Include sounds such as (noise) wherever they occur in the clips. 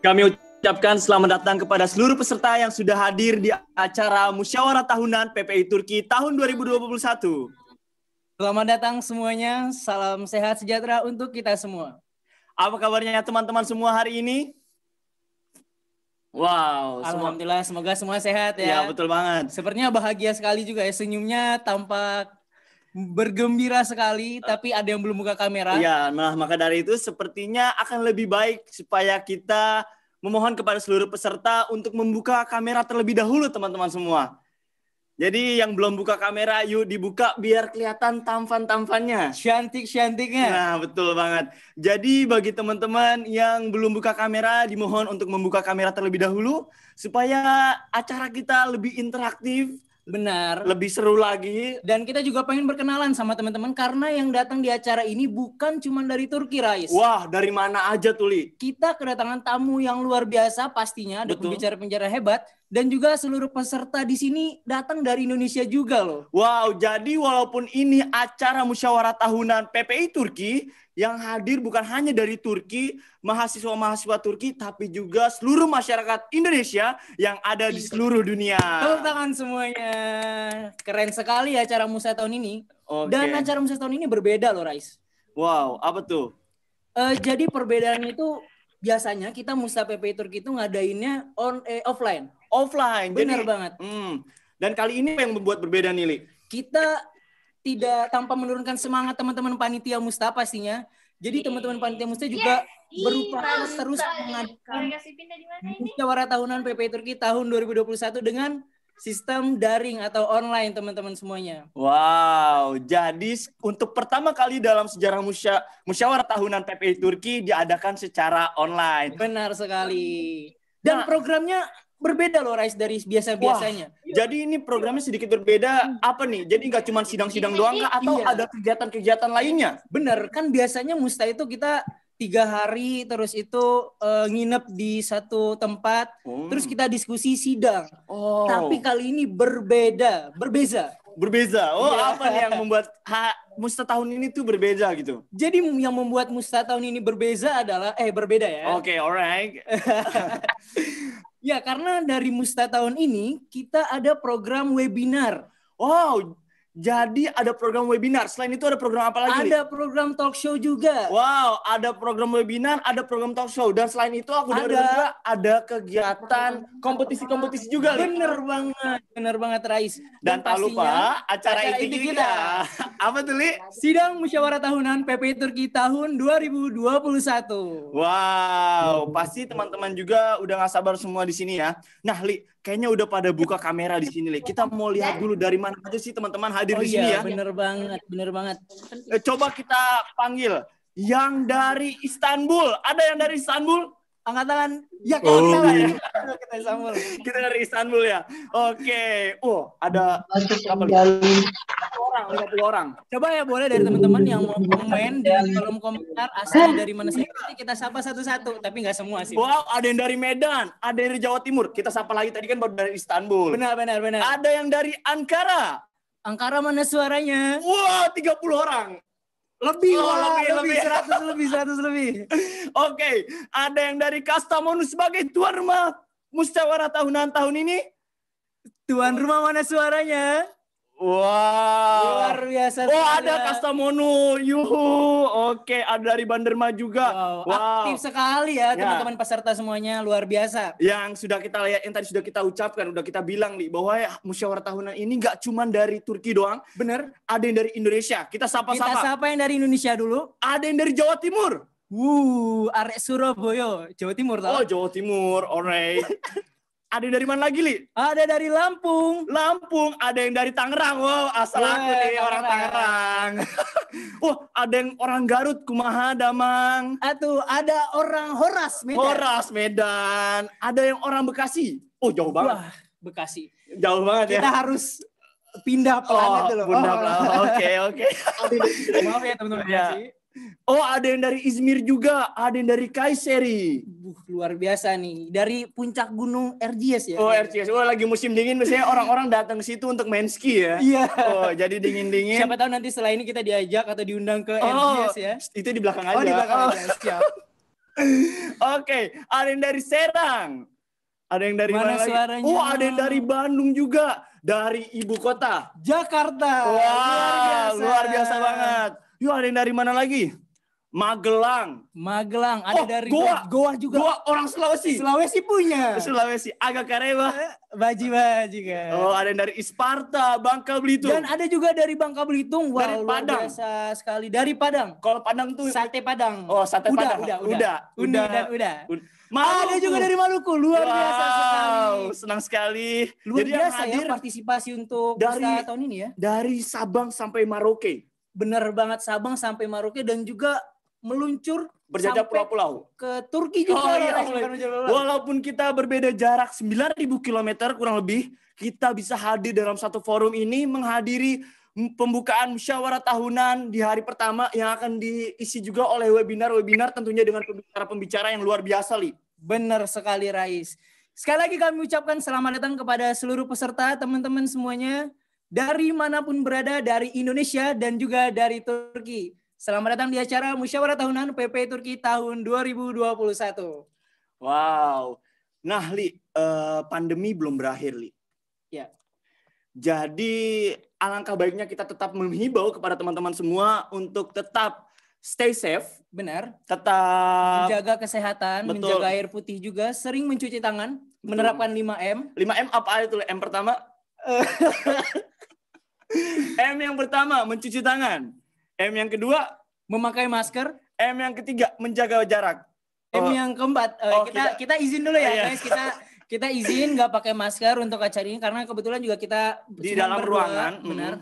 Kami ucapkan selamat datang kepada seluruh peserta yang sudah hadir di acara Musyawarah Tahunan PPI Turki tahun 2021. Selamat datang semuanya, salam sehat sejahtera untuk kita semua. Apa kabarnya teman-teman semua hari ini? Wow, alhamdulillah semoga semua sehat ya. Ya, betul banget. Sepertinya bahagia sekali juga ya senyumnya tampak bergembira sekali, eh. tapi ada yang belum buka kamera. Iya, nah maka dari itu sepertinya akan lebih baik supaya kita memohon kepada seluruh peserta untuk membuka kamera terlebih dahulu teman-teman semua. Jadi yang belum buka kamera, yuk dibuka biar kelihatan tampan-tampannya. Cantik-cantiknya. Nah, betul banget. Jadi bagi teman-teman yang belum buka kamera, dimohon untuk membuka kamera terlebih dahulu supaya acara kita lebih interaktif, Benar. Lebih seru lagi. Dan kita juga pengen berkenalan sama teman-teman karena yang datang di acara ini bukan cuma dari Turki, Rais. Wah, dari mana aja tuli Kita kedatangan tamu yang luar biasa pastinya, ada pembicara-pembicara hebat dan juga seluruh peserta di sini datang dari Indonesia juga loh. Wow, jadi walaupun ini acara musyawarah tahunan PPI Turki yang hadir bukan hanya dari Turki, mahasiswa-mahasiswa Turki tapi juga seluruh masyarakat Indonesia yang ada di iya. seluruh dunia. Tepuk tangan semuanya. Keren sekali ya acara musyawarah tahun ini. Okay. Dan acara musyawarah tahun ini berbeda loh, Rais. Wow, apa tuh? Uh, jadi perbedaannya itu biasanya kita Musa PP Turki itu ngadainnya on eh, offline. Offline. Benar banget. Hmm. Dan kali ini apa yang membuat berbeda nih, Li? Kita tidak tanpa menurunkan semangat teman-teman panitia Musta pastinya. Jadi teman-teman panitia Musta juga yes. berupaya terus mengadakan musyawarah tahunan PP Turki tahun 2021 dengan sistem daring atau online teman-teman semuanya. Wow, jadi untuk pertama kali dalam sejarah musya musyawarah tahunan PPI Turki diadakan secara online. Benar sekali. Nah. Dan nah, programnya berbeda loh Rais dari biasa-biasanya. Jadi ini programnya sedikit berbeda apa nih? Jadi nggak cuma sidang-sidang iya, doang kah atau iya. ada kegiatan-kegiatan lainnya? Benar kan biasanya musta itu kita tiga hari terus itu uh, nginep di satu tempat hmm. terus kita diskusi sidang oh. tapi kali ini berbeda berbeza berbeza oh yeah. apa yang membuat ha, musta tahun ini tuh berbeda gitu jadi yang membuat musta tahun ini berbeza adalah eh berbeda ya oke okay, alright (laughs) ya karena dari musta tahun ini kita ada program webinar wow jadi ada program webinar. Selain itu ada program apa lagi? Ada nih? program talk show juga. Wow, ada program webinar, ada program talk show. Dan selain itu aku ada juga ada kegiatan kompetisi-kompetisi juga. Bener nih. banget, bener banget Rais. Dan, Dan tak lupa acara, acara inti kita. kita. (laughs) apa tuh, Li? Sidang Musyawarah Tahunan PP Turki tahun 2021. Wow, pasti teman-teman juga udah gak sabar semua di sini ya. Nah, Li, kayaknya udah pada buka kamera di sini nih. Kita mau lihat dulu dari mana aja sih teman-teman hadir oh, di iya, sini iya, ya. Bener banget, bener banget. Eh, coba kita panggil yang dari Istanbul. Ada yang dari Istanbul? Angkat tangan. Ya oh, kalau oh. lah ya. kita Istanbul. kita dari Istanbul ya. Oke. Okay. Uh, ada berapa? orang, 50 orang. Coba ya boleh dari teman-teman yang mau komen dan kolom komentar asal eh. dari mana sih kita sapa satu-satu, tapi nggak semua sih. Wow, ada yang dari Medan, ada yang dari Jawa Timur. Kita sapa lagi tadi kan baru dari Istanbul. Benar, benar, benar. Ada yang dari Ankara. Angkara mana suaranya? Wah, wow, 30 orang. Lebih, oh, lah, lebih, lebih, lebih, 100 lebih, 100 lebih. (laughs) Oke, ada yang dari Kastamon sebagai tuan rumah musyawarah tahunan tahun ini. Tuan rumah mana suaranya? Wow. Luar biasa. Oh, sekali. ada ya. Kastamonu. Yuhu. Oke, ada dari Banderma juga. Wow, wow. aktif sekali ya, ya. teman-teman ya. peserta semuanya. Luar biasa. Yang sudah kita lihat, yang tadi sudah kita ucapkan, sudah kita bilang nih bahwa ya, musyawarah tahunan ini nggak cuma dari Turki doang. Bener, ada yang dari Indonesia. Kita sapa-sapa. Kita sapa yang dari Indonesia dulu. Ada yang dari Jawa Timur. Wuh, arek Surabaya, Jawa Timur tau? Oh, Jawa Timur, alright. (laughs) Ada yang dari mana lagi, Li? Ada dari Lampung. Lampung, ada yang dari Tangerang. Wow, asal yeah, aku nih orang Tangerang. (laughs) Wah, oh, ada yang orang Garut, kumaha damang. Atuh, ada orang Horas Medan. Horas Medan. Ada yang orang Bekasi. Oh, jauh banget. Wah, Bekasi. Jauh banget Kita ya. Kita harus pindah oh, planet oh, dulu. Pindah planet. Oke, oke. (laughs) Maaf ya teman-teman. Ya. Oh, ada yang dari Izmir juga, ada yang dari Kaiseri. Buh, luar biasa nih. Dari puncak gunung RGS ya. Oh, RGS. Wah, oh, lagi musim dingin biasanya orang-orang datang ke situ untuk main ski ya. Iya. Oh, jadi dingin-dingin. Siapa tahu nanti setelah ini kita diajak atau diundang ke oh, RGS ya. Itu di belakang oh, aja. Oh, di belakang oh. aja. Siap. (laughs) Oke, okay. ada yang dari Serang. Ada yang dari mana, mana suaranya? Oh, ada yang dari Bandung juga. Dari ibu kota. Jakarta. Wah, wow, luar luar biasa banget. Yuk ada yang dari mana lagi? Magelang. Magelang. Ada oh, dari Goa. Goa juga. Goa orang Sulawesi. Sulawesi punya. Sulawesi. Agak karewa. Eh, baji baji kan. Oh ada yang dari Isparta, Bangka Belitung. Dan ada juga dari Bangka Belitung. Wah, dari Padang. Biasa sekali. Dari Padang. Kalau Padang tuh. Sate Padang. Oh sate udah, Padang. Udah udah udah. Udah udah. udah. Ah, Maluku. Ada juga dari Maluku. Luar wow, biasa sekali. Senang sekali. Luar Jadi biasa ya partisipasi untuk dari, tahun ini ya. Dari Sabang sampai Maroke benar banget Sabang sampai Maroke dan juga meluncur berjajar pulau-pulau ke Turki juga oh, iya, oh, iya. walaupun kita berbeda jarak 9000 km kurang lebih kita bisa hadir dalam satu forum ini menghadiri pembukaan musyawarah tahunan di hari pertama yang akan diisi juga oleh webinar-webinar tentunya dengan pembicara-pembicara yang luar biasa li benar sekali Rais Sekali lagi kami ucapkan selamat datang kepada seluruh peserta, teman-teman semuanya dari manapun berada, dari Indonesia dan juga dari Turki. Selamat datang di acara Musyawarah Tahunan PP Turki tahun 2021. Wow. Nah, Li, eh, pandemi belum berakhir, Li. Ya. Jadi, alangkah baiknya kita tetap menghibau kepada teman-teman semua untuk tetap stay safe, benar, tetap menjaga kesehatan, betul. menjaga air putih juga, sering mencuci tangan, betul. menerapkan 5M. 5M apa itu? M pertama (laughs) M yang pertama mencuci tangan. M yang kedua memakai masker. M yang ketiga menjaga jarak. M oh. yang keempat eh, oh, kita, kita kita izin dulu ya iya. guys kita kita izin nggak pakai masker untuk acara ini karena kebetulan juga kita di dalam berdua, ruangan mm. benar.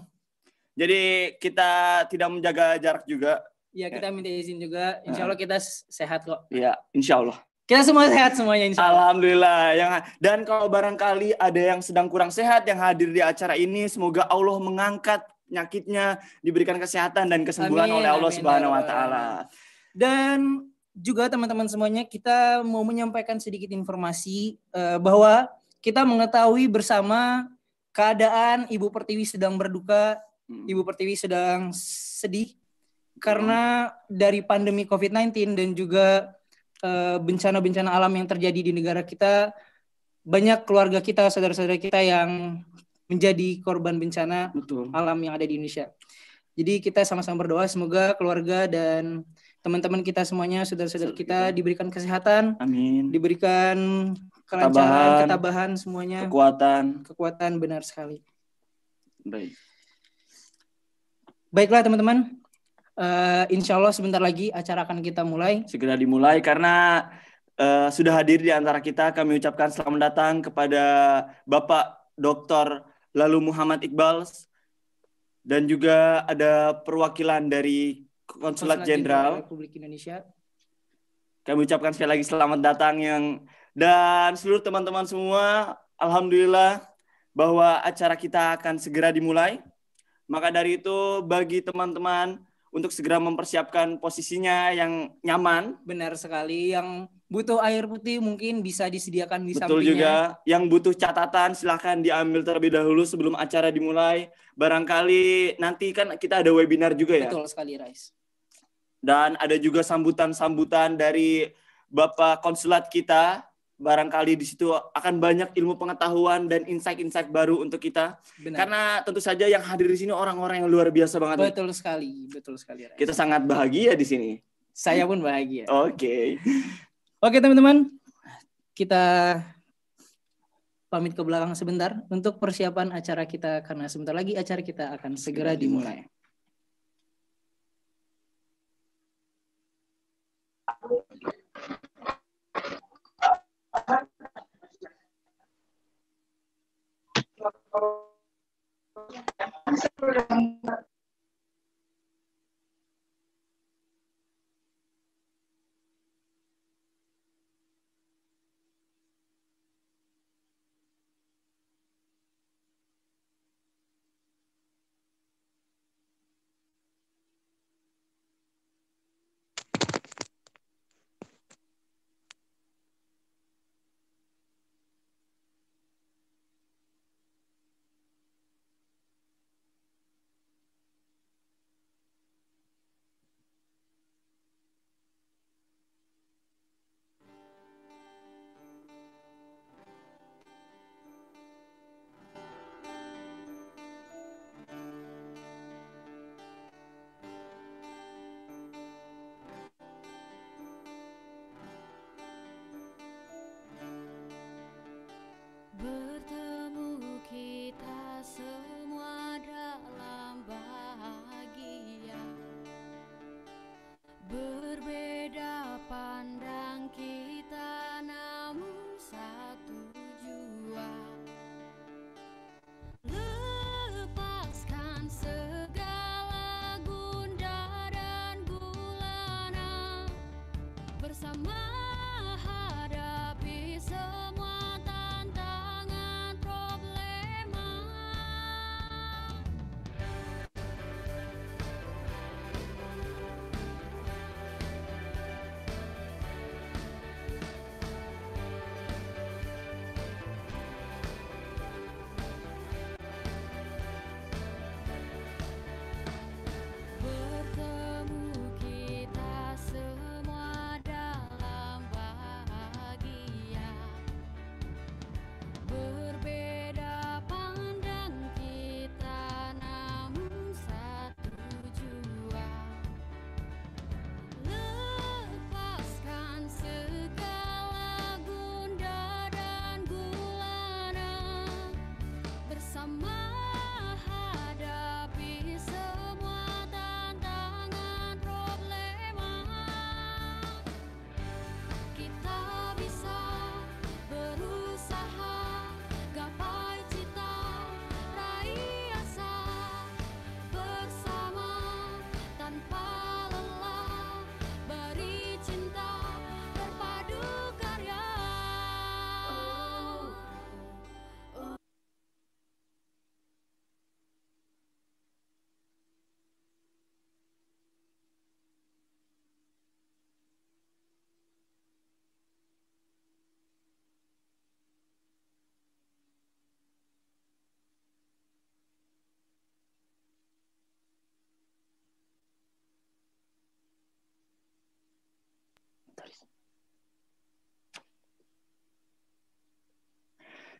Jadi kita tidak menjaga jarak juga. Iya, ya kita minta izin juga. Insya nah. Allah kita sehat kok. Ya Insya Allah. Kita semua sehat semuanya insya Allah. Alhamdulillah. Yang dan kalau barangkali ada yang sedang kurang sehat yang hadir di acara ini, semoga Allah mengangkat penyakitnya, diberikan kesehatan dan kesembuhan oleh Allah amin, Subhanahu wa taala. Dan juga teman-teman semuanya kita mau menyampaikan sedikit informasi uh, bahwa kita mengetahui bersama keadaan Ibu Pertiwi sedang berduka, hmm. Ibu Pertiwi sedang sedih hmm. karena dari pandemi COVID-19 dan juga Eh, bencana-bencana alam yang terjadi di negara kita, banyak keluarga kita, saudara-saudara kita yang menjadi korban bencana Betul. alam yang ada di Indonesia. Jadi kita sama-sama berdoa semoga keluarga dan teman-teman kita semuanya, saudara-saudara kita diberikan kesehatan, amin, diberikan kelancaran, ketabahan, ketabahan semuanya, kekuatan, kekuatan benar sekali. Baik. Baiklah teman-teman, Uh, insya Allah sebentar lagi acara akan kita mulai. Segera dimulai karena uh, sudah hadir di antara kita. Kami ucapkan selamat datang kepada Bapak Dr. Lalu Muhammad Iqbal dan juga ada perwakilan dari Konsulat Jenderal Republik Indonesia. Kami ucapkan sekali lagi selamat datang yang dan seluruh teman-teman semua. Alhamdulillah bahwa acara kita akan segera dimulai. Maka dari itu bagi teman-teman untuk segera mempersiapkan posisinya yang nyaman. Benar sekali. Yang butuh air putih mungkin bisa disediakan di Betul sampingnya. juga. Yang butuh catatan silahkan diambil terlebih dahulu sebelum acara dimulai. Barangkali nanti kan kita ada webinar juga ya. Betul sekali, Rais. Dan ada juga sambutan-sambutan dari Bapak Konsulat kita barangkali di situ akan banyak ilmu pengetahuan dan insight-insight baru untuk kita. Benar. Karena tentu saja yang hadir di sini orang-orang yang luar biasa banget. Betul sekali, betul sekali. Raya. Kita sangat bahagia di sini. Saya pun bahagia. Oke. Okay. Oke, teman-teman. Kita pamit ke belakang sebentar untuk persiapan acara kita karena sebentar lagi acara kita akan segera dimulai. seluruh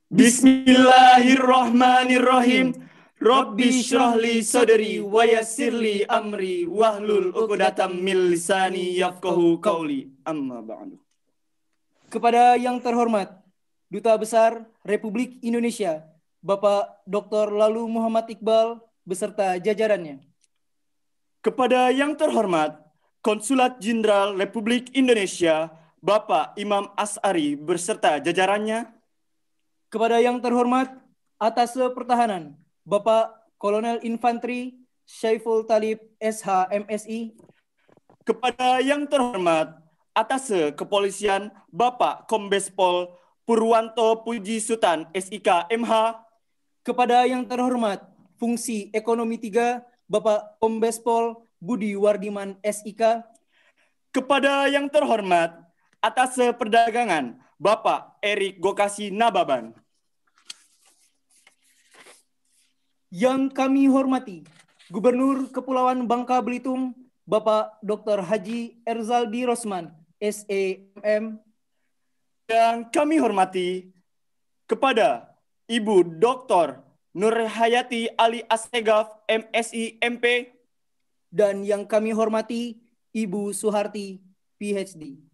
Bismillahirrahmanirrahim. Rabbi syrahli sadri wa yassirli amri wahlul uqdatam min lisani yafqahu qawli. Amma ba'du. Kepada yang terhormat Duta Besar Republik Indonesia, Bapak Dr. Lalu Muhammad Iqbal beserta jajarannya. Kepada yang terhormat Konsulat Jenderal Republik Indonesia, Bapak Imam As'ari beserta jajarannya. Kepada yang terhormat atas Pertahanan, Bapak Kolonel Infanteri Syaiful Talib SH MSI. Kepada yang terhormat atas Kepolisian Bapak Kombes Pol Purwanto Puji Sutan SIK MH. Kepada yang terhormat Fungsi Ekonomi 3 Bapak Kombes Pol Budi Wardiman SIK. Kepada yang terhormat atas Perdagangan Bapak Erik Gokasi Nababan. Yang kami hormati, Gubernur Kepulauan Bangka Belitung, Bapak Dr. Haji Erzaldi Rosman, SEMM. Yang kami hormati, kepada Ibu Dr. Nur Hayati Ali Astegaf, MSI MP. Dan yang kami hormati, Ibu Suharti, PhD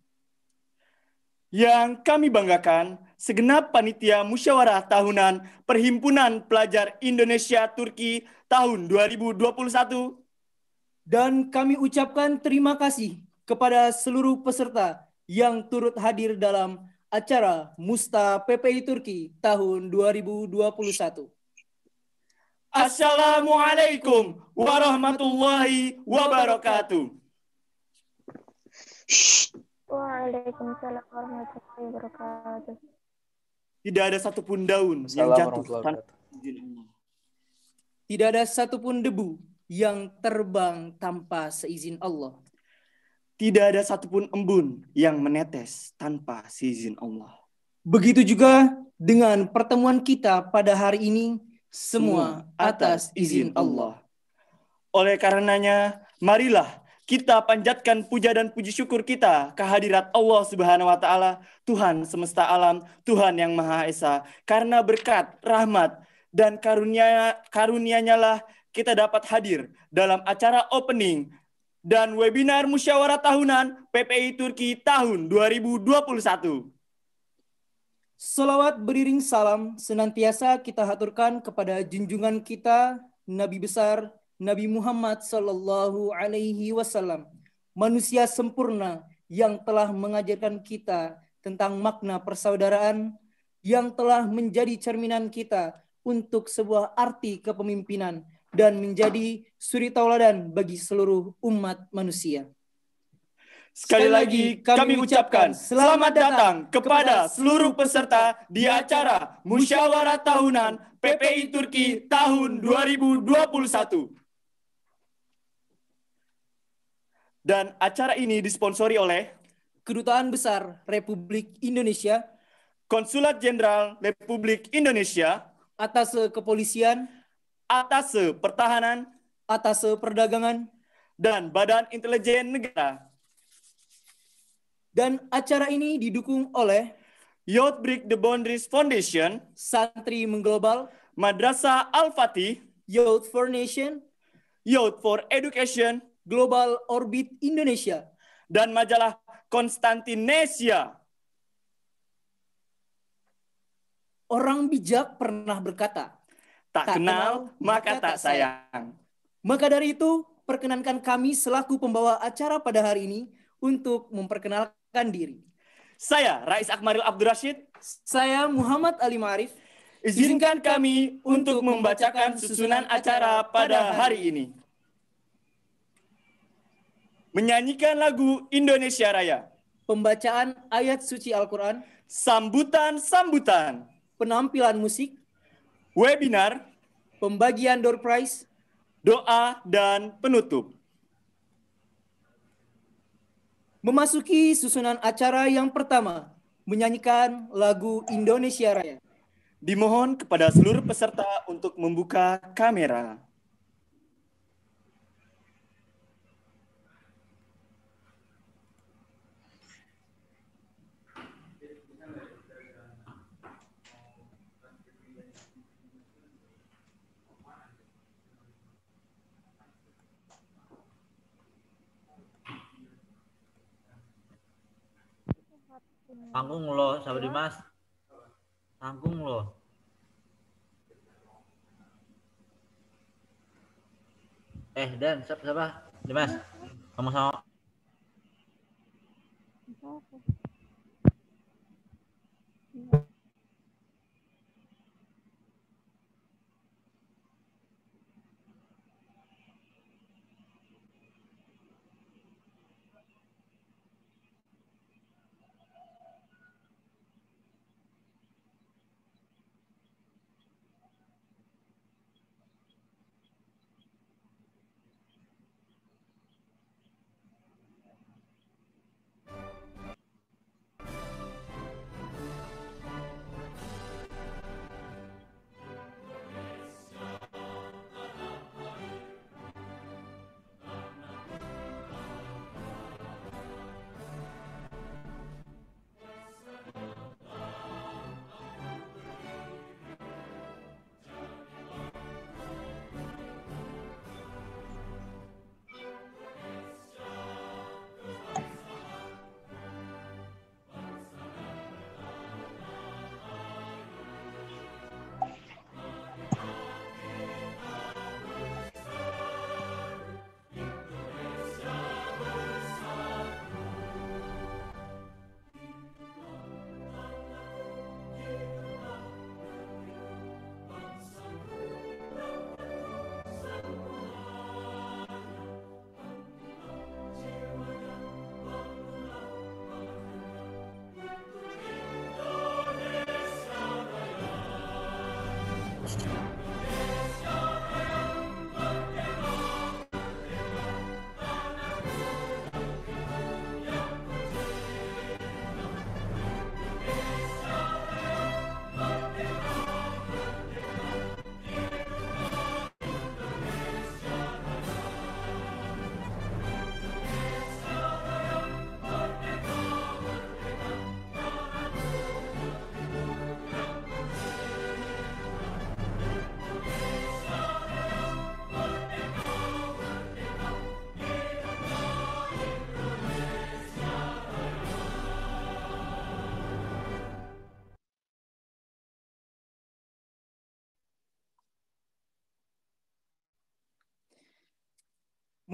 yang kami banggakan segenap panitia musyawarah tahunan Perhimpunan Pelajar Indonesia Turki tahun 2021. Dan kami ucapkan terima kasih kepada seluruh peserta yang turut hadir dalam acara Musta PPI Turki tahun 2021. Assalamualaikum warahmatullahi wabarakatuh. Waalaikumsalam warahmatullahi wabarakatuh. Tidak ada satupun daun yang jatuh tanpa Tidak ada satupun debu yang terbang tanpa seizin Allah. Tidak ada satupun embun yang menetes tanpa seizin Allah. Begitu juga dengan pertemuan kita pada hari ini, semua hmm, atas izin Allah. Oleh karenanya, marilah kita panjatkan puja dan puji syukur kita kehadirat Allah Subhanahu wa taala, Tuhan semesta alam, Tuhan yang Maha Esa. Karena berkat, rahmat dan karunia karunia-Nya kita dapat hadir dalam acara opening dan webinar musyawarah tahunan PPI Turki tahun 2021. Salawat beriring salam senantiasa kita haturkan kepada junjungan kita Nabi besar Nabi Muhammad Sallallahu Alaihi Wasallam, manusia sempurna yang telah mengajarkan kita tentang makna persaudaraan, yang telah menjadi cerminan kita untuk sebuah arti kepemimpinan dan menjadi suri tauladan bagi seluruh umat manusia. Sekali lagi kami ucapkan selamat datang kepada seluruh peserta di acara Musyawarah Tahunan PPI Turki tahun 2021. Dan acara ini disponsori oleh Kedutaan Besar Republik Indonesia, Konsulat Jenderal Republik Indonesia, Atase Kepolisian, Atase Pertahanan, Atase Perdagangan, dan Badan Intelijen Negara. Dan acara ini didukung oleh Youth Break the Boundaries Foundation, Santri Mengglobal, Madrasah Al-Fatih, Youth for Nation, Youth for Education, Global Orbit Indonesia dan majalah Konstantinesia. Orang bijak pernah berkata, tak, kenal, maka tak sayang. Maka dari itu, perkenankan kami selaku pembawa acara pada hari ini untuk memperkenalkan diri. Saya Rais Akmaril Abdul Saya Muhammad Ali Marif. Izinkan kami untuk membacakan susunan acara pada hari ini menyanyikan lagu Indonesia Raya, pembacaan ayat suci Al-Quran, sambutan-sambutan, penampilan musik, webinar, pembagian door prize, doa, dan penutup. Memasuki susunan acara yang pertama, menyanyikan lagu Indonesia Raya. Dimohon kepada seluruh peserta untuk membuka kamera. tanggung lo, sama Dimas. Tanggung lo. Eh, Dan, siapa? siapa? Dimas, kamu sama. Thank you.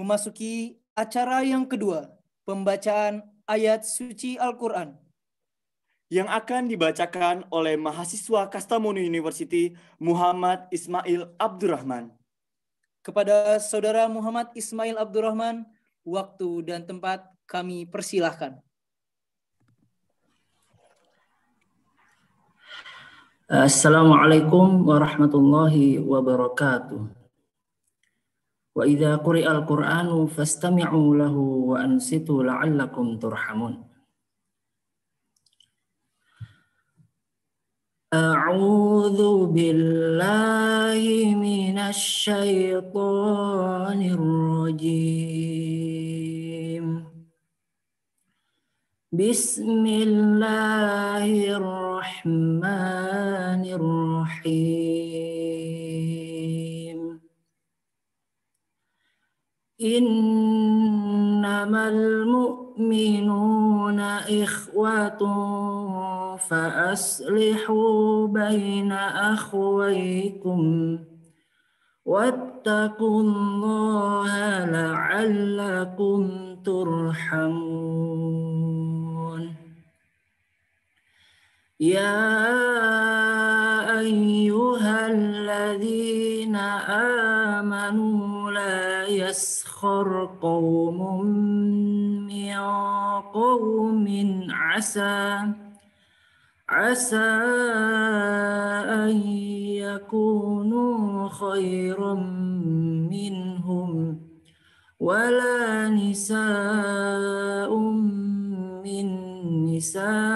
memasuki acara yang kedua, pembacaan ayat suci Al-Quran. Yang akan dibacakan oleh mahasiswa Kastamonu University Muhammad Ismail Abdurrahman. Kepada Saudara Muhammad Ismail Abdurrahman, waktu dan tempat kami persilahkan. Assalamualaikum warahmatullahi wabarakatuh. وإذا قرئ القرآن فاستمعوا له وأنصتوا لعلكم ترحمون أعوذ بالله من الشيطان الرجيم بسم الله الرحمن الرحيم إنما المؤمنون إخوة فأصلحوا بين أخويكم واتقوا الله لعلكم ترحمون يا أيها الذين آمنوا لا يسخر قوم من قوم عسى عسى أن يكونوا خيرا منهم ولا نساء من نساء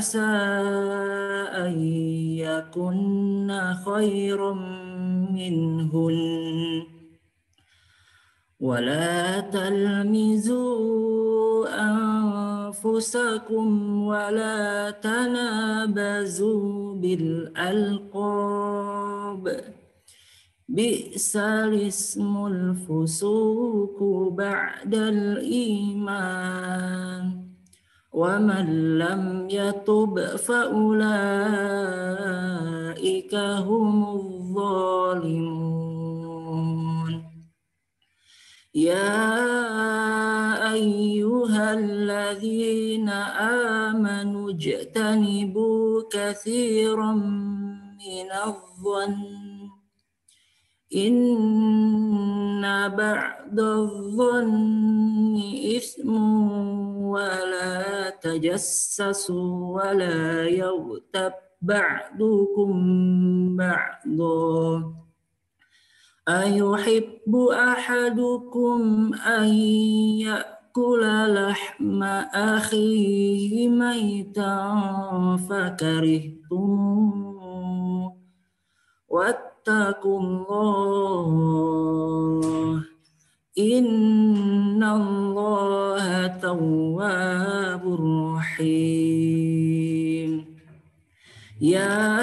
عسى أن يكن خيرا منهن ولا تلمزوا أنفسكم ولا تنابزوا بالألقاب بئس الاسم الفسوق بعد الإيمان ومن لم يتب فأولئك هم الظالمون يا أيها الذين آمنوا اجتنبوا كثيرا من الظن إن بعد الظن إثم ولا تجسسوا ولا يغتب بعضكم بعضا أيحب أحدكم أن يأكل لحم أخيه ميتا فكرهتموه فاتقوا الله إن الله تواب رحيم يا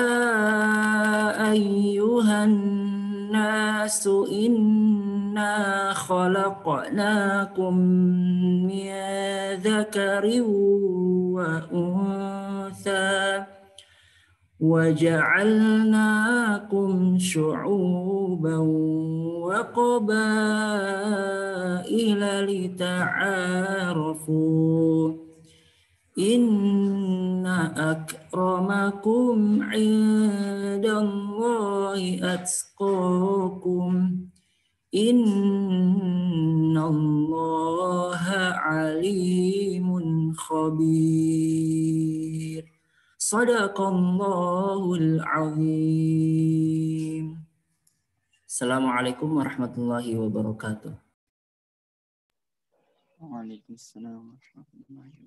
أيها الناس إنا خلقناكم من ذكر وأنثى وجعلناكم شعوبا وقبائل لتعارفوا إن أكرمكم عند الله أتقاكم إن الله عليم خبير Sadaqallahul azim. Assalamualaikum warahmatullahi wabarakatuh. Waalaikumsalam warahmatullahi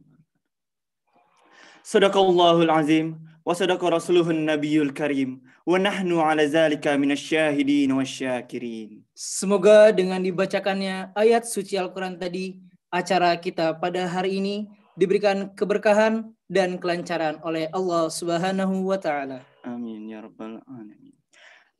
Sadaqallahul azim wa sadaqa rasuluhun nabiyul karim wa nahnu ala zalika minasyahidin wasyakirin. Semoga dengan dibacakannya ayat suci Al-Qur'an tadi acara kita pada hari ini diberikan keberkahan dan kelancaran oleh Allah Subhanahu wa taala. Amin ya rabbal alamin.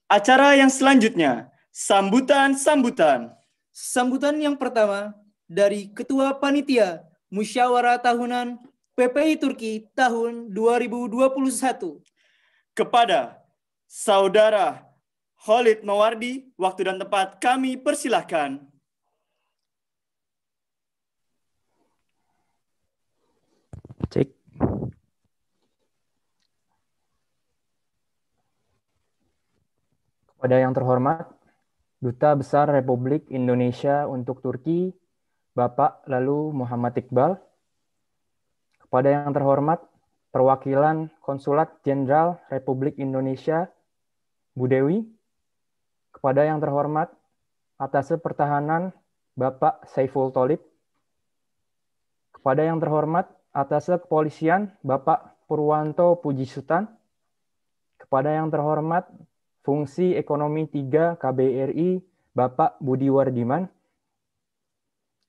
Acara yang selanjutnya, sambutan-sambutan. Sambutan yang pertama dari Ketua Panitia Musyawarah Tahunan PPI Turki tahun 2021 kepada Saudara Khalid Mawardi, waktu dan tempat kami persilahkan. Pada yang terhormat, Duta Besar Republik Indonesia untuk Turki, Bapak Lalu Muhammad Iqbal. Kepada yang terhormat, Perwakilan Konsulat Jenderal Republik Indonesia, Budewi. Kepada yang terhormat, Atase Pertahanan, Bapak Saiful Tolib. Kepada yang terhormat, Atase Kepolisian, Bapak Purwanto Puji Sutan. Kepada yang terhormat Fungsi Ekonomi 3 KBRI Bapak Budi Wardiman.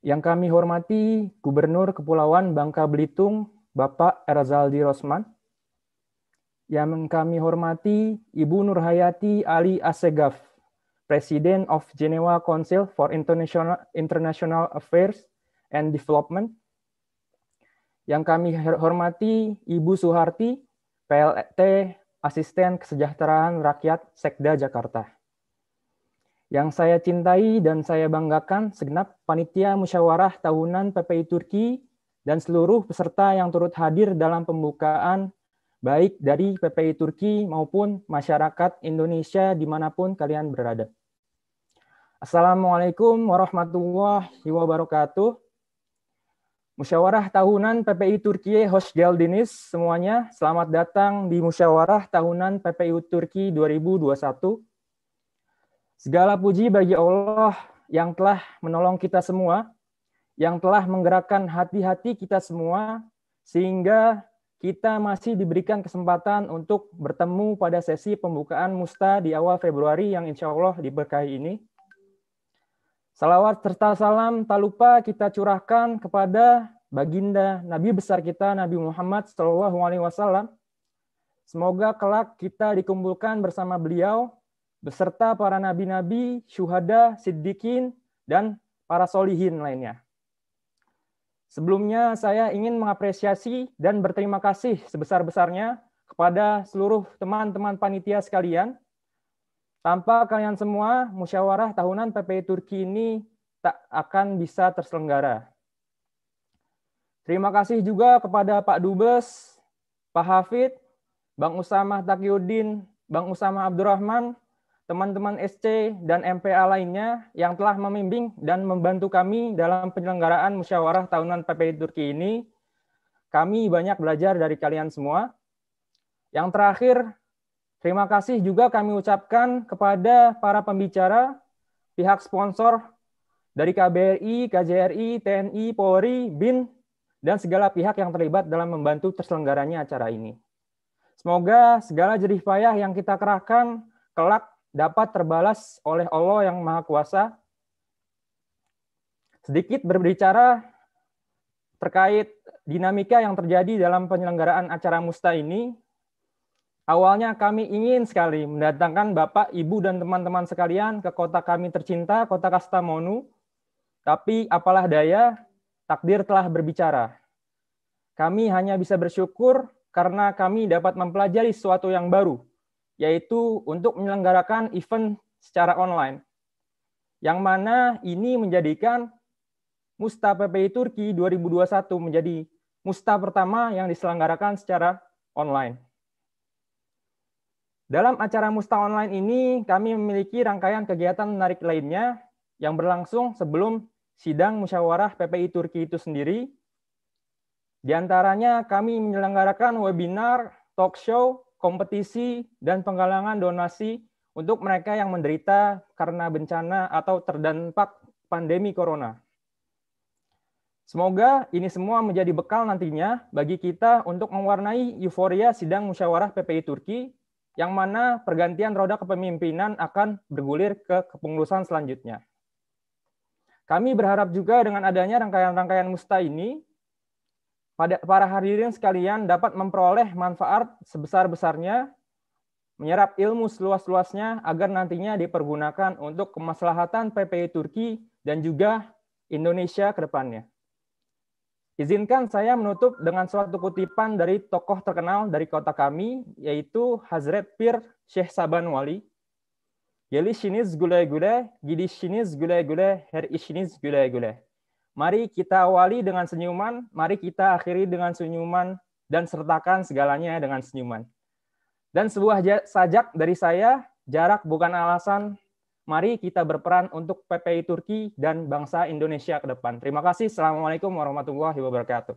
Yang kami hormati Gubernur Kepulauan Bangka Belitung Bapak Erzaldi Rosman. Yang kami hormati Ibu Nurhayati Ali Asegaf, President of Geneva Council for International, International Affairs and Development. Yang kami hormati Ibu Suharti, PLT Asisten Kesejahteraan Rakyat Sekda Jakarta. Yang saya cintai dan saya banggakan segenap panitia musyawarah tahunan PPI Turki dan seluruh peserta yang turut hadir dalam pembukaan baik dari PPI Turki maupun masyarakat Indonesia dimanapun kalian berada. Assalamualaikum warahmatullahi wabarakatuh. Musyawarah Tahunan PPI Turki Hoş geldiniz semuanya. Selamat datang di Musyawarah Tahunan PPI Turki 2021. Segala puji bagi Allah yang telah menolong kita semua, yang telah menggerakkan hati-hati kita semua, sehingga kita masih diberikan kesempatan untuk bertemu pada sesi pembukaan musta di awal Februari yang insya Allah diberkahi ini. Salawat serta salam tak lupa kita curahkan kepada baginda Nabi besar kita Nabi Muhammad Shallallahu Alaihi Wasallam. Semoga kelak kita dikumpulkan bersama beliau beserta para nabi-nabi, syuhada, siddiqin, dan para solihin lainnya. Sebelumnya saya ingin mengapresiasi dan berterima kasih sebesar-besarnya kepada seluruh teman-teman panitia sekalian tanpa kalian semua, musyawarah tahunan PPI Turki ini tak akan bisa terselenggara. Terima kasih juga kepada Pak Dubes, Pak Hafid, Bang Usama Takyudin, Bang Usama Abdurrahman, teman-teman SC dan MPA lainnya yang telah membimbing dan membantu kami dalam penyelenggaraan musyawarah tahunan PPI Turki ini. Kami banyak belajar dari kalian semua. Yang terakhir, Terima kasih juga kami ucapkan kepada para pembicara, pihak sponsor dari KBRI, KJRI, TNI, Polri, BIN, dan segala pihak yang terlibat dalam membantu terselenggaranya acara ini. Semoga segala jerih payah yang kita kerahkan kelak dapat terbalas oleh Allah yang Maha Kuasa. Sedikit berbicara terkait dinamika yang terjadi dalam penyelenggaraan acara musta ini, Awalnya kami ingin sekali mendatangkan Bapak, Ibu, dan teman-teman sekalian ke kota kami tercinta, kota Kastamonu. Tapi apalah daya, takdir telah berbicara. Kami hanya bisa bersyukur karena kami dapat mempelajari sesuatu yang baru, yaitu untuk menyelenggarakan event secara online. Yang mana ini menjadikan Musta PPI Turki 2021 menjadi musta pertama yang diselenggarakan secara online. Dalam acara Musta Online ini, kami memiliki rangkaian kegiatan menarik lainnya yang berlangsung sebelum sidang musyawarah PPI Turki itu sendiri. Di antaranya kami menyelenggarakan webinar, talk show, kompetisi, dan penggalangan donasi untuk mereka yang menderita karena bencana atau terdampak pandemi corona. Semoga ini semua menjadi bekal nantinya bagi kita untuk mewarnai euforia sidang musyawarah PPI Turki yang mana pergantian roda kepemimpinan akan bergulir ke kepengurusan selanjutnya. Kami berharap juga dengan adanya rangkaian-rangkaian musta ini, pada para hadirin sekalian dapat memperoleh manfaat sebesar-besarnya, menyerap ilmu seluas-luasnya agar nantinya dipergunakan untuk kemaslahatan PPI e Turki dan juga Indonesia ke depannya. Izinkan saya menutup dengan suatu kutipan dari tokoh terkenal dari kota kami, yaitu Hazret Pir Syekh Saban Wali. gule gule gili sinis gule gule her sinis gule gule Mari kita awali dengan senyuman, mari kita akhiri dengan senyuman, dan sertakan segalanya dengan senyuman. Dan sebuah sajak dari saya, jarak bukan alasan, Mari kita berperan untuk PPI Turki dan bangsa Indonesia ke depan. Terima kasih. Assalamualaikum warahmatullahi wabarakatuh.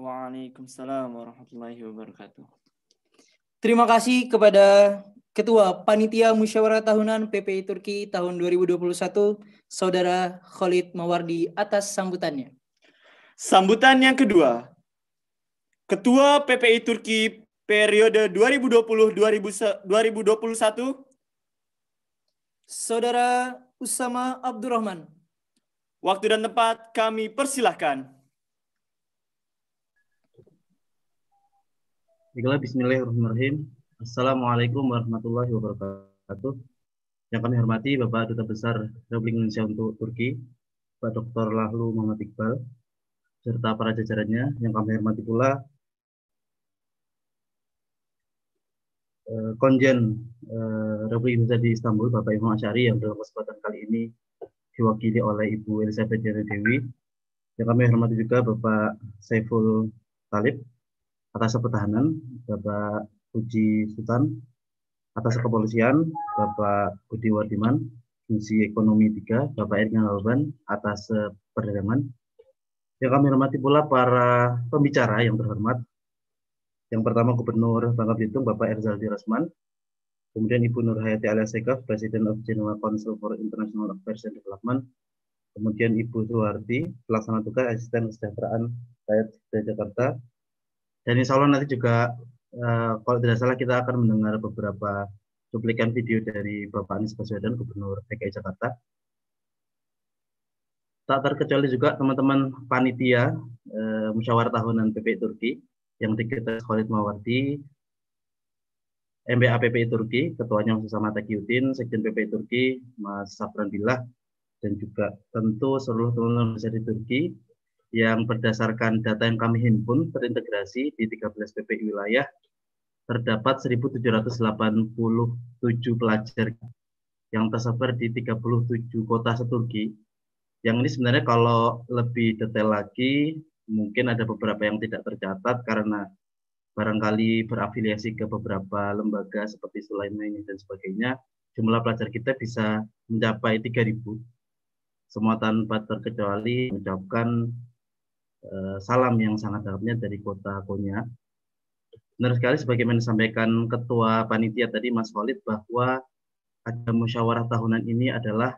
Waalaikumsalam warahmatullahi wabarakatuh. Terima kasih kepada Ketua Panitia Musyawarah Tahunan PPI Turki tahun 2021, Saudara Khalid Mawardi atas sambutannya. Sambutan yang kedua, Ketua PPI Turki periode 2020-2021 Saudara Usama Abdurrahman. Waktu dan tempat kami persilahkan. Baiklah, bismillahirrahmanirrahim. Assalamualaikum warahmatullahi wabarakatuh. Yang kami hormati Bapak Duta Besar Republik Indonesia untuk Turki, Pak Dr. Lahlu Muhammad Iqbal, serta para jajarannya. Yang kami hormati pula Eh, konjen eh, Republik Indonesia di Istanbul, Bapak Imam Asyari yang dalam kesempatan kali ini diwakili oleh Ibu Elizabeth Jari Dewi. Yang kami hormati juga Bapak Saiful Talib, atas pertahanan, Bapak Puji Sultan, atas kepolisian, Bapak Budi Wardiman, Fungsi Ekonomi 3, Bapak Erkan Alban, atas eh, perdagangan, yang kami hormati pula para pembicara yang terhormat, yang pertama Gubernur Bangka Belitung Bapak Erzaldi Rasman, kemudian Ibu Nur Hayati Sekaf, President of Geneva Council for International Affairs and Development, kemudian Ibu Suwarti, Pelaksana Tugas Asisten Kesejahteraan Rakyat Jakarta. Dan insya Allah nanti juga eh, kalau tidak salah kita akan mendengar beberapa cuplikan video dari Bapak Anies Baswedan, Gubernur DKI Jakarta. Tak terkecuali juga teman-teman panitia eh, musyawarah tahunan PP Turki yang diketahui Khalid Mawardi, MBA PPI Turki, ketuanya Mas Sama Yudin, Sekjen PPI Turki, Mas Sabran Billah, dan juga tentu seluruh teman-teman di Turki yang berdasarkan data yang kami himpun terintegrasi di 13 PPI wilayah terdapat 1.787 pelajar yang tersebar di 37 kota se-Turki. Yang ini sebenarnya kalau lebih detail lagi mungkin ada beberapa yang tidak tercatat karena barangkali berafiliasi ke beberapa lembaga seperti Sulaiman ini dan sebagainya, jumlah pelajar kita bisa mencapai 3.000. Semua tanpa terkecuali mengucapkan eh, salam yang sangat dalamnya dari kota Konya. Benar sekali sebagaimana disampaikan Ketua Panitia tadi Mas Walid bahwa ada musyawarah tahunan ini adalah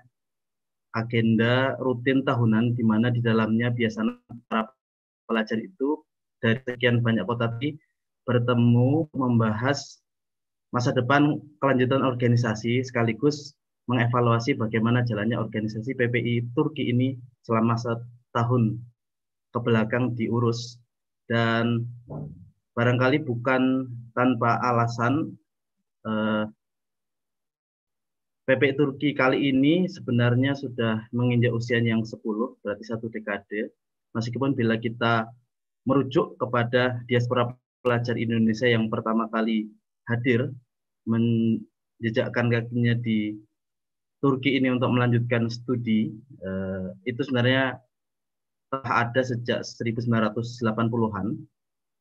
agenda rutin tahunan di mana di dalamnya biasanya para pelajar itu dari sekian banyak tadi bertemu membahas masa depan kelanjutan organisasi sekaligus mengevaluasi bagaimana jalannya organisasi PPI Turki ini selama setahun ke belakang diurus dan barangkali bukan tanpa alasan eh, PPI Turki kali ini sebenarnya sudah menginjak usianya yang 10 berarti satu dekade meskipun bila kita merujuk kepada diaspora pelajar Indonesia yang pertama kali hadir menjejakkan kakinya di Turki ini untuk melanjutkan studi eh, itu sebenarnya telah ada sejak 1980-an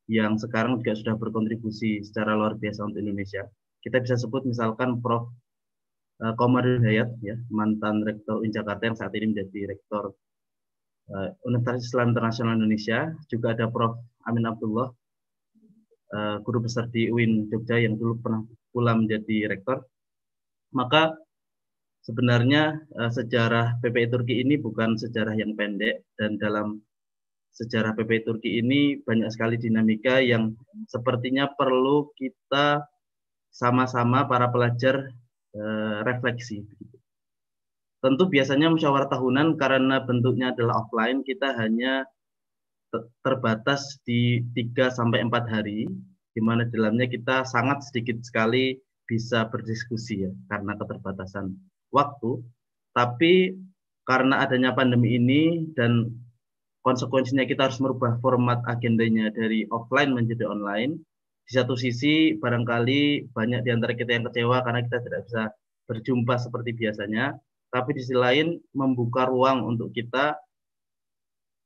yang sekarang juga sudah berkontribusi secara luar biasa untuk Indonesia. Kita bisa sebut misalkan Prof. Eh, Komarudin Hayat, ya, mantan Rektor UIN Jakarta yang saat ini menjadi Rektor Eh, Universitas Islam Internasional Indonesia, juga ada Prof. Amin Abdullah, eh, guru besar di UIN Jogja yang dulu pernah pula menjadi rektor. Maka sebenarnya eh, sejarah PPI Turki ini bukan sejarah yang pendek dan dalam sejarah PPI Turki ini banyak sekali dinamika yang sepertinya perlu kita sama-sama para pelajar refleksi. Tentu biasanya musyawarah tahunan karena bentuknya adalah offline, kita hanya terbatas di 3 sampai 4 hari di mana dalamnya kita sangat sedikit sekali bisa berdiskusi ya karena keterbatasan waktu. Tapi karena adanya pandemi ini dan konsekuensinya kita harus merubah format agendanya dari offline menjadi online. Di satu sisi barangkali banyak di antara kita yang kecewa karena kita tidak bisa berjumpa seperti biasanya, tapi di sisi lain membuka ruang untuk kita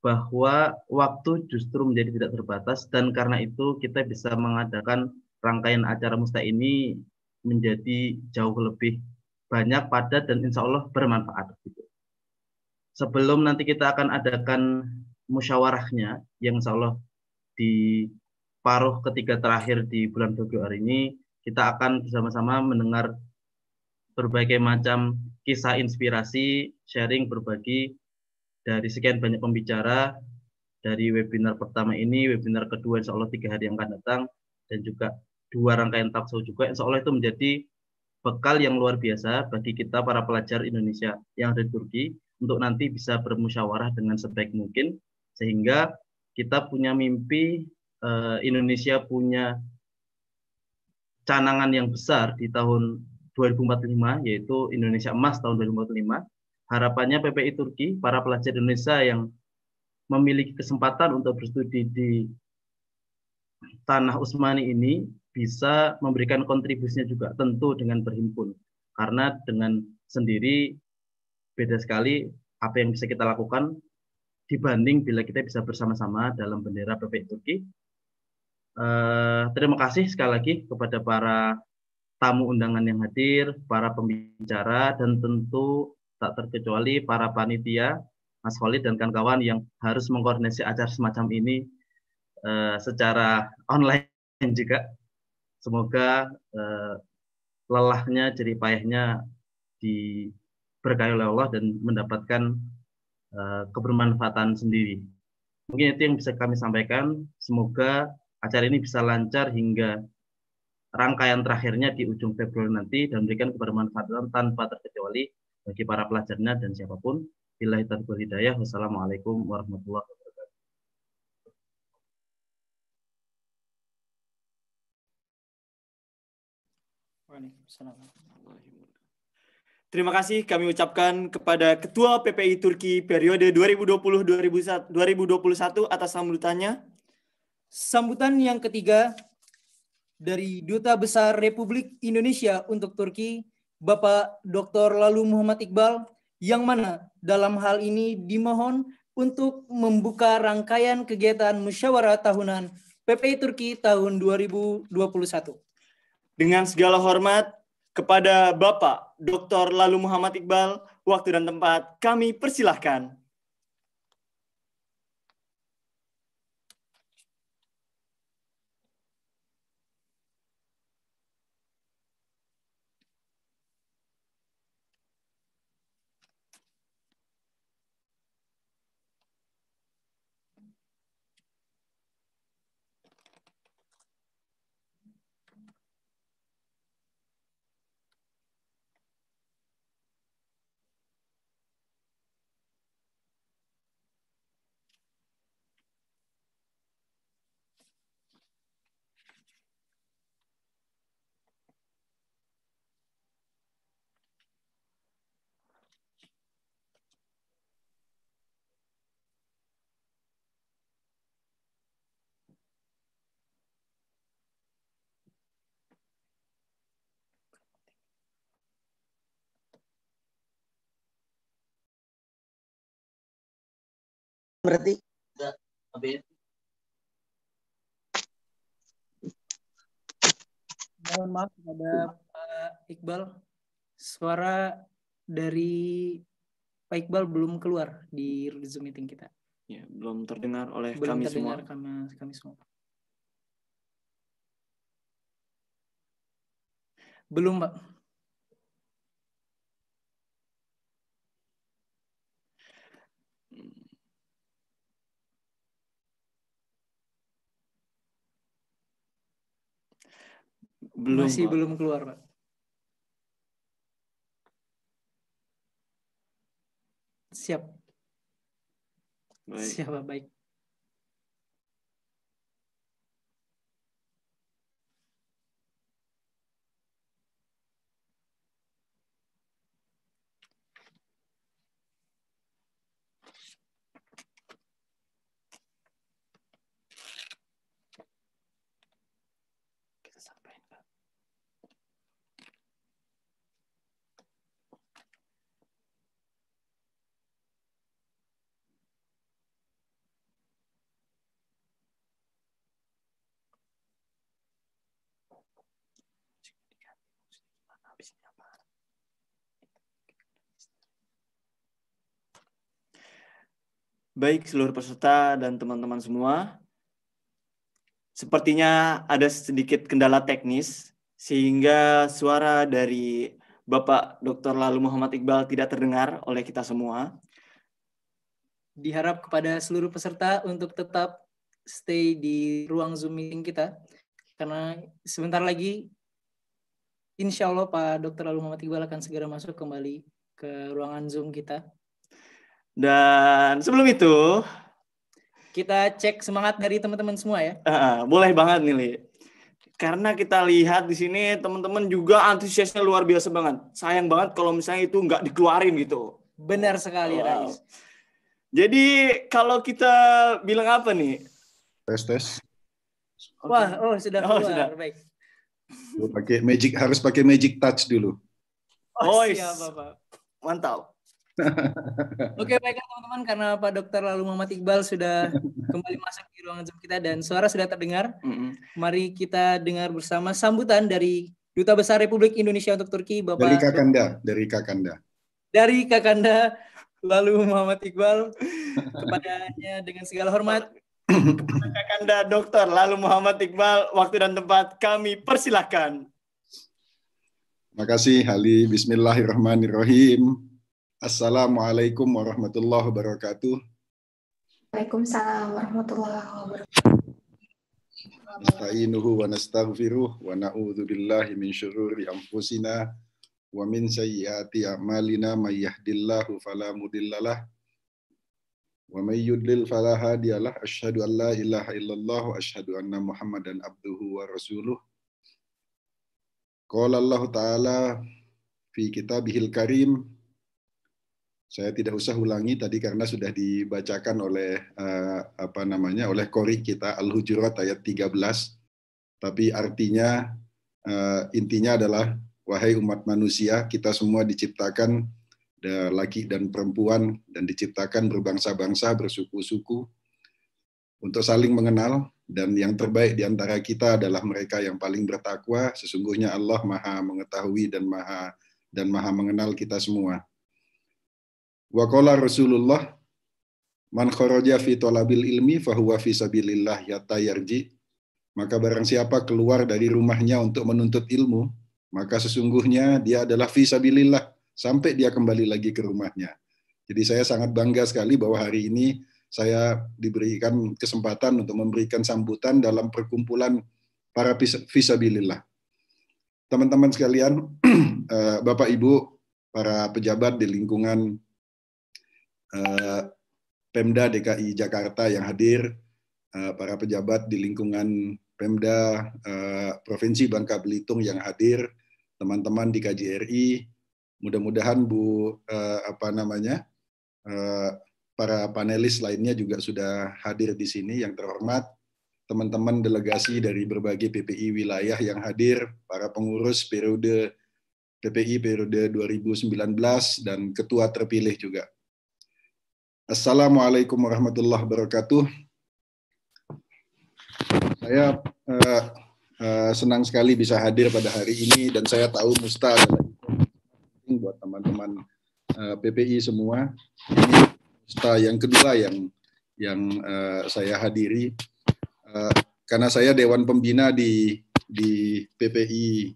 bahwa waktu justru menjadi tidak terbatas dan karena itu kita bisa mengadakan rangkaian acara musta ini menjadi jauh lebih banyak padat dan insya Allah bermanfaat. Sebelum nanti kita akan adakan musyawarahnya yang insya Allah di paruh ketiga terakhir di bulan Februari ini kita akan bersama-sama mendengar berbagai macam kisah inspirasi, sharing, berbagi dari sekian banyak pembicara dari webinar pertama ini, webinar kedua insya Allah tiga hari yang akan datang, dan juga dua rangkaian talkshow juga insya Allah itu menjadi bekal yang luar biasa bagi kita para pelajar Indonesia yang ada di Turki untuk nanti bisa bermusyawarah dengan sebaik mungkin sehingga kita punya mimpi eh, Indonesia punya canangan yang besar di tahun 2045 yaitu Indonesia Emas tahun 2045. Harapannya PPI Turki, para pelajar Indonesia yang memiliki kesempatan untuk berstudi di tanah Utsmani ini bisa memberikan kontribusinya juga tentu dengan berhimpun. Karena dengan sendiri beda sekali apa yang bisa kita lakukan dibanding bila kita bisa bersama-sama dalam bendera PPI Turki. Uh, terima kasih sekali lagi kepada para tamu undangan yang hadir, para pembicara, dan tentu tak terkecuali para panitia, Mas Khalid dan kawan-kawan yang harus mengkoordinasi acara semacam ini uh, secara online juga. Semoga uh, lelahnya, ceripayahnya, payahnya diberkahi oleh Allah dan mendapatkan uh, kebermanfaatan sendiri. Mungkin itu yang bisa kami sampaikan. Semoga acara ini bisa lancar hingga rangkaian terakhirnya di ujung Februari nanti dan memberikan kebermanfaatan tanpa terkecuali bagi para pelajarnya dan siapapun. Bila hitam hidayah. Wassalamualaikum warahmatullahi wabarakatuh. Terima kasih kami ucapkan kepada Ketua PPI Turki periode 2020-2021 atas sambutannya. Sambutan yang ketiga dari Duta Besar Republik Indonesia untuk Turki, Bapak Dr. Lalu Muhammad Iqbal, yang mana dalam hal ini dimohon untuk membuka rangkaian kegiatan musyawarah tahunan PPI Turki tahun 2021. Dengan segala hormat, kepada Bapak Dr. Lalu Muhammad Iqbal, waktu dan tempat kami persilahkan. berarti? Mohon maaf kepada Pak Iqbal. Suara dari Pak Iqbal belum keluar di Zoom meeting kita. Ya, belum terdengar oleh belum kami terdengar semua. Kami, kami semua. Belum, Pak. Belum, Masih Pak. belum keluar, Pak. Siap. Baik. Siap, Baik. Baik seluruh peserta dan teman-teman semua, sepertinya ada sedikit kendala teknis sehingga suara dari Bapak Dr. Lalu Muhammad Iqbal tidak terdengar oleh kita semua. Diharap kepada seluruh peserta untuk tetap stay di ruang Zoom meeting kita karena sebentar lagi insya Allah Pak Dokter Lalu Muhammad Iqbal akan segera masuk kembali ke ruangan Zoom kita. Dan sebelum itu, kita cek semangat dari teman-teman semua ya. Uh, boleh banget nih, Li. Karena kita lihat di sini teman-teman juga antusiasnya luar biasa banget. Sayang banget kalau misalnya itu nggak dikeluarin gitu. Benar sekali, wow. Rais. Jadi kalau kita bilang apa nih? Tes tes. Okay. Wah, oh sudah oh, keluar. Oh, sudah. Baik pakai magic harus pakai magic touch dulu. Oh, iya, Bapak. Mantap. (laughs) Oke baiklah teman-teman karena Pak Dokter lalu Muhammad Iqbal sudah (laughs) kembali masuk di ruangan Zoom kita dan suara sudah terdengar. Mm -hmm. Mari kita dengar bersama sambutan dari Duta Besar Republik Indonesia untuk Turki Bapak dari Kakanda, dari Kakanda. Dari Kakanda lalu Muhammad Iqbal kepadanya dengan segala hormat Kakanda Dokter lalu Muhammad Iqbal, waktu dan tempat kami persilahkan. Terima kasih Hali. Bismillahirrahmanirrahim. Assalamualaikum warahmatullahi wabarakatuh. Waalaikumsalam warahmatullahi wabarakatuh. Nasta'inuhu wa nastaghfiruh wa na'udzu billahi min syururi anfusina wa min sayyiati a'malina may yahdillahu fala mudhillalah ومن yudlil فلا هادي له أشهد أن لا إله إلا الله وأشهد أن محمدا عبده ورسوله قال الله تعالى في كتابه الكريم saya tidak usah ulangi tadi karena sudah dibacakan oleh uh, apa namanya oleh kori kita Al-Hujurat ayat 13 tapi artinya uh, intinya adalah wahai umat manusia kita semua diciptakan laki dan perempuan dan diciptakan berbangsa-bangsa, bersuku-suku untuk saling mengenal dan yang terbaik di antara kita adalah mereka yang paling bertakwa. Sesungguhnya Allah Maha mengetahui dan Maha dan Maha mengenal kita semua. Waqala Rasulullah man kharaja fi talabil ilmi fahuwa fi sabilillah yatayarji. Maka barang siapa keluar dari rumahnya untuk menuntut ilmu, maka sesungguhnya dia adalah fi sabilillah sampai dia kembali lagi ke rumahnya. Jadi saya sangat bangga sekali bahwa hari ini saya diberikan kesempatan untuk memberikan sambutan dalam perkumpulan para visabilillah. Teman-teman sekalian, (clears throat) eh, Bapak Ibu, para pejabat di lingkungan eh, Pemda DKI Jakarta yang hadir, eh, para pejabat di lingkungan Pemda Provinsi Bangka Belitung yang hadir, teman-teman di KJRI, Mudah-mudahan Bu eh, apa namanya eh, para panelis lainnya juga sudah hadir di sini yang terhormat teman-teman delegasi dari berbagai PPI wilayah yang hadir, para pengurus periode PPI periode 2019 dan ketua terpilih juga. Assalamualaikum warahmatullahi wabarakatuh. Saya uh, senang sekali bisa hadir pada hari ini dan saya tahu Musta adalah teman-teman eh, PPI semua. Ini pesta yang kedua yang yang eh, saya hadiri eh, karena saya dewan pembina di di PPI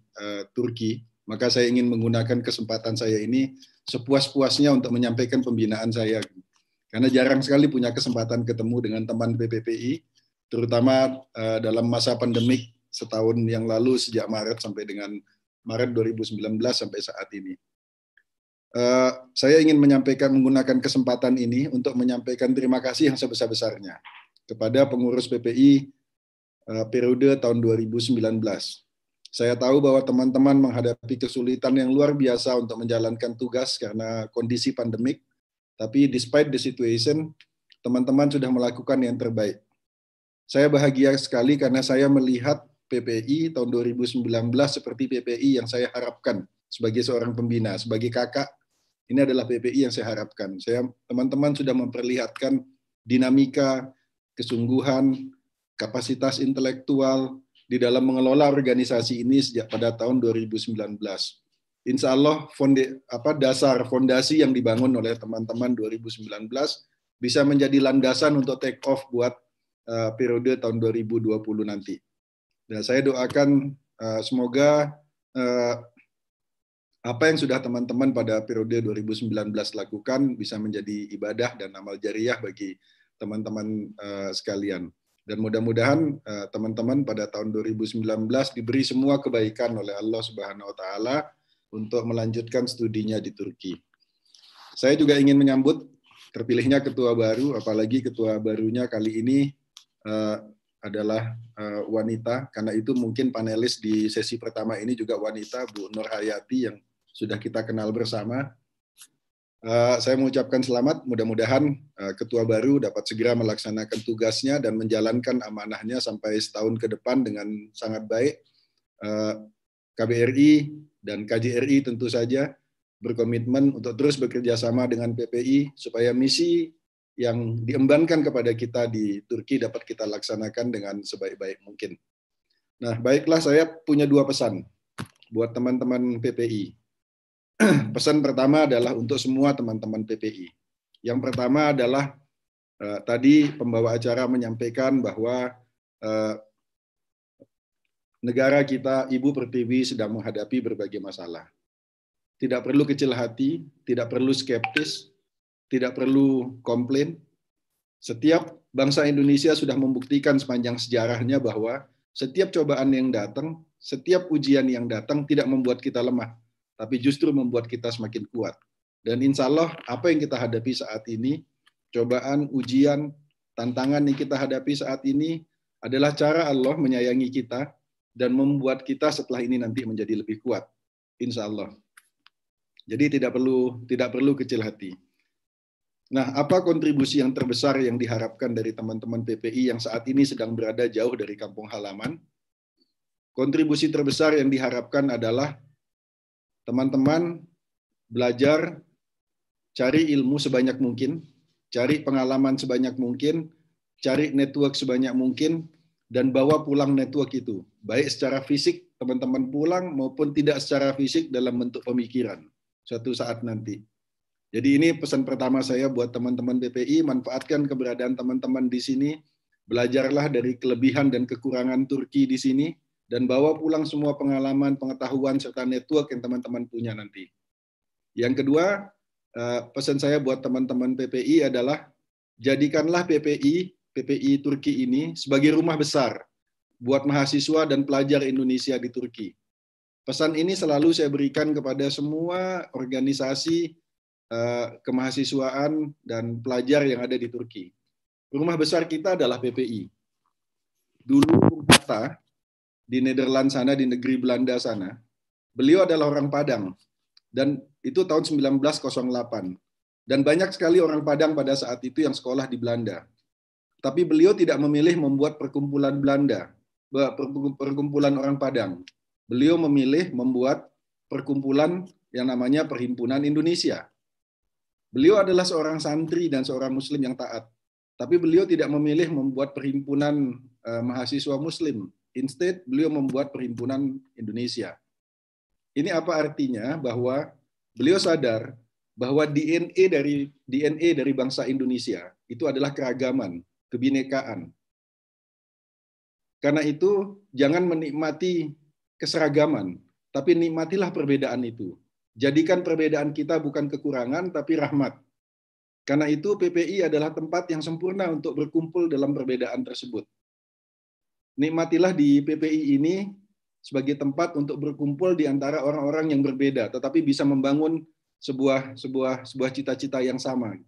Turki, maka saya ingin menggunakan kesempatan saya ini sepuas-puasnya untuk menyampaikan pembinaan saya. Karena jarang sekali punya kesempatan ketemu dengan teman PPPI, terutama uh, dalam masa pandemik setahun yang lalu sejak Maret sampai dengan Maret 2019 sampai saat ini. Eh, saya ingin menyampaikan menggunakan kesempatan ini untuk menyampaikan terima kasih yang sebesar-besarnya kepada pengurus PPI eh, periode tahun 2019. Saya tahu bahwa teman-teman menghadapi kesulitan yang luar biasa untuk menjalankan tugas karena kondisi pandemik, tapi despite the situation, teman-teman sudah melakukan yang terbaik. Saya bahagia sekali karena saya melihat PPI tahun 2019 seperti PPI yang saya harapkan sebagai seorang pembina, sebagai kakak ini adalah BPI yang saya harapkan. Saya teman-teman sudah memperlihatkan dinamika, kesungguhan, kapasitas intelektual di dalam mengelola organisasi ini sejak pada tahun 2019. Insya Allah fondi, apa, dasar fondasi yang dibangun oleh teman-teman 2019 bisa menjadi landasan untuk take off buat uh, periode tahun 2020 nanti. Dan saya doakan uh, semoga uh, apa yang sudah teman-teman pada periode 2019 lakukan bisa menjadi ibadah dan amal jariah bagi teman-teman eh, sekalian. Dan mudah-mudahan eh, teman-teman pada tahun 2019 diberi semua kebaikan oleh Allah Subhanahu wa taala untuk melanjutkan studinya di Turki. Saya juga ingin menyambut terpilihnya ketua baru, apalagi ketua barunya kali ini eh, adalah wanita. Karena itu mungkin panelis di sesi pertama ini juga wanita, Bu Nur Hayati yang sudah kita kenal bersama. Eh, saya mengucapkan selamat, mudah-mudahan eh, ketua baru dapat segera melaksanakan tugasnya dan menjalankan amanahnya sampai setahun ke depan dengan sangat baik. Eh, KBRI dan KJRI tentu saja berkomitmen untuk terus bekerja sama dengan PPI supaya misi yang diembankan kepada kita di Turki dapat kita laksanakan dengan sebaik-baik mungkin. Nah, baiklah saya punya dua pesan buat teman-teman PPI. (clears throat) pesan pertama adalah untuk semua teman-teman PPI. Yang pertama adalah eh, tadi pembawa acara menyampaikan bahwa eh, negara kita, Ibu Pertiwi sedang menghadapi berbagai masalah. Tidak perlu kecil hati, tidak perlu skeptis, tidak perlu komplain. Setiap bangsa Indonesia sudah membuktikan sepanjang sejarahnya bahwa setiap cobaan yang datang, setiap ujian yang datang tidak membuat kita lemah, tapi justru membuat kita semakin kuat. Dan insya Allah apa yang kita hadapi saat ini, cobaan, ujian, tantangan yang kita hadapi saat ini adalah cara Allah menyayangi kita dan membuat kita setelah ini nanti menjadi lebih kuat. Insya Allah. Jadi tidak perlu tidak perlu kecil hati. Nah, apa kontribusi yang terbesar yang diharapkan dari teman-teman PPI yang saat ini sedang berada jauh dari kampung halaman? Kontribusi terbesar yang diharapkan adalah teman-teman belajar cari ilmu sebanyak mungkin, cari pengalaman sebanyak mungkin, cari network sebanyak mungkin, dan bawa pulang network itu. Baik secara fisik, teman-teman pulang, maupun tidak secara fisik dalam bentuk pemikiran suatu saat nanti. Jadi ini pesan pertama saya buat teman-teman BPI, manfaatkan keberadaan teman-teman di sini, belajarlah dari kelebihan dan kekurangan Turki di sini, dan bawa pulang semua pengalaman, pengetahuan, serta network yang teman-teman punya nanti. Yang kedua, eh, pesan saya buat teman-teman PPI adalah jadikanlah PPI, PPI Turki ini sebagai rumah besar buat mahasiswa dan pelajar Indonesia di Turki. Pesan ini selalu saya berikan kepada semua organisasi eh, kemahasiswaan dan pelajar yang ada di Turki. Rumah besar kita adalah PPI. Dulu kata di Nederland sana, di negeri Belanda sana. Beliau adalah orang Padang. Dan itu tahun 1908. Dan banyak sekali orang Padang pada saat itu yang sekolah di Belanda. Tapi beliau tidak memilih membuat perkumpulan Belanda, perkumpulan orang Padang. Beliau memilih membuat perkumpulan yang namanya Perhimpunan Indonesia. Beliau adalah seorang santri dan seorang muslim yang taat. Tapi beliau tidak memilih membuat perhimpunan eh, mahasiswa muslim Instead, beliau membuat perhimpunan Indonesia. Ini apa artinya bahwa beliau sadar bahwa DNA dari DNA dari bangsa Indonesia itu adalah keragaman, kebinekaan. Karena itu jangan menikmati keseragaman, tapi nikmatilah perbedaan itu. Jadikan perbedaan kita bukan kekurangan tapi rahmat. Karena itu PPI adalah tempat yang sempurna untuk berkumpul dalam perbedaan tersebut nikmatilah di PPI ini sebagai tempat untuk berkumpul di antara orang-orang yang berbeda, tetapi bisa membangun sebuah sebuah sebuah cita-cita yang sama.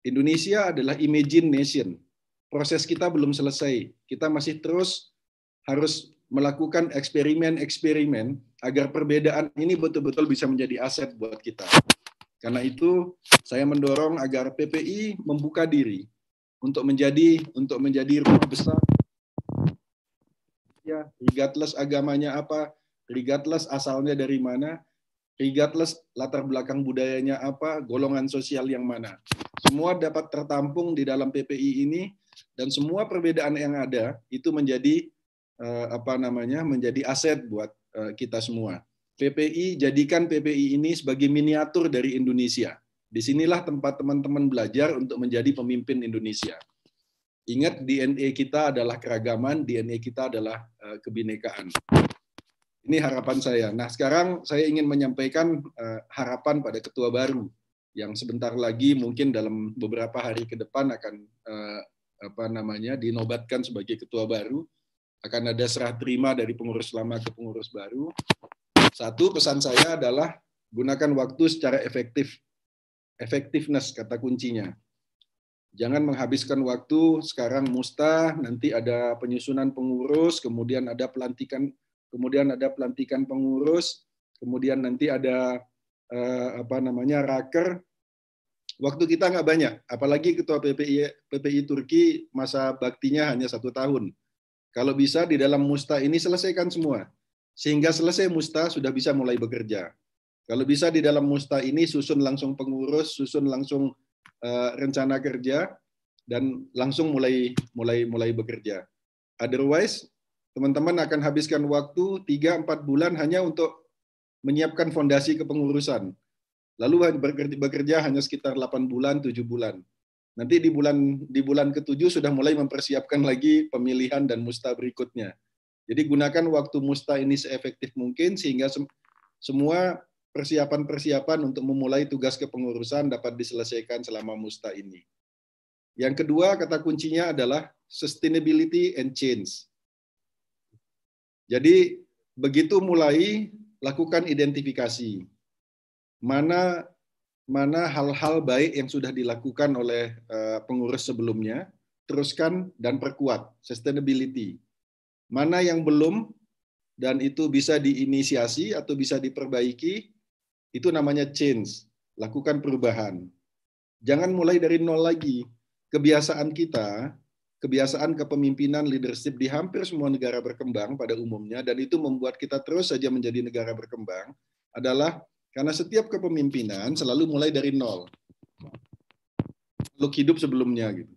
Indonesia adalah imagine nation. Proses kita belum selesai. Kita masih terus harus melakukan eksperimen-eksperimen agar perbedaan ini betul-betul bisa menjadi aset buat kita. Karena itu saya mendorong agar PPI membuka diri untuk menjadi untuk menjadi rumah besar politiknya, regardless agamanya apa, regardless asalnya dari mana, regardless latar belakang budayanya apa, golongan sosial yang mana. Semua dapat tertampung di dalam PPI ini dan semua perbedaan yang ada itu menjadi eh, apa namanya menjadi aset buat eh, kita semua. PPI jadikan PPI ini sebagai miniatur dari Indonesia. Disinilah tempat teman-teman belajar untuk menjadi pemimpin Indonesia. Ingat DNA kita adalah keragaman, DNA kita adalah eh, kebinekaan. Ini harapan saya. Nah, sekarang saya ingin menyampaikan eh, harapan pada ketua baru yang sebentar lagi mungkin dalam beberapa hari ke depan akan eh, apa namanya dinobatkan sebagai ketua baru. Akan ada serah terima dari pengurus lama ke pengurus baru. Satu pesan saya adalah gunakan waktu secara efektif. Efektiveness kata kuncinya Jangan menghabiskan waktu, sekarang mustah, nanti ada penyusunan pengurus, kemudian ada pelantikan, kemudian ada pelantikan pengurus, kemudian nanti ada eh, apa namanya raker. Waktu kita nggak banyak, apalagi ketua PPI PPI Turki masa baktinya hanya satu tahun. Kalau bisa di dalam mustah ini selesaikan semua, sehingga selesai mustah sudah bisa mulai bekerja. Kalau bisa di dalam mustah ini susun langsung pengurus, susun langsung Eh, rencana kerja dan langsung mulai mulai mulai bekerja. Otherwise, teman-teman akan habiskan waktu 3-4 bulan hanya untuk menyiapkan fondasi kepengurusan. Lalu bekerja, bekerja hanya sekitar 8 bulan, 7 bulan. Nanti di bulan di bulan ketujuh sudah mulai mempersiapkan lagi pemilihan dan musta berikutnya. Jadi gunakan waktu musta ini seefektif mungkin sehingga semua persiapan-persiapan untuk memulai tugas kepengurusan dapat diselesaikan selama musta ini. Yang kedua, kata kuncinya adalah sustainability and change. Jadi, begitu mulai, lakukan identifikasi. Mana mana hal-hal baik yang sudah dilakukan oleh eh, pengurus sebelumnya, teruskan dan perkuat sustainability. Mana yang belum dan itu bisa diinisiasi atau bisa diperbaiki, itu namanya change, lakukan perubahan. Jangan mulai dari nol lagi. Kebiasaan kita, kebiasaan kepemimpinan leadership di hampir semua negara berkembang pada umumnya, dan itu membuat kita terus saja menjadi negara berkembang, adalah karena setiap kepemimpinan selalu mulai dari nol. Luk hidup sebelumnya gitu.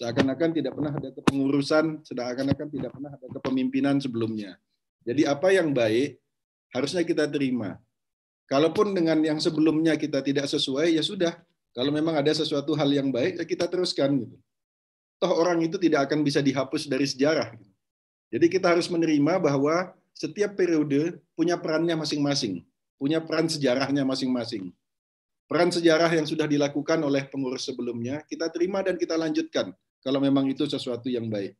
Seakan-akan tidak pernah ada kepengurusan, seakan-akan tidak pernah ada kepemimpinan sebelumnya. Jadi apa yang baik harusnya kita terima. Kalaupun dengan yang sebelumnya kita tidak sesuai, ya sudah. Kalau memang ada sesuatu hal yang baik, ya kita teruskan. Gitu. Toh orang itu tidak akan bisa dihapus dari sejarah. Gitu. Jadi kita harus menerima bahwa setiap periode punya perannya masing-masing. Punya peran sejarahnya masing-masing. Peran sejarah yang sudah dilakukan oleh pengurus sebelumnya, kita terima dan kita lanjutkan kalau memang itu sesuatu yang baik.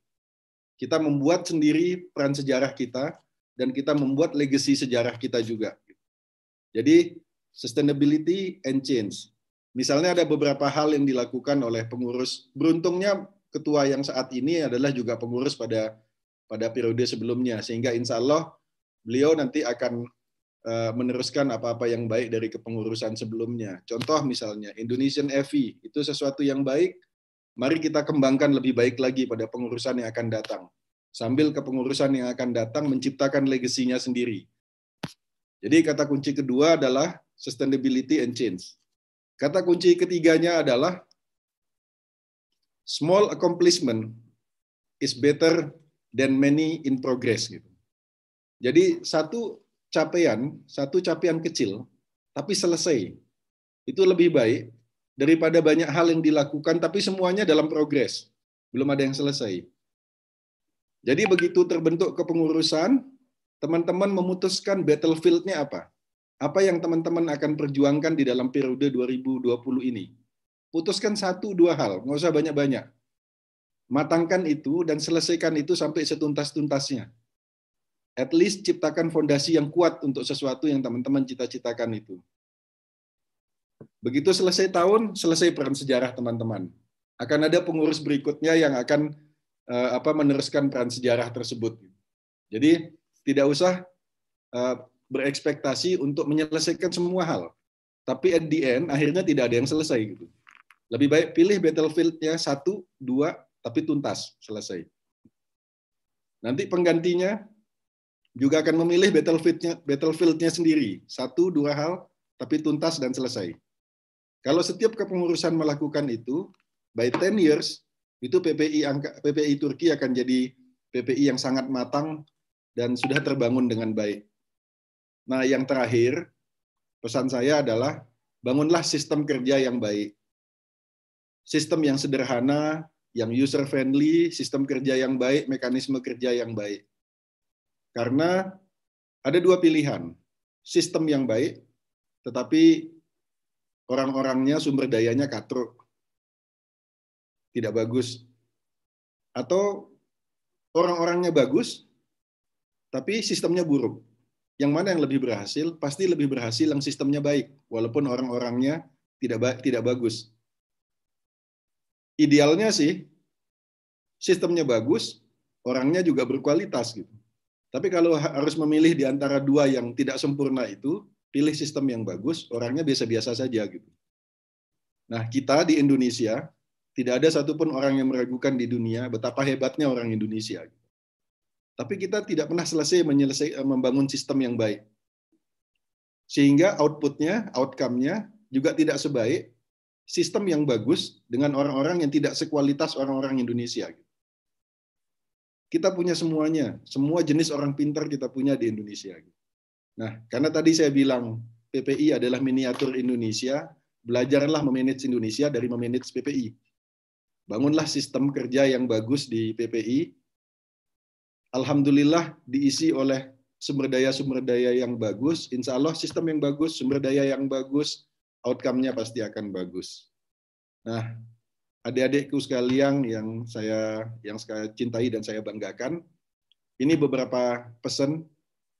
Kita membuat sendiri peran sejarah kita, dan kita membuat legasi sejarah kita juga jadi sustainability and change. Misalnya ada beberapa hal yang dilakukan oleh pengurus. Beruntungnya ketua yang saat ini adalah juga pengurus pada pada periode sebelumnya sehingga insya Allah beliau nanti akan eh, meneruskan apa-apa yang baik dari kepengurusan sebelumnya. Contoh misalnya Indonesian EV itu sesuatu yang baik. Mari kita kembangkan lebih baik lagi pada pengurusan yang akan datang. Sambil kepengurusan yang akan datang menciptakan legasinya sendiri. Jadi kata kunci kedua adalah sustainability and change. Kata kunci ketiganya adalah small accomplishment is better than many in progress gitu. Jadi satu capaian, satu capaian kecil tapi selesai. Itu lebih baik daripada banyak hal yang dilakukan tapi semuanya dalam progres. Belum ada yang selesai. Jadi begitu terbentuk kepengurusan, teman-teman memutuskan battlefield-nya apa? Apa yang teman-teman akan perjuangkan di dalam periode 2020 ini? Putuskan satu dua hal, nggak usah banyak-banyak. Matangkan itu dan selesaikan itu sampai setuntas-tuntasnya. At least ciptakan fondasi yang kuat untuk sesuatu yang teman-teman cita-citakan itu. Begitu selesai tahun, selesai peran sejarah teman-teman. Akan ada pengurus berikutnya yang akan eh, apa meneruskan peran sejarah tersebut. Jadi tidak usah uh, berekspektasi untuk menyelesaikan semua hal. Tapi at the end akhirnya tidak ada yang selesai gitu. Lebih baik pilih battlefield-nya satu, dua, tapi tuntas selesai. Nanti penggantinya juga akan memilih battlefieldnya battlefieldnya sendiri satu dua hal tapi tuntas dan selesai. Kalau setiap kepengurusan melakukan itu, by 10 years itu PPI PPI Turki akan jadi PPI yang sangat matang dan sudah terbangun dengan baik. Nah, yang terakhir, pesan saya adalah bangunlah sistem kerja yang baik. Sistem yang sederhana, yang user-friendly, sistem kerja yang baik, mekanisme kerja yang baik. Karena ada dua pilihan. Sistem yang baik, tetapi orang-orangnya sumber dayanya katruk. Tidak bagus. Atau orang-orangnya bagus, tapi sistemnya buruk. Yang mana yang lebih berhasil? Pasti lebih berhasil yang sistemnya baik, walaupun orang-orangnya tidak ba tidak bagus. Idealnya sih sistemnya bagus, orangnya juga berkualitas gitu. Tapi kalau harus memilih di antara dua yang tidak sempurna itu, pilih sistem yang bagus, orangnya biasa-biasa saja gitu. Nah, kita di Indonesia tidak ada satupun orang yang meragukan di dunia betapa hebatnya orang Indonesia tapi kita tidak pernah selesai menyelesai, eh, membangun sistem yang baik. Sehingga outputnya, outcome-nya juga tidak sebaik sistem yang bagus dengan orang-orang yang tidak sekualitas orang-orang Indonesia. Kita punya semuanya, semua jenis orang pintar kita punya di Indonesia. Nah, karena tadi saya bilang PPI adalah miniatur Indonesia, belajarlah memanage Indonesia dari memanage PPI. Bangunlah sistem kerja yang bagus di PPI, Alhamdulillah diisi oleh sumber daya-sumber daya yang bagus. Insya Allah sistem yang bagus, sumber daya yang bagus, outcome-nya pasti akan bagus. Nah, adik-adikku sekalian yang saya yang saya cintai dan saya banggakan, ini beberapa pesan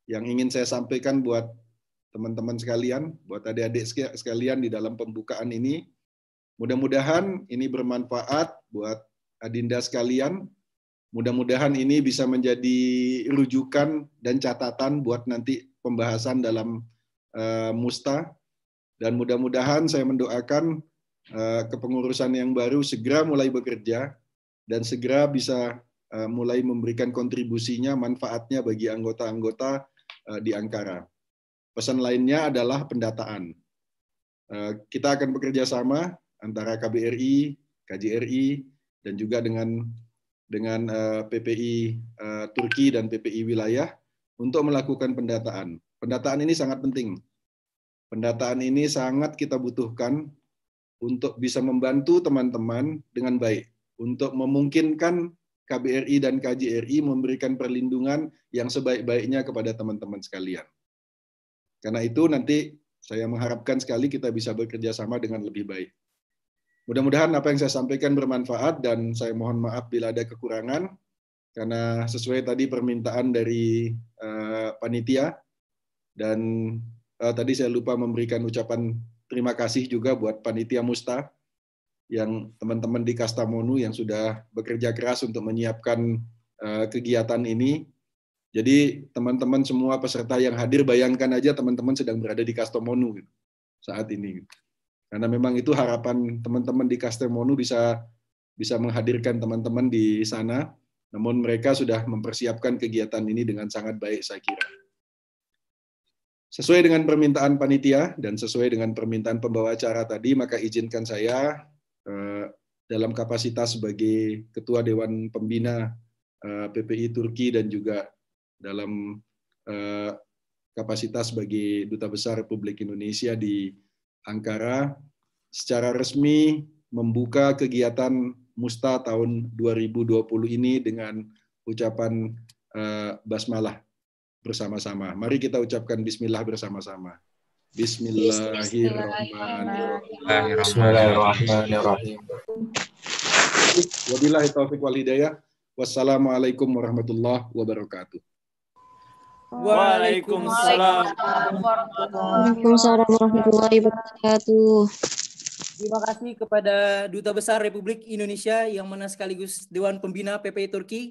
yang ingin saya sampaikan buat teman-teman sekalian, buat adik-adik sekalian di dalam pembukaan ini. Mudah-mudahan ini bermanfaat buat adinda sekalian Mudah-mudahan ini bisa menjadi rujukan dan catatan buat nanti pembahasan dalam uh, musta. Dan mudah-mudahan saya mendoakan uh, kepengurusan yang baru segera mulai bekerja dan segera bisa uh, mulai memberikan kontribusinya, manfaatnya bagi anggota-anggota uh, di Angkara. Pesan lainnya adalah pendataan. Uh, kita akan bekerja sama antara KBRI, KJRI, dan juga dengan dengan eh, PPI eh, Turki dan PPI wilayah untuk melakukan pendataan. Pendataan ini sangat penting. Pendataan ini sangat kita butuhkan untuk bisa membantu teman-teman dengan baik, untuk memungkinkan KBRI dan KJRI memberikan perlindungan yang sebaik-baiknya kepada teman-teman sekalian. Karena itu nanti saya mengharapkan sekali kita bisa bekerja sama dengan lebih baik. Mudah-mudahan apa yang saya sampaikan bermanfaat dan saya mohon maaf bila ada kekurangan karena sesuai tadi permintaan dari uh, panitia dan uh, tadi saya lupa memberikan ucapan terima kasih juga buat panitia Musta yang teman-teman di Kastamonu yang sudah bekerja keras untuk menyiapkan uh, kegiatan ini. Jadi teman-teman semua peserta yang hadir bayangkan aja teman-teman sedang berada di Kastamonu saat ini. Karena memang itu harapan teman-teman di Kastemonu bisa bisa menghadirkan teman-teman di sana. Namun mereka sudah mempersiapkan kegiatan ini dengan sangat baik saya kira. Sesuai dengan permintaan panitia dan sesuai dengan permintaan pembawa acara tadi, maka izinkan saya eh, dalam kapasitas sebagai Ketua Dewan Pembina eh, PPI Turki dan juga dalam eh, kapasitas sebagai Duta Besar Republik Indonesia di Angkara secara resmi membuka kegiatan Musta tahun 2020 ini dengan ucapan eh, basmalah bersama-sama. Mari kita ucapkan bismillah bersama-sama. Bismillahirrahmanirrahim. Bismillahirrahmanirrahim. Wabillahi taufiq wal hidayah. Wassalamualaikum warahmatullahi wabarakatuh. Waalaikumsalam. Waalaikumsalam warahmatullahi wabarakatuh. Terima kasih kepada Duta Besar Republik Indonesia yang mana sekaligus Dewan Pembina PPI Turki,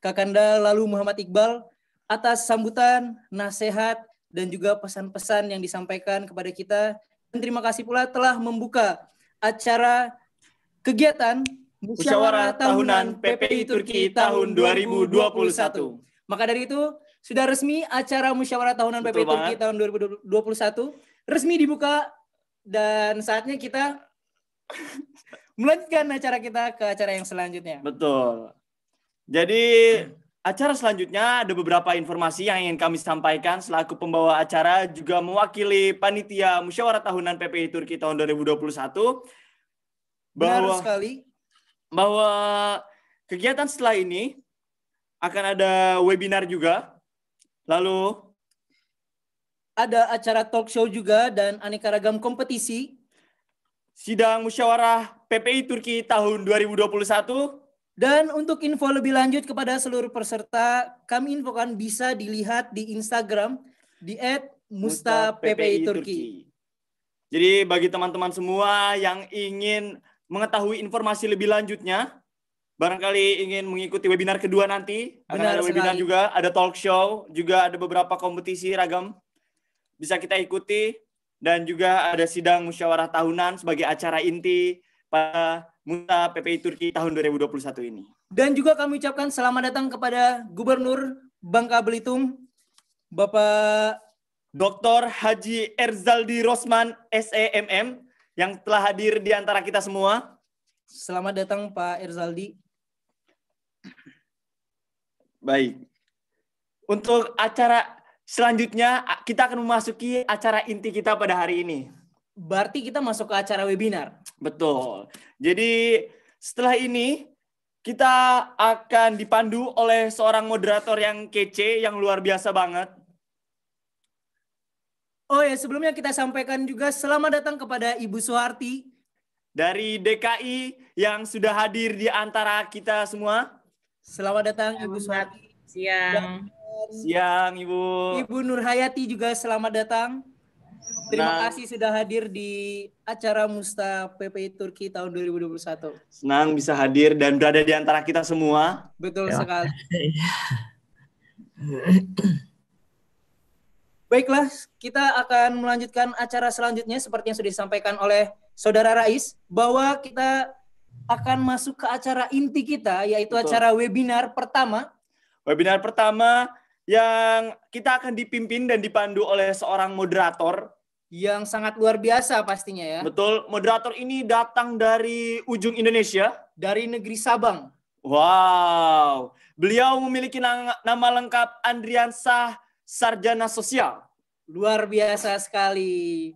Kakanda Lalu Muhammad Iqbal, atas sambutan, nasihat, dan juga pesan-pesan yang disampaikan kepada kita. Dan terima kasih pula telah membuka acara kegiatan Musyawarah Tahunan PPI Turki tahun 2021. Maka dari itu, sudah resmi acara musyawarah tahunan PP Turki tahun 2021 resmi dibuka dan saatnya kita (laughs) melanjutkan acara kita ke acara yang selanjutnya. Betul. Jadi acara selanjutnya ada beberapa informasi yang ingin kami sampaikan selaku pembawa acara juga mewakili panitia musyawarah tahunan PP Turki tahun 2021 bahwa Benar sekali bahwa kegiatan setelah ini akan ada webinar juga Lalu ada acara talk show juga dan aneka ragam kompetisi. Sidang musyawarah PPI Turki tahun 2021. Dan untuk info lebih lanjut kepada seluruh peserta, kami infokan bisa dilihat di Instagram di @musta_ppi_turki. Jadi bagi teman-teman semua yang ingin mengetahui informasi lebih lanjutnya, barangkali ingin mengikuti webinar kedua nanti akan Benar ada sekali. webinar juga ada talk show juga ada beberapa kompetisi ragam bisa kita ikuti dan juga ada sidang musyawarah tahunan sebagai acara inti pada Muta PPI Turki tahun 2021 ini dan juga kami ucapkan selamat datang kepada Gubernur Bangka Belitung Bapak Dr. Haji Erzaldi Rosman SEMM yang telah hadir di antara kita semua. Selamat datang Pak Erzaldi. Baik. Untuk acara selanjutnya kita akan memasuki acara inti kita pada hari ini. Berarti kita masuk ke acara webinar. Betul. Jadi setelah ini kita akan dipandu oleh seorang moderator yang kece yang luar biasa banget. Oh ya, sebelumnya kita sampaikan juga selamat datang kepada Ibu Soeharti dari DKI yang sudah hadir di antara kita semua. Selamat datang Ibu Suhati. Siang. Siang Ibu. Ibu Nurhayati juga selamat datang. Terima Senang. kasih sudah hadir di acara Musta PPI Turki tahun 2021. Senang bisa hadir dan berada di antara kita semua. Betul ya. sekali. (laughs) Baiklah, kita akan melanjutkan acara selanjutnya seperti yang sudah disampaikan oleh Saudara Rais bahwa kita akan masuk ke acara inti kita yaitu Betul. acara webinar pertama. Webinar pertama yang kita akan dipimpin dan dipandu oleh seorang moderator yang sangat luar biasa pastinya ya. Betul, moderator ini datang dari ujung Indonesia, dari negeri Sabang. Wow. Beliau memiliki nama lengkap Andriansah Sarjana Sosial. Luar biasa sekali.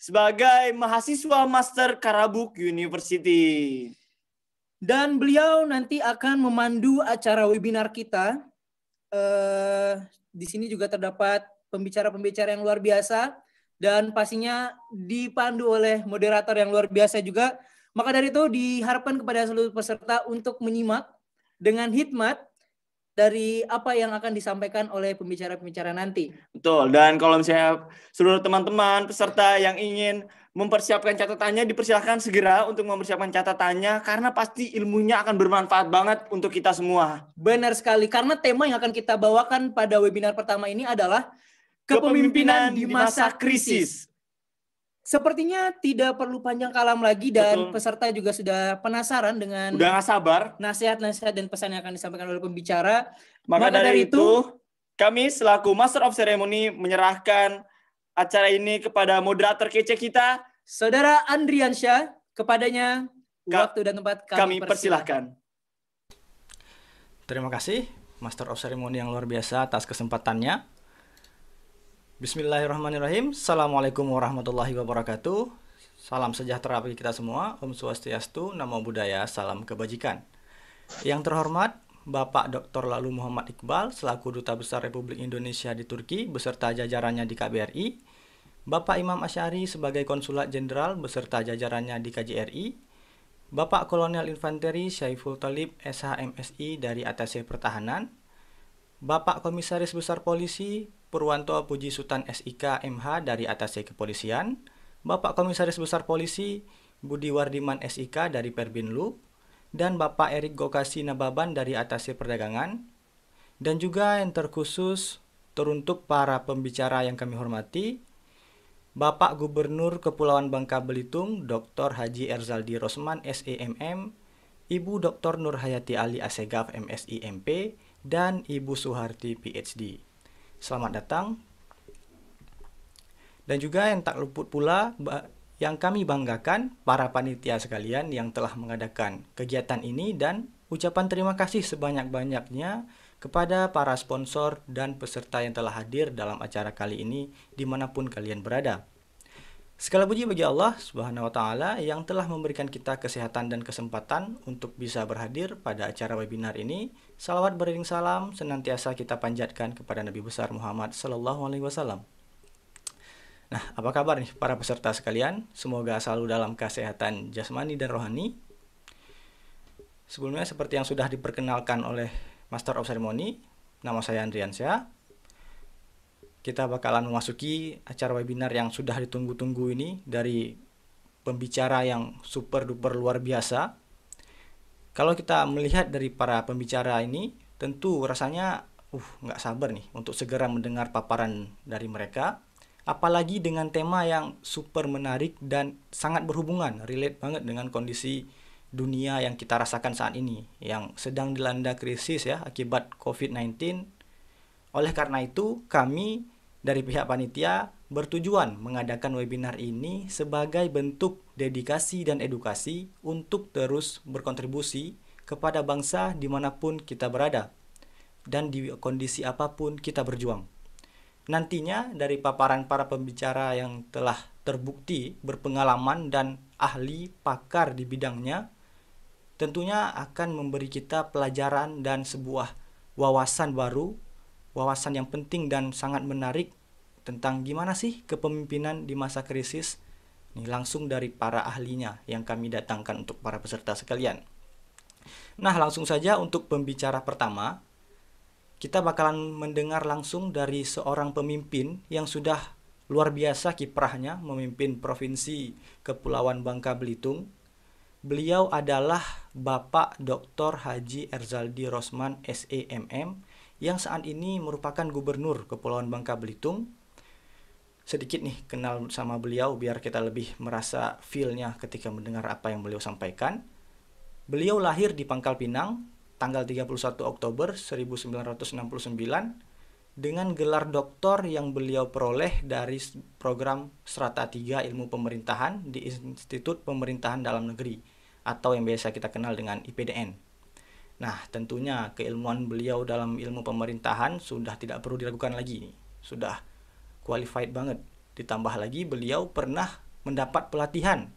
Sebagai mahasiswa Master Karabuk University. Dan beliau nanti akan memandu acara webinar kita. Uh, di sini juga terdapat pembicara-pembicara yang luar biasa dan pastinya dipandu oleh moderator yang luar biasa juga. Maka dari itu diharapkan kepada seluruh peserta untuk menyimak dengan hikmat dari apa yang akan disampaikan oleh pembicara-pembicara nanti. Betul. Dan kalau misalnya seluruh teman-teman peserta yang ingin mempersiapkan catatannya dipersilahkan segera untuk mempersiapkan catatannya karena pasti ilmunya akan bermanfaat banget untuk kita semua. Benar sekali karena tema yang akan kita bawakan pada webinar pertama ini adalah kepemimpinan, di masa krisis. krisis. Sepertinya tidak perlu panjang kalam lagi dan Betul. peserta juga sudah penasaran dengan nasihat-nasihat dan pesan yang akan disampaikan oleh pembicara. Maka, Maka dari, dari itu, itu kami selaku Master of Ceremony menyerahkan acara ini kepada moderator kece kita, Saudara Andriansyah. Kepadanya Ka waktu dan tempat kami, kami persilahkan. Terima kasih Master of Ceremony yang luar biasa atas kesempatannya. Bismillahirrahmanirrahim. Assalamualaikum warahmatullahi wabarakatuh. Salam sejahtera bagi kita semua. Om Swastiastu, Namo Buddhaya, salam kebajikan. Yang terhormat Bapak Dr. Lalu Muhammad Iqbal selaku Duta Besar Republik Indonesia di Turki beserta jajarannya di KBRI, Bapak Imam Asyari sebagai Konsulat Jenderal beserta jajarannya di KJRI, Bapak Kolonel Infanteri Syaiful Talib SHMSI dari Atase Pertahanan, Bapak Komisaris Besar Polisi Purwanto Puji Sutan SIK MH dari Atase Kepolisian, Bapak Komisaris Besar Polisi Budi Wardiman SIK dari Perbinlu, dan Bapak Erik Gokasi Nababan dari Atasi Perdagangan, dan juga yang terkhusus teruntuk para pembicara yang kami hormati, Bapak Gubernur Kepulauan Bangka Belitung Dr. Haji Erzaldi Rosman SEMM, Ibu Dr. Nur Hayati Ali Asegaf M.S.I.M.P dan Ibu Suharti PhD. Selamat datang. Dan juga yang tak luput pula yang kami banggakan para panitia sekalian yang telah mengadakan kegiatan ini dan ucapan terima kasih sebanyak-banyaknya kepada para sponsor dan peserta yang telah hadir dalam acara kali ini dimanapun kalian berada. Segala puji bagi Allah Subhanahu wa taala yang telah memberikan kita kesehatan dan kesempatan untuk bisa berhadir pada acara webinar ini. Salawat beriring salam senantiasa kita panjatkan kepada Nabi besar Muhammad sallallahu alaihi wasallam. Nah, apa kabar nih para peserta sekalian? Semoga selalu dalam kesehatan jasmani dan rohani. Sebelumnya seperti yang sudah diperkenalkan oleh Master of Ceremony, nama saya Andrian Kita bakalan memasuki acara webinar yang sudah ditunggu-tunggu ini dari pembicara yang super duper luar biasa. Kalau kita melihat dari para pembicara ini, tentu rasanya uh nggak sabar nih untuk segera mendengar paparan dari mereka apalagi dengan tema yang super menarik dan sangat berhubungan, relate banget dengan kondisi dunia yang kita rasakan saat ini yang sedang dilanda krisis ya akibat COVID-19. Oleh karena itu, kami dari pihak panitia bertujuan mengadakan webinar ini sebagai bentuk dedikasi dan edukasi untuk terus berkontribusi kepada bangsa dimanapun kita berada dan di kondisi apapun kita berjuang. Nantinya dari paparan para pembicara yang telah terbukti berpengalaman dan ahli pakar di bidangnya tentunya akan memberi kita pelajaran dan sebuah wawasan baru, wawasan yang penting dan sangat menarik tentang gimana sih kepemimpinan di masa krisis. Ini langsung dari para ahlinya yang kami datangkan untuk para peserta sekalian. Nah, langsung saja untuk pembicara pertama, kita bakalan mendengar langsung dari seorang pemimpin yang sudah luar biasa kiprahnya memimpin provinsi Kepulauan Bangka Belitung. Beliau adalah Bapak Dr. Haji Erzaldi Rosman SEMM yang saat ini merupakan gubernur Kepulauan Bangka Belitung. Sedikit nih kenal sama beliau biar kita lebih merasa feelnya ketika mendengar apa yang beliau sampaikan. Beliau lahir di Pangkal Pinang tanggal 31 Oktober 1969 dengan gelar doktor yang beliau peroleh dari program Strata 3 Ilmu Pemerintahan di Institut Pemerintahan Dalam Negeri atau yang biasa kita kenal dengan IPDN. Nah, tentunya keilmuan beliau dalam ilmu pemerintahan sudah tidak perlu diragukan lagi nih. Sudah qualified banget. Ditambah lagi beliau pernah mendapat pelatihan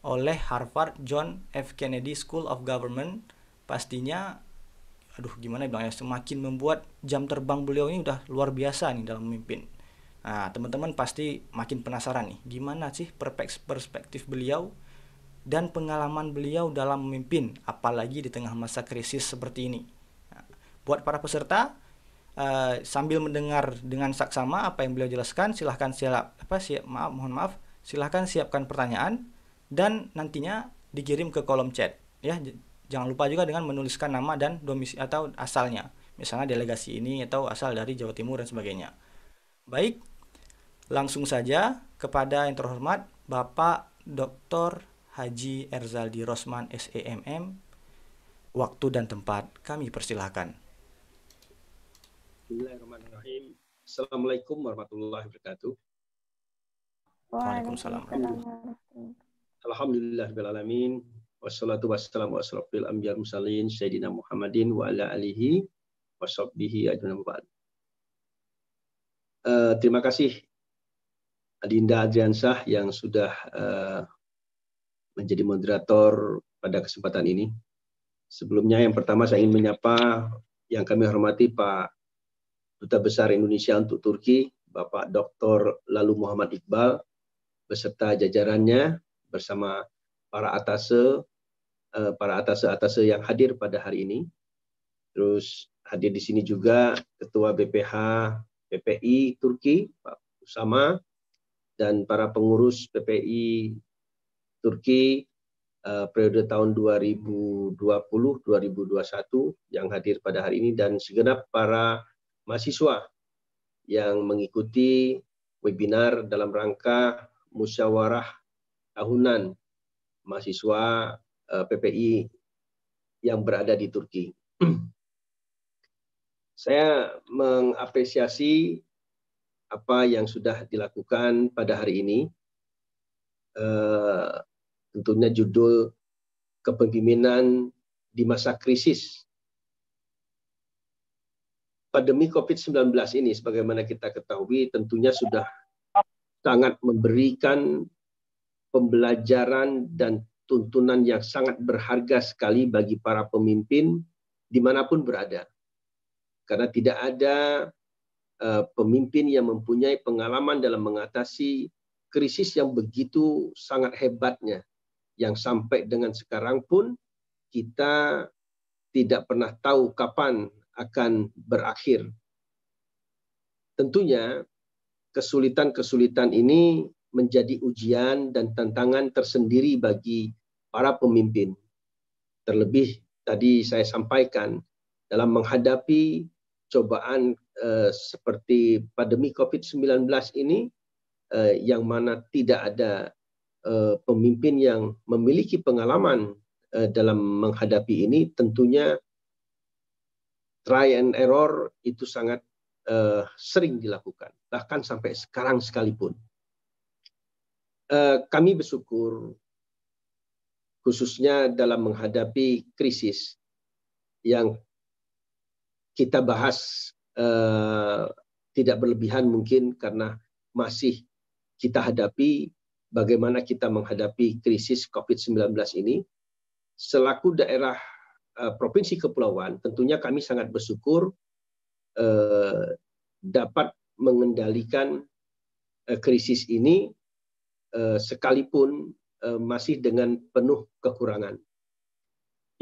oleh Harvard John F Kennedy School of Government pastinya aduh gimana bilangnya semakin membuat jam terbang beliau ini udah luar biasa nih dalam memimpin. Nah, teman-teman pasti makin penasaran nih, gimana sih perspektif beliau dan pengalaman beliau dalam memimpin, apalagi di tengah masa krisis seperti ini. Nah, buat para peserta, uh, sambil mendengar dengan saksama apa yang beliau jelaskan, silahkan siap apa siap maaf mohon maaf, silahkan siapkan pertanyaan dan nantinya dikirim ke kolom chat. Ya, Jangan lupa juga dengan menuliskan nama dan domisi atau asalnya. Misalnya delegasi ini atau asal dari Jawa Timur dan sebagainya. Baik, langsung saja kepada yang terhormat Bapak Dr. Haji Erzaldi Rosman SEMM. Waktu dan tempat kami persilahkan. Bismillahirrahmanirrahim. Assalamualaikum warahmatullahi wabarakatuh. Waalaikumsalam. Alhamdulillah alamin. Wassalatu wassalamu asrafil anbiya mursalin sayyidina Muhammadin wa ala alihi wa sahbihi ajma'in eh, terima kasih Adinda Adriansah yang sudah uh, menjadi moderator pada kesempatan ini. Sebelumnya yang pertama saya ingin menyapa yang kami hormati Pak Duta Besar Indonesia untuk Turki, Bapak Dr. Lalu Muhammad Iqbal, beserta jajarannya bersama para atase, Eh, para atase-atase yang hadir pada hari ini. Terus hadir di sini juga Ketua BPH PPI Turki, Pak Usama, dan para pengurus PPI Turki uh, periode tahun 2020-2021 yang hadir pada hari ini, dan segenap para mahasiswa yang mengikuti webinar dalam rangka musyawarah tahunan mahasiswa Eh, PPI yang berada di Turki. (clears throat) Saya mengapresiasi apa yang sudah dilakukan pada hari ini. Eh, tentunya judul kepemimpinan di masa krisis pandemi COVID-19 ini, sebagaimana kita ketahui, tentunya sudah sangat memberikan pembelajaran dan tuntunan yang sangat berharga sekali bagi para pemimpin dimanapun berada. Karena tidak ada uh, pemimpin yang mempunyai pengalaman dalam mengatasi krisis yang begitu sangat hebatnya. Yang sampai dengan sekarang pun kita tidak pernah tahu kapan akan berakhir. Tentunya kesulitan-kesulitan ini menjadi ujian dan tantangan tersendiri bagi para pemimpin. Terlebih tadi saya sampaikan dalam menghadapi cobaan eh, seperti pandemi Covid-19 ini eh, yang mana tidak ada eh, pemimpin yang memiliki pengalaman eh, dalam menghadapi ini tentunya try and error itu sangat eh, sering dilakukan bahkan sampai sekarang sekalipun Eh, kami bersyukur khususnya dalam menghadapi krisis yang kita bahas eh, tidak berlebihan mungkin karena masih kita hadapi bagaimana kita menghadapi krisis COVID-19 ini. Selaku daerah eh, Provinsi Kepulauan, tentunya kami sangat bersyukur eh, dapat mengendalikan eh, krisis ini Eh, sekalipun eh, masih dengan penuh kekurangan.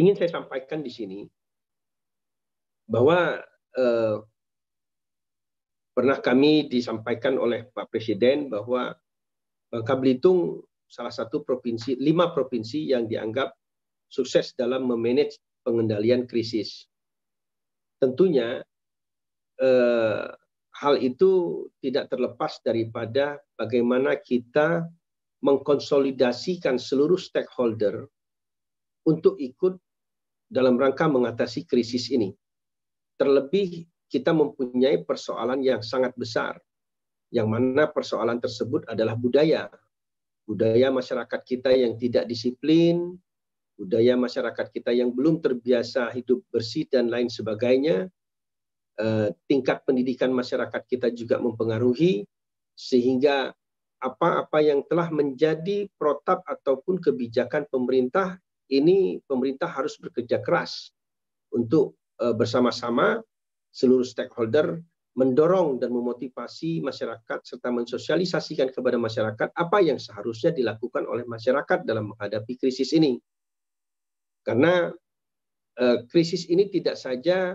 Ingin saya sampaikan di sini bahwa eh, pernah kami disampaikan oleh Pak Presiden bahwa Bangka Belitung salah satu provinsi lima provinsi yang dianggap sukses dalam memanage pengendalian krisis. Tentunya eh, hal itu tidak terlepas daripada bagaimana kita mengkonsolidasikan seluruh stakeholder untuk ikut dalam rangka mengatasi krisis ini. Terlebih kita mempunyai persoalan yang sangat besar, yang mana persoalan tersebut adalah budaya. Budaya masyarakat kita yang tidak disiplin, budaya masyarakat kita yang belum terbiasa hidup bersih dan lain sebagainya, eh, tingkat pendidikan masyarakat kita juga mempengaruhi, sehingga apa-apa yang telah menjadi protap ataupun kebijakan pemerintah ini pemerintah harus bekerja keras untuk eh, bersama-sama seluruh stakeholder mendorong dan memotivasi masyarakat serta mensosialisasikan kepada masyarakat apa yang seharusnya dilakukan oleh masyarakat dalam menghadapi krisis ini. Karena eh, krisis ini tidak saja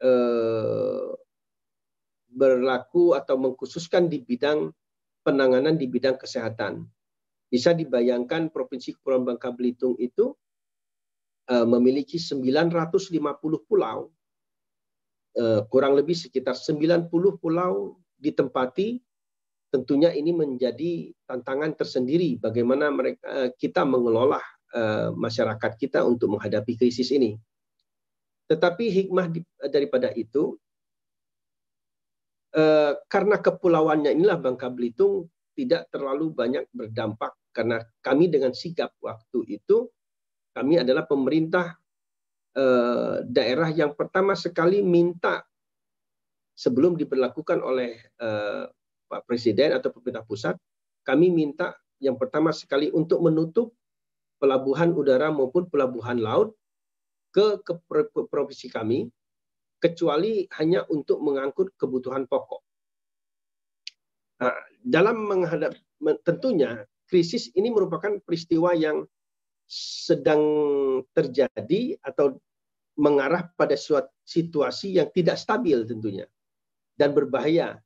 eh, berlaku atau mengkhususkan di bidang penanganan di bidang kesehatan. Bisa dibayangkan Provinsi Kepulauan Bangka Belitung itu eh, memiliki 950 pulau. Eh, kurang lebih sekitar 90 pulau ditempati. Tentunya ini menjadi tantangan tersendiri bagaimana mereka eh, kita mengelola masyarakat kita untuk menghadapi krisis ini. Tetapi hikmah daripada itu Eh, karena kepulauannya inilah Bangka Belitung tidak terlalu banyak berdampak karena kami dengan sikap waktu itu kami adalah pemerintah eh, daerah yang pertama sekali minta sebelum diberlakukan oleh eh, Pak Presiden atau pemerintah pusat kami minta yang pertama sekali untuk menutup pelabuhan udara maupun pelabuhan laut ke provinsi kami kecuali hanya untuk mengangkut kebutuhan pokok. Nah, dalam menghadap tentunya krisis ini merupakan peristiwa yang sedang terjadi atau mengarah pada suatu situasi yang tidak stabil tentunya dan berbahaya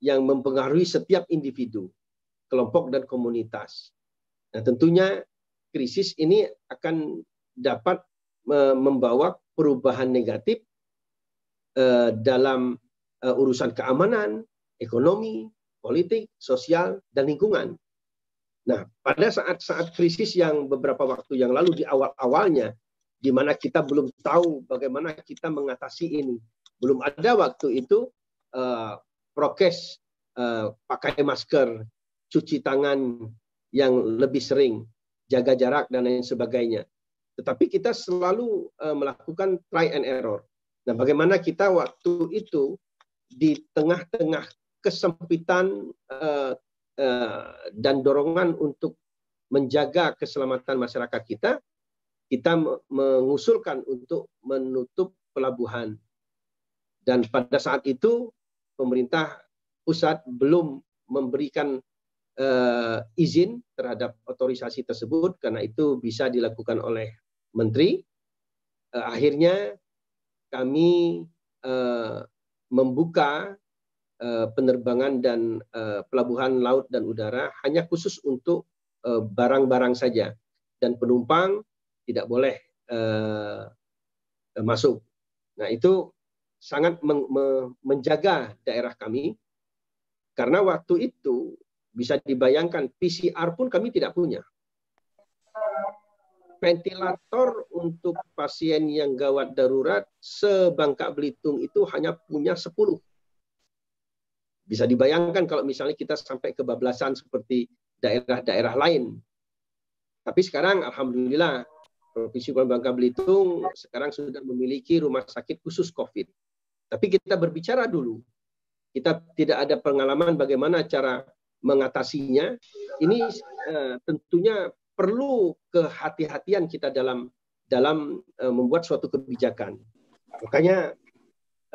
yang mempengaruhi setiap individu, kelompok dan komunitas. Nah, tentunya krisis ini akan dapat membawa perubahan negatif Eh, dalam eh, urusan keamanan, ekonomi, politik, sosial, dan lingkungan. Nah, pada saat-saat krisis yang beberapa waktu yang lalu di awal-awalnya, di mana kita belum tahu bagaimana kita mengatasi ini, belum ada waktu itu uh, prokes, uh, pakai masker, cuci tangan yang lebih sering, jaga jarak dan lain sebagainya. Tetapi kita selalu uh, melakukan try and error. Nah, bagaimana kita waktu itu di tengah-tengah kesempitan uh, uh, dan dorongan untuk menjaga keselamatan masyarakat kita, kita mengusulkan untuk menutup pelabuhan. Dan pada saat itu pemerintah pusat belum memberikan uh, izin terhadap otorisasi tersebut karena itu bisa dilakukan oleh menteri. Uh, akhirnya kami uh, membuka uh, penerbangan dan uh, pelabuhan laut dan udara hanya khusus untuk barang-barang saja dan penumpang tidak boleh masuk. Nah itu sangat menjaga daerah kami karena waktu itu bisa dibayangkan PCR pun kami tidak punya ventilator untuk pasien yang gawat darurat sebangka Belitung itu hanya punya 10. Bisa dibayangkan kalau misalnya kita sampai kebablasan seperti daerah-daerah lain. Tapi sekarang alhamdulillah Provinsi Bangka Belitung sekarang sudah memiliki rumah sakit khusus COVID. Tapi kita berbicara dulu. Kita tidak ada pengalaman bagaimana cara mengatasinya. Ini uh, tentunya perlu kehati-hatian kita dalam dalam eh, membuat suatu kebijakan. Makanya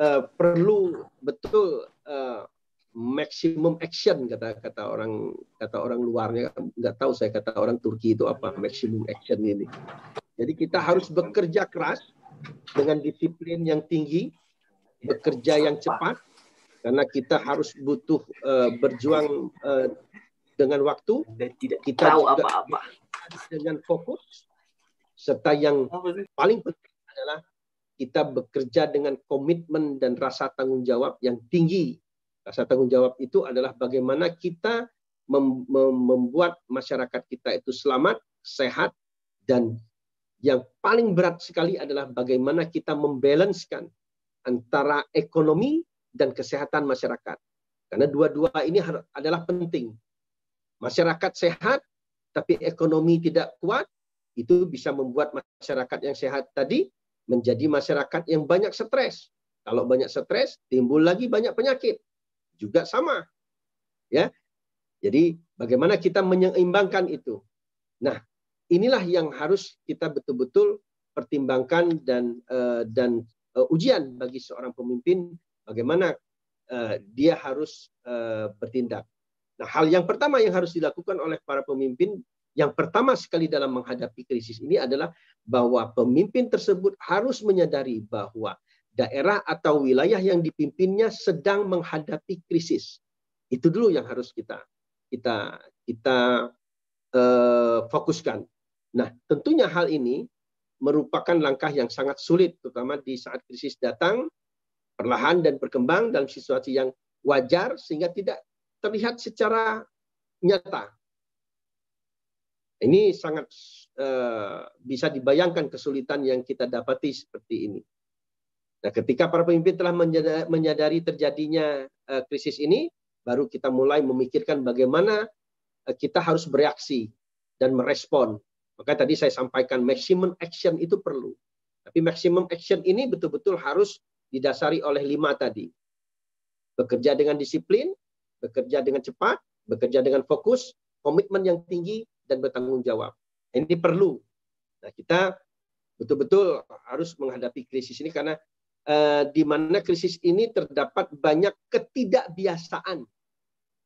uh, perlu betul uh, eh, maximum action kata kata orang kata orang luarnya nggak tahu saya kata orang Turki itu apa maximum action ini. Jadi kita harus bekerja keras dengan disiplin yang tinggi, bekerja yang cepat karena kita harus butuh uh, berjuang uh, dengan waktu dan tidak kita tahu apa-apa dengan fokus serta yang paling penting adalah kita bekerja dengan komitmen dan rasa tanggung jawab yang tinggi. Rasa tanggung jawab itu adalah bagaimana kita membuat masyarakat kita itu selamat, sehat, dan yang paling berat sekali adalah bagaimana kita membalanskan antara ekonomi dan kesehatan masyarakat. Karena dua-dua ini adalah penting. Masyarakat sehat tapi ekonomi tidak kuat, itu bisa membuat masyarakat yang sehat tadi menjadi masyarakat yang banyak stres. Kalau banyak stres, timbul lagi banyak penyakit. Juga sama. Ya. Jadi bagaimana kita menyeimbangkan itu? Nah, inilah yang harus kita betul-betul pertimbangkan dan uh, dan uh, ujian bagi seorang pemimpin bagaimana uh, dia harus bertindak. Nah, hal yang pertama yang harus dilakukan oleh para pemimpin yang pertama sekali dalam menghadapi krisis ini adalah bahwa pemimpin tersebut harus menyadari bahwa daerah atau wilayah yang dipimpinnya sedang menghadapi krisis. Itu dulu yang harus kita kita kita uh, fokuskan. Nah, tentunya hal ini merupakan langkah yang sangat sulit terutama di saat krisis datang perlahan dan berkembang dalam situasi yang wajar sehingga tidak terlihat secara nyata. Ini sangat eh, bisa dibayangkan kesulitan yang kita dapati seperti ini. Nah, ketika para pemimpin telah menyadari terjadinya eh, krisis ini, baru kita mulai memikirkan bagaimana eh, kita harus bereaksi dan merespon. Maka tadi saya sampaikan maximum action itu perlu. Tapi maximum action ini betul-betul harus didasari oleh lima tadi. Bekerja dengan disiplin, bekerja dengan cepat, bekerja dengan fokus, komitmen yang tinggi, dan bertanggung jawab. Nah, ini perlu. Nah, kita betul-betul harus menghadapi krisis ini karena eh, di mana krisis ini terdapat banyak ketidakbiasaan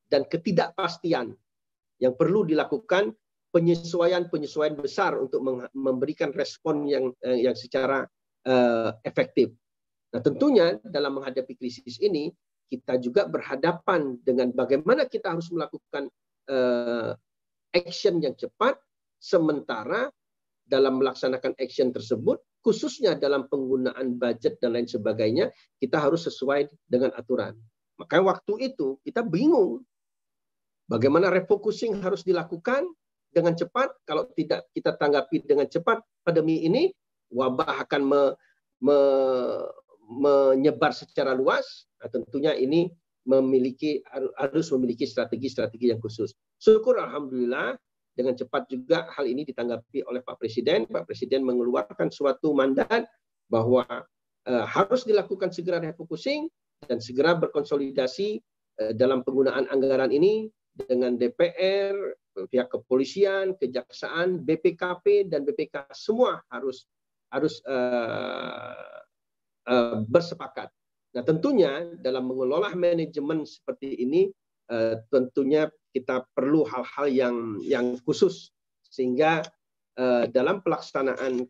dan ketidakpastian yang perlu dilakukan penyesuaian-penyesuaian besar untuk memberikan respon yang eh, yang secara eh, efektif. Nah, tentunya dalam menghadapi krisis ini kita juga berhadapan dengan bagaimana kita harus melakukan uh, action yang cepat, sementara dalam melaksanakan action tersebut, khususnya dalam penggunaan budget dan lain sebagainya, kita harus sesuai dengan aturan. Makanya waktu itu kita bingung bagaimana refocusing harus dilakukan dengan cepat. Kalau tidak kita tanggapi dengan cepat, pandemi ini wabah akan me, me, menyebar secara luas, nah tentunya ini memiliki harus memiliki strategi-strategi yang khusus. Syukur alhamdulillah dengan cepat juga hal ini ditanggapi oleh Pak Presiden. Pak Presiden mengeluarkan suatu mandat bahwa eh, harus dilakukan segera refocusing dan segera berkonsolidasi eh, dalam penggunaan anggaran ini dengan DPR, pihak kepolisian, kejaksaan, BPKP dan BPK semua harus harus eh, Eh, bersepakat. Nah, tentunya dalam mengelola manajemen seperti ini eh, tentunya kita perlu hal-hal yang yang khusus sehingga eh, dalam pelaksanaan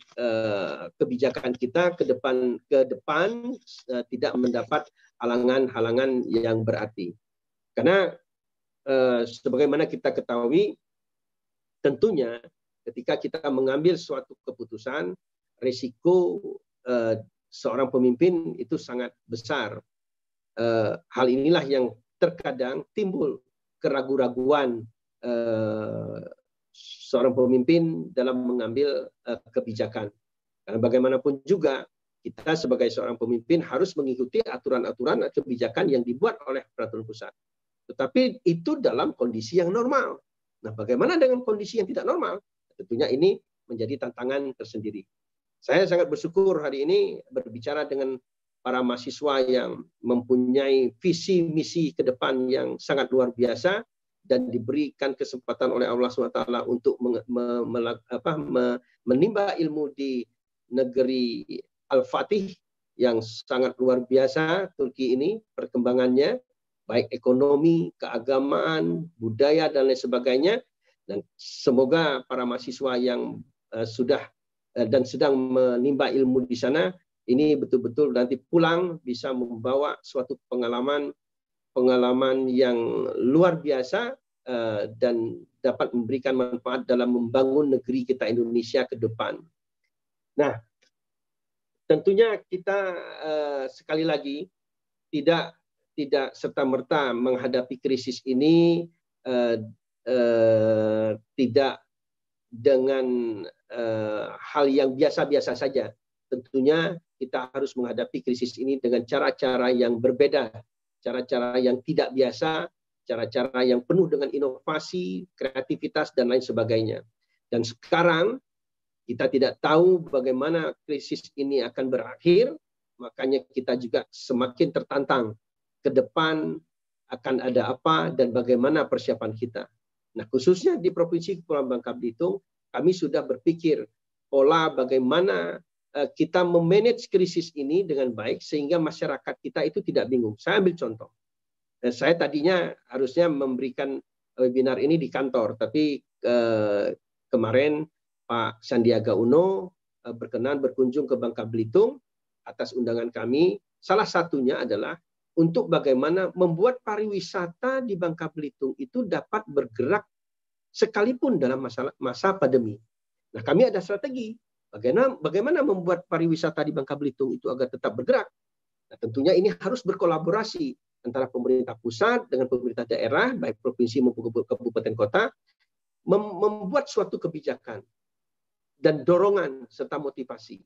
kebijakan kita ke depan ke depan tidak mendapat halangan-halangan yang berarti. Karena sebagaimana kita ketahui tentunya ketika kita mengambil suatu keputusan risiko seorang pemimpin itu sangat besar. Eh, hal inilah yang terkadang timbul keraguan-raguan eh, seorang pemimpin dalam mengambil eh, kebijakan. Karena bagaimanapun juga kita sebagai seorang pemimpin harus mengikuti aturan-aturan kebijakan yang dibuat oleh peraturan pusat. Tetapi itu dalam kondisi yang normal. Nah, bagaimana dengan kondisi yang tidak normal? Tentunya ini menjadi tantangan tersendiri. Saya sangat bersyukur hari ini berbicara dengan para mahasiswa yang mempunyai visi misi ke depan yang sangat luar biasa dan diberikan kesempatan oleh Allah SWT untuk menimba ilmu di negeri Al-Fatih yang sangat luar biasa Turki ini perkembangannya baik ekonomi, keagamaan, budaya dan lain sebagainya dan semoga para mahasiswa yang eh, sudah Eh, dan sedang menimba ilmu di sana, ini betul-betul nanti pulang bisa membawa suatu pengalaman pengalaman yang luar biasa eh, dan dapat memberikan manfaat dalam membangun negeri kita Indonesia ke depan. Nah, tentunya kita eh, sekali lagi tidak tidak serta merta menghadapi krisis ini tidak dengan eh, hal yang biasa-biasa saja. Tentunya kita harus menghadapi krisis ini dengan cara-cara yang berbeda, cara-cara yang tidak biasa, cara-cara yang penuh dengan inovasi, kreativitas dan lain sebagainya. Dan sekarang kita tidak tahu bagaimana krisis ini akan berakhir, makanya kita juga semakin tertantang ke depan akan ada apa dan bagaimana persiapan kita. Nah, khususnya di Provinsi Kepulauan Bangka Belitung, kami sudah berpikir pola bagaimana eh, kita memanage krisis ini dengan baik sehingga masyarakat kita itu tidak bingung. Saya ambil contoh. Eh, saya tadinya harusnya memberikan webinar ini di kantor, tapi eh, kemarin Pak Sandiaga Uno berkenan berkunjung ke Bangka Belitung atas undangan kami. Salah satunya adalah untuk bagaimana membuat pariwisata di Bangka Belitung itu dapat bergerak sekalipun dalam masalah, masa pandemi. Nah, kami ada strategi bagaimana bagaimana membuat pariwisata di Bangka Belitung itu agar tetap bergerak. Nah, tentunya ini harus berkolaborasi antara pemerintah pusat dengan pemerintah daerah, baik provinsi maupun kabupaten kota, membuat suatu kebijakan dan dorongan serta motivasi.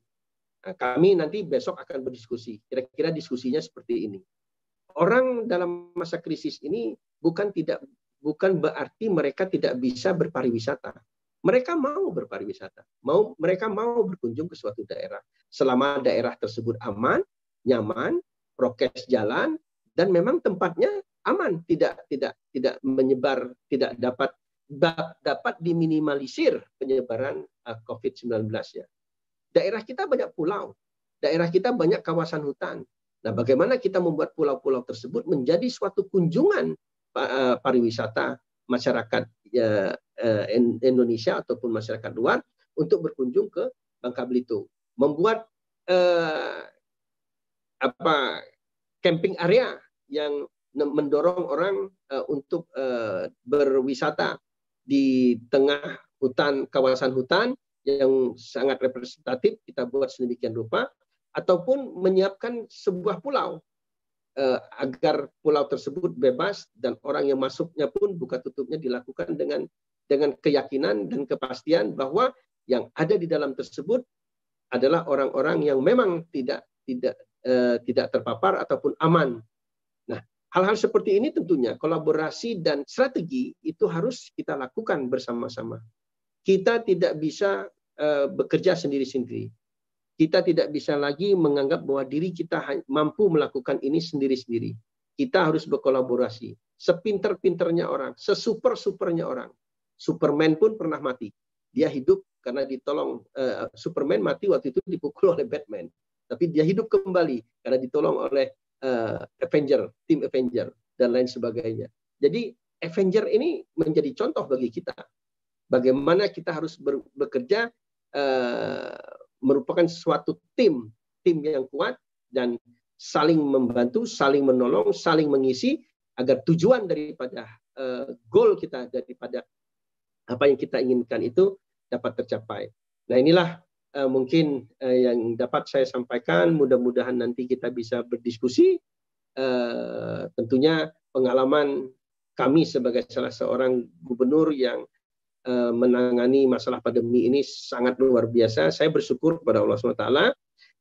Nah, kami nanti besok akan berdiskusi. Kira-kira diskusinya seperti ini. Orang dalam masa krisis ini bukan tidak bukan berarti mereka tidak bisa berpariwisata. Mereka mau berpariwisata, mau mereka mau berkunjung ke suatu daerah selama daerah tersebut aman, nyaman, prokes jalan dan memang tempatnya aman, tidak tidak tidak menyebar, tidak dapat dapat diminimalisir penyebaran eh, COVID-19 ya. Daerah kita banyak pulau, daerah kita banyak kawasan hutan. Nah, bagaimana kita membuat pulau-pulau tersebut menjadi suatu kunjungan Eh, pariwisata masyarakat ya, eh, Indonesia ataupun masyarakat luar untuk berkunjung ke Bangka Belitung. Membuat eh, apa camping area yang mendorong orang eh, untuk eh, berwisata di tengah hutan kawasan hutan yang sangat representatif kita buat sedemikian rupa ataupun menyiapkan sebuah pulau Eh, agar pulau tersebut bebas dan orang yang masuknya pun buka tutupnya dilakukan dengan dengan keyakinan dan kepastian bahwa yang ada di dalam tersebut adalah orang-orang yang memang tidak tidak eh, tidak terpapar ataupun aman. Nah, hal-hal seperti ini tentunya kolaborasi dan strategi itu harus kita lakukan bersama-sama. Kita tidak bisa eh, bekerja sendiri-sendiri. Kita tidak bisa lagi menganggap bahwa diri kita mampu melakukan ini sendiri-sendiri. Kita harus berkolaborasi. Sepinter-pinternya orang, sesuper-supernya orang. Superman pun pernah mati. Dia hidup karena ditolong. Eh, Superman mati waktu itu dipukul oleh Batman. Tapi dia hidup kembali karena ditolong oleh uh, Avenger, tim Avenger, dan lain sebagainya. Jadi Avenger ini menjadi contoh bagi kita bagaimana kita harus bekerja eh, merupakan suatu tim, tim yang kuat dan saling membantu, saling menolong, saling mengisi agar tujuan daripada uh, goal kita daripada apa yang kita inginkan itu dapat tercapai. Nah, inilah uh, mungkin uh, yang dapat saya sampaikan. Mudah-mudahan nanti kita bisa berdiskusi tentunya pengalaman kami sebagai salah seorang gubernur yang Eh, menangani masalah pandemi ini sangat luar biasa. Saya bersyukur kepada Allah SWT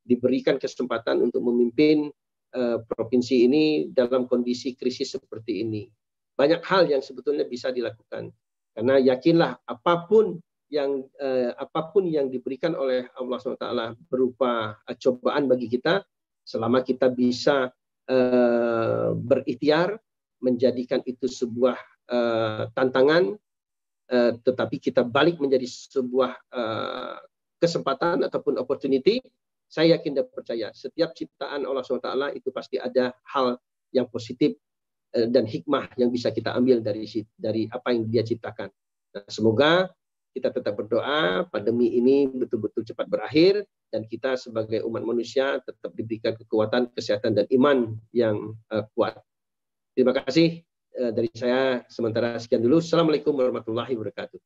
diberikan kesempatan untuk memimpin eh, provinsi ini dalam kondisi krisis seperti ini. Banyak hal yang sebetulnya bisa dilakukan. Karena yakinlah apapun yang eh, apapun yang diberikan oleh Allah SWT berupa eh, cobaan bagi kita, selama kita bisa eh, berikhtiar menjadikan itu sebuah eh, tantangan Eh, tetapi kita balik menjadi sebuah uh, kesempatan ataupun opportunity, saya yakin dan percaya setiap ciptaan Allah SWT itu pasti ada hal yang positif uh, dan hikmah yang bisa kita ambil dari dari apa yang Dia ciptakan. Nah, semoga kita tetap berdoa pandemi ini betul-betul cepat berakhir dan kita sebagai umat manusia tetap diberikan kekuatan, kesehatan dan iman yang uh, kuat. Terima kasih. Eh, dari saya sementara sekian dulu. Assalamualaikum warahmatullahi wabarakatuh.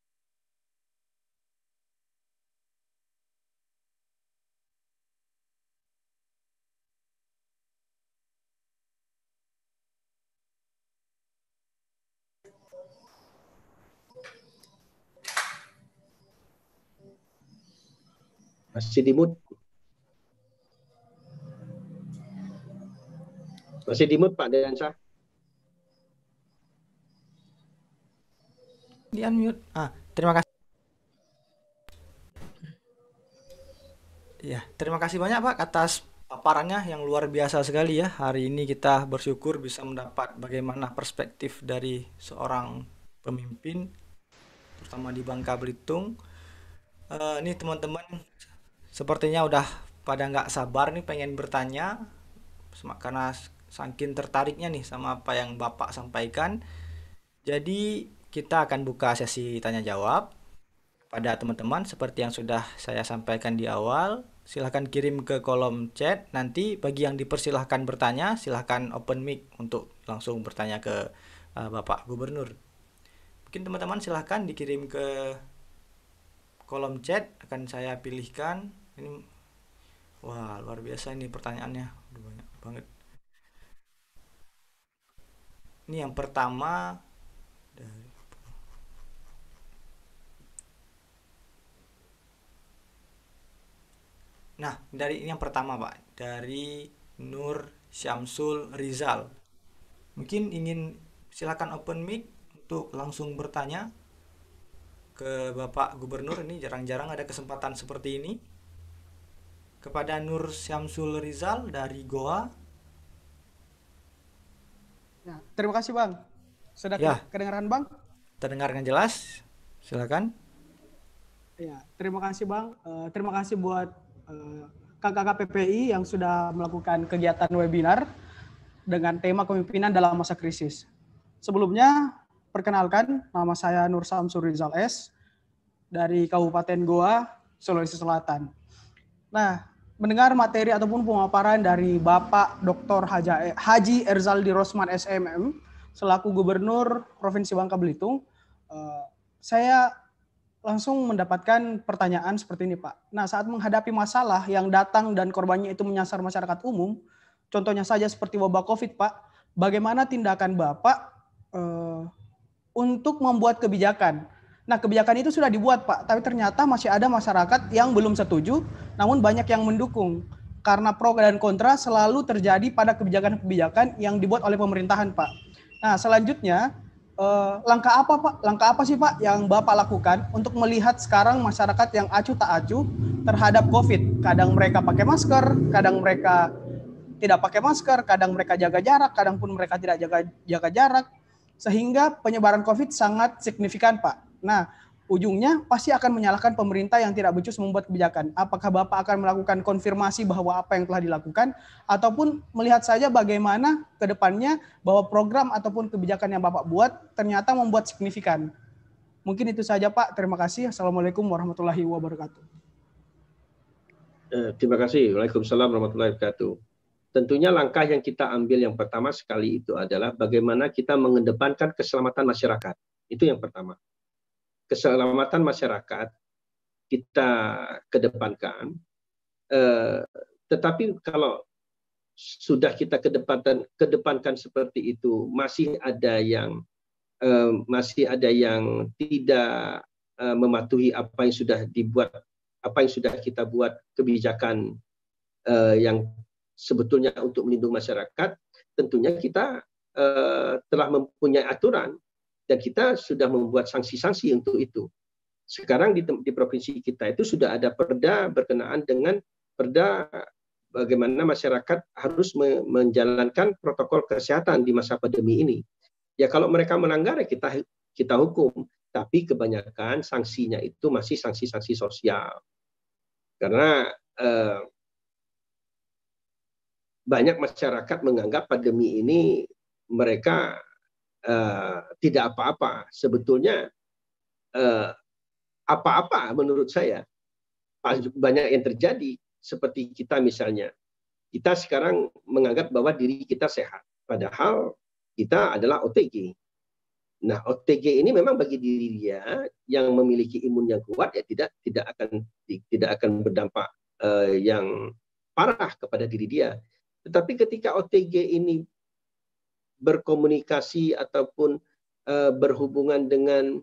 Masih di mood? Masih di mood Pak Diansyah? di unmute ah terima kasih ya terima kasih banyak pak atas paparannya yang luar biasa sekali ya hari ini kita bersyukur bisa mendapat bagaimana perspektif dari seorang pemimpin terutama di Bangka Belitung uh, ini teman-teman sepertinya udah pada nggak sabar nih pengen bertanya karena saking tertariknya nih sama apa yang bapak sampaikan jadi kita akan buka sesi tanya jawab pada teman-teman seperti yang sudah saya sampaikan di awal. Silahkan kirim ke kolom chat. Nanti bagi yang dipersilahkan bertanya, silahkan open mic untuk langsung bertanya ke uh, Bapak Gubernur. Mungkin teman-teman silahkan dikirim ke kolom chat. Akan saya pilihkan. Ini wah luar biasa ini pertanyaannya, Udah banyak banget. Ini yang pertama dari Nah, dari ini yang pertama, Pak, dari Nur Syamsul Rizal. Mungkin ingin silakan open mic untuk langsung bertanya ke Bapak Gubernur ini jarang-jarang ada kesempatan seperti ini. Kepada Nur Syamsul Rizal dari Goa. Nah, terima kasih, Bang. Sudah ya. kedengaran, Bang? Terdengar dengan jelas. Silakan. Ya, terima kasih, Bang. Uh, terima kasih buat Eh, kakak-kakak PPI yang sudah melakukan kegiatan webinar dengan tema kepemimpinan dalam masa krisis. Sebelumnya, perkenalkan nama saya Nur Samsur Rizal S dari Kabupaten Goa, Sulawesi Selatan. Nah, mendengar materi ataupun pemaparan dari Bapak Dr. E, Haji Erzaldi Rosman SMM selaku Gubernur Provinsi Bangka Belitung, eh, saya langsung mendapatkan pertanyaan seperti ini, Pak. Nah, saat menghadapi masalah yang datang dan korbannya itu menyasar masyarakat umum, contohnya saja seperti wabah COVID, Pak, bagaimana tindakan Bapak eh, untuk membuat kebijakan? Nah, kebijakan itu sudah dibuat, Pak, tapi ternyata masih ada masyarakat yang belum setuju, namun banyak yang mendukung. Karena pro dan kontra selalu terjadi pada kebijakan-kebijakan yang dibuat oleh pemerintahan, Pak. Nah, selanjutnya Eh, langkah apa Pak? Langkah apa sih Pak yang Bapak lakukan untuk melihat sekarang masyarakat yang acuh tak acuh terhadap COVID? Kadang mereka pakai masker, kadang mereka tidak pakai masker, kadang mereka jaga jarak, kadang pun mereka tidak jaga jaga jarak sehingga penyebaran COVID sangat signifikan Pak. Nah, ujungnya pasti akan menyalahkan pemerintah yang tidak becus membuat kebijakan. Apakah Bapak akan melakukan konfirmasi bahwa apa yang telah dilakukan ataupun melihat saja bagaimana ke depannya bahwa program ataupun kebijakan yang Bapak buat ternyata membuat signifikan. Mungkin itu saja Pak. Terima kasih. Assalamualaikum warahmatullahi wabarakatuh. Eh, terima kasih. Waalaikumsalam warahmatullahi wabarakatuh. Tentunya langkah yang kita ambil yang pertama sekali itu adalah bagaimana kita mengedepankan keselamatan masyarakat. Itu yang pertama keselamatan masyarakat kita kedepankan. Eh, tetapi kalau sudah kita kedepankan, kedepankan seperti itu, masih ada yang eh, masih ada yang tidak eh, mematuhi apa yang sudah dibuat, apa yang sudah kita buat kebijakan yang sebetulnya untuk melindungi masyarakat, tentunya kita telah mempunyai aturan dan kita sudah membuat sanksi-sanksi untuk itu. Sekarang di, di provinsi kita itu sudah ada perda berkenaan dengan perda bagaimana masyarakat harus me, menjalankan protokol kesehatan di masa pandemi ini. Ya kalau mereka melanggar ya kita kita hukum, tapi kebanyakan sanksinya itu masih sanksi-sanksi sosial. Karena eh, banyak masyarakat menganggap pandemi ini mereka eh, tidak apa-apa. Sebetulnya apa eh, apa-apa menurut saya banyak yang terjadi seperti kita misalnya kita sekarang menganggap bahwa diri kita sehat padahal kita adalah OTG. Nah, OTG ini memang bagi diri dia yang memiliki imun yang kuat ya tidak tidak akan tidak akan berdampak uh, yang parah kepada diri dia. Tetapi ketika OTG ini berkomunikasi ataupun eh, berhubungan dengan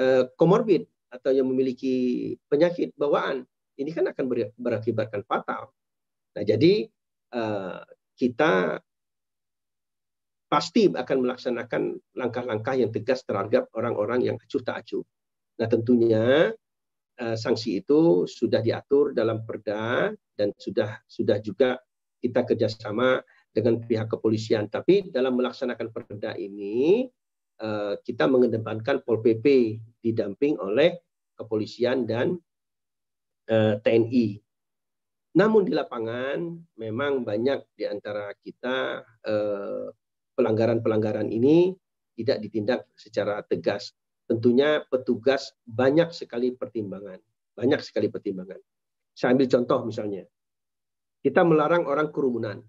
eh, komorbid atau yang memiliki penyakit bawaan, ini kan akan berakibatkan fatal. Nah, jadi eh, kita pasti akan melaksanakan langkah-langkah yang tegas terhadap orang-orang yang acuh tak acuh. Nah, tentunya sanksi itu sudah diatur dalam perda dan sudah sudah juga kita kerjasama dengan pihak kepolisian. Tapi dalam melaksanakan perda ini eh, kita mengedepankan Pol PP didamping oleh kepolisian dan eh, TNI. Namun di lapangan memang banyak di antara kita eh, pelanggaran-pelanggaran ini tidak ditindak secara tegas. Tentunya petugas banyak sekali pertimbangan, banyak sekali pertimbangan. Saya ambil contoh misalnya, kita melarang orang kerumunan.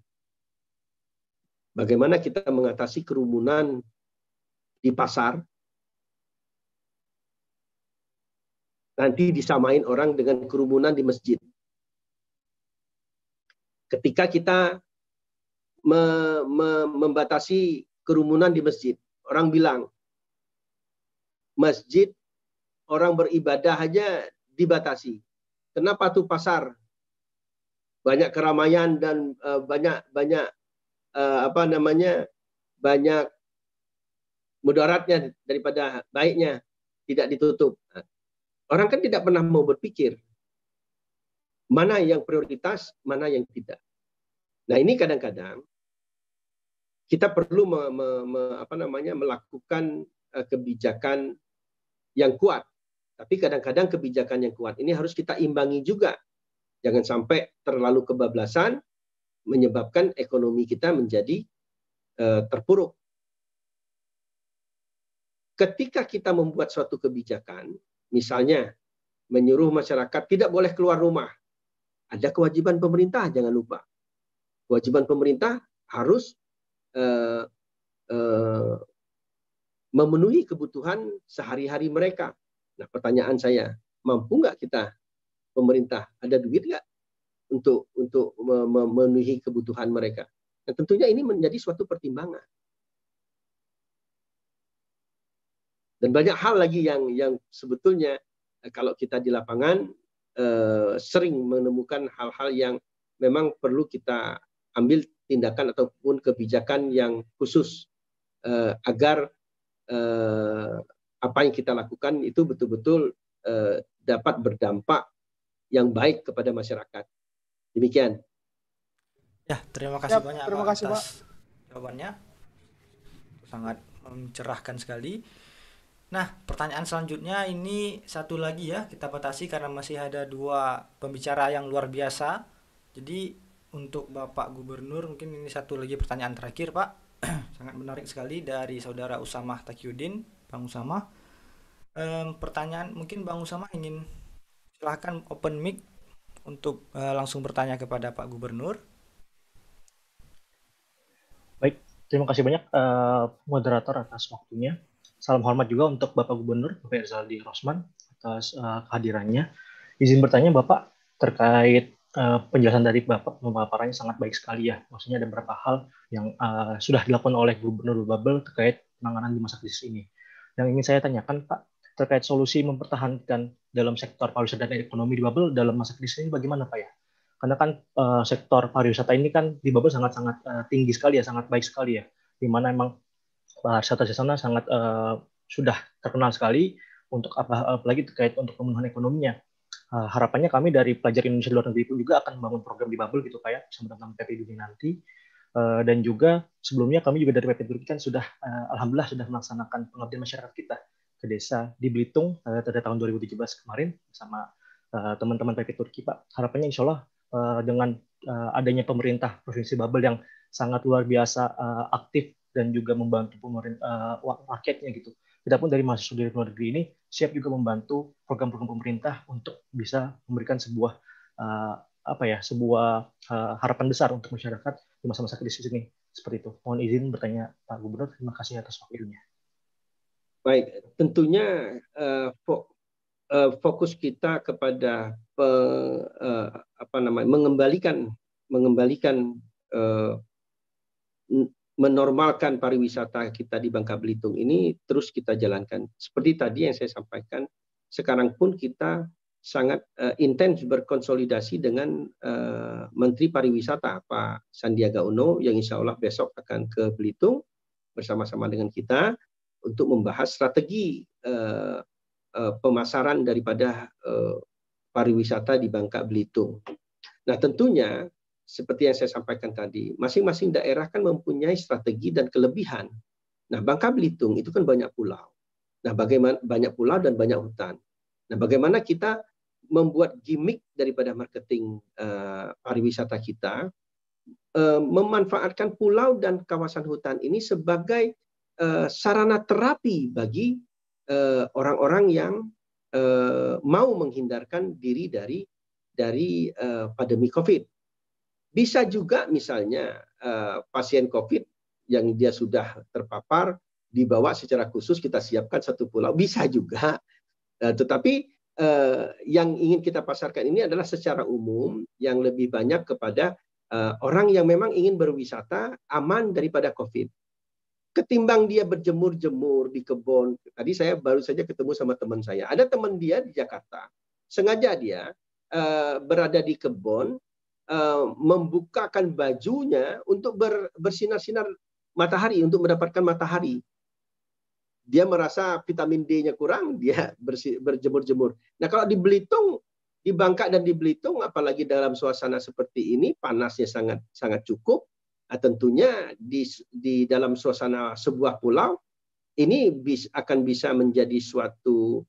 Bagaimana kita mengatasi kerumunan di pasar? Nanti disamain orang dengan kerumunan di masjid. Ketika kita me me membatasi kerumunan di masjid, orang bilang masjid orang beribadah aja dibatasi. Kenapa tuh pasar banyak keramaian dan eh, banyak banyak uh, apa namanya banyak mudaratnya daripada baiknya tidak ditutup. Nah, orang kan tidak pernah mau berpikir mana yang prioritas, mana yang tidak. Nah ini kadang-kadang kita perlu me, me, me, apa namanya melakukan eh, kebijakan yang kuat. Tapi kadang-kadang kebijakan yang kuat ini harus kita imbangi juga. Jangan sampai terlalu kebablasan, menyebabkan ekonomi kita menjadi uh, terpuruk. Ketika kita membuat suatu kebijakan, misalnya menyuruh masyarakat tidak boleh keluar rumah, ada kewajiban pemerintah jangan lupa. Kewajiban pemerintah harus uh, uh, memenuhi kebutuhan sehari-hari mereka. Nah, pertanyaan saya, mampu nggak kita pemerintah ada duit nggak untuk untuk memenuhi kebutuhan mereka. Dan tentunya ini menjadi suatu pertimbangan. Dan banyak hal lagi yang yang sebetulnya eh, kalau kita di lapangan eh, sering menemukan hal-hal yang memang perlu kita ambil tindakan ataupun kebijakan yang khusus eh, agar eh, apa yang kita lakukan itu betul-betul eh, dapat berdampak yang baik kepada masyarakat. Demikian. Ya, terima kasih ya, banyak terima Pak kasih, atas Pak. jawabannya. Sangat mencerahkan sekali. Nah, pertanyaan selanjutnya ini satu lagi ya, kita batasi karena masih ada dua pembicara yang luar biasa. Jadi untuk Bapak Gubernur mungkin ini satu lagi pertanyaan terakhir, Pak. (clears throat) Sangat menarik sekali dari saudara Usamah Takyudin, Bang Usamah. Ehm, pertanyaan mungkin Bang Usamah ingin silahkan open mic untuk uh, langsung bertanya kepada Pak Gubernur. Baik, terima kasih banyak uh, moderator atas waktunya. Salam hormat juga untuk Bapak Gubernur Bapak Erzaldi Rosman atas uh, kehadirannya. Izin bertanya Bapak terkait uh, penjelasan dari Bapak pemaparannya sangat baik sekali ya. Maksudnya ada beberapa hal yang uh, sudah dilakukan oleh Gubernur Babel terkait penanganan di masa krisis ini. Yang ingin saya tanyakan Pak, terkait solusi mempertahankan dalam sektor pariwisata dan ekonomi di Babel dalam masa krisis ini bagaimana Pak ya? Karena kan uh, sektor pariwisata ini kan di Babel sangat-sangat uh, tinggi sekali ya, sangat baik sekali ya. Di mana emang pariwisata di sana sangat uh, sudah terkenal sekali untuk apa apalagi terkait untuk pemenuhan ekonominya. Uh, harapannya kami dari pelajar Indonesia luar negeri pun juga akan membangun program di Babel gitu Pak ya, sama teman-teman PPDB nanti. Uh, dan juga sebelumnya kami juga dari Turki kan sudah uh, alhamdulillah sudah melaksanakan pengabdian masyarakat kita ke desa di Belitung eh, pada tahun 2017 kemarin sama eh, teman-teman PP Turki Pak. Harapannya insya Allah eh, dengan adanya pemerintah Provinsi Babel yang sangat luar biasa aktif dan juga membantu pemerintah rakyatnya gitu. Kita pun dari mahasiswa dari luar negeri ini siap juga membantu program-program pemerintah untuk bisa memberikan sebuah apa ya sebuah harapan besar untuk masyarakat di masa-masa krisis ini seperti itu. Mohon izin bertanya Pak Gubernur, terima kasih atas waktunya. Baik, tentunya uh, fokus kita kepada pe, uh, apa namanya mengembalikan mengembalikan uh, menormalkan pariwisata kita di Bangka Belitung ini terus kita jalankan. Seperti tadi yang saya sampaikan, sekarang pun kita sangat uh, intens berkonsolidasi dengan uh, Menteri Pariwisata Pak Sandiaga Uno yang insya Allah besok akan ke Belitung bersama-sama dengan kita untuk membahas strategi uh, uh, pemasaran daripada uh, pariwisata di Bangka Belitung. Nah, tentunya seperti yang saya sampaikan tadi, masing-masing daerah kan mempunyai strategi dan kelebihan. Nah, Bangka Belitung itu kan banyak pulau. Nah, bagaimana banyak pulau dan banyak hutan. Nah, bagaimana kita membuat gimmick daripada marketing uh, pariwisata kita memanfaatkan pulau dan kawasan hutan ini sebagai Eh, sarana terapi bagi eh, orang-orang yang eh, mau menghindarkan diri dari dari pandemi COVID. Bisa juga misalnya pasien COVID yang dia sudah terpapar dibawa secara khusus kita siapkan satu pulau bisa juga, tetapi yang ingin kita pasarkan ini adalah secara umum yang lebih banyak kepada orang yang memang ingin berwisata aman daripada COVID ketimbang dia berjemur-jemur di kebun. Tadi saya baru saja ketemu sama teman saya. Ada teman dia di Jakarta. Sengaja dia uh, berada di kebun, uh, membukakan bajunya untuk ber, bersinar-sinar matahari, untuk mendapatkan matahari. Dia merasa vitamin D-nya kurang, dia berjemur-jemur. Nah kalau di Belitung, di Bangka dan di Belitung, apalagi dalam suasana seperti ini, panasnya sangat sangat cukup, Ah, tentunya di, di dalam suasana sebuah pulau ini bis, akan bisa menjadi suatu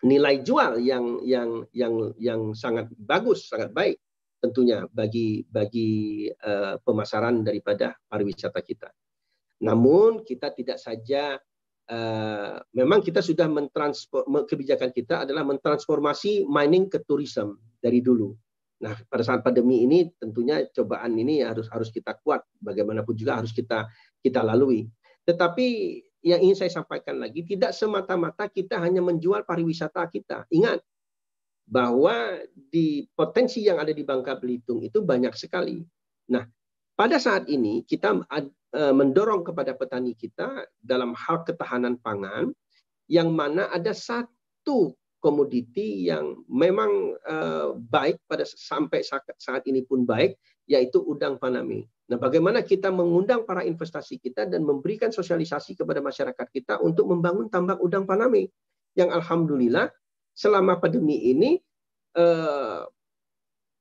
nilai jual yang yang yang yang sangat bagus, sangat baik tentunya bagi bagi uh, pemasaran daripada pariwisata kita. Namun kita tidak saja uh, memang kita sudah mentransform kebijakan kita adalah mentransformasi mining ke tourism dari dulu. Nah, pada saat pandemi ini tentunya cobaan ini harus harus kita kuat bagaimanapun juga harus kita kita lalui. Tetapi yang ingin saya sampaikan lagi tidak semata-mata kita hanya menjual pariwisata kita. Ingat bahwa di potensi yang ada di Bangka Belitung itu banyak sekali. Nah, pada saat ini kita e, mendorong kepada petani kita dalam hal ketahanan pangan yang mana ada satu komoditi yang memang uh, baik pada sampai saat ini pun baik yaitu udang panami. Nah, bagaimana kita mengundang para investasi kita dan memberikan sosialisasi kepada masyarakat kita untuk membangun tambak udang panami yang alhamdulillah selama pandemi ini uh,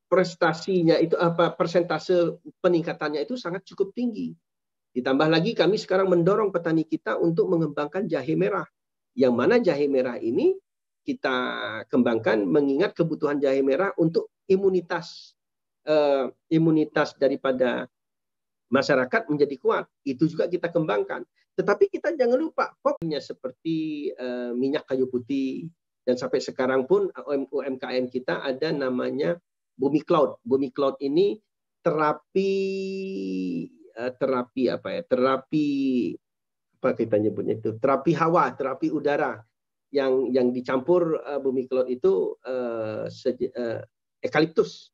prestasinya itu apa persentase peningkatannya itu sangat cukup tinggi. Ditambah lagi kami sekarang mendorong petani kita untuk mengembangkan jahe merah. Yang mana jahe merah ini kita kembangkan mengingat kebutuhan jahe merah untuk imunitas uh, imunitas daripada masyarakat menjadi kuat. Itu juga kita kembangkan. Tetapi kita jangan lupa pokoknya seperti uh, minyak kayu putih dan sampai sekarang pun UMKM kita ada namanya Bumi Cloud. Bumi Cloud ini terapi uh, terapi apa ya? Terapi apa kita nyebutnya itu? Terapi hawa, terapi udara yang yang dicampur uh, bumi kelot itu uh, eh, uh, eh, ekaliptus.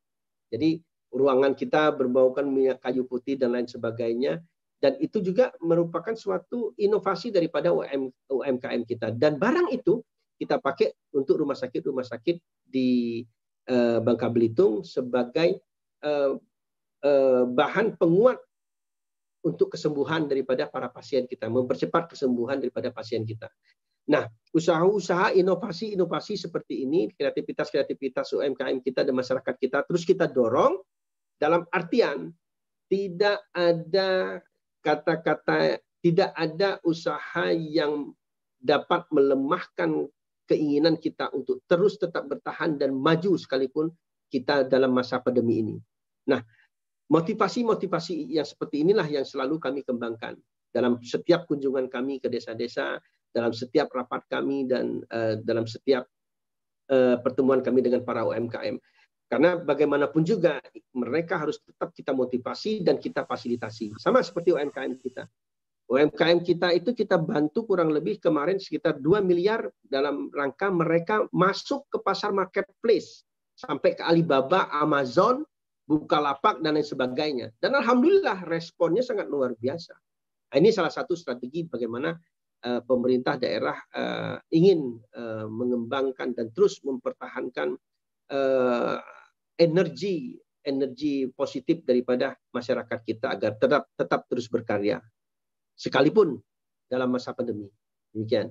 Jadi ruangan kita berbaukan minyak kayu putih dan lain sebagainya dan itu juga merupakan suatu inovasi daripada UM, UMKM kita dan barang itu kita pakai untuk rumah sakit rumah sakit di uh, Bangka Belitung sebagai uh, uh, bahan penguat untuk kesembuhan daripada para pasien kita, mempercepat kesembuhan daripada pasien kita. Nah, usaha-usaha inovasi-inovasi seperti ini, kreativitas-kreativitas UMKM kita dan masyarakat kita terus kita dorong dalam artian tidak ada kata-kata tidak ada usaha yang dapat melemahkan keinginan kita untuk terus tetap bertahan dan maju sekalipun kita dalam masa pandemi ini. Nah, motivasi-motivasi yang seperti inilah yang selalu kami kembangkan dalam setiap kunjungan kami ke desa-desa, dalam setiap rapat kami dan eh, dalam setiap eh, pertemuan kami dengan para UMKM. Karena bagaimanapun juga mereka harus tetap kita motivasi dan kita fasilitasi. Sama seperti UMKM kita. UMKM kita itu kita bantu kurang lebih kemarin sekitar 2 miliar dalam rangka mereka masuk ke pasar marketplace sampai ke Alibaba, Amazon, Bukalapak dan lain sebagainya. Dan alhamdulillah responnya sangat luar biasa. Nah, ini salah satu strategi bagaimana Eh, pemerintah daerah eh, ingin eh, mengembangkan dan terus mempertahankan energi energi positif daripada masyarakat kita agar tetap tetap terus berkarya sekalipun dalam masa pandemi demikian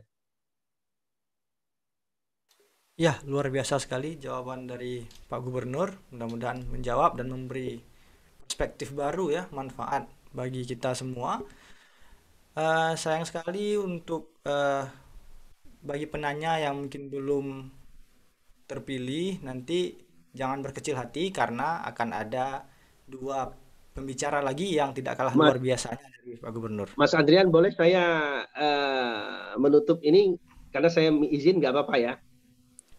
Ya, luar biasa sekali jawaban dari Pak Gubernur. Mudah-mudahan menjawab dan memberi perspektif baru ya, manfaat bagi kita semua. Uh, sayang sekali untuk uh, bagi penanya yang mungkin belum terpilih nanti jangan berkecil hati karena akan ada dua pembicara lagi yang tidak kalah Mas, luar biasanya dari Pak Gubernur. Mas Adrian boleh saya uh, menutup ini karena saya izin nggak apa-apa ya.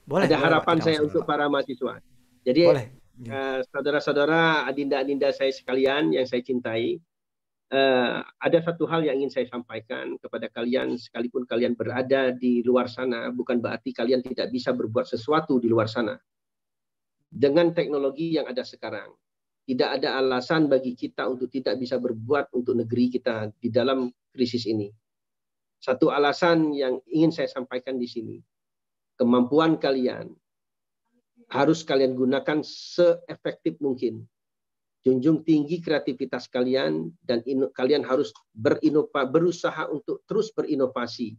Boleh. Ada boleh, harapan saya sama. untuk para mahasiswa. Jadi boleh. saudara saudara-saudara adinda-adinda saya sekalian yang saya cintai, uh, ada satu hal yang ingin saya sampaikan kepada kalian, sekalipun kalian berada di luar sana, bukan berarti kalian tidak bisa berbuat sesuatu di luar sana. Dengan teknologi yang ada sekarang, tidak ada alasan bagi kita untuk tidak bisa berbuat untuk negeri kita di dalam krisis ini. Satu alasan yang ingin saya sampaikan di sini, kemampuan kalian harus kalian gunakan seefektif mungkin Junjung tinggi kreativitas kalian dan kalian harus berinova berusaha untuk terus berinovasi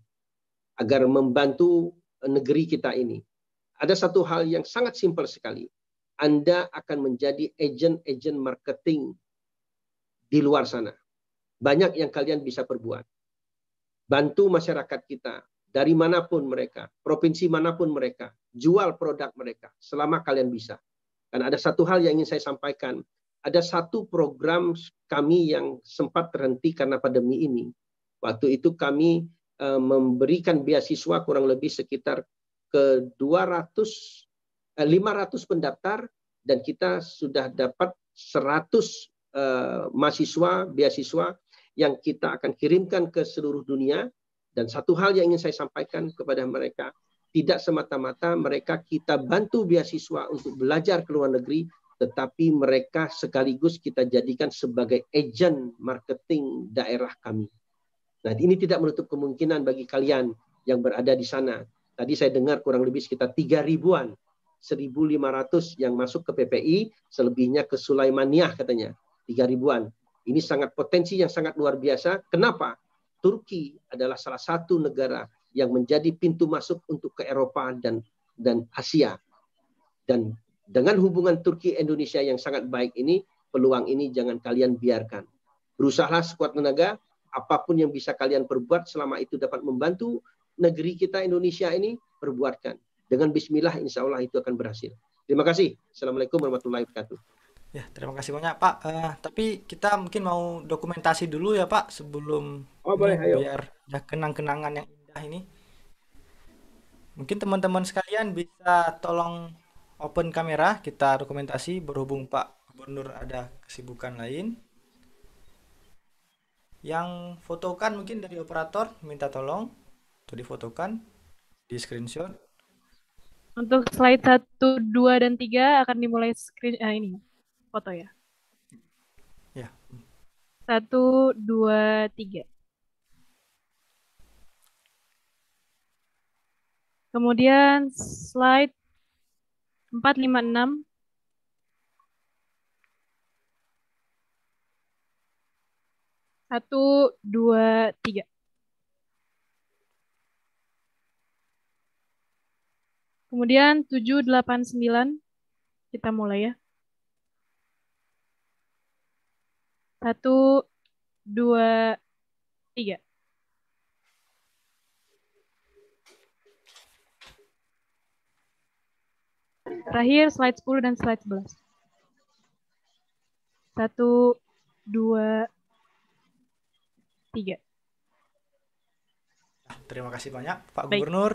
agar membantu eh, negeri kita ini. Ada satu hal yang sangat simpel sekali. Anda akan menjadi agent-agent marketing di luar sana. Banyak yang kalian bisa perbuat. Bantu masyarakat kita dari manapun mereka, provinsi manapun mereka, jual produk mereka selama kalian bisa. Dan ada satu hal yang ingin saya sampaikan ada satu program kami yang sempat terhenti karena pandemi ini. Waktu itu kami eh, memberikan beasiswa kurang lebih sekitar ke 200 500 eh, pendaftar dan kita sudah dapat 100 eh, mahasiswa beasiswa yang kita akan kirimkan ke seluruh dunia dan satu hal yang ingin saya sampaikan kepada mereka tidak semata-mata mereka kita bantu beasiswa untuk belajar ke luar negeri tetapi mereka sekaligus kita jadikan sebagai agent marketing daerah kami. Nah, ini tidak menutup kemungkinan bagi kalian yang berada di sana. Tadi saya dengar kurang lebih sekitar 3 ribuan, 1.500 yang masuk ke PPI, selebihnya ke Sulaimaniah katanya, 3 ribuan. Ini sangat potensi yang sangat luar biasa. Kenapa? Turki adalah salah satu negara yang menjadi pintu masuk untuk ke Eropa dan dan Asia. Dan dengan hubungan Turki Indonesia yang sangat baik ini, peluang ini jangan kalian biarkan. Berusahalah sekuat tenaga, apapun yang bisa kalian perbuat selama itu dapat membantu negeri kita Indonesia ini, perbuatkan. Dengan bismillah insya Allah itu akan berhasil. Terima kasih. Assalamualaikum warahmatullahi wabarakatuh. Ya, terima kasih banyak Pak. Uh, tapi kita mungkin mau dokumentasi dulu ya Pak sebelum oh, boleh, ayo. biar ada kenang-kenangan yang indah ini. Mungkin teman-teman sekalian bisa tolong open kamera kita dokumentasi berhubung Pak Gubernur ada kesibukan lain yang fotokan mungkin dari operator minta tolong untuk difotokan di screenshot untuk slide 1, 2, dan 3 akan dimulai screen uh, ini foto ya. Ya. 1, 2, 3. Kemudian slide Empat, lima, enam. Satu, dua, tiga. Kemudian tujuh, delapan, sembilan. Kita mulai ya. Satu, dua, tiga. Terakhir slide 10 dan slide 11. Satu dua tiga. Terima kasih banyak Pak Baik. Gubernur.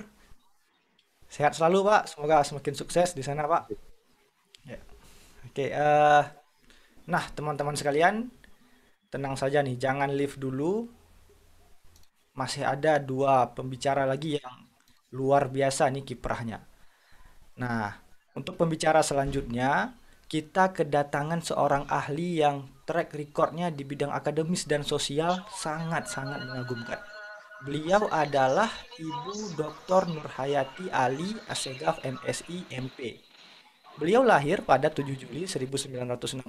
Sehat selalu Pak. Semoga semakin sukses di sana Pak. Ya. Oke. uh, nah teman-teman sekalian, tenang saja nih. Jangan leave dulu. Masih ada dua pembicara lagi yang luar biasa nih kiprahnya. Nah, untuk pembicara selanjutnya, kita kedatangan seorang ahli yang track recordnya di bidang akademis dan sosial sangat-sangat mengagumkan. Beliau adalah Ibu Dr. Nurhayati Ali Asegaf MSI MP. Beliau lahir pada 7 Juli 1963.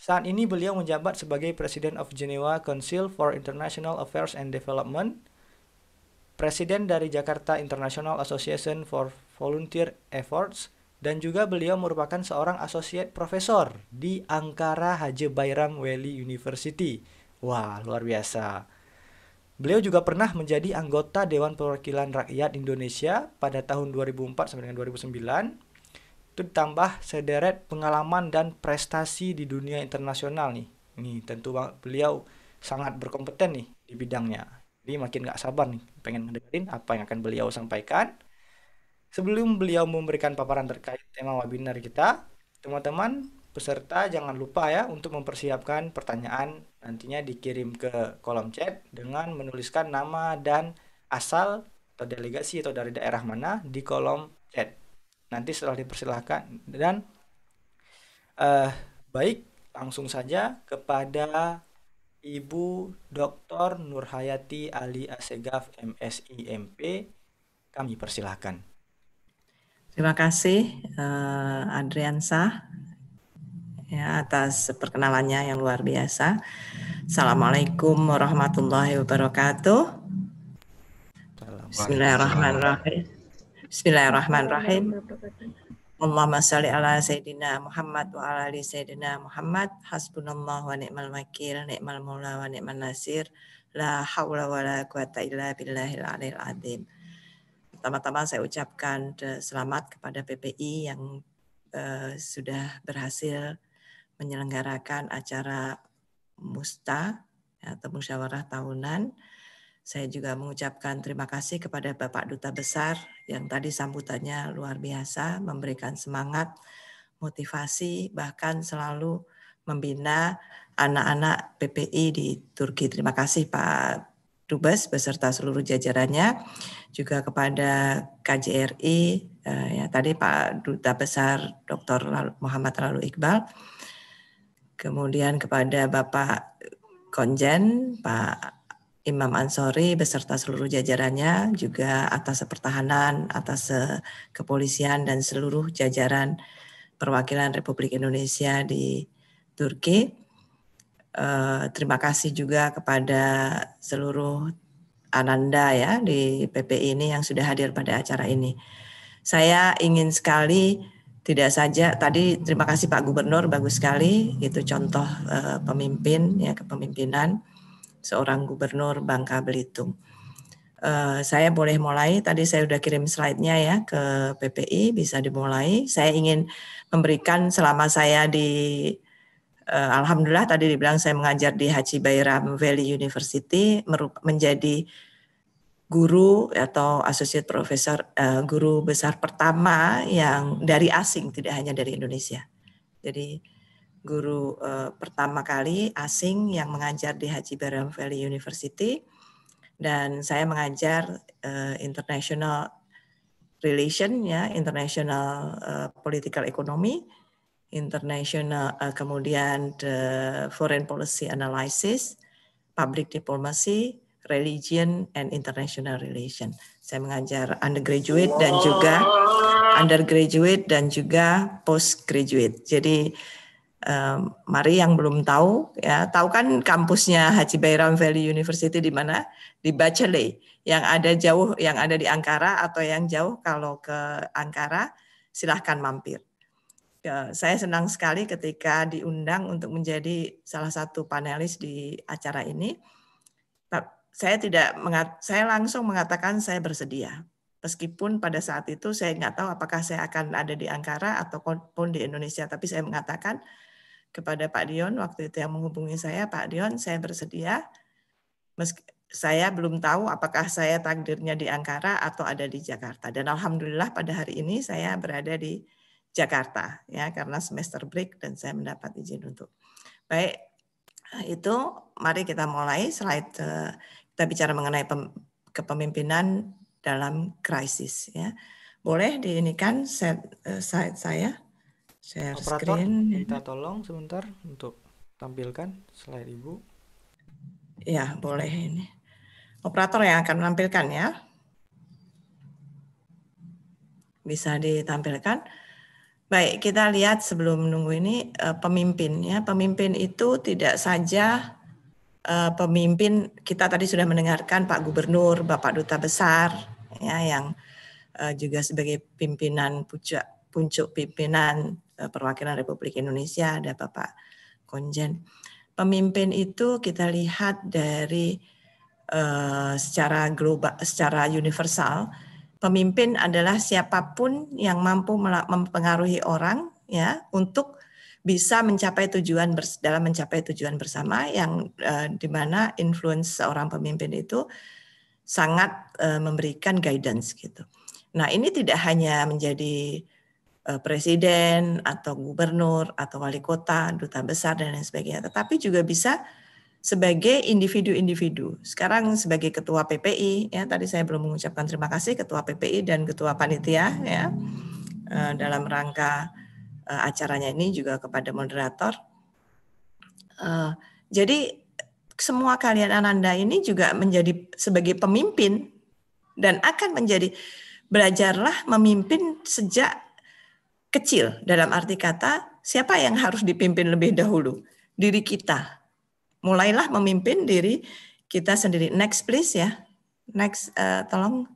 Saat ini beliau menjabat sebagai President of Geneva Council for International Affairs and Development presiden dari Jakarta International Association for Volunteer Efforts dan juga beliau merupakan seorang associate profesor di Angkara Haji Bayram Weli University. Wah, luar biasa. Beliau juga pernah menjadi anggota Dewan Perwakilan Rakyat Indonesia pada tahun 2004 sampai dengan 2009. Itu ditambah sederet pengalaman dan prestasi di dunia internasional nih. Nih, tentu beliau sangat berkompeten nih di bidangnya. Jadi makin gak sabar nih, pengen ngedengerin apa yang akan beliau sampaikan. Sebelum beliau memberikan paparan terkait tema webinar kita, teman-teman peserta jangan lupa ya untuk mempersiapkan pertanyaan nantinya dikirim ke kolom chat dengan menuliskan nama dan asal atau delegasi atau dari daerah mana di kolom chat. Nanti setelah dipersilahkan dan uh, baik langsung saja kepada Ibu Dr. Nurhayati Ali Asegaf Msimp, kami persilahkan. Terima kasih uh, eh, Sah ya atas perkenalannya yang luar biasa. Assalamualaikum warahmatullahi wabarakatuh. Bismillahirrahmanirrahim. Bismillahirrahmanirrahim. Allahumma salli ala Sayyidina Muhammad wa ala ali Sayyidina Muhammad. Hasbunallah wa ni'mal wakil, ni'mal maula wa ni'mal nasir. La haula wa la quwata illa billahil alil adim Pertama-tama saya ucapkan selamat kepada PPI yang eh, sudah berhasil menyelenggarakan acara Musta ya, atau Musyawarah Tahunan saya juga mengucapkan terima kasih kepada Bapak Duta Besar yang tadi sambutannya luar biasa, memberikan semangat, motivasi, bahkan selalu membina anak-anak PPI di Turki. Terima kasih Pak Dubes beserta seluruh jajarannya, juga kepada KJRI, eh, ya tadi Pak Duta Besar Dr. Muhammad Lalu Iqbal, kemudian kepada Bapak Konjen, Pak Imam Ansori beserta seluruh jajarannya, juga atas pertahanan, atas kepolisian dan seluruh jajaran perwakilan Republik Indonesia di Turki. Eh, terima kasih juga kepada seluruh Ananda ya di PPI ini yang sudah hadir pada acara ini. Saya ingin sekali tidak saja tadi terima kasih Pak Gubernur bagus sekali itu contoh eh, pemimpin ya kepemimpinan seorang gubernur Bangka Belitung. Uh, saya boleh mulai. Tadi saya sudah kirim slide-nya ya ke PPI, bisa dimulai. Saya ingin memberikan selama saya di uh, Alhamdulillah tadi dibilang saya mengajar di Haji Bayram Valley University menjadi guru atau associate professor uh, guru besar pertama yang dari asing tidak hanya dari Indonesia. Jadi guru uh, pertama kali asing yang mengajar di Haji Barham Valley University dan saya mengajar uh, international relation ya international uh, political economy international uh, kemudian the foreign policy analysis public diplomacy religion and international relation saya mengajar undergraduate dan juga undergraduate dan juga postgraduate jadi mari yang belum tahu ya tahu kan kampusnya Haji Bayram Valley University di mana di Bacele yang ada jauh yang ada di Ankara atau yang jauh kalau ke Ankara silahkan mampir. Ya, saya senang sekali ketika diundang untuk menjadi salah satu panelis di acara ini. Saya tidak mengat, saya langsung mengatakan saya bersedia. Meskipun pada saat itu saya nggak tahu apakah saya akan ada di Angkara ataupun di Indonesia, tapi saya mengatakan kepada Pak Dion waktu itu yang menghubungi saya, Pak Dion, saya bersedia. Meski, saya belum tahu apakah saya takdirnya di Ankara atau ada di Jakarta. Dan alhamdulillah pada hari ini saya berada di Jakarta ya karena semester break dan saya mendapat izin untuk. Baik, itu mari kita mulai slide eh, kita bicara mengenai pem, kepemimpinan dalam krisis ya. Boleh diinikan eh, slide saya share Operator, screen. kita ya. tolong sebentar untuk tampilkan slide Ibu. Ya, boleh ini. Operator yang akan menampilkan ya. Bisa ditampilkan. Baik, kita lihat sebelum menunggu ini eh, pemimpin ya. Pemimpin itu tidak saja eh, pemimpin kita tadi sudah mendengarkan Pak Gubernur, Bapak Duta Besar ya yang eh, juga sebagai pimpinan pucuk, puncak pimpinan Eh, perwakilan Republik Indonesia ada Bapak Konjen. Pemimpin itu kita lihat dari uh, secara global, secara universal, pemimpin adalah siapapun yang mampu mempengaruhi orang ya untuk bisa mencapai tujuan dalam mencapai tujuan bersama yang uh, eh, dimana influence seorang pemimpin itu sangat uh, memberikan guidance gitu. Nah ini tidak hanya menjadi Eh, presiden atau gubernur atau wali kota, duta besar dan lain sebagainya. Tetapi juga bisa sebagai individu-individu. Sekarang sebagai ketua PPI ya tadi saya belum mengucapkan terima kasih ketua PPI dan ketua panitia ya eh, dalam rangka eh, acaranya ini juga kepada moderator. Jadi semua kalian ananda ini juga menjadi sebagai pemimpin dan akan menjadi belajarlah memimpin sejak kecil dalam arti kata siapa yang harus dipimpin lebih dahulu? Diri kita. Mulailah memimpin diri kita sendiri. Next please ya. Next uh, tolong.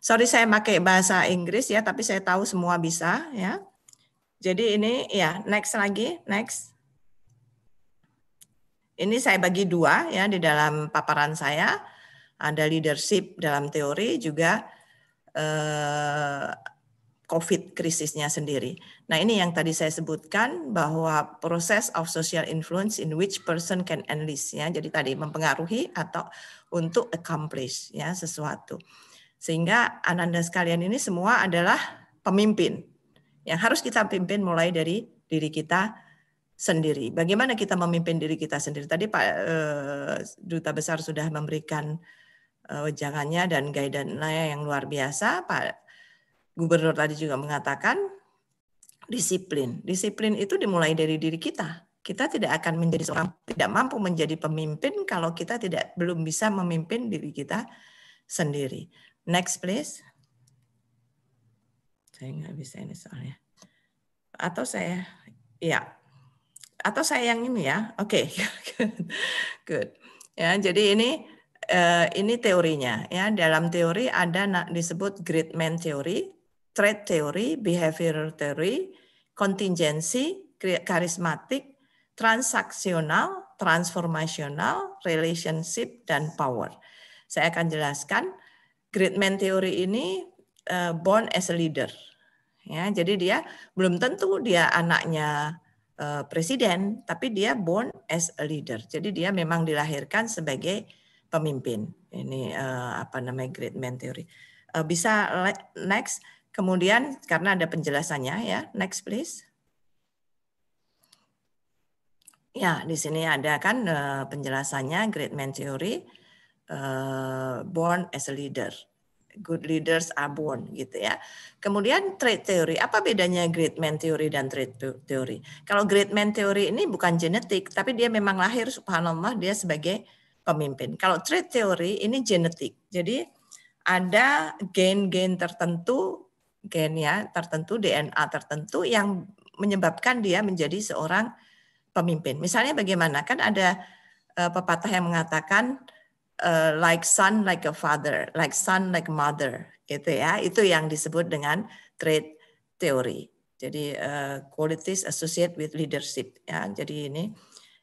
Sorry saya pakai bahasa Inggris ya, tapi saya tahu semua bisa ya. Jadi ini ya next lagi, next. Ini saya bagi dua ya di dalam paparan saya. Ada leadership dalam teori juga eh, COVID krisisnya sendiri. Nah ini yang tadi saya sebutkan bahwa proses of social influence in which person can enlist ya. Jadi tadi mempengaruhi atau untuk accomplish ya sesuatu. Sehingga ananda sekalian ini semua adalah pemimpin yang harus kita pimpin mulai dari diri kita sendiri. Bagaimana kita memimpin diri kita sendiri? Tadi Pak eh, Duta Besar sudah memberikan eh, jangannya dan guidance yang luar biasa. Pak gubernur tadi juga mengatakan disiplin. Disiplin itu dimulai dari diri kita. Kita tidak akan menjadi seorang tidak mampu menjadi pemimpin kalau kita tidak belum bisa memimpin diri kita sendiri. Next please. Saya nggak bisa ini soalnya. Atau saya, ya. Atau saya yang ini ya. Oke, okay. (laughs) good. Ya, jadi ini eh, ini teorinya ya dalam teori ada disebut great man theory trait theory, behavioral theory, contingency, karismatik, transaksional, transformasional, relationship, dan power. Saya akan jelaskan great man theory ini uh, born as a leader. Ya, jadi dia belum tentu dia anaknya uh, presiden, tapi dia born as a leader. Jadi dia memang dilahirkan sebagai pemimpin. Ini uh, apa namanya great man theory. Uh, bisa next Kemudian karena ada penjelasannya ya, next please. Ya, di sini ada kan eh, penjelasannya Great Man Theory, eh, born as a leader. Good leaders are born gitu ya. Kemudian trait theory, apa bedanya Great Man Theory dan trait theory? Kalau Great Man Theory ini bukan genetik, tapi dia memang lahir subhanallah dia sebagai pemimpin. Kalau trait theory ini genetik. Jadi ada gen-gen tertentu gen ya tertentu DNA tertentu yang menyebabkan dia menjadi seorang pemimpin. Misalnya bagaimana kan ada uh, pepatah yang mengatakan uh, like son like a father, like son like mother gitu ya. Itu yang disebut dengan trait theory. Jadi uh, qualities associated with leadership ya. Jadi ini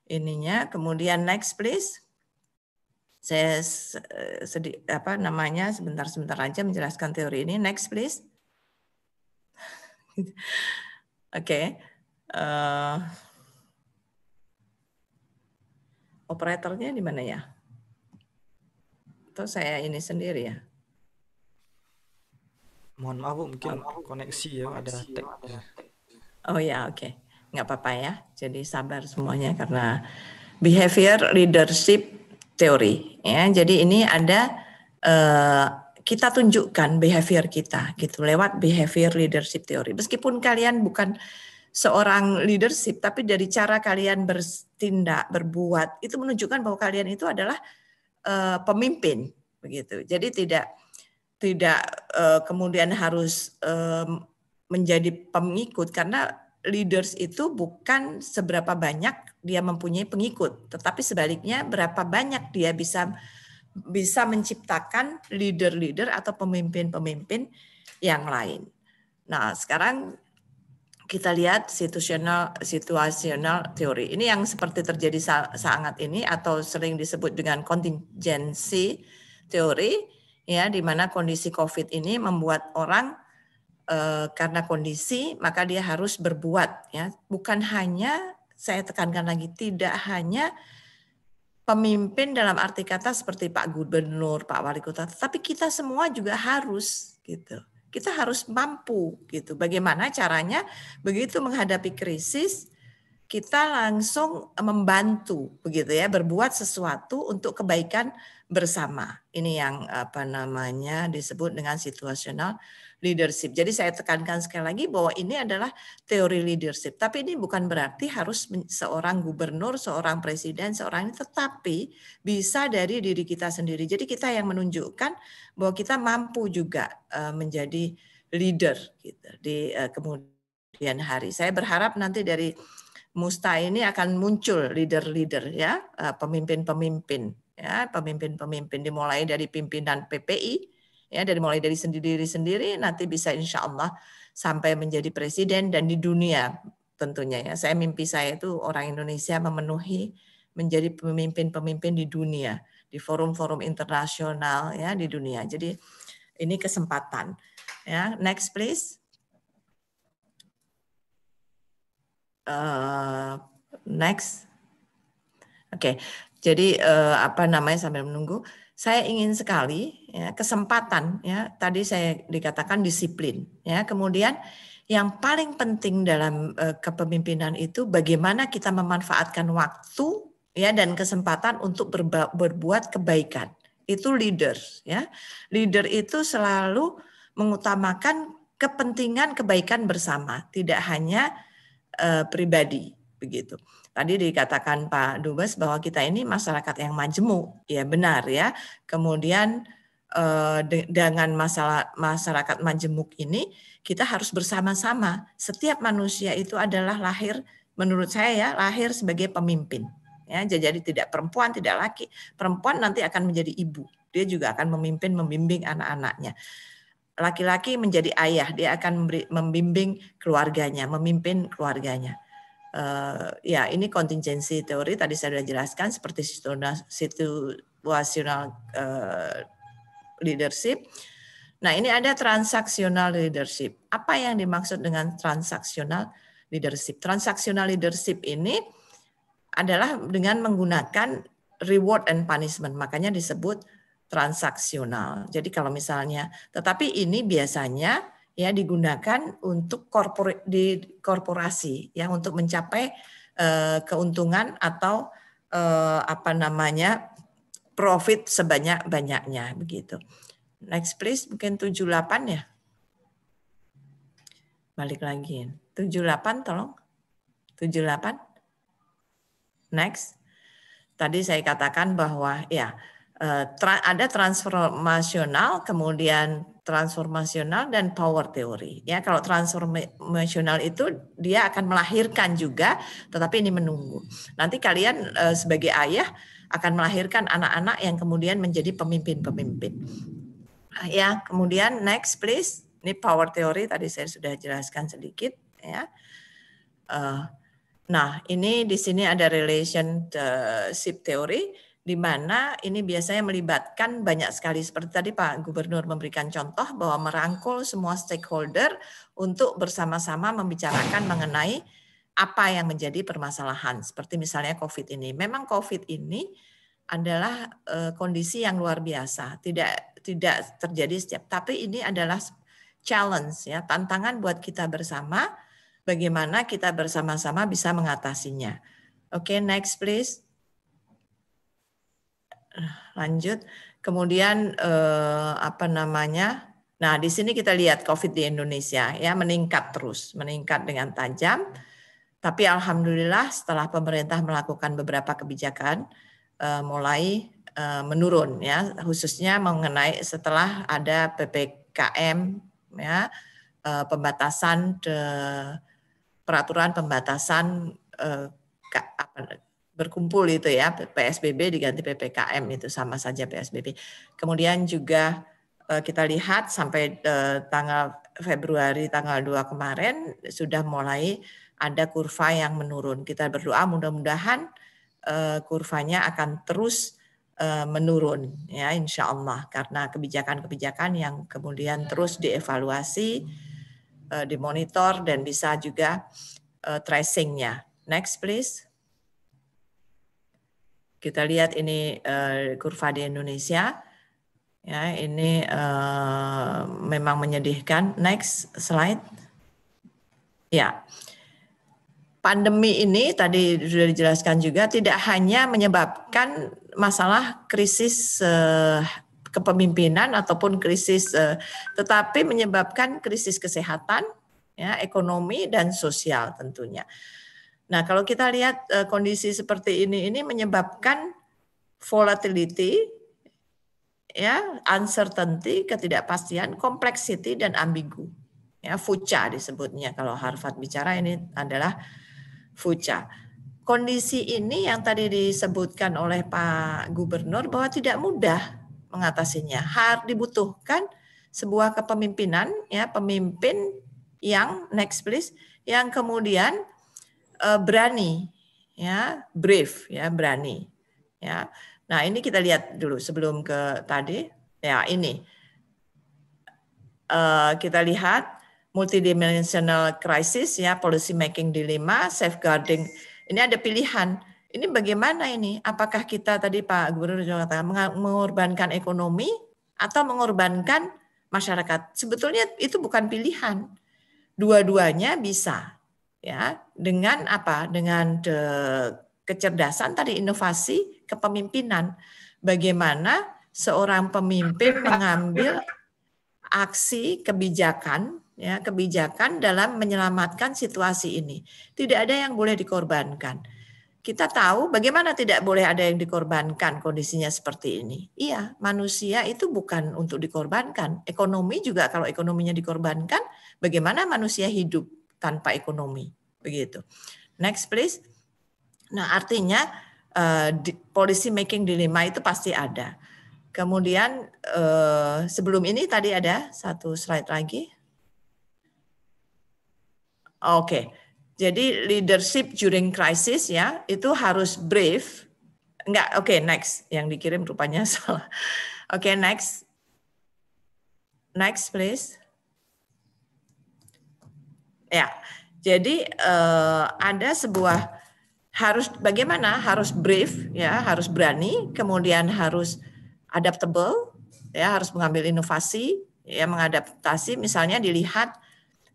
ininya kemudian next please saya sedi, apa namanya sebentar-sebentar aja menjelaskan teori ini. Next please. (laughs) Oke. okay. Eh, operatornya di mana ya? Atau saya ini sendiri ya? Mohon maaf Bu, mungkin maaf, koneksi ya koneksi ada ya. tek. Oh ya, oke. Okay. Nggak apa-apa ya. Jadi sabar semuanya karena behavior leadership theory ya. Jadi ini ada eh, kita tunjukkan behavior kita gitu lewat behavior leadership theory. Meskipun kalian bukan seorang leadership tapi dari cara kalian bertindak, berbuat itu menunjukkan bahwa kalian itu adalah uh, pemimpin begitu. Jadi tidak tidak uh, kemudian harus um, menjadi pengikut karena leaders itu bukan seberapa banyak dia mempunyai pengikut, tetapi sebaliknya berapa banyak dia bisa bisa menciptakan leader-leader atau pemimpin-pemimpin yang lain. Nah, sekarang kita lihat situasional situasional teori. Ini yang seperti terjadi sangat ini atau sering disebut dengan contingency teori ya di mana kondisi Covid ini membuat orang e, karena kondisi maka dia harus berbuat ya. Bukan hanya saya tekankan lagi tidak hanya pemimpin dalam arti kata seperti Pak Gubernur, Pak Wali Kota, tapi kita semua juga harus gitu. Kita harus mampu gitu. Bagaimana caranya begitu menghadapi krisis kita langsung membantu begitu ya berbuat sesuatu untuk kebaikan bersama. Ini yang apa namanya disebut dengan situasional leadership. Jadi saya tekankan sekali lagi bahwa ini adalah teori leadership. Tapi ini bukan berarti harus seorang gubernur, seorang presiden, seorang ini tetapi bisa dari diri kita sendiri. Jadi kita yang menunjukkan bahwa kita mampu juga eh, menjadi leader gitu di eh, kemudian hari. Saya berharap nanti dari Musta ini akan muncul leader-leader ya, eh, pemimpin-pemimpin ya, pemimpin-pemimpin dimulai dari pimpinan PPI ya dari mulai dari sendiri sendiri nanti bisa insya Allah sampai menjadi presiden dan di dunia tentunya ya saya mimpi saya itu orang Indonesia memenuhi menjadi pemimpin-pemimpin di dunia di forum-forum internasional ya di dunia jadi ini kesempatan ya next please uh, next oke okay. jadi uh, apa namanya sambil menunggu saya ingin sekali ya, kesempatan ya tadi saya dikatakan disiplin ya kemudian yang paling penting dalam uh, kepemimpinan itu bagaimana kita memanfaatkan waktu ya dan kesempatan untuk berba, berbuat kebaikan itu leader ya leader itu selalu mengutamakan kepentingan kebaikan bersama tidak hanya uh, pribadi begitu Tadi dikatakan Pak Dubes bahwa kita ini masyarakat yang majemuk, ya benar ya. Kemudian eh, dengan masalah masyarakat majemuk ini kita harus bersama-sama. Setiap manusia itu adalah lahir menurut saya ya lahir sebagai pemimpin. Ya, jadi tidak perempuan, tidak laki. Perempuan nanti akan menjadi ibu. Dia juga akan memimpin, membimbing anak-anaknya laki-laki menjadi ayah, dia akan membimbing keluarganya, memimpin keluarganya uh, ya ini kontingensi teori tadi saya sudah jelaskan seperti situasional uh, eh, leadership. Nah ini ada transaksional leadership. Apa yang dimaksud dengan transaksional leadership? Transaksional leadership ini adalah dengan menggunakan reward and punishment. Makanya disebut transaksional. Jadi kalau misalnya, tetapi ini biasanya ya digunakan untuk korpor di korporasi ya untuk mencapai uh, keuntungan atau uh, apa namanya profit sebanyak-banyaknya begitu. Next please mungkin 78 ya. Balik lagi. 78 tolong. 78. Next. Tadi saya katakan bahwa ya eh, ada transformasional kemudian transformasional dan power theory. Ya, kalau transformasional itu dia akan melahirkan juga, tetapi ini menunggu. Nanti kalian eh, sebagai ayah akan melahirkan anak-anak yang kemudian menjadi pemimpin-pemimpin. Ya, kemudian next please. Ini power theory tadi saya sudah jelaskan sedikit ya. Eh, nah, ini di sini ada relation relationship eh, theory di mana ini biasanya melibatkan banyak sekali seperti tadi Pak Gubernur memberikan contoh bahwa merangkul semua stakeholder untuk bersama-sama membicarakan mengenai apa yang menjadi permasalahan seperti misalnya Covid ini. Memang Covid ini adalah eh, kondisi yang luar biasa, tidak tidak terjadi setiap tapi ini adalah challenge ya, tantangan buat kita bersama bagaimana kita bersama-sama bisa mengatasinya. Oke, okay, next please lanjut. Kemudian eh, apa namanya? Nah, di sini kita lihat COVID di Indonesia ya meningkat terus, meningkat dengan tajam. Tapi alhamdulillah setelah pemerintah melakukan beberapa kebijakan eh, mulai eh, menurun ya, khususnya mengenai setelah ada PPKM ya eh, pembatasan de, peraturan pembatasan eh, berkumpul itu ya PSBB diganti PPKM itu sama saja PSBB. Kemudian juga eh, kita lihat sampai eh, tanggal Februari tanggal 2 kemarin sudah mulai ada kurva yang menurun. Kita berdoa mudah-mudahan eh, kurvanya akan terus menurun ya insya Allah karena kebijakan-kebijakan yang kemudian terus dievaluasi, dimonitor dan bisa juga tracingnya. Next please. Kita lihat ini uh, kurva di Indonesia. Ya, ini uh, memang menyedihkan. Next slide. Ya. Pandemi ini tadi sudah dijelaskan juga tidak hanya menyebabkan masalah krisis uh, kepemimpinan ataupun krisis uh, tetapi menyebabkan krisis kesehatan, ya, ekonomi dan sosial tentunya. Nah, kalau kita lihat uh, kondisi seperti ini ini menyebabkan volatility ya, uncertainty, ketidakpastian, complexity dan ambigu. Ya, fuca disebutnya kalau Harvard bicara ini adalah fuca. Kondisi ini yang tadi disebutkan oleh Pak Gubernur bahwa tidak mudah mengatasinya. harus dibutuhkan sebuah kepemimpinan ya, pemimpin yang next please yang kemudian uh, berani, ya, brave, ya, berani, ya. Nah ini kita lihat dulu sebelum ke tadi, ya ini uh, kita lihat multidimensional crisis, ya, policy making dilema, safeguarding. Ini ada pilihan. Ini bagaimana ini? Apakah kita tadi Pak Gubernur juga katakan mengorbankan ekonomi atau mengorbankan masyarakat? Sebetulnya itu bukan pilihan. Dua-duanya bisa ya dengan apa dengan de, kecerdasan tadi inovasi kepemimpinan bagaimana seorang pemimpin mengambil aksi kebijakan ya kebijakan dalam menyelamatkan situasi ini tidak ada yang boleh dikorbankan kita tahu bagaimana tidak boleh ada yang dikorbankan kondisinya seperti ini. Iya, manusia itu bukan untuk dikorbankan. Ekonomi juga kalau ekonominya dikorbankan, bagaimana manusia hidup? tanpa ekonomi begitu. Next please. Nah artinya eh, policy making dilema itu pasti ada. Kemudian eh, sebelum ini tadi ada satu slide lagi. Oke, okay. jadi leadership during crisis ya itu harus brave. Enggak, oke okay, next yang dikirim rupanya (laughs) salah. Oke okay, next, next please. Ya, jadi uh, ada sebuah harus bagaimana harus brief ya harus berani kemudian harus adaptable ya harus mengambil inovasi ya mengadaptasi misalnya dilihat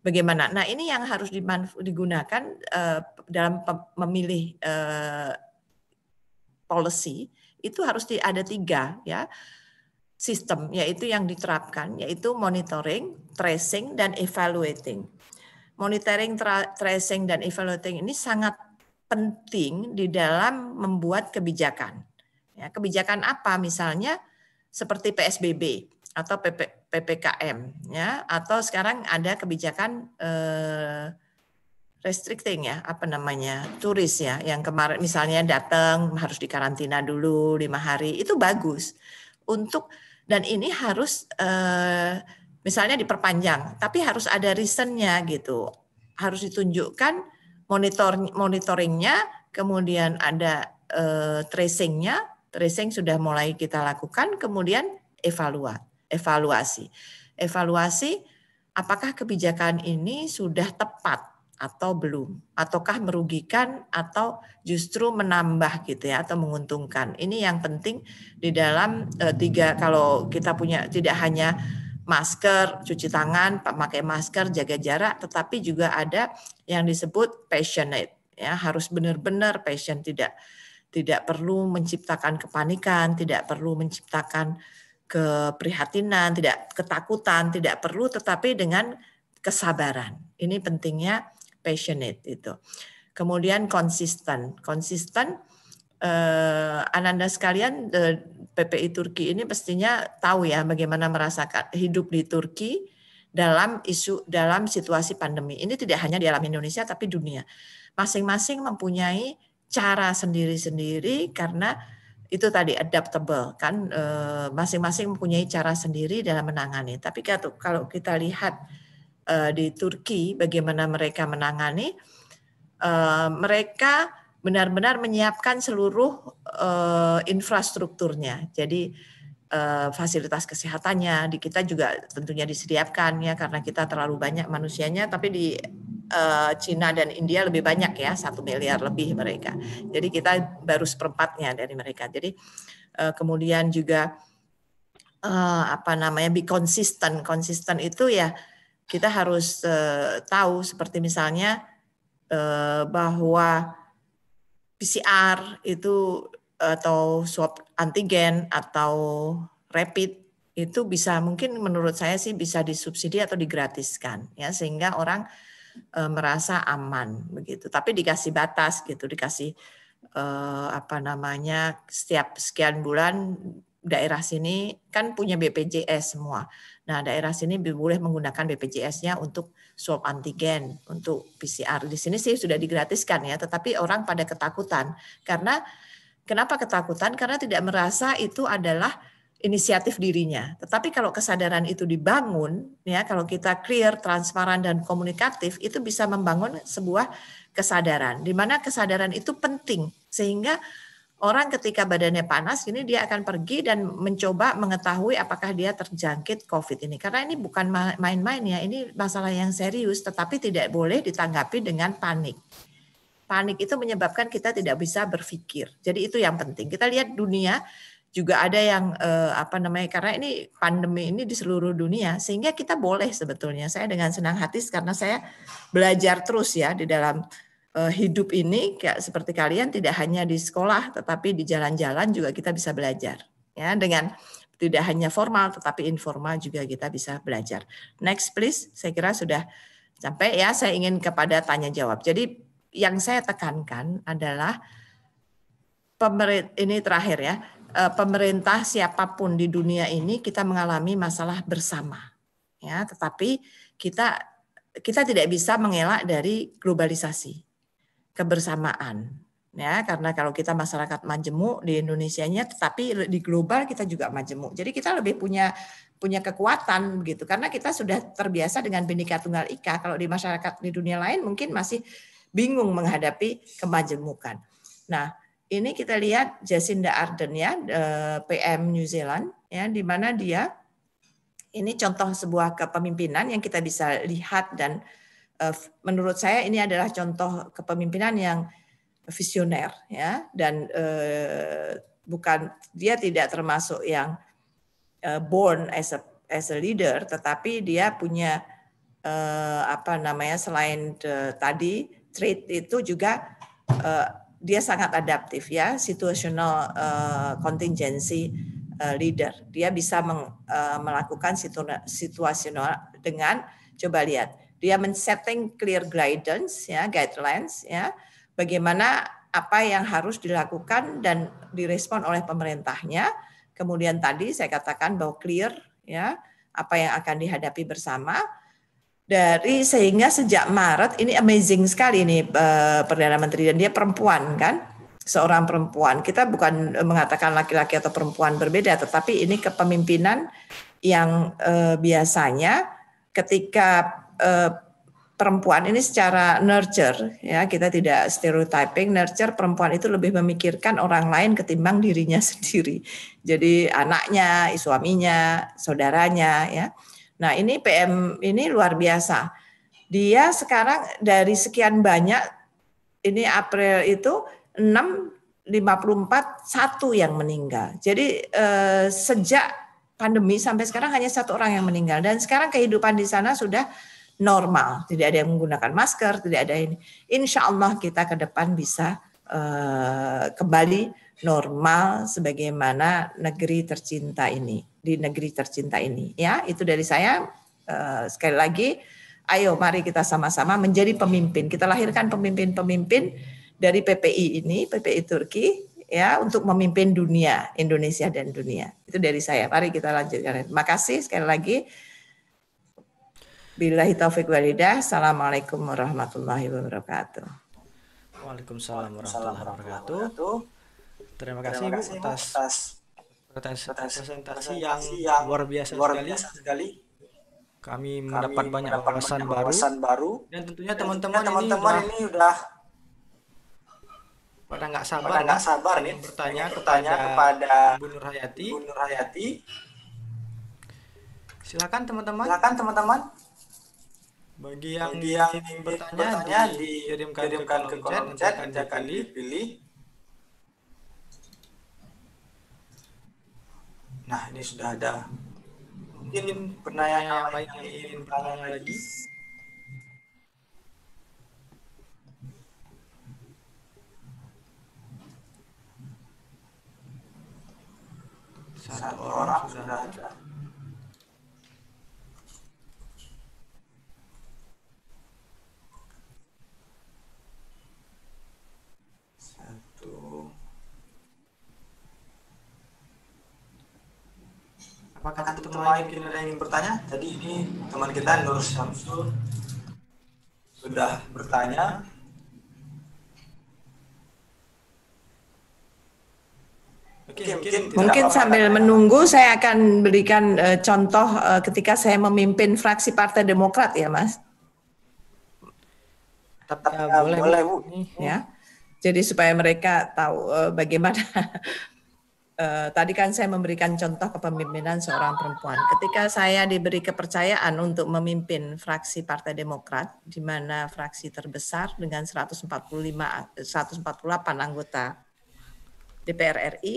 bagaimana nah ini yang harus digunakan uh, dalam memilih uh, policy itu harus di, ada tiga ya sistem yaitu yang diterapkan yaitu monitoring tracing dan evaluating monitoring, tra tracing, dan evaluating ini sangat penting di dalam membuat kebijakan. Ya, kebijakan apa misalnya seperti PSBB atau PP, PPKM ya atau sekarang ada kebijakan eh, restricting ya apa namanya turis ya yang kemarin misalnya datang harus dikarantina dulu lima hari itu bagus untuk dan ini harus eh, misalnya diperpanjang, tapi harus ada reasonnya gitu. Harus ditunjukkan monitor monitoringnya, kemudian ada eh, tracingnya, tracing sudah mulai kita lakukan, kemudian evalua, evaluasi. Evaluasi apakah kebijakan ini sudah tepat atau belum, ataukah merugikan atau justru menambah gitu ya atau menguntungkan. Ini yang penting di dalam e, tiga kalau kita punya tidak hanya masker, cuci tangan, pakai masker, jaga jarak, tetapi juga ada yang disebut passionate ya harus benar-benar passion tidak tidak perlu menciptakan kepanikan, tidak perlu menciptakan keprihatinan, tidak ketakutan, tidak perlu tetapi dengan kesabaran. Ini pentingnya passionate itu. Kemudian konsisten. Konsisten Eh, Ananda sekalian eh, PPI Turki ini pastinya tahu ya bagaimana merasakan hidup di Turki dalam isu dalam situasi pandemi. Ini tidak hanya di alam Indonesia tapi dunia. Masing-masing mempunyai cara sendiri-sendiri karena itu tadi adaptable kan eh, masing-masing mempunyai cara sendiri dalam menangani. Tapi kalau kita lihat di Turki bagaimana mereka menangani mereka benar-benar menyiapkan seluruh uh, infrastrukturnya. Jadi uh, fasilitas kesehatannya di kita juga tentunya disediakan ya karena kita terlalu banyak manusianya tapi di uh, Cina dan India lebih banyak ya satu miliar lebih mereka jadi kita baru seperempatnya dari mereka jadi uh, kemudian juga uh, apa namanya be konsisten konsisten itu ya kita harus uh, tahu seperti misalnya uh, bahwa PCR itu atau swab antigen atau rapid itu bisa mungkin menurut saya sih bisa disubsidi atau digratiskan ya sehingga orang e, merasa aman begitu tapi dikasih batas gitu dikasih e, apa namanya setiap sekian bulan daerah sini kan punya BPJS semua nah daerah sini boleh menggunakan BPJS-nya untuk swab antigen untuk PCR. Di sini sih sudah digratiskan ya, tetapi orang pada ketakutan karena kenapa ketakutan? Karena tidak merasa itu adalah inisiatif dirinya. Tetapi kalau kesadaran itu dibangun, ya kalau kita clear, transparan dan komunikatif itu bisa membangun sebuah kesadaran. Di mana kesadaran itu penting sehingga orang ketika badannya panas ini dia akan pergi dan mencoba mengetahui apakah dia terjangkit COVID ini. Karena ini bukan main-main ya, ini masalah yang serius tetapi tidak boleh ditanggapi dengan panik. Panik itu menyebabkan kita tidak bisa berpikir. Jadi itu yang penting. Kita lihat dunia juga ada yang eh, apa namanya karena ini pandemi ini di seluruh dunia sehingga kita boleh sebetulnya saya dengan senang hati karena saya belajar terus ya di dalam Eh, hidup ini kayak seperti kalian tidak hanya di sekolah tetapi di jalan-jalan juga kita bisa belajar ya dengan tidak hanya formal tetapi informal juga kita bisa belajar. Next please, saya kira sudah sampai ya saya ingin kepada tanya jawab. Jadi yang saya tekankan adalah pemerintah ini terakhir ya, eh, pemerintah siapapun di dunia ini kita mengalami masalah bersama. Ya, tetapi kita kita tidak bisa mengelak dari globalisasi kebersamaan ya karena kalau kita masyarakat majemuk di Indonesia-nya tetapi di global kita juga majemuk. Jadi kita lebih punya punya kekuatan begitu karena kita sudah terbiasa dengan Bhinneka Tunggal Ika. Kalau di masyarakat di dunia lain mungkin masih bingung menghadapi kemajemukan. Nah, ini kita lihat Jacinda Ardern ya PM New Zealand ya di mana dia ini contoh sebuah kepemimpinan yang kita bisa lihat dan Eh, menurut saya ini adalah contoh kepemimpinan yang visioner ya dan eh, bukan dia tidak termasuk yang eh, born as a as a leader tetapi dia punya eh, apa namanya selain de, eh, tadi trait itu juga eh, dia sangat adaptif ya situational eh, contingency eh, leader dia bisa meng, eh, melakukan situasional dengan coba lihat dia men-setting clear guidance ya guidelines ya bagaimana apa yang harus dilakukan dan direspon oleh pemerintahnya. Kemudian tadi saya katakan bahwa clear ya apa yang akan dihadapi bersama dari sehingga sejak Maret ini amazing sekali ini eh, perdana menteri dan dia perempuan kan seorang perempuan kita bukan eh, mengatakan laki-laki atau perempuan berbeda tetapi ini kepemimpinan yang eh, biasanya ketika Eh, perempuan ini secara nurture ya kita tidak stereotyping nurture perempuan itu lebih memikirkan orang lain ketimbang dirinya (laughs) sendiri jadi anaknya suaminya saudaranya ya nah ini PM ini luar biasa dia sekarang dari sekian banyak ini April itu 6 54 satu yang meninggal jadi eh, sejak pandemi sampai sekarang hanya satu orang yang meninggal dan sekarang kehidupan di sana sudah normal, tidak ada yang menggunakan masker, tidak ada ini. Insya Allah kita ke depan bisa uh, kembali normal sebagaimana negeri tercinta ini di negeri tercinta ini. Ya, itu dari saya uh, sekali lagi. Ayo, mari kita sama-sama menjadi pemimpin. Kita lahirkan pemimpin-pemimpin dari PPI ini, PPI Turki, ya untuk memimpin dunia Indonesia dan dunia. Itu dari saya. Mari kita lanjutkan. Terima kasih sekali lagi. Billahi taufik walidah. Assalamualaikum warahmatullahi wabarakatuh. Waalaikumsalam warahmatullahi wabarakatuh. Terima kasih Ibu atas, atas presentasi, presentasi yang, yang luar biasa, luar biasa sekali. sekali. Kami, Kami mendapat banyak wawasan baru. baru. Dan tentunya teman-teman ini, udah ini udah pada nggak sabar, pada nggak sabar nih bertanya, bertanya kepada, kepada Bu Nur Hayati. Bu Nur Hayati. Silakan teman-teman. Silakan teman-teman. Bagi yang, Bagi yang ingin bertanya, bertanya di kirimkan ke kolom chat, chat akan dipilih. Nah, ini sudah ada. Mungkin penanya yang lain yang ingin bertanya lagi. Satu, Satu orang sudah ada. apakah ada teman lain mungkin ada yang ingin bertanya tadi ini teman kita Nur Syamsul sudah bertanya Mungkin, mungkin, sambil menunggu saya akan berikan uh, contoh uh, ketika saya memimpin fraksi Partai Demokrat ya Mas. Tetap, ya, ya boleh, boleh Bu. Ya. Jadi supaya mereka tahu uh, bagaimana eh, tadi kan saya memberikan contoh kepemimpinan seorang perempuan. Ketika saya diberi kepercayaan untuk memimpin fraksi Partai Demokrat, di mana fraksi terbesar dengan 145 148 eh, anggota DPR RI,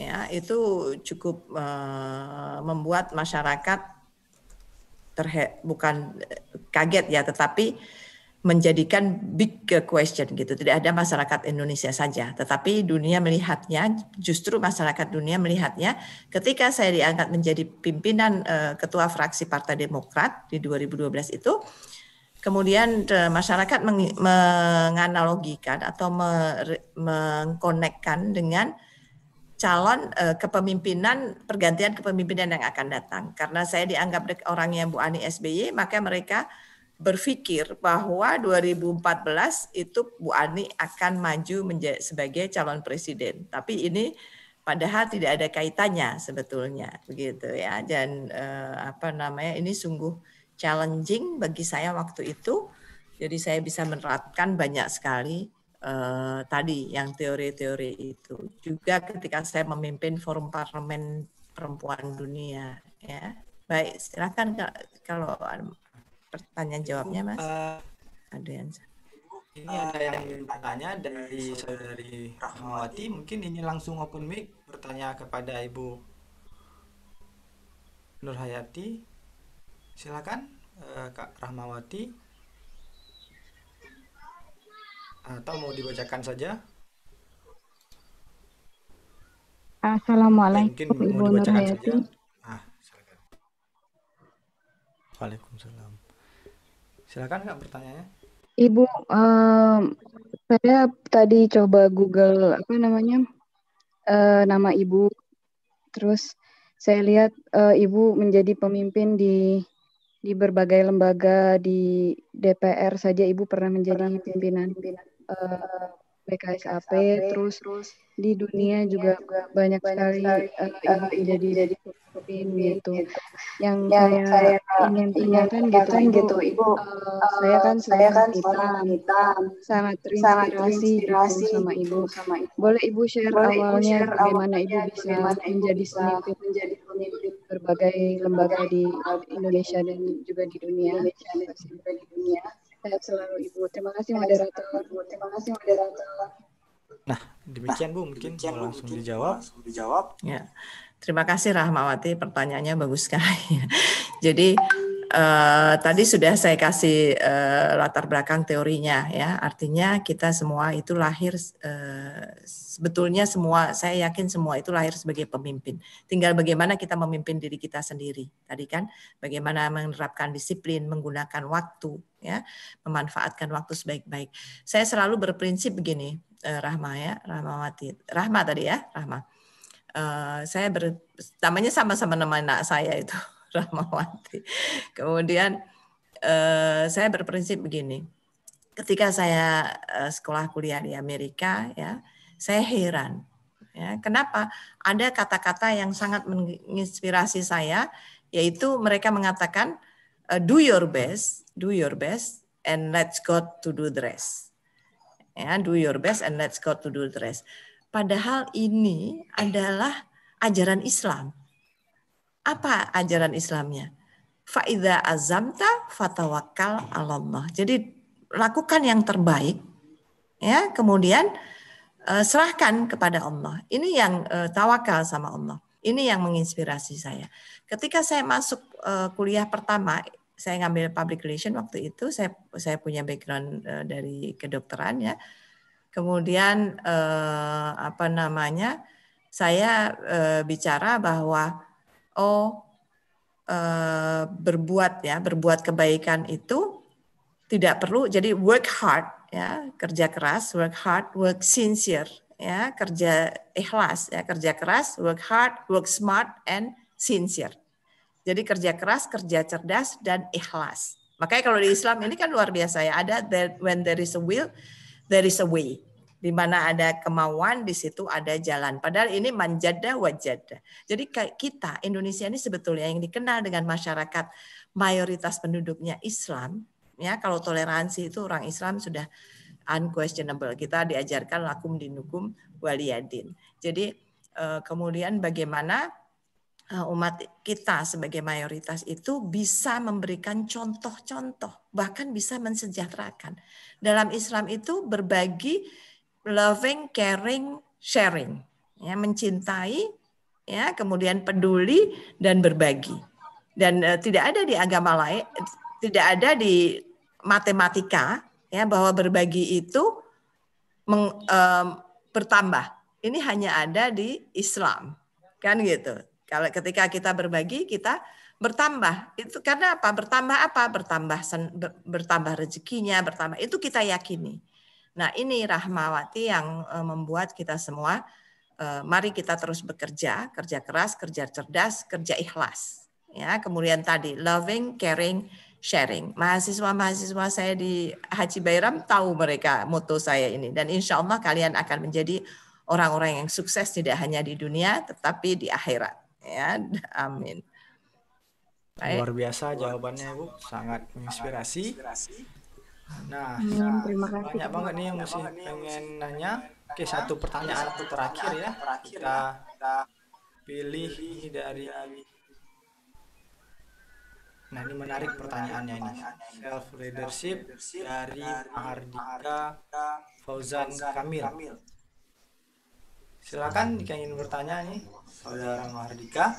ya itu cukup eh, membuat masyarakat terhe bukan eh, kaget ya, tetapi menjadikan big question gitu. Tidak ada masyarakat Indonesia saja, tetapi dunia melihatnya justru masyarakat dunia melihatnya ketika saya diangkat menjadi pimpinan uh, ketua fraksi Partai Demokrat di 2012 itu kemudian uh, masyarakat meng menganalogikan atau mengkonekkan dengan calon uh, kepemimpinan pergantian kepemimpinan yang akan datang. Karena saya dianggap orangnya Bu Ani SBY, maka mereka berpikir bahwa 2014 itu Bu Ani akan maju menjadi, sebagai calon presiden. Tapi ini padahal tidak ada kaitannya sebetulnya begitu ya dan eh, apa namanya ini sungguh challenging bagi saya waktu itu jadi saya bisa menerapkan banyak sekali eh, tadi yang teori-teori itu juga ketika saya memimpin forum parlemen perempuan dunia ya baik silakan kalau pertanyaan jawabnya mas uh, ada yang ini ada yang bertanya dari saudari Rahmawati mungkin ini langsung open mic bertanya kepada ibu Nur Hayati silakan uh, kak Rahmawati atau mau dibacakan saja Assalamualaikum Mungkin mau dibacakan saja. Ah, silakan. Waalaikumsalam. Silakan Kak pertanyaannya. Ibu, um, saya tadi coba Google apa namanya uh, nama Ibu, terus saya lihat uh, Ibu menjadi pemimpin di di berbagai lembaga di DPR saja Ibu pernah menjadi pimpinan, pimpinan uh, eh, BKSAP, BKSAP terus terus di dunia juga banyak sekali uh, jadi jadi gitu. Yang, yang saya, ingin ingatkan gitu, ibu, gitu, ibu uh, saya kan eh, saya kan hitam, hitam, sangat gitu terinspirasi sama gitu ibu sama ibu. Boleh ibu share Boleh awalnya share bagaimana ibu bisa menjadi pemimpin menjadi pemimpin berbagai lembaga di Indonesia dan juga di dunia. Indonesia dan juga di dunia. Saya selalu ibu. Terima kasih moderator. Terima kasih moderator. Nah, demikian Bu, mungkin demikian, langsung mungkin dijawab. Langsung dijawab. Ya. Terima kasih Rahmawati, pertanyaannya bagus sekali. (laughs) Jadi eh, tadi sudah saya kasih eh, latar belakang teorinya ya. Artinya kita semua itu lahir eh, sebetulnya semua saya yakin semua itu lahir sebagai pemimpin. Tinggal bagaimana kita memimpin diri kita sendiri. Tadi kan bagaimana menerapkan disiplin, menggunakan waktu ya, memanfaatkan waktu sebaik-baik. Saya selalu berprinsip begini, Eh, Rahma ya, Rahmawati, Rahma tadi ya, Rahma. Uh, saya ber, namanya sama sama nama anak saya itu (laughs) Rahmawati. Kemudian uh, saya berprinsip begini, ketika saya uh, sekolah kuliah di Amerika ya, saya heran ya kenapa ada kata-kata yang sangat menginspirasi saya yaitu mereka mengatakan do your best do your best and let's go to do the rest ya do your best and let's go to do the rest. Padahal ini adalah ajaran Islam. Apa ajaran Islamnya? Faida azamta fatawakal Allah. Jadi lakukan yang terbaik, ya. Kemudian eh, serahkan kepada Allah. Ini yang eh, tawakal sama Allah. Ini yang menginspirasi saya. Ketika saya masuk eh, kuliah pertama saya ngambil public relation waktu itu saya saya punya background uh, dari kedokteran ya kemudian uh, apa namanya saya uh, bicara bahwa oh uh, berbuat ya berbuat kebaikan itu tidak perlu jadi work hard ya kerja keras work hard work sincere ya kerja ikhlas ya kerja keras work hard work smart and sincere jadi kerja keras, kerja cerdas, dan ikhlas. Makanya kalau di Islam ini kan luar biasa ya. Ada that when there is a will, there is a way. Di mana ada kemauan, di situ ada jalan. Padahal ini manjada wajada. Jadi kita Indonesia ini sebetulnya yang dikenal dengan masyarakat mayoritas penduduknya Islam. Ya, kalau toleransi itu orang Islam sudah unquestionable. Kita diajarkan lakum dinukum waliyadin. Jadi eh, kemudian bagaimana Eh, umat kita sebagai mayoritas itu bisa memberikan contoh-contoh, bahkan bisa mensejahterakan. Dalam Islam itu berbagi loving, caring, sharing, ya, mencintai, ya, kemudian peduli dan berbagi. Dan uh, tidak ada di agama lain, tidak ada di matematika ya bahwa berbagi itu meng, uh, bertambah. Ini hanya ada di Islam, kan gitu. Kalau ketika kita berbagi, kita bertambah. Itu karena apa? Bertambah apa? Bertambah sen, ber, bertambah rezekinya, bertambah. Itu kita yakini. Nah, ini Rahmawati yang eh, membuat kita semua eh, mari kita terus bekerja, kerja keras, kerja cerdas, kerja ikhlas. Ya, kemudian tadi loving, caring, sharing. Mahasiswa-mahasiswa saya di Haji Bairam tahu mereka moto saya ini. Dan insya Allah kalian akan menjadi orang-orang yang sukses tidak hanya di dunia tetapi di akhirat ya (laughs) amin Baik. luar biasa jawabannya bu sangat menginspirasi nah, hmm, terima kasih banyak banget nih yang mesti pengen nanya oke satu pertanyaan satu terakhir ya kita, ya. pilih dari Nah, ini menarik pertanyaannya ini. Self leadership dari Mahardika Fauzan Kamil silakan jika ingin bertanya nih saudara Mahardika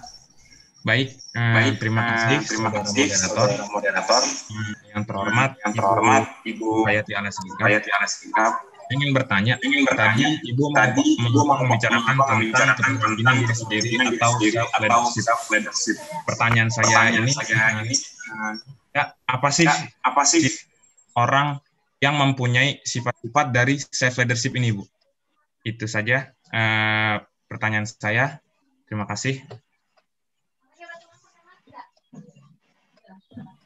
Baik, eh, Baik, terima eh, kasih, terima kasih moderator, moderator hmm, yang terhormat, yang terhormat Ibu Hayati Alas Hayati Alas ingin bertanya, ingin bertanya, tadi Ibu tadi Ibu membicarakan tentang kepemimpinan diri sendiri atau self leadership. Pertanyaan saya ini, saya ini eh, eh, ya, apa sih ya, apa sih orang yang mempunyai sifat-sifat dari self leadership ini, Bu? Itu saja. Eh, pertanyaan saya. Terima kasih.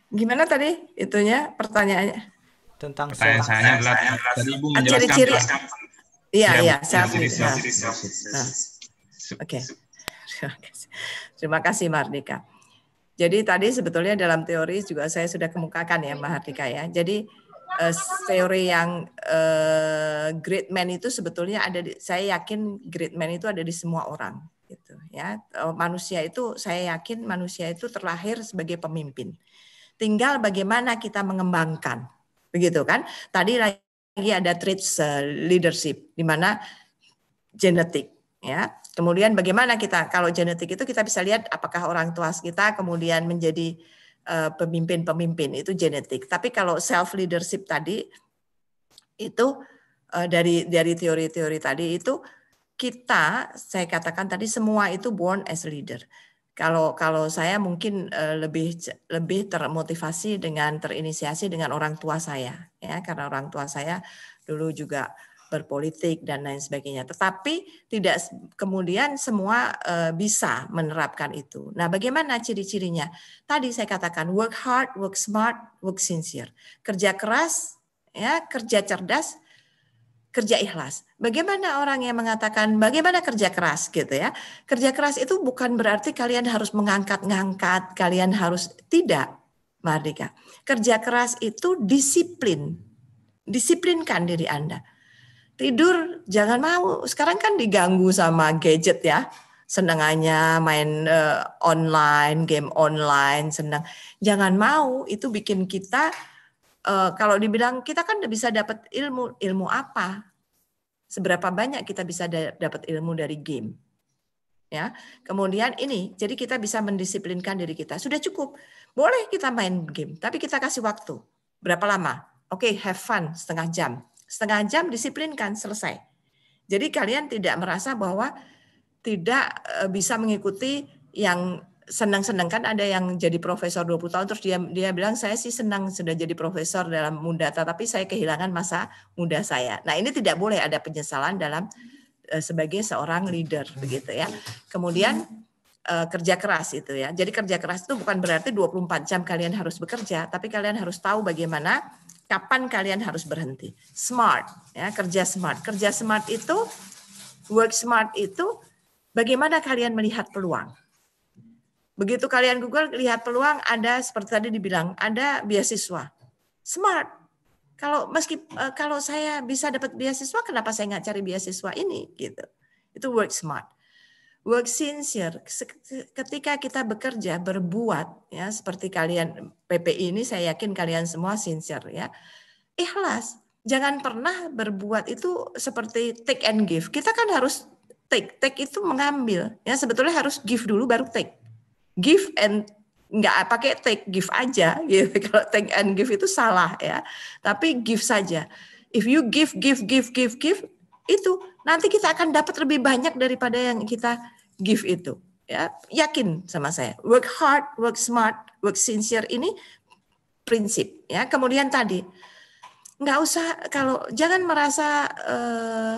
Gimana tadi itunya pertanyaannya? Tentang pertanyaan saya adalah tadi Ibu ah, menjelaskan ciri Iya, iya, saya ah, Oke. Terima kasih Mardika. Jadi tadi sebetulnya dalam teori juga saya sudah kemukakan ya Mahardika ya. Jadi Eh, teori yang uh, great man itu sebetulnya ada di, saya yakin great man itu ada di semua orang gitu ya oh, manusia itu saya yakin manusia itu terlahir sebagai pemimpin tinggal bagaimana kita mengembangkan begitu kan tadi lagi ada traits uh, leadership di mana genetik ya kemudian bagaimana kita kalau genetik itu kita bisa lihat apakah orang tua kita kemudian menjadi Eh, pemimpin-pemimpin itu genetik. Tapi kalau self leadership tadi itu eh, dari dari teori-teori tadi itu kita saya katakan tadi semua itu born as leader. Kalau kalau saya mungkin eh, lebih lebih termotivasi dengan terinisiasi dengan orang tua saya ya karena orang tua saya dulu juga berpolitik dan lain sebagainya. Tetapi tidak kemudian semua eh, bisa menerapkan itu. Nah, bagaimana ciri-cirinya? Tadi saya katakan work hard, work smart, work sincere. Kerja keras, ya, kerja cerdas, kerja ikhlas. Bagaimana orang yang mengatakan bagaimana kerja keras gitu ya? Kerja keras itu bukan berarti kalian harus mengangkat-ngangkat, kalian harus tidak, Mardika. Kerja keras itu disiplin. Disiplinkan diri Anda tidur jangan mau. Sekarang kan diganggu sama gadget ya. Senengannya main uh, online, game online, senang. Jangan mau, itu bikin kita uh, kalau dibilang kita kan bisa dapat ilmu, ilmu apa? Seberapa banyak kita bisa dapat ilmu dari game? Ya. Kemudian ini, jadi kita bisa mendisiplinkan diri kita. Sudah cukup. Boleh kita main game, tapi kita kasih waktu. Berapa lama? Oke, okay, have fun setengah jam setengah jam disiplinkan selesai. Jadi kalian tidak merasa bahwa tidak eh, bisa mengikuti yang senang-senang kan ada yang jadi profesor 20 tahun terus dia dia bilang saya sih senang sudah jadi profesor dalam muda tetapi saya kehilangan masa muda saya. Nah, ini tidak boleh ada penyesalan dalam eh, sebagai seorang leader begitu ya. Kemudian eh, kerja keras itu ya. Jadi kerja keras itu bukan berarti 24 jam kalian harus bekerja, tapi kalian harus tahu bagaimana kapan kalian harus berhenti. Smart, ya, kerja smart. Kerja smart itu, work smart itu, bagaimana kalian melihat peluang. Begitu kalian Google lihat peluang, ada seperti tadi dibilang, ada beasiswa. Smart. Kalau meski e, kalau saya bisa dapat beasiswa, kenapa saya nggak cari beasiswa ini? Gitu. Itu work smart work sincere. Ketika kita bekerja, berbuat, ya seperti kalian PPI ini, saya yakin kalian semua sincere ya. Ikhlas. Jangan pernah berbuat itu seperti take and give. Kita kan harus take. Take itu mengambil. Ya sebetulnya harus give dulu baru take. Give and nggak pakai take give aja (laughs) gitu. Kalau take and give itu salah ya. Tapi give saja. If you give give give give give itu nanti kita akan dapat lebih banyak daripada yang kita give itu. Ya, yakin sama saya. Work hard, work smart, work sincere ini prinsip. Ya, kemudian tadi nggak usah kalau jangan merasa uh,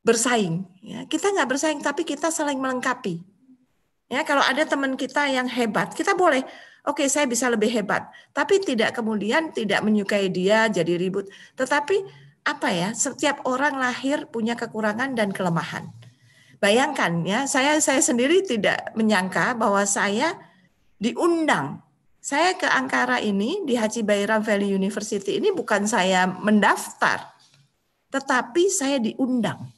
bersaing. Ya, kita nggak bersaing, tapi kita saling melengkapi. Ya, kalau ada teman kita yang hebat, kita boleh Oke, okay, saya bisa lebih hebat, tapi tidak kemudian tidak menyukai dia jadi ribut. Tetapi apa ya, setiap orang lahir punya kekurangan dan kelemahan. Bayangkan ya, saya saya sendiri tidak menyangka bahwa saya diundang. Saya ke Angkara ini di Haji Bayram Valley University ini bukan saya mendaftar, tetapi saya diundang.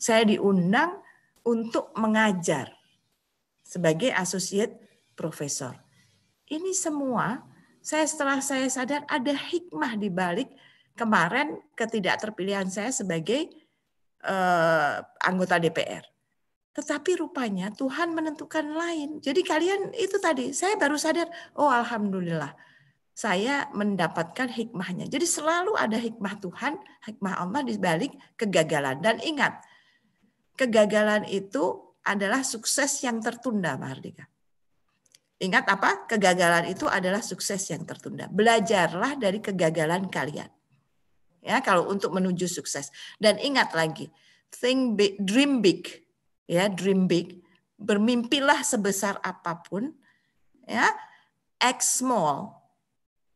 Saya diundang untuk mengajar sebagai associate profesor Ini semua saya setelah saya sadar ada hikmah di balik kemarin ketidakterpilihan saya sebagai uh, anggota DPR. Tetapi rupanya Tuhan menentukan lain. Jadi kalian itu tadi, saya baru sadar, oh alhamdulillah, saya mendapatkan hikmahnya. Jadi selalu ada hikmah Tuhan, hikmah Allah di balik kegagalan. Dan ingat, kegagalan itu adalah sukses yang tertunda, Mahardika. Ingat apa? Kegagalan itu adalah sukses yang tertunda. Belajarlah dari kegagalan kalian ya kalau untuk menuju sukses. Dan ingat lagi, think big, dream big, ya dream big, bermimpilah sebesar apapun, ya act small,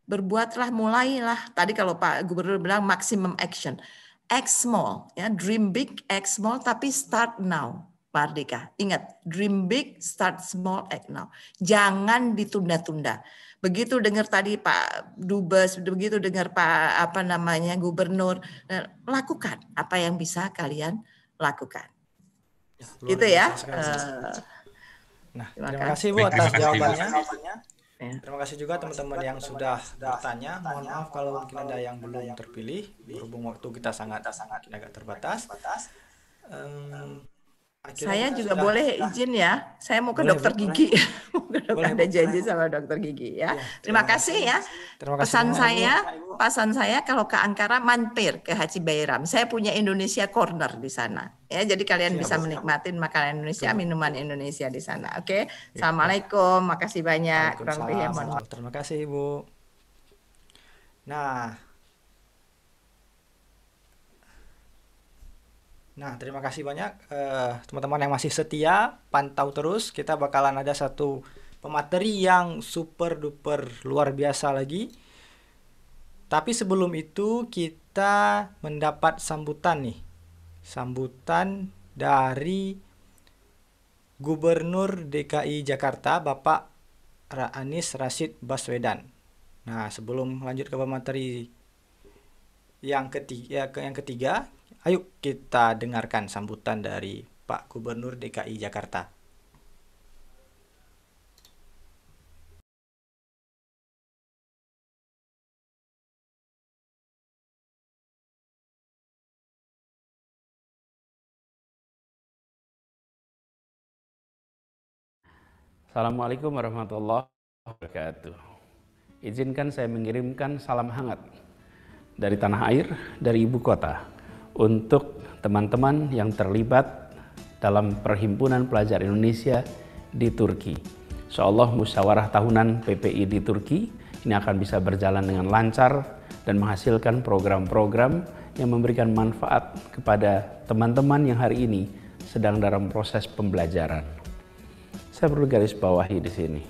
berbuatlah mulailah. Tadi kalau Pak Gubernur bilang maximum action, act small, ya dream big, act small, tapi start now. Mardika, ingat, dream big, start small, act now. Jangan ditunda-tunda. Begitu dengar tadi Pak Dubes, begitu dengar Pak apa namanya Gubernur, lakukan apa yang bisa kalian lakukan. Ya, gitu ya. Eh, nah, terima, terima kasih Bu atas jawabannya. Ya. Terima kasih juga teman-teman yang sudah bertanya. Mohon maaf kalau mungkin ada yang belum terpilih, berhubung waktu kita sangat agak terbatas. Um, Akhirnya saya juga sudah, boleh izin ya. Saya mau ke boleh, dokter gigi. boleh, (laughs) boleh ada janji sama dokter gigi ya. ya terima, terima kasih ya. Terima kasih pesan saya, Ibu. pesan saya kalau ke Ankara mampir ke Haji Bayram. Saya punya Indonesia Corner di sana. Ya, jadi kalian siap, bisa menikmati makanan Indonesia, minuman Indonesia di sana. Oke. Okay? Ya, Assalamualaikum. Makasih banyak. Kurang lebih ya, mohon Terima kasih, Ibu. Nah, Nah, terima kasih banyak eh, teman-teman uh, yang masih setia pantau terus. Kita bakalan ada satu pemateri yang super duper luar biasa lagi. Tapi sebelum itu kita mendapat sambutan nih. Sambutan dari Gubernur DKI Jakarta Bapak Anies Rashid Baswedan. Nah, sebelum lanjut ke pemateri yang ketiga ya, yang ketiga, Ayo kita dengarkan sambutan dari Pak Gubernur DKI Jakarta. Assalamualaikum warahmatullahi wabarakatuh. Izinkan saya mengirimkan salam hangat dari tanah air, dari ibu kota, untuk teman-teman yang terlibat dalam Perhimpunan Pelajar Indonesia di Turki. Seolah musyawarah tahunan PPI di Turki ini akan bisa berjalan dengan lancar dan menghasilkan program-program yang memberikan manfaat kepada teman-teman yang hari ini sedang dalam proses pembelajaran. Saya perlu garis bawahi di sini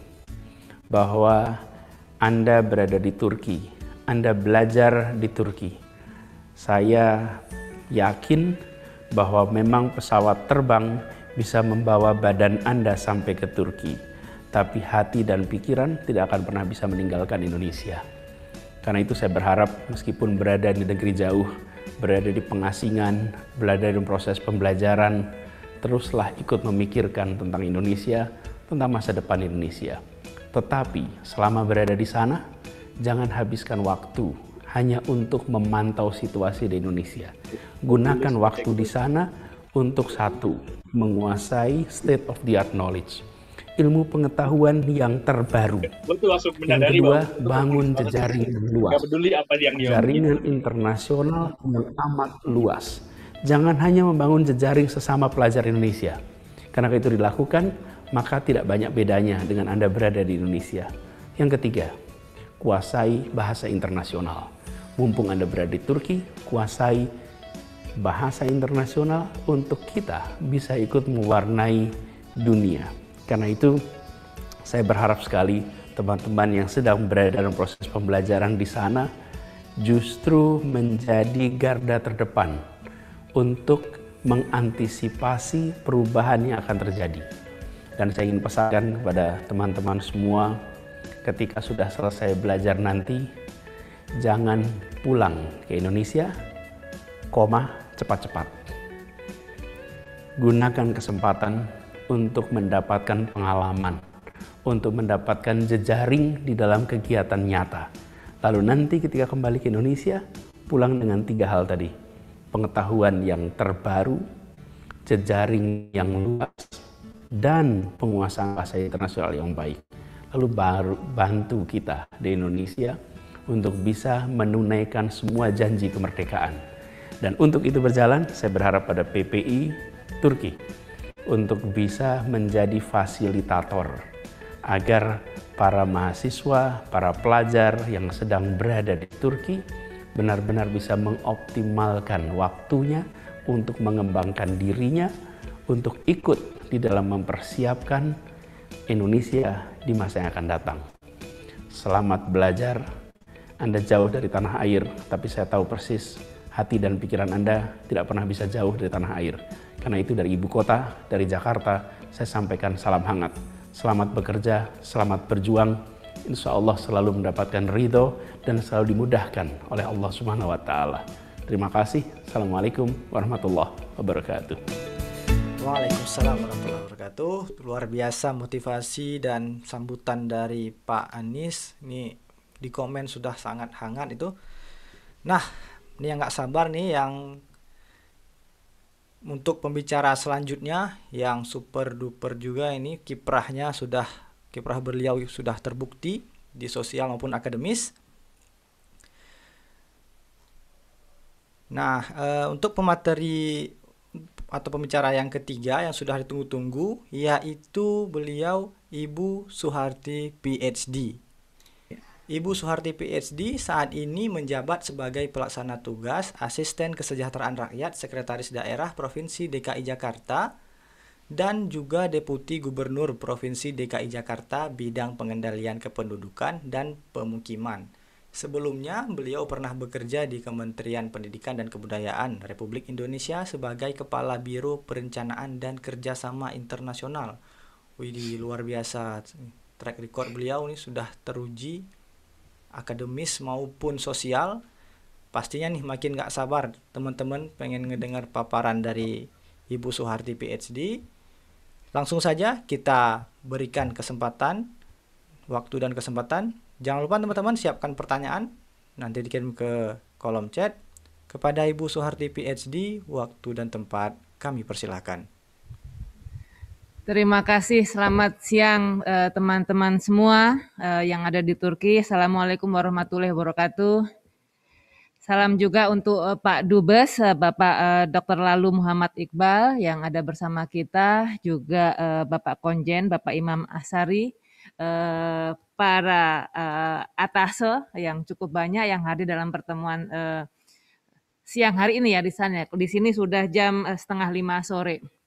bahwa Anda berada di Turki, Anda belajar di Turki. Saya yakin bahwa memang pesawat terbang bisa membawa badan Anda sampai ke Turki, tapi hati dan pikiran tidak akan pernah bisa meninggalkan Indonesia. Karena itu saya berharap meskipun berada di negeri jauh, berada di pengasingan, berada di proses pembelajaran, teruslah ikut memikirkan tentang Indonesia, tentang masa depan Indonesia. Tetapi selama berada di sana, jangan habiskan waktu hanya untuk memantau situasi di Indonesia. Gunakan waktu di sana untuk satu, menguasai state of the art knowledge ilmu pengetahuan yang terbaru. yang kedua, bangun jejaring luas. Jaringan internasional yang amat luas. Jangan hanya membangun jejaring sesama pelajar Indonesia. Karena itu dilakukan, maka tidak banyak bedanya dengan Anda berada di Indonesia. Yang ketiga, kuasai bahasa internasional. Mumpung Anda berada di Turki, kuasai bahasa internasional untuk kita bisa ikut mewarnai dunia. Karena itu, saya berharap sekali teman-teman yang sedang berada dalam proses pembelajaran di sana justru menjadi garda terdepan untuk mengantisipasi perubahan yang akan terjadi. Dan saya ingin pesankan kepada teman-teman semua, ketika sudah selesai belajar nanti, jangan pulang ke Indonesia, koma cepat-cepat. Gunakan kesempatan untuk mendapatkan pengalaman, untuk mendapatkan jejaring di dalam kegiatan nyata. Lalu nanti ketika kembali ke Indonesia, pulang dengan tiga hal tadi. Pengetahuan yang terbaru, jejaring yang luas, dan penguasaan bahasa internasional yang baik. Lalu baru bantu kita di Indonesia untuk bisa menunaikan semua janji kemerdekaan. Dan untuk itu berjalan, saya berharap pada PPI Turki untuk bisa menjadi fasilitator agar para mahasiswa, para pelajar yang sedang berada di Turki benar-benar bisa mengoptimalkan waktunya untuk mengembangkan dirinya, untuk ikut di dalam mempersiapkan Indonesia di masa yang akan datang. Selamat belajar, anda jauh dari tanah air, tapi saya tahu persis hati dan pikiran Anda tidak pernah bisa jauh dari tanah air. Karena itu dari ibu kota, dari Jakarta, saya sampaikan salam hangat. Selamat bekerja, selamat berjuang. Insya Allah selalu mendapatkan ridho dan selalu dimudahkan oleh Allah Subhanahu wa Ta'ala. Terima kasih. Assalamualaikum warahmatullahi wabarakatuh. Waalaikumsalam warahmatullahi wabarakatuh. Luar biasa motivasi dan sambutan dari Pak Anies. Ini di komen sudah sangat hangat itu nah ini yang nggak sabar nih yang untuk pembicara selanjutnya yang super duper juga ini kiprahnya sudah kiprah beliau sudah terbukti di sosial maupun akademis. Nah, e, untuk pemateri atau pembicara yang ketiga yang sudah ditunggu-tunggu yaitu beliau Ibu Suharti PhD. Ibu Soeharti PhD saat ini menjabat sebagai pelaksana tugas Asisten Kesejahteraan Rakyat Sekretaris Daerah Provinsi DKI Jakarta dan juga Deputi Gubernur Provinsi DKI Jakarta bidang pengendalian kependudukan dan pemukiman. Sebelumnya, beliau pernah bekerja di Kementerian Pendidikan dan Kebudayaan Republik Indonesia sebagai Kepala Biro Perencanaan dan Kerjasama Internasional. Widih, luar biasa. Track record beliau ini sudah teruji akademis maupun sosial pastinya nih makin gak sabar teman-teman pengen ngedengar paparan dari Ibu Soeharti PhD langsung saja kita berikan kesempatan waktu dan kesempatan jangan lupa teman-teman siapkan pertanyaan nanti dikirim ke kolom chat kepada Ibu Soeharti PhD waktu dan tempat kami persilahkan Terima kasih. Selamat siang eh, teman-teman eh, semua eh, yang ada di Turki. Assalamualaikum warahmatullahi wabarakatuh. Salam juga untuk eh, Pak Dubes, eh, Bapak eh, Dr. Lalu Muhammad Iqbal yang ada bersama kita, juga Bapak Konjen, Bapak Imam Asari, para atase yang cukup banyak yang hadir dalam pertemuan siang hari ini ya di sana. Di sini sudah jam setengah lima sore.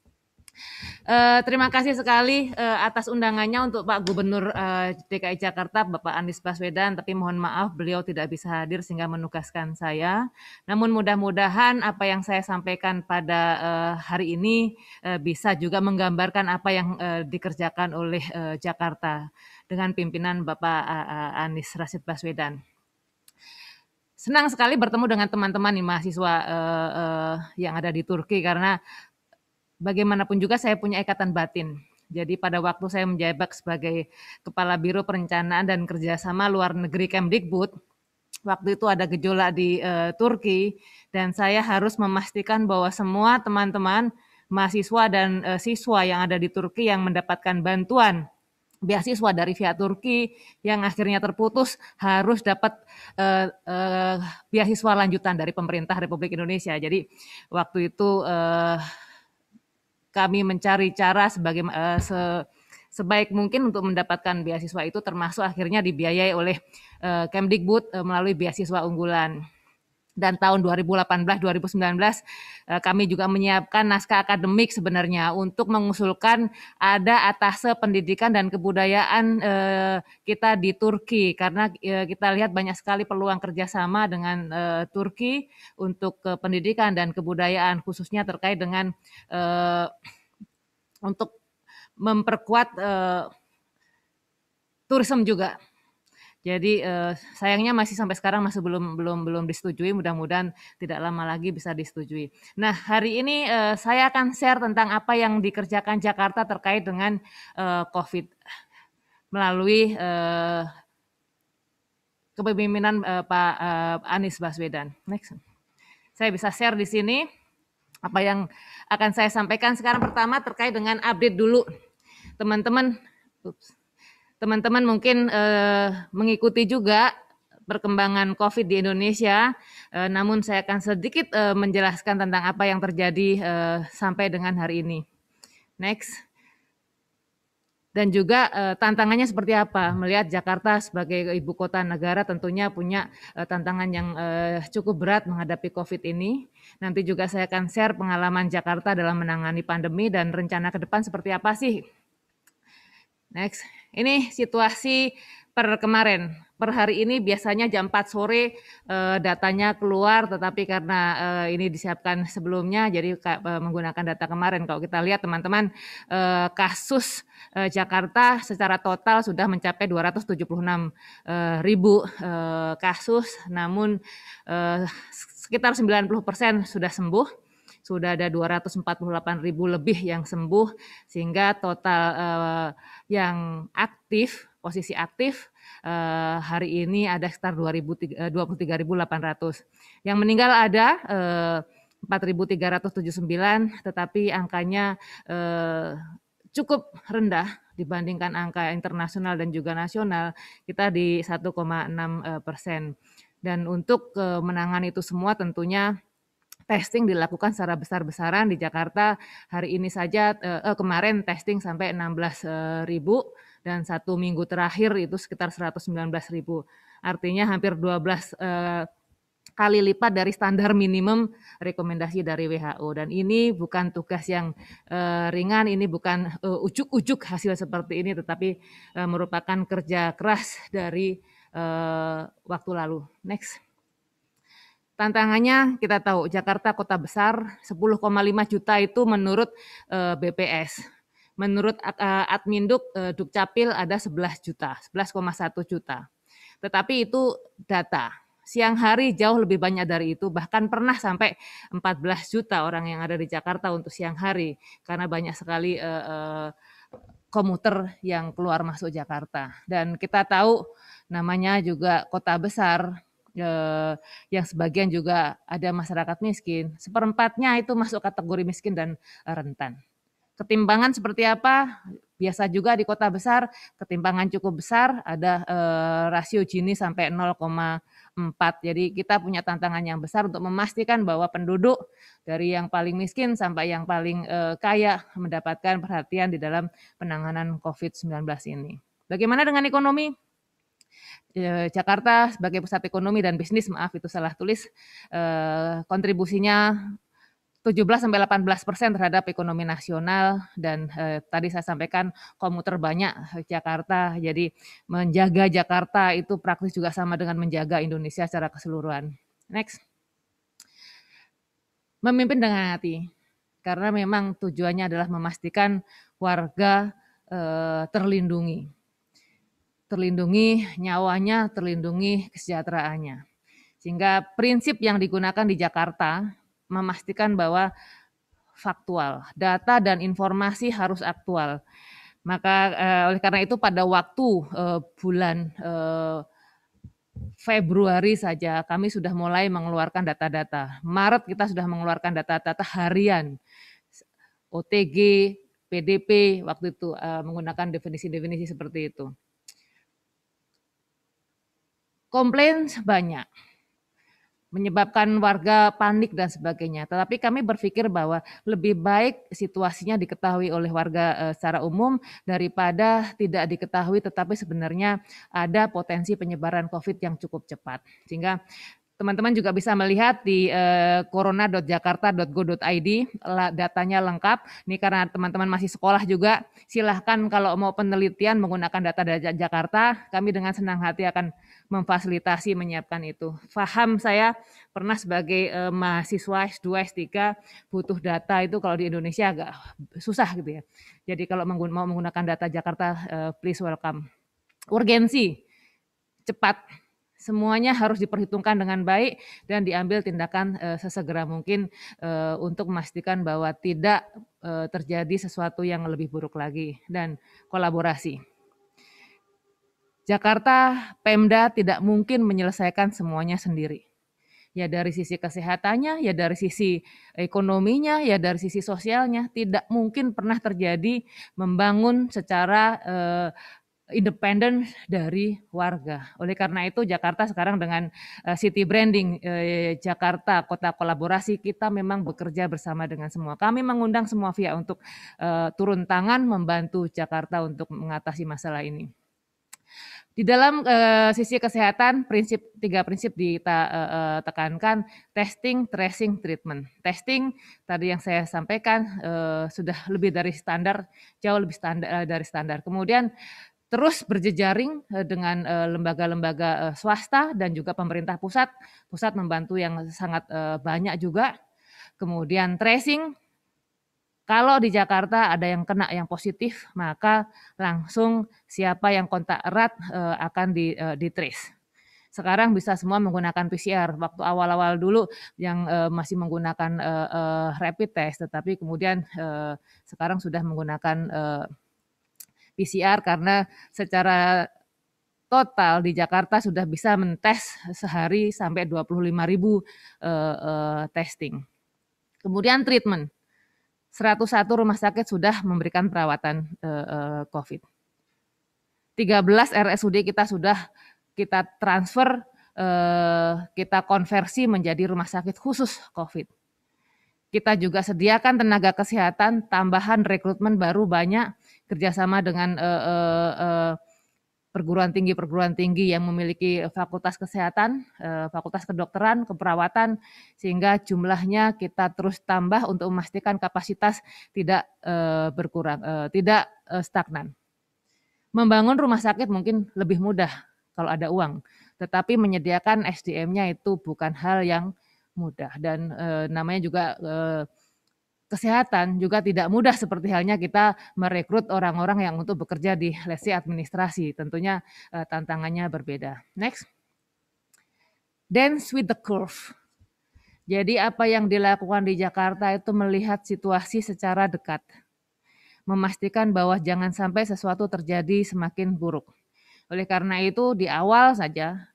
Uh, terima kasih sekali uh, atas undangannya untuk Pak Gubernur uh, DKI Jakarta Bapak Anies Baswedan tapi mohon maaf beliau tidak bisa hadir sehingga menugaskan saya. Namun mudah-mudahan apa yang saya sampaikan pada uh, hari ini uh, bisa juga menggambarkan apa yang uh, dikerjakan oleh uh, Jakarta dengan pimpinan Bapak uh, Anies Rashid Baswedan senang sekali bertemu dengan teman-teman mahasiswa uh, uh, yang ada di Turki karena bagaimanapun juga saya punya ikatan batin. Jadi pada waktu saya menjabat sebagai Kepala Biro Perencanaan dan Kerjasama Luar Negeri Kemdikbud, waktu itu ada gejolak di uh, Turki dan saya harus memastikan bahwa semua teman-teman mahasiswa dan uh, siswa yang ada di Turki yang mendapatkan bantuan beasiswa dari pihak Turki yang akhirnya terputus harus dapat uh, uh, beasiswa lanjutan dari pemerintah Republik Indonesia. Jadi waktu itu uh, kami mencari cara sebagai uh, eh, se sebaik mungkin untuk mendapatkan beasiswa itu termasuk akhirnya dibiayai oleh uh, Kemdikbud uh, melalui beasiswa unggulan dan tahun 2018-2019 eh, kami juga menyiapkan naskah akademik sebenarnya untuk mengusulkan ada atase pendidikan dan kebudayaan eh, kita di Turki karena eh, kita lihat banyak sekali peluang kerjasama dengan Turki untuk pendidikan dan kebudayaan khususnya terkait dengan untuk memperkuat turisme juga jadi eh, sayangnya masih sampai sekarang masih belum belum belum disetujui. Mudah-mudahan tidak lama lagi bisa disetujui. Nah hari ini eh, saya akan share tentang apa yang dikerjakan Jakarta terkait dengan eh, COVID melalui eh, kepemimpinan eh, Pak eh, Anies Baswedan. Next, saya bisa share di sini apa yang akan saya sampaikan sekarang pertama terkait dengan update dulu teman-teman teman-teman mungkin eh, mengikuti juga perkembangan COVID di Indonesia. Eh, namun saya akan sedikit eh, menjelaskan tentang apa yang terjadi eh, sampai dengan hari ini. Next. Dan juga eh, tantangannya seperti apa? Melihat Jakarta sebagai ibu kota negara tentunya punya eh, tantangan yang eh, cukup berat menghadapi COVID ini. Nanti juga saya akan share pengalaman Jakarta dalam menangani pandemi dan rencana ke depan seperti apa sih? Next. Ini situasi per kemarin. Per hari ini biasanya jam 4 sore eh, datanya keluar, tetapi karena eh, ini disiapkan sebelumnya, jadi eh, menggunakan data kemarin. Kalau kita lihat teman-teman, eh, kasus eh, Jakarta secara total sudah mencapai 276 eh, ribu eh, kasus, namun eh, sekitar 90 persen sudah sembuh sudah ada 248 ribu lebih yang sembuh sehingga total uh, yang aktif posisi aktif uh, hari ini ada sekitar 23.800. Eh, yang meninggal ada uh, 4.379 tetapi angkanya uh, cukup rendah dibandingkan angka internasional dan juga nasional kita di 1,6 persen. Dan untuk menangani itu semua tentunya testing dilakukan secara besar-besaran di Jakarta hari ini saja eh, eh kemarin testing sampai 16 eh, ribu dan satu minggu terakhir itu sekitar 119 ribu. Artinya hampir 12 eh, kali lipat dari standar minimum rekomendasi dari WHO dan ini bukan tugas yang eh, ringan ini bukan ujuk eh, ujuk-ujuk hasil seperti ini tetapi eh, merupakan kerja keras dari waktu lalu next Tantangannya kita tahu Jakarta kota besar 10,5 juta itu menurut eh, BPS. Menurut eh, admin duk duk eh, Dukcapil ada 11 juta, 11,1 juta. Tetapi itu data. Siang hari jauh lebih banyak dari itu, bahkan pernah sampai 14 juta orang yang ada di Jakarta untuk siang hari karena banyak sekali komuter yang keluar masuk Jakarta. Dan kita tahu namanya juga kota besar, Eh, yang sebagian juga ada masyarakat miskin. Seperempatnya itu masuk kategori miskin dan rentan. Ketimpangan seperti apa? Biasa juga di kota besar, ketimpangan cukup besar, ada eh, rasio Gini sampai 0,4. Jadi kita punya tantangan yang besar untuk memastikan bahwa penduduk dari yang paling miskin sampai yang paling eh, kaya mendapatkan perhatian di dalam penanganan COVID-19 ini. Bagaimana dengan ekonomi? Eh, Jakarta sebagai pusat ekonomi dan bisnis, maaf itu salah tulis, eh, kontribusinya 17 18 persen terhadap ekonomi nasional dan eh, tadi saya sampaikan komuter banyak eh, Jakarta jadi menjaga Jakarta itu praktis juga sama dengan menjaga Indonesia secara keseluruhan. Next, memimpin dengan hati karena memang tujuannya adalah memastikan warga eh, terlindungi terlindungi nyawanya, terlindungi kesejahteraannya. Sehingga prinsip yang digunakan di Jakarta memastikan bahwa faktual, data dan informasi harus aktual. Maka eh, oleh karena itu pada waktu eh, bulan eh, Februari saja kami sudah mulai mengeluarkan data-data. Maret kita sudah mengeluarkan data-data harian. OTG, PDP waktu itu eh, menggunakan definisi-definisi seperti itu. Komplain banyak menyebabkan warga panik dan sebagainya. Tetapi kami berpikir bahwa lebih baik situasinya diketahui oleh warga eh, secara umum daripada tidak diketahui tetapi sebenarnya ada potensi penyebaran COVID yang cukup cepat. Sehingga teman-teman juga bisa melihat di eh, corona.jakarta.go.id datanya lengkap. Ini karena teman-teman masih sekolah juga, silahkan kalau mau penelitian menggunakan data dari Jakarta, kami dengan senang hati akan memfasilitasi menyiapkan itu. Faham saya pernah sebagai eh, mahasiswa S2, S3 butuh data itu kalau di Indonesia agak susah gitu ya. Jadi kalau menggun mau menggunakan data Jakarta eh, please welcome. Urgensi cepat semuanya harus diperhitungkan dengan baik dan diambil tindakan e, sesegera mungkin e, untuk memastikan bahwa tidak e, terjadi sesuatu yang lebih buruk lagi dan kolaborasi. Jakarta, Pemda tidak mungkin menyelesaikan semuanya sendiri. Ya dari sisi kesehatannya, ya dari sisi ekonominya, ya dari sisi sosialnya, tidak mungkin pernah terjadi membangun secara eh, independen dari warga. Oleh karena itu Jakarta sekarang dengan uh, city branding eh, Jakarta kota kolaborasi kita memang bekerja bersama dengan semua. Kami mengundang semua pihak untuk eh, turun tangan membantu Jakarta untuk mengatasi masalah ini. Di dalam uh, sisi kesehatan, prinsip tiga prinsip ditekankan eh, eh, uh, testing, tracing, treatment. Testing tadi yang saya sampaikan uh, sudah lebih dari standar, jauh lebih standar uh, dari standar. Kemudian terus berjejaring dengan lembaga-lembaga swasta dan juga pemerintah pusat. Pusat membantu yang sangat banyak juga. Kemudian tracing kalau di Jakarta ada yang kena yang positif, maka langsung siapa yang kontak erat eh, akan di, e, eh, ditrace. Sekarang bisa semua menggunakan PCR. Waktu awal-awal dulu yang eh, masih menggunakan rapid test, tetapi kemudian sekarang sudah menggunakan PCR karena secara total di Jakarta sudah bisa mentes sehari sampai 25.000 testing. Kemudian treatment. 101 rumah sakit sudah memberikan perawatan eh, eh COVID. 13 RSUD kita sudah kita transfer, eh, kita konversi menjadi rumah sakit khusus COVID. Kita juga sediakan tenaga kesehatan, tambahan rekrutmen baru banyak kerjasama dengan eh, eh, eh, perguruan tinggi-perguruan tinggi yang memiliki fakultas kesehatan, eh, fakultas kedokteran, keperawatan, sehingga jumlahnya kita terus tambah untuk memastikan kapasitas tidak eh, berkurang, eh, tidak stagnan. Membangun rumah sakit mungkin lebih mudah kalau ada uang, tetapi menyediakan SDM-nya itu bukan hal yang mudah dan namanya juga kesehatan juga tidak mudah seperti halnya kita merekrut orang-orang yang untuk bekerja di lesi administrasi. Tentunya uh, tantangannya berbeda. Next. Dance with the curve. Jadi apa yang dilakukan di Jakarta itu melihat situasi secara dekat. Memastikan bahwa jangan sampai sesuatu terjadi semakin buruk. Oleh karena itu di awal saja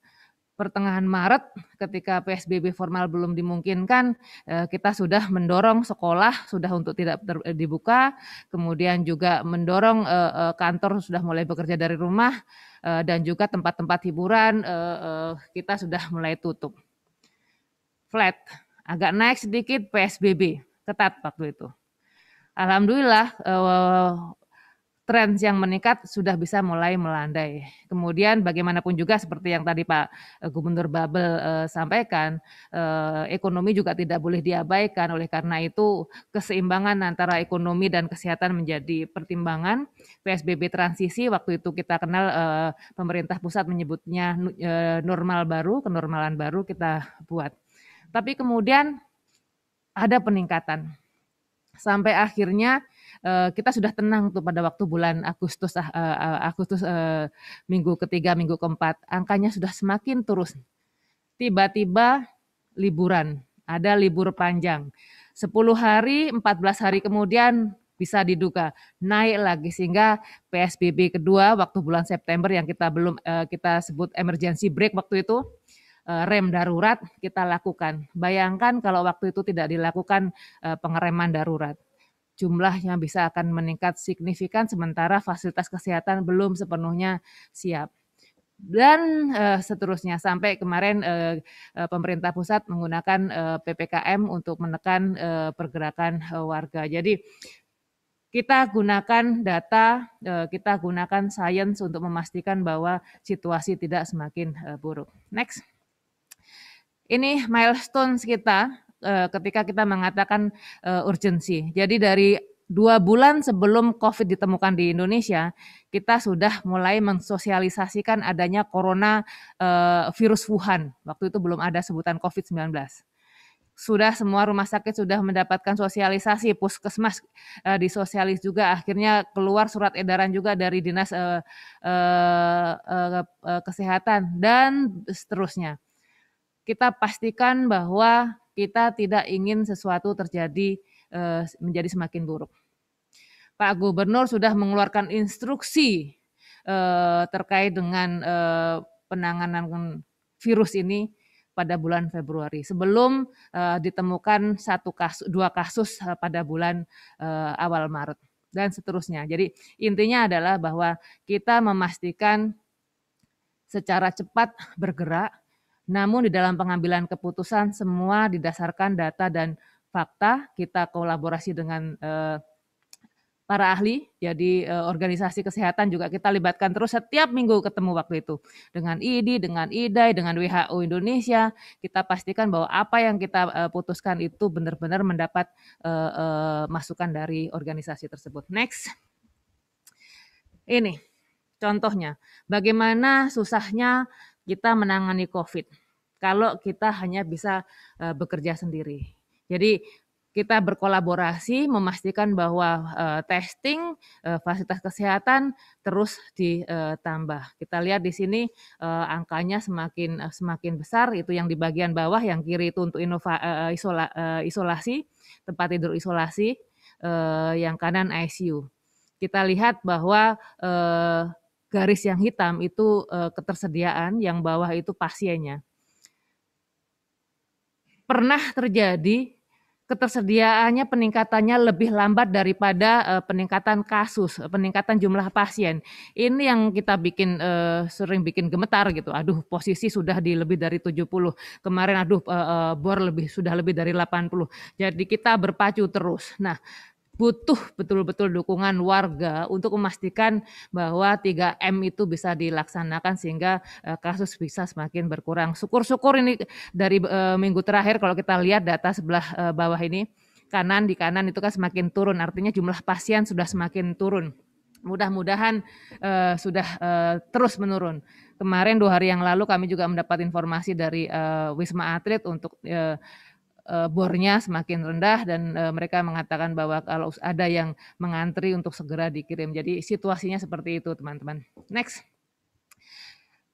pertengahan Maret ketika PSBB formal belum dimungkinkan eh, kita sudah mendorong sekolah sudah untuk tidak ter, eh, dibuka kemudian juga mendorong eh, kantor sudah mulai bekerja dari rumah dan juga tempat-tempat hiburan kita sudah mulai tutup flat agak naik sedikit PSBB ketat waktu itu Alhamdulillah tren yang meningkat sudah bisa mulai melandai. Kemudian bagaimanapun juga seperti yang tadi Pak eh, Gubernur Babel eh, sampaikan, eh, ekonomi juga tidak boleh diabaikan. Oleh karena itu keseimbangan antara ekonomi dan kesehatan menjadi pertimbangan. PSBB transisi waktu itu kita kenal eh, pemerintah pusat menyebutnya eh, normal baru, kenormalan baru kita buat. Tapi kemudian ada peningkatan. Sampai akhirnya Eh, kita sudah tenang tuh pada waktu bulan Agustus uh, Agustus uh, minggu ketiga minggu keempat angkanya sudah semakin terus tiba-tiba liburan ada libur panjang 10 hari 14 hari kemudian bisa diduga naik lagi sehingga PSBB kedua waktu bulan September yang kita belum kita sebut emergency break waktu itu rem darurat kita lakukan. Bayangkan kalau waktu itu tidak dilakukan pengereman darurat jumlahnya bisa akan meningkat signifikan sementara fasilitas kesehatan belum sepenuhnya siap dan uh, seterusnya sampai kemarin uh, pemerintah pusat menggunakan uh, PPKM untuk menekan uh, pergerakan uh, warga. Jadi kita gunakan data, uh, kita gunakan sains untuk memastikan bahwa situasi tidak semakin uh, buruk. Next. Ini milestones kita Eh, ketika kita mengatakan eh, urgensi. Jadi dari dua bulan sebelum COVID ditemukan di Indonesia, kita sudah mulai mensosialisasikan adanya corona eh, virus Wuhan. Waktu itu belum ada sebutan COVID-19 sudah semua rumah sakit sudah mendapatkan sosialisasi puskesmas disosialis juga akhirnya keluar surat edaran juga dari dinas kesehatan dan seterusnya kita pastikan bahwa kita tidak ingin sesuatu terjadi eh, menjadi semakin buruk. Pak Gubernur sudah mengeluarkan instruksi eh, terkait dengan eh, penanganan virus ini pada bulan Februari sebelum ditemukan satu kasus dua kasus pada bulan awal Maret dan seterusnya. Jadi intinya adalah bahwa kita memastikan secara cepat bergerak namun di dalam pengambilan keputusan semua didasarkan data dan fakta. Kita kolaborasi dengan eh, para ahli, jadi eh, organisasi kesehatan juga kita libatkan terus setiap minggu ketemu waktu itu dengan IDI, dengan IDAI, dengan WHO Indonesia. Kita pastikan bahwa apa yang kita eh, putuskan itu benar-benar mendapat masukan dari organisasi tersebut. Next, ini contohnya bagaimana susahnya kita menangani COVID kalau kita hanya bisa eh, bekerja sendiri. Jadi kita berkolaborasi memastikan bahwa eh, testing eh, fasilitas kesehatan terus ditambah. Kita lihat di sini angkanya semakin semakin besar itu yang di bagian bawah yang kiri itu untuk inova, isola, isolasi tempat tidur isolasi, yang kanan ICU. Kita lihat bahwa garis yang hitam itu ketersediaan, yang bawah itu pasiennya pernah terjadi ketersediaannya peningkatannya lebih lambat daripada uh, peningkatan kasus, eh, peningkatan jumlah pasien. Ini yang kita bikin uh, sering bikin gemetar gitu. Aduh, posisi sudah di lebih dari 70. Kemarin aduh uh, uh, bor lebih sudah lebih dari 80. Jadi kita berpacu terus. Nah, butuh betul-betul dukungan warga untuk memastikan bahwa 3M itu bisa dilaksanakan sehingga eh, kasus bisa semakin berkurang. Syukur-syukur ini dari eh, minggu terakhir kalau kita lihat data sebelah eh, bawah ini kanan di kanan itu kan semakin turun artinya jumlah pasien sudah semakin turun. Mudah-mudahan uh, sudah uh, terus menurun kemarin dua hari yang lalu kami juga mendapat informasi dari uh, Wisma Atlet untuk uh, Eh, bornya semakin rendah dan eh, mereka mengatakan bahwa kalau ada yang mengantri untuk segera dikirim. Jadi situasinya seperti itu teman-teman. Next.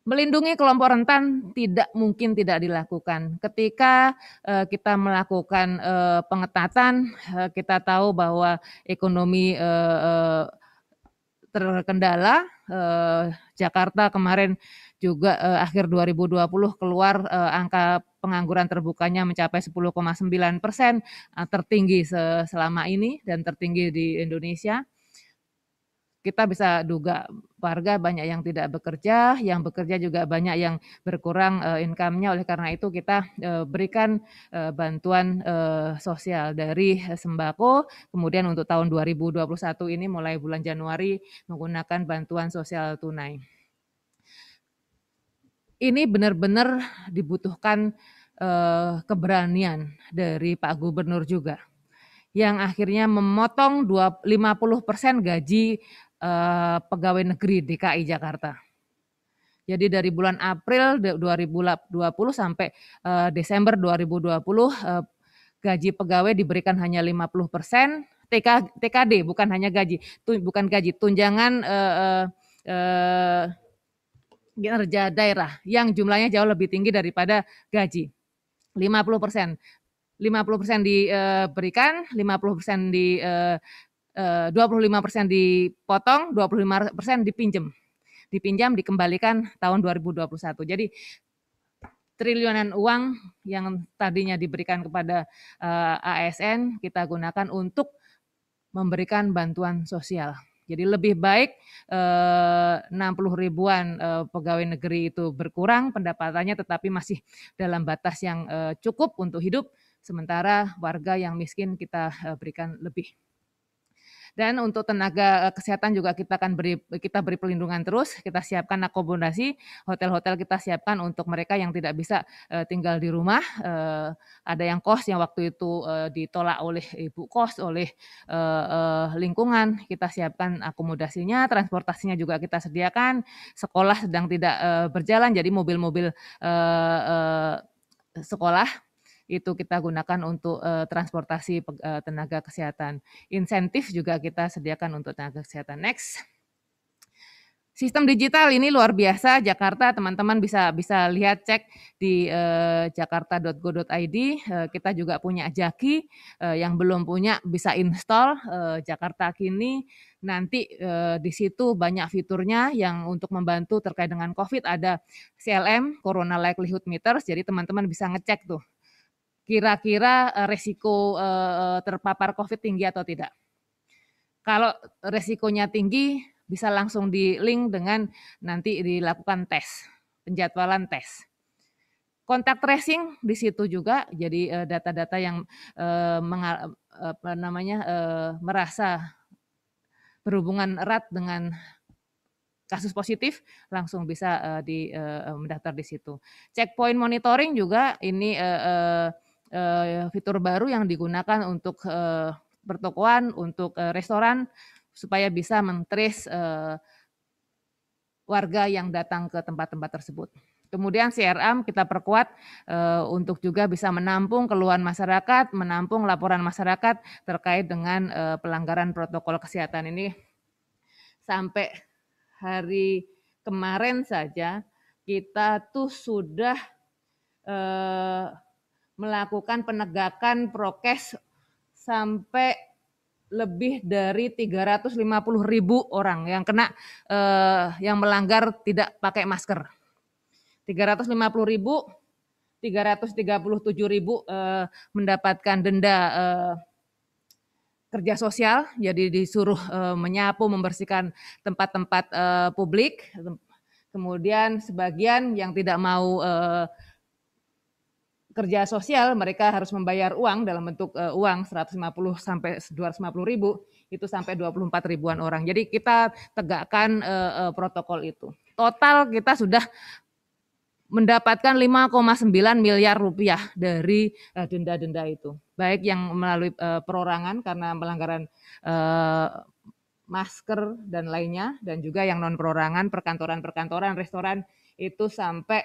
Melindungi kelompok rentan tidak mungkin tidak dilakukan. Ketika eh, kita melakukan pengetatan, kita tahu bahwa ekonomi terkendala. Jakarta kemarin juga eh, akhir 2020 keluar eh, angka pengangguran terbukanya mencapai 10,9 persen, eh, tertinggi selama ini dan tertinggi di Indonesia. Kita bisa duga warga banyak yang tidak bekerja, yang bekerja juga banyak yang berkurang eh, income-nya. Oleh karena itu kita eh, berikan eh, bantuan eh, sosial dari sembako. Kemudian untuk tahun 2021 ini mulai bulan Januari menggunakan bantuan sosial tunai ini benar-benar dibutuhkan eh, keberanian dari Pak Gubernur juga yang akhirnya memotong 50 persen gaji eh, pegawai negeri DKI Jakarta. Jadi dari bulan April 2020 sampai eh, Desember 2020 gaji pegawai diberikan hanya 50 persen, TKD bukan hanya gaji, bukan gaji, tunjangan kinerja daerah yang jumlahnya jauh lebih tinggi daripada gaji. 50 persen. 50 persen diberikan, 50 persen di 25 eh, eh, persen dipotong, 25 persen dipinjam. Dipinjam dikembalikan tahun 2021. Jadi triliunan uang yang tadinya diberikan kepada eh, ASN kita gunakan untuk memberikan bantuan sosial. Jadi lebih baik eh, 60 ribuan eh, pegawai negeri itu berkurang pendapatannya tetapi masih dalam batas yang eh, cukup untuk hidup sementara warga yang miskin kita eh, berikan lebih. Dan untuk tenaga eh, kesehatan juga kita akan beri kita beri perlindungan terus, kita siapkan akomodasi, hotel-hotel kita siapkan untuk mereka yang tidak bisa eh, tinggal di rumah. Eh, ada yang kos yang waktu itu ditolak oleh ibu kos, oleh lingkungan, kita siapkan akomodasinya, transportasinya juga kita sediakan. Sekolah sedang tidak berjalan, jadi mobil-mobil sekolah itu kita gunakan untuk uh, transportasi uh, tenaga kesehatan. Insentif juga kita sediakan untuk tenaga kesehatan. Next. Sistem digital ini luar biasa Jakarta, teman-teman bisa bisa lihat cek di eh, jakarta.go.id. Eh, kita juga punya Jaki eh, yang belum punya bisa install eh, Jakarta Kini. Nanti eh, di situ banyak fiturnya yang untuk membantu terkait dengan Covid ada CLM, Corona Likelihood Meters. Jadi teman-teman bisa ngecek tuh kira-kira eh, resiko eh, terpapar COVID tinggi atau tidak. Kalau resikonya tinggi, bisa langsung di link dengan nanti dilakukan tes, penjadwalan tes. Kontak tracing di situ juga, jadi eh, data-data yang apa namanya merasa berhubungan erat dengan kasus positif langsung bisa di mendaftar di situ. Checkpoint monitoring juga ini Eh, fitur baru yang digunakan untuk uh, pertokoan, untuk eh, restoran supaya bisa mentris uh, warga yang datang ke tempat-tempat tersebut. Kemudian CRM kita perkuat e, untuk juga bisa menampung keluhan masyarakat, menampung laporan masyarakat terkait dengan e, pelanggaran protokol kesehatan ini. Sampai hari kemarin saja kita tuh sudah e, melakukan penegakan prokes sampai lebih dari 350 ribu orang yang kena eh, yang melanggar tidak pakai masker. 350 ribu, 337 ribu eh, mendapatkan denda eh, kerja sosial, jadi disuruh eh, menyapu, membersihkan tempat-tempat eh, publik. Kemudian sebagian yang tidak mau eh, kerja sosial mereka harus membayar uang dalam bentuk uh, uang 150 sampai 250 ribu itu sampai 24 ribuan orang. Jadi kita tegakkan uh, uh, protokol itu. Total kita sudah mendapatkan 5,9 miliar rupiah dari denda-denda uh, itu. Baik yang melalui uh, perorangan karena pelanggaran uh, masker dan lainnya dan juga yang non perorangan perkantoran-perkantoran restoran itu sampai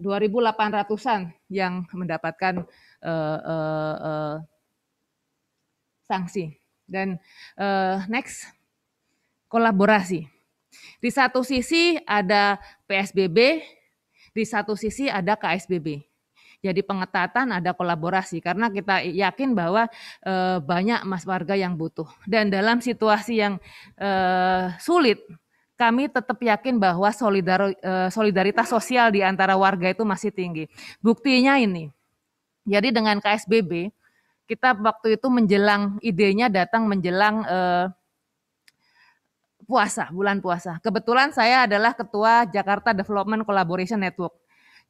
2.800-an yang mendapatkan uh, uh, uh, sanksi. Dan uh, next, kolaborasi. Di satu sisi ada PSBB, di satu sisi ada KSBB. Jadi pengetatan ada kolaborasi karena kita yakin bahwa e, banyak mas warga yang butuh dan dalam situasi yang e, sulit kami tetap yakin bahwa solidar, eh, solidaritas sosial di antara warga itu masih tinggi. Buktinya ini, jadi dengan KSBB, kita waktu itu menjelang idenya datang menjelang eh, puasa, bulan puasa. Kebetulan saya adalah ketua Jakarta Development Collaboration Network.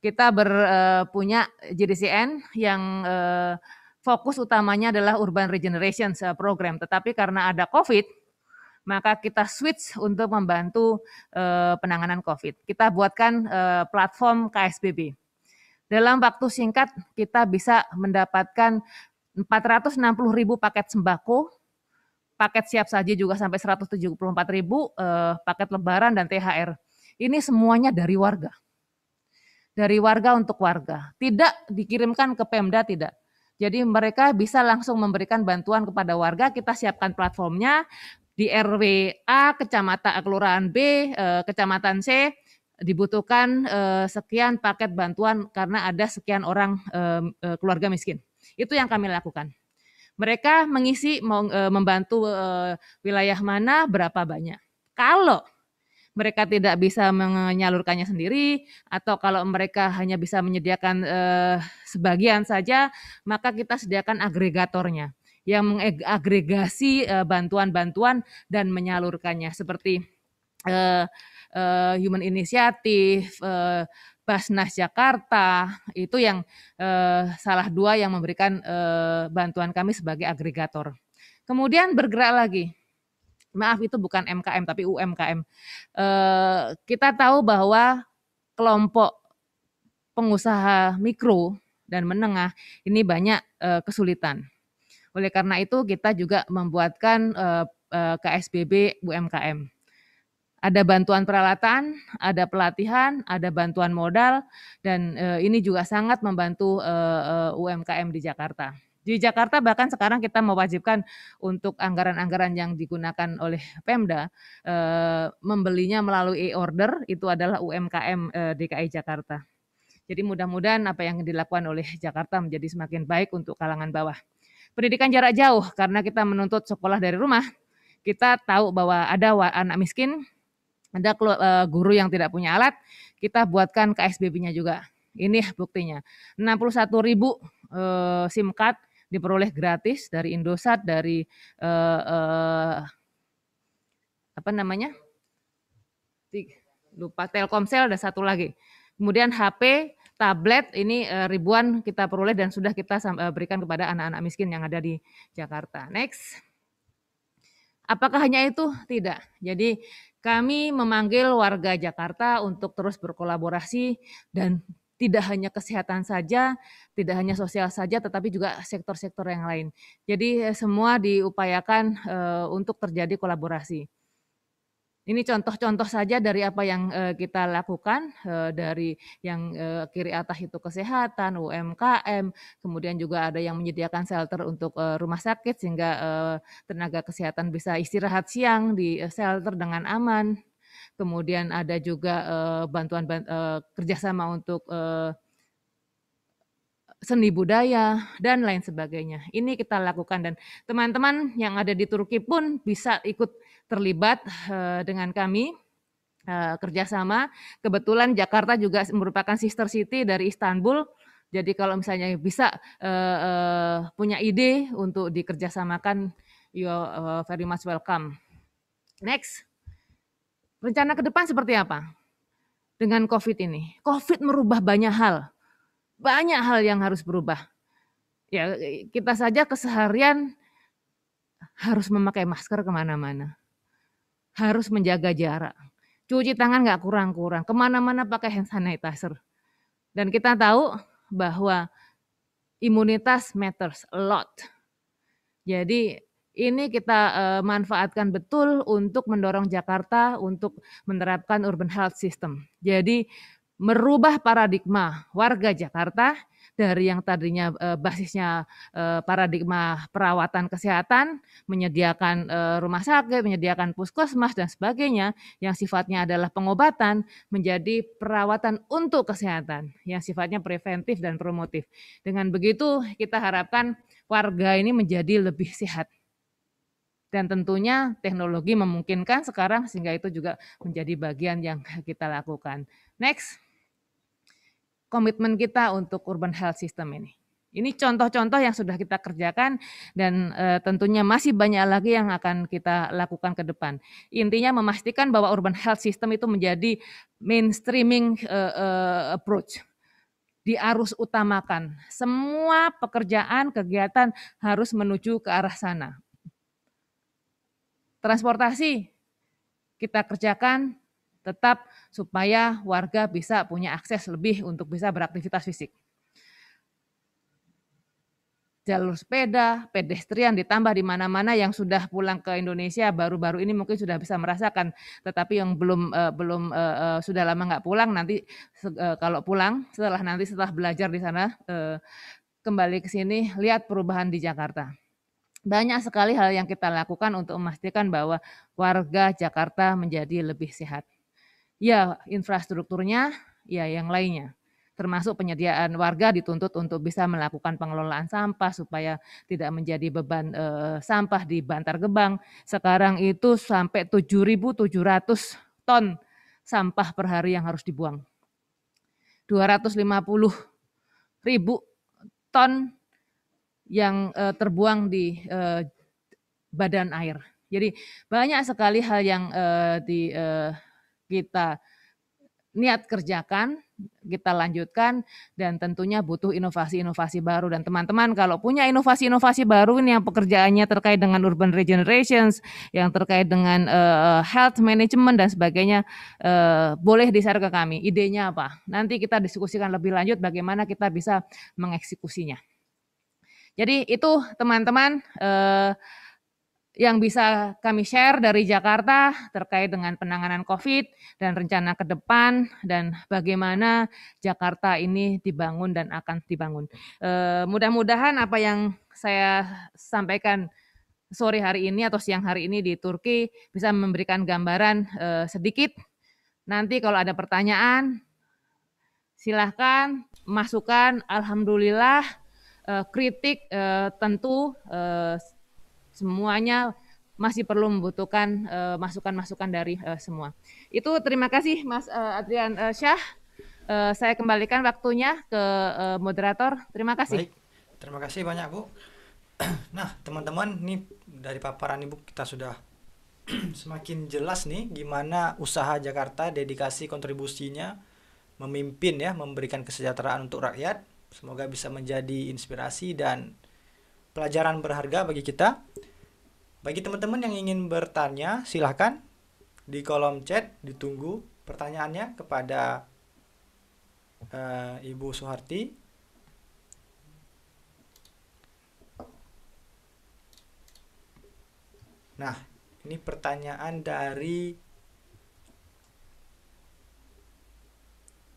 Kita berpunya eh, punya JDCN yang eh, fokus utamanya adalah urban regeneration eh, program. Tetapi karena ada COVID, maka kita switch untuk membantu eh, penanganan COVID. Kita buatkan eh, platform KSBB. Dalam waktu singkat kita bisa mendapatkan 460 ribu paket sembako, paket siap saji juga sampai 174 ribu, eh, paket lebaran dan THR. Ini semuanya dari warga. Dari warga untuk warga. Tidak dikirimkan ke Pemda, tidak. Jadi mereka bisa langsung memberikan bantuan kepada warga, kita siapkan platformnya, di RW A, kecamatan kelurahan B, eh, kecamatan C dibutuhkan eh, sekian paket bantuan karena ada sekian orang eh, keluarga miskin. Itu yang kami lakukan. Mereka mengisi membantu wilayah mana berapa banyak. Kalau mereka tidak bisa menyalurkannya sendiri atau kalau mereka hanya bisa menyediakan sebagian saja, maka kita sediakan agregatornya yang mengagregasi eh, bantuan-bantuan dan menyalurkannya seperti uh, uh, Human Initiative, uh, Basnas Jakarta itu yang eh, salah dua yang memberikan eh, bantuan kami sebagai agregator. Kemudian bergerak lagi. Maaf itu bukan MKM tapi UMKM. Eh, kita tahu bahwa kelompok pengusaha mikro dan menengah ini banyak eh, kesulitan oleh karena itu kita juga membuatkan eh, eh, KSBB UMKM. Ada bantuan peralatan, ada pelatihan, ada bantuan modal, dan eh, ini juga sangat membantu UMKM di Jakarta. Di Jakarta bahkan sekarang kita mewajibkan untuk anggaran-anggaran yang digunakan oleh Pemda membelinya melalui e-order itu adalah UMKM DKI Jakarta. Jadi mudah-mudahan apa yang dilakukan oleh Jakarta menjadi semakin baik untuk kalangan bawah pendidikan jarak jauh karena kita menuntut sekolah dari rumah. Kita tahu bahwa ada anak miskin, ada e, guru yang tidak punya alat, kita buatkan KSBB-nya juga. Ini buktinya. 61 ribu e, SIM card diperoleh gratis dari Indosat, dari e, apa namanya? lupa Telkomsel ada satu lagi. Kemudian HP tablet ini eh, ribuan kita peroleh dan sudah kita eh, berikan kepada anak-anak miskin yang ada di Jakarta. Next. Apakah hanya itu? Tidak. Jadi kami memanggil warga Jakarta untuk terus berkolaborasi dan tidak hanya kesehatan saja, tidak hanya sosial saja, tetapi juga sektor-sektor yang lain. Jadi eh, semua diupayakan untuk terjadi kolaborasi. Ini contoh-contoh saja dari apa yang eh, kita lakukan eh, dari yang eh, kiri atas itu kesehatan, UMKM, kemudian juga ada yang menyediakan shelter untuk rumah sakit sehingga tenaga kesehatan bisa istirahat siang di shelter dengan aman. Kemudian ada juga bantuan kerjasama untuk seni budaya dan lain sebagainya. Ini kita lakukan dan teman-teman yang ada di Turki pun bisa ikut terlibat eh, dengan kami eh, kerjasama. Kebetulan Jakarta juga merupakan sister city dari Istanbul. Jadi kalau misalnya bisa eh, punya ide untuk dikerjasamakan, you uh, very much welcome. Next, rencana ke depan seperti apa dengan COVID ini? COVID merubah banyak hal banyak hal yang harus berubah. Ya kita saja keseharian harus memakai masker kemana-mana, harus menjaga jarak, cuci tangan nggak kurang-kurang, kemana-mana pakai hand sanitizer. Dan kita tahu bahwa imunitas matters a lot. Jadi ini kita eh, manfaatkan betul untuk mendorong Jakarta untuk menerapkan urban health system. Jadi merubah paradigma warga Jakarta dari yang tadinya eh, basisnya eh, paradigma perawatan kesehatan, menyediakan eh, rumah sakit, menyediakan puskesmas dan sebagainya, yang sifatnya adalah pengobatan menjadi perawatan untuk kesehatan, yang sifatnya preventif dan promotif. Dengan begitu kita harapkan warga ini menjadi lebih sehat. Dan tentunya teknologi memungkinkan sekarang sehingga itu juga menjadi bagian yang kita lakukan. Next komitmen kita untuk urban health system ini. Ini contoh-contoh yang sudah kita kerjakan dan e, tentunya masih banyak lagi yang akan kita lakukan ke depan. Intinya memastikan bahwa urban health system itu menjadi mainstreaming e, e, approach. Diarus utamakan. Semua pekerjaan, kegiatan harus menuju ke arah sana. Transportasi kita kerjakan tetap supaya warga bisa punya akses lebih untuk bisa beraktivitas fisik. Jalur sepeda, pedestrian ditambah di mana-mana yang sudah pulang ke Indonesia baru-baru ini mungkin sudah bisa merasakan, tetapi yang belum uh, belum uh, sudah lama nggak pulang nanti uh, kalau pulang setelah nanti setelah belajar di sana kembali ke sini lihat perubahan di Jakarta banyak sekali hal yang kita lakukan untuk memastikan bahwa warga Jakarta menjadi lebih sehat ya infrastrukturnya, ya yang lainnya. Termasuk penyediaan warga dituntut untuk bisa melakukan pengelolaan sampah supaya tidak menjadi beban e, sampah di Bantar Gebang. Sekarang itu sampai 7.700 ton sampah per hari yang harus dibuang. 250 ribu ton yang e, terbuang di e, badan air. Jadi banyak sekali hal yang e, di e, kita niat kerjakan, kita lanjutkan dan tentunya butuh inovasi-inovasi baru dan teman-teman kalau punya inovasi-inovasi baru ini yang pekerjaannya terkait dengan urban regeneration yang terkait dengan uh, health management dan sebagainya uh, boleh di-share ke kami. Idenya apa? Nanti kita diskusikan lebih lanjut bagaimana kita bisa mengeksekusinya. Jadi itu teman-teman -teman, uh, yang bisa kami share dari Jakarta terkait dengan penanganan COVID dan rencana ke depan dan bagaimana Jakarta ini dibangun dan akan dibangun. Eh, mudah-mudahan apa yang saya sampaikan sore hari ini atau siang hari ini di Turki bisa memberikan gambaran eh, sedikit. Nanti kalau ada pertanyaan silahkan masukkan. Alhamdulillah eh, kritik tentu semuanya masih perlu membutuhkan eh, masukan-masukan dari eh, semua. Itu terima kasih Mas eh, Adrian Syah. Saya kembalikan waktunya ke moderator. Terima kasih. Baik. Terima kasih banyak Bu. (clears throat) Nah, teman-teman, nih dari paparan Ibu kita sudah (clears throat) semakin jelas nih gimana usaha Jakarta dedikasi kontribusinya memimpin ya, memberikan kesejahteraan untuk rakyat. Semoga bisa menjadi inspirasi dan pelajaran berharga bagi kita. Bagi teman-teman yang ingin bertanya, silahkan di kolom chat ditunggu pertanyaannya kepada uh, Ibu Soeharti. Nah, ini pertanyaan dari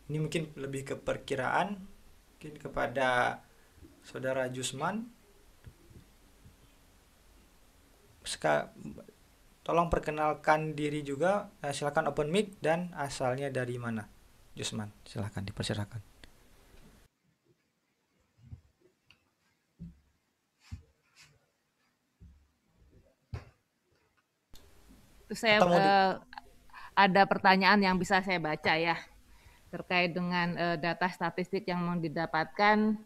ini mungkin lebih ke perkiraan mungkin kepada saudara Jusman Seka, tolong perkenalkan diri juga. Uh, silakan open mic dan asalnya dari mana. Jusman, silakan dipersilakan. Saya uh, ada pertanyaan yang bisa saya baca ya terkait dengan uh, data statistik yang mau didapatkan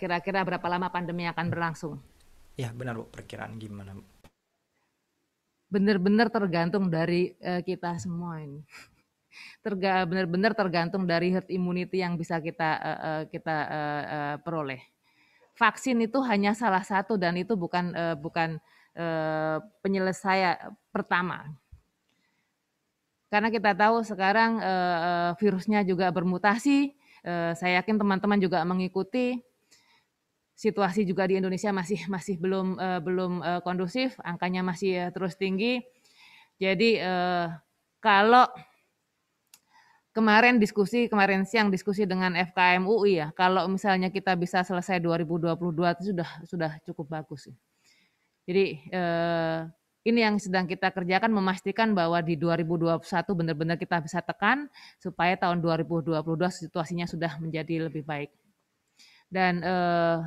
kira-kira uh, berapa lama pandemi akan berlangsung? Ya benar bu perkiraan gimana bu? benar-benar tergantung dari uh, kita semua ini. Terga benar-benar tergantung dari herd immunity yang bisa kita uh, uh, kita uh, uh, peroleh. Vaksin itu hanya salah satu dan itu bukan uh, bukan uh, penyelesaian pertama. Karena kita tahu sekarang uh, virusnya juga bermutasi, uh, saya yakin teman-teman juga mengikuti situasi juga di Indonesia masih masih belum uh, belum uh, kondusif, angkanya masih uh, terus tinggi. Jadi uh, kalau kemarin diskusi kemarin siang diskusi dengan FKM UI ya, kalau misalnya kita bisa selesai 2022 itu sudah sudah cukup bagus. Jadi uh, ini yang sedang kita kerjakan memastikan bahwa di 2021 benar-benar kita bisa tekan supaya tahun 2022 situasinya sudah menjadi lebih baik. Dan eh,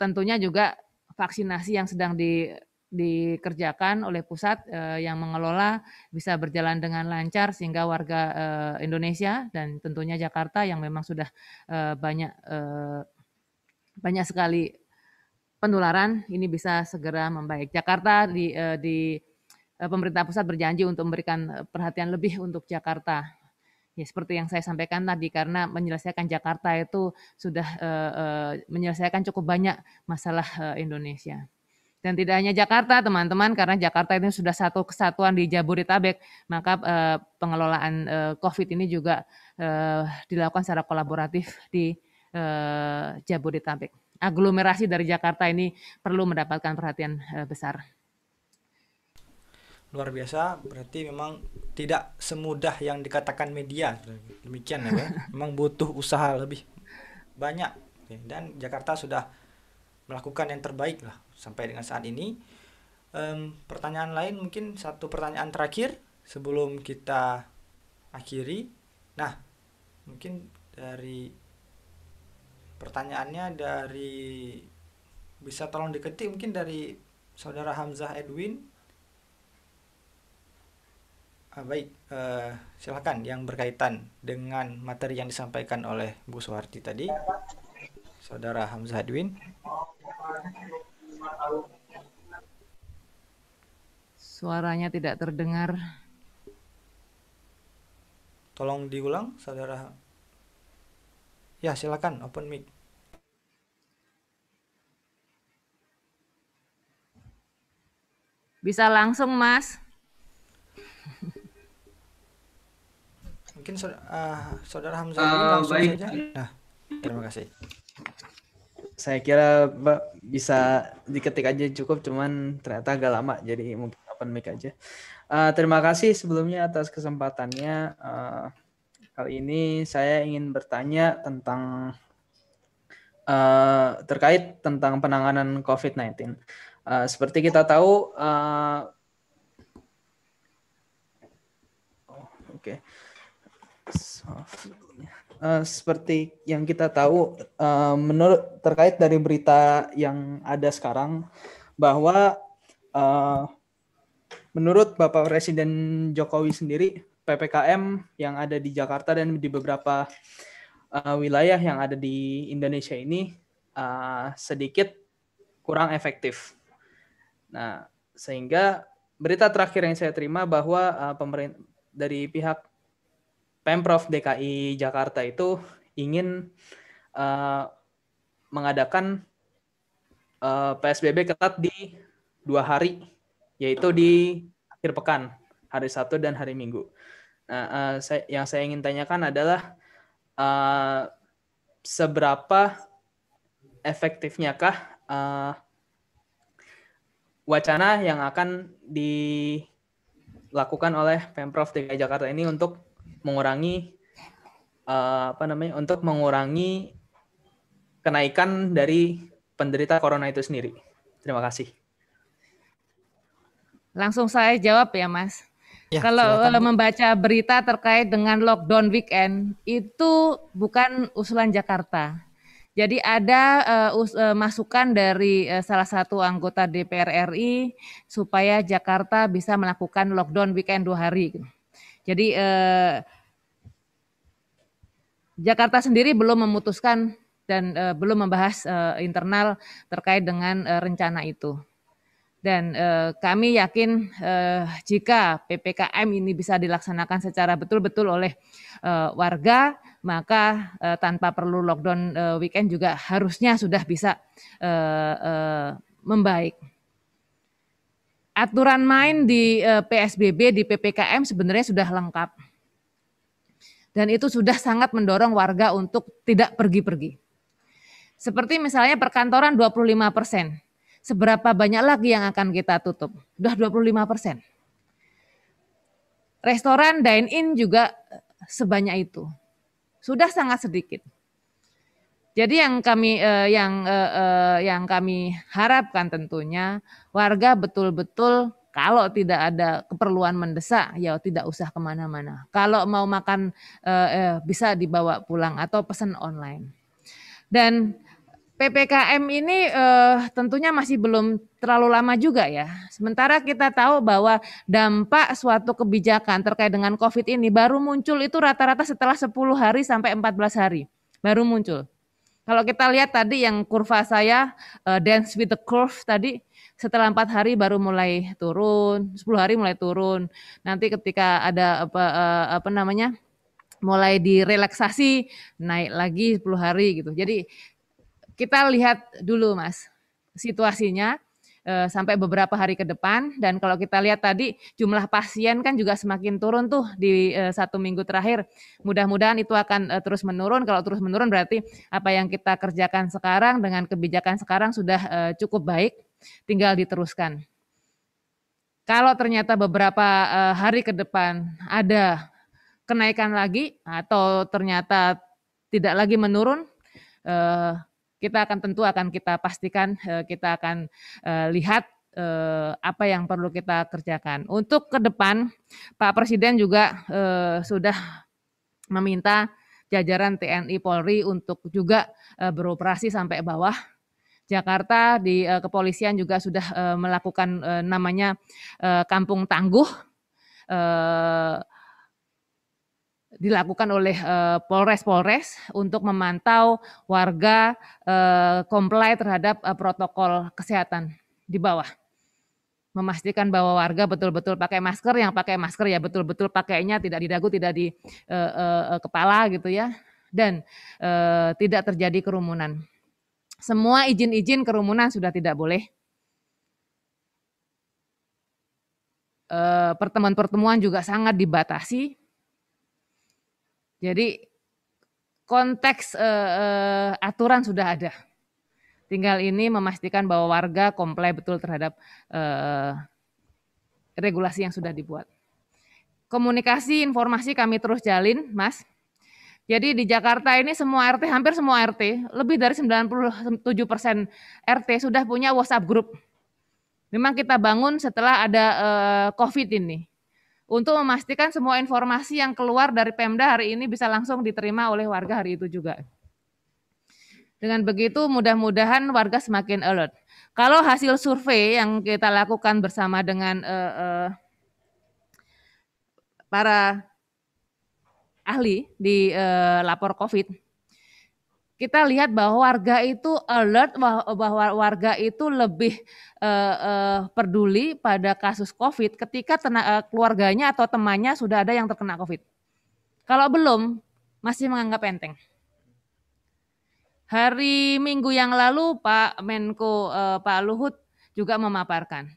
tentunya juga vaksinasi yang sedang di, dikerjakan oleh pusat eh, yang mengelola bisa berjalan dengan lancar sehingga warga eh, Indonesia dan tentunya Jakarta yang memang sudah eh, banyak eh, banyak sekali penularan ini bisa segera membaik. Jakarta di eh, di eh, pemerintah pusat berjanji untuk memberikan eh, perhatian lebih untuk Jakarta Ya seperti yang saya sampaikan tadi karena menyelesaikan Jakarta itu sudah uh, uh, menyelesaikan cukup banyak masalah uh, Indonesia. Dan tidak hanya Jakarta, teman-teman, karena Jakarta ini sudah satu kesatuan di Jabodetabek, maka eh, pengelolaan eh, COVID ini juga eh, dilakukan secara kolaboratif di eh, Jabodetabek. Aglomerasi dari Jakarta ini perlu mendapatkan perhatian eh, besar luar biasa berarti memang tidak semudah yang dikatakan media demikian ya (laughs) memang butuh usaha lebih banyak dan Jakarta sudah melakukan yang terbaik lah sampai dengan saat ini um, pertanyaan lain mungkin satu pertanyaan terakhir sebelum kita akhiri nah mungkin dari pertanyaannya dari bisa tolong diketik mungkin dari saudara Hamzah Edwin Ah, baik, uh, silakan yang berkaitan dengan materi yang disampaikan oleh Bu Soeharti tadi, Saudara Hamzah Dwin. Suaranya tidak terdengar. Tolong diulang, Saudara. Ya, silakan open mic. Bisa langsung, Mas. (laughs) mungkin saudara, uh, saudara Hamzah uh, langsung baik. saja. Nah, terima kasih. Saya kira Mbak bisa diketik aja cukup, cuman ternyata agak lama, jadi mungkin open mic aja. Uh, terima kasih sebelumnya atas kesempatannya. Uh, kali ini saya ingin bertanya tentang uh, terkait tentang penanganan COVID-19. Uh, seperti kita tahu, uh, oh, oke. Okay. Uh, seperti yang kita tahu, uh, menurut terkait dari berita yang ada sekarang bahwa uh, menurut Bapak Presiden Jokowi sendiri ppkm yang ada di Jakarta dan di beberapa uh, wilayah yang ada di Indonesia ini uh, sedikit kurang efektif. Nah, sehingga berita terakhir yang saya terima bahwa uh, pemerintah dari pihak Pemprov DKI Jakarta itu ingin uh, mengadakan uh, eh, PSBB ketat di dua hari, yaitu di akhir pekan, hari Sabtu dan hari Minggu. Nah, uh, saya, yang saya ingin tanyakan adalah uh, seberapa efektifnya uh, wacana yang akan dilakukan oleh Pemprov DKI Jakarta ini untuk mengurangi uh, apa namanya untuk mengurangi kenaikan dari penderita corona itu sendiri. Terima kasih. Langsung saya jawab ya, Mas. Ya, kalau silakan. membaca berita terkait dengan lockdown weekend itu bukan usulan Jakarta. Jadi ada uh, us, uh, masukan dari uh, salah satu anggota DPR RI supaya Jakarta bisa melakukan lockdown weekend dua hari. Jadi uh, Jakarta sendiri belum memutuskan dan uh, belum membahas uh, internal terkait dengan uh, rencana itu. Dan uh, kami yakin uh, jika PPKM ini bisa dilaksanakan secara betul-betul oleh uh, warga, maka uh, tanpa perlu lockdown uh, weekend juga harusnya sudah bisa uh, uh, membaik. Aturan main di uh, PSBB di PPKM sebenarnya sudah lengkap dan itu sudah sangat mendorong warga untuk tidak pergi-pergi. Seperti misalnya perkantoran 25 persen. Seberapa banyak lagi yang akan kita tutup? Sudah 25 persen. Restoran dine-in juga eh, sebanyak itu. Sudah sangat sedikit. Jadi yang kami eh, yang eh, eh, yang kami harapkan tentunya warga betul-betul kalau tidak ada keperluan mendesak, ya tidak usah kemana-mana. Kalau mau makan eh, eh bisa dibawa pulang atau pesan online. Dan ppkm ini eh, tentunya masih belum terlalu lama juga ya. Sementara kita tahu bahwa dampak suatu kebijakan terkait dengan COVID ini baru muncul itu rata-rata setelah 10 hari sampai 14 hari baru muncul. Kalau kita lihat tadi yang kurva saya eh, dance with the curve tadi setelah empat hari baru mulai turun, 10 hari mulai turun. Nanti ketika ada apa eh, apa namanya mulai direlaksasi naik lagi 10 hari gitu. Jadi kita lihat dulu mas situasinya eh, sampai beberapa hari ke depan dan kalau kita lihat tadi jumlah pasien kan juga semakin turun tuh di eh, satu minggu terakhir mudah-mudahan itu akan terus menurun kalau terus menurun berarti apa yang kita kerjakan sekarang dengan kebijakan sekarang sudah cukup baik tinggal diteruskan. Kalau ternyata beberapa eh, hari ke depan ada kenaikan lagi atau ternyata tidak lagi menurun, eh, kita akan tentu akan kita pastikan, eh, kita akan lihat apa yang perlu kita kerjakan. Untuk ke depan, Pak Presiden juga sudah meminta jajaran TNI Polri untuk juga beroperasi sampai bawah Jakarta di uh, kepolisian juga sudah uh, melakukan uh, namanya uh, Kampung Tangguh uh, dilakukan oleh Polres-Polres uh, untuk memantau warga uh, comply terhadap uh, protokol kesehatan di bawah memastikan bahwa warga betul-betul pakai masker, yang pakai masker ya betul-betul pakainya tidak di dagu, tidak di uh, uh, kepala gitu ya, dan uh, tidak terjadi kerumunan. Semua izin-izin kerumunan sudah tidak boleh. Eh, pertemuan-pertemuan juga sangat dibatasi. Jadi konteks e, e, aturan sudah ada. Tinggal ini memastikan bahwa warga comply betul terhadap eh, regulasi yang sudah dibuat. Komunikasi informasi kami terus jalin, Mas. Jadi di Jakarta ini semua RT, hampir semua RT, lebih dari 97 persen RT sudah punya WhatsApp group. Memang kita bangun setelah ada eh, COVID ini. Untuk memastikan semua informasi yang keluar dari Pemda hari ini bisa langsung diterima oleh warga hari itu juga. Dengan begitu mudah-mudahan warga semakin alert. Kalau hasil survei yang kita lakukan bersama dengan eh, eh, para ahli di eh, lapor COVID. Kita lihat bahwa warga itu alert bahwa warga itu lebih eh, eh, peduli pada kasus COVID ketika tena, keluarganya atau temannya sudah ada yang terkena COVID. Kalau belum masih menganggap enteng. Hari Minggu yang lalu Pak Menko eh, Pak Luhut juga memaparkan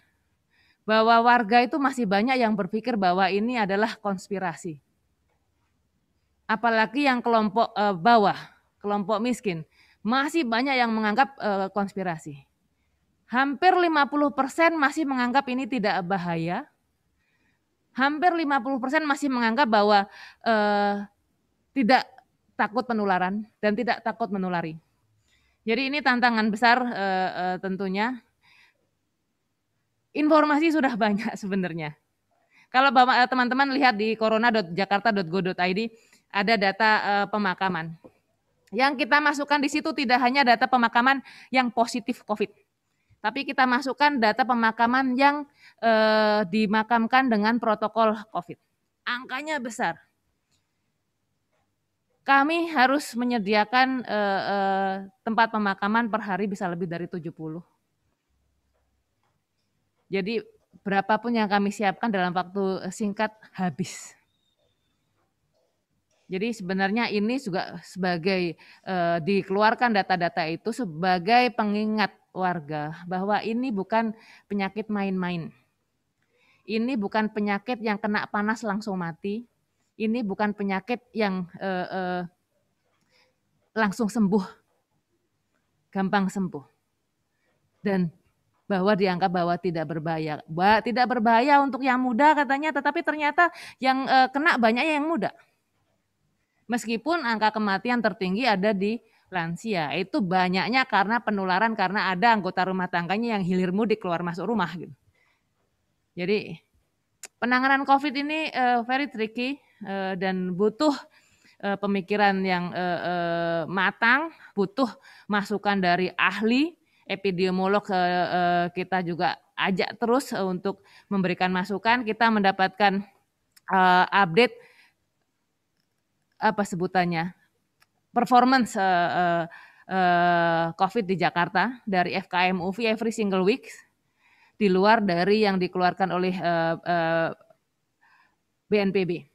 bahwa warga itu masih banyak yang berpikir bahwa ini adalah konspirasi apalagi yang kelompok uh, bawah, kelompok miskin, masih banyak yang menganggap uh, konspirasi. Hampir 50% masih menganggap ini tidak bahaya. Hampir 50% masih menganggap bahwa uh, tidak takut penularan dan tidak takut menulari. Jadi ini tantangan besar uh, uh, tentunya. Informasi sudah banyak (laughs) sebenarnya. Kalau teman-teman lihat di corona.jakarta.go.id ada data uh, pemakaman. Yang kita masukkan di situ tidak hanya data pemakaman yang positif COVID, tapi kita masukkan data pemakaman yang uh, dimakamkan dengan protokol COVID. Angkanya besar. Kami harus menyediakan uh, uh, tempat pemakaman per hari bisa lebih dari 70. Jadi berapapun yang kami siapkan dalam waktu singkat habis jadi sebenarnya ini juga sebagai eh, dikeluarkan data-data itu sebagai pengingat warga bahwa ini bukan penyakit main-main. Ini bukan penyakit yang kena panas langsung mati. Ini bukan penyakit yang eh, eh, langsung sembuh, gampang sembuh. Dan bahwa dianggap bahwa tidak berbahaya, bah, tidak berbahaya untuk yang muda katanya, tetapi ternyata yang eh, kena banyak yang muda. Meskipun angka kematian tertinggi ada di lansia, itu banyaknya karena penularan karena ada anggota rumah tangganya yang hilir mudik keluar masuk rumah gitu. Jadi penanganan COVID ini uh, very tricky uh, dan butuh uh, pemikiran yang uh, uh, matang, butuh masukan dari ahli epidemiolog uh, uh, kita juga ajak terus untuk memberikan masukan. Kita mendapatkan uh, update apa sebutannya performance uh, uh, uh, COVID di Jakarta dari FKM UV every single week di luar dari yang dikeluarkan oleh uh, uh, BNPB.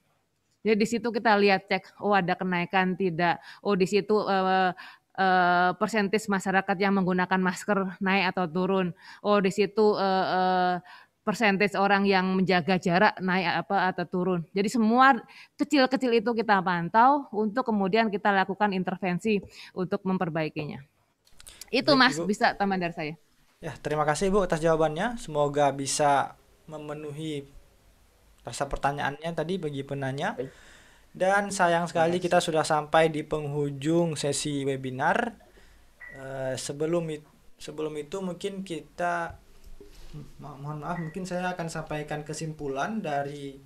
Jadi di situ kita lihat cek, oh ada kenaikan tidak, oh di situ uh, uh, persentis masyarakat yang menggunakan masker naik atau turun, oh di situ uh, uh, persentase orang yang menjaga jarak naik apa atau turun. Jadi semua kecil-kecil itu kita pantau untuk kemudian kita lakukan intervensi untuk memperbaikinya. Itu Baik, Mas Ibu. bisa tambahan dari saya. Ya, terima kasih Ibu atas jawabannya. Semoga bisa memenuhi rasa pertanyaannya tadi bagi penanya. Dan sayang sekali kita sudah sampai di penghujung sesi webinar. Uh, sebelum sebelum itu mungkin kita Mo mohon maaf mungkin saya akan sampaikan kesimpulan dari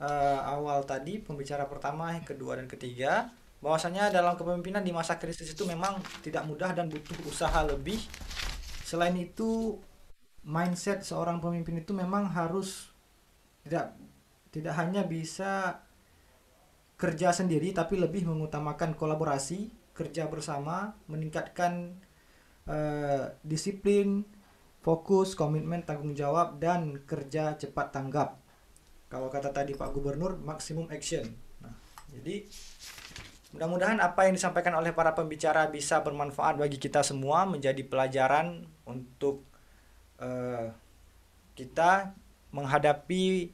uh, awal tadi pembicara pertama, kedua dan ketiga bahwasanya dalam kepemimpinan di masa krisis itu memang tidak mudah dan butuh usaha lebih. Selain itu mindset seorang pemimpin itu memang harus tidak tidak hanya bisa kerja sendiri tapi lebih mengutamakan kolaborasi, kerja bersama, meningkatkan uh, disiplin, fokus, komitmen, tanggung jawab, dan kerja cepat tanggap. Kalau kata tadi Pak Gubernur, maksimum action. Nah, jadi mudah-mudahan apa yang disampaikan oleh para pembicara bisa bermanfaat bagi kita semua, menjadi pelajaran untuk uh, kita menghadapi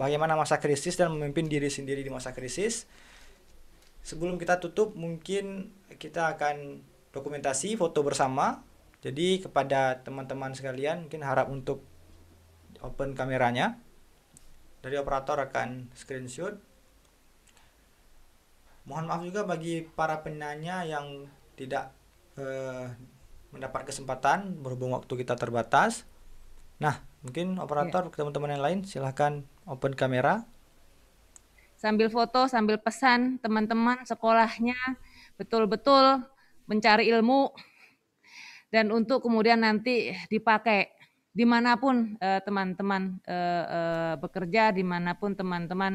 bagaimana masa krisis dan memimpin diri sendiri di masa krisis. Sebelum kita tutup, mungkin kita akan dokumentasi foto bersama jadi kepada teman-teman sekalian mungkin harap untuk open kameranya. Dari operator akan screenshot. Mohon maaf juga bagi para penanya yang tidak eh, mendapat kesempatan berhubung waktu kita terbatas. Nah, mungkin operator yeah. teman-teman yang lain silahkan open kamera. Sambil foto, sambil pesan teman-teman sekolahnya betul-betul mencari ilmu dan untuk kemudian nanti dipakai dimanapun eh, teman-teman eh, eh, bekerja, dimanapun teman-teman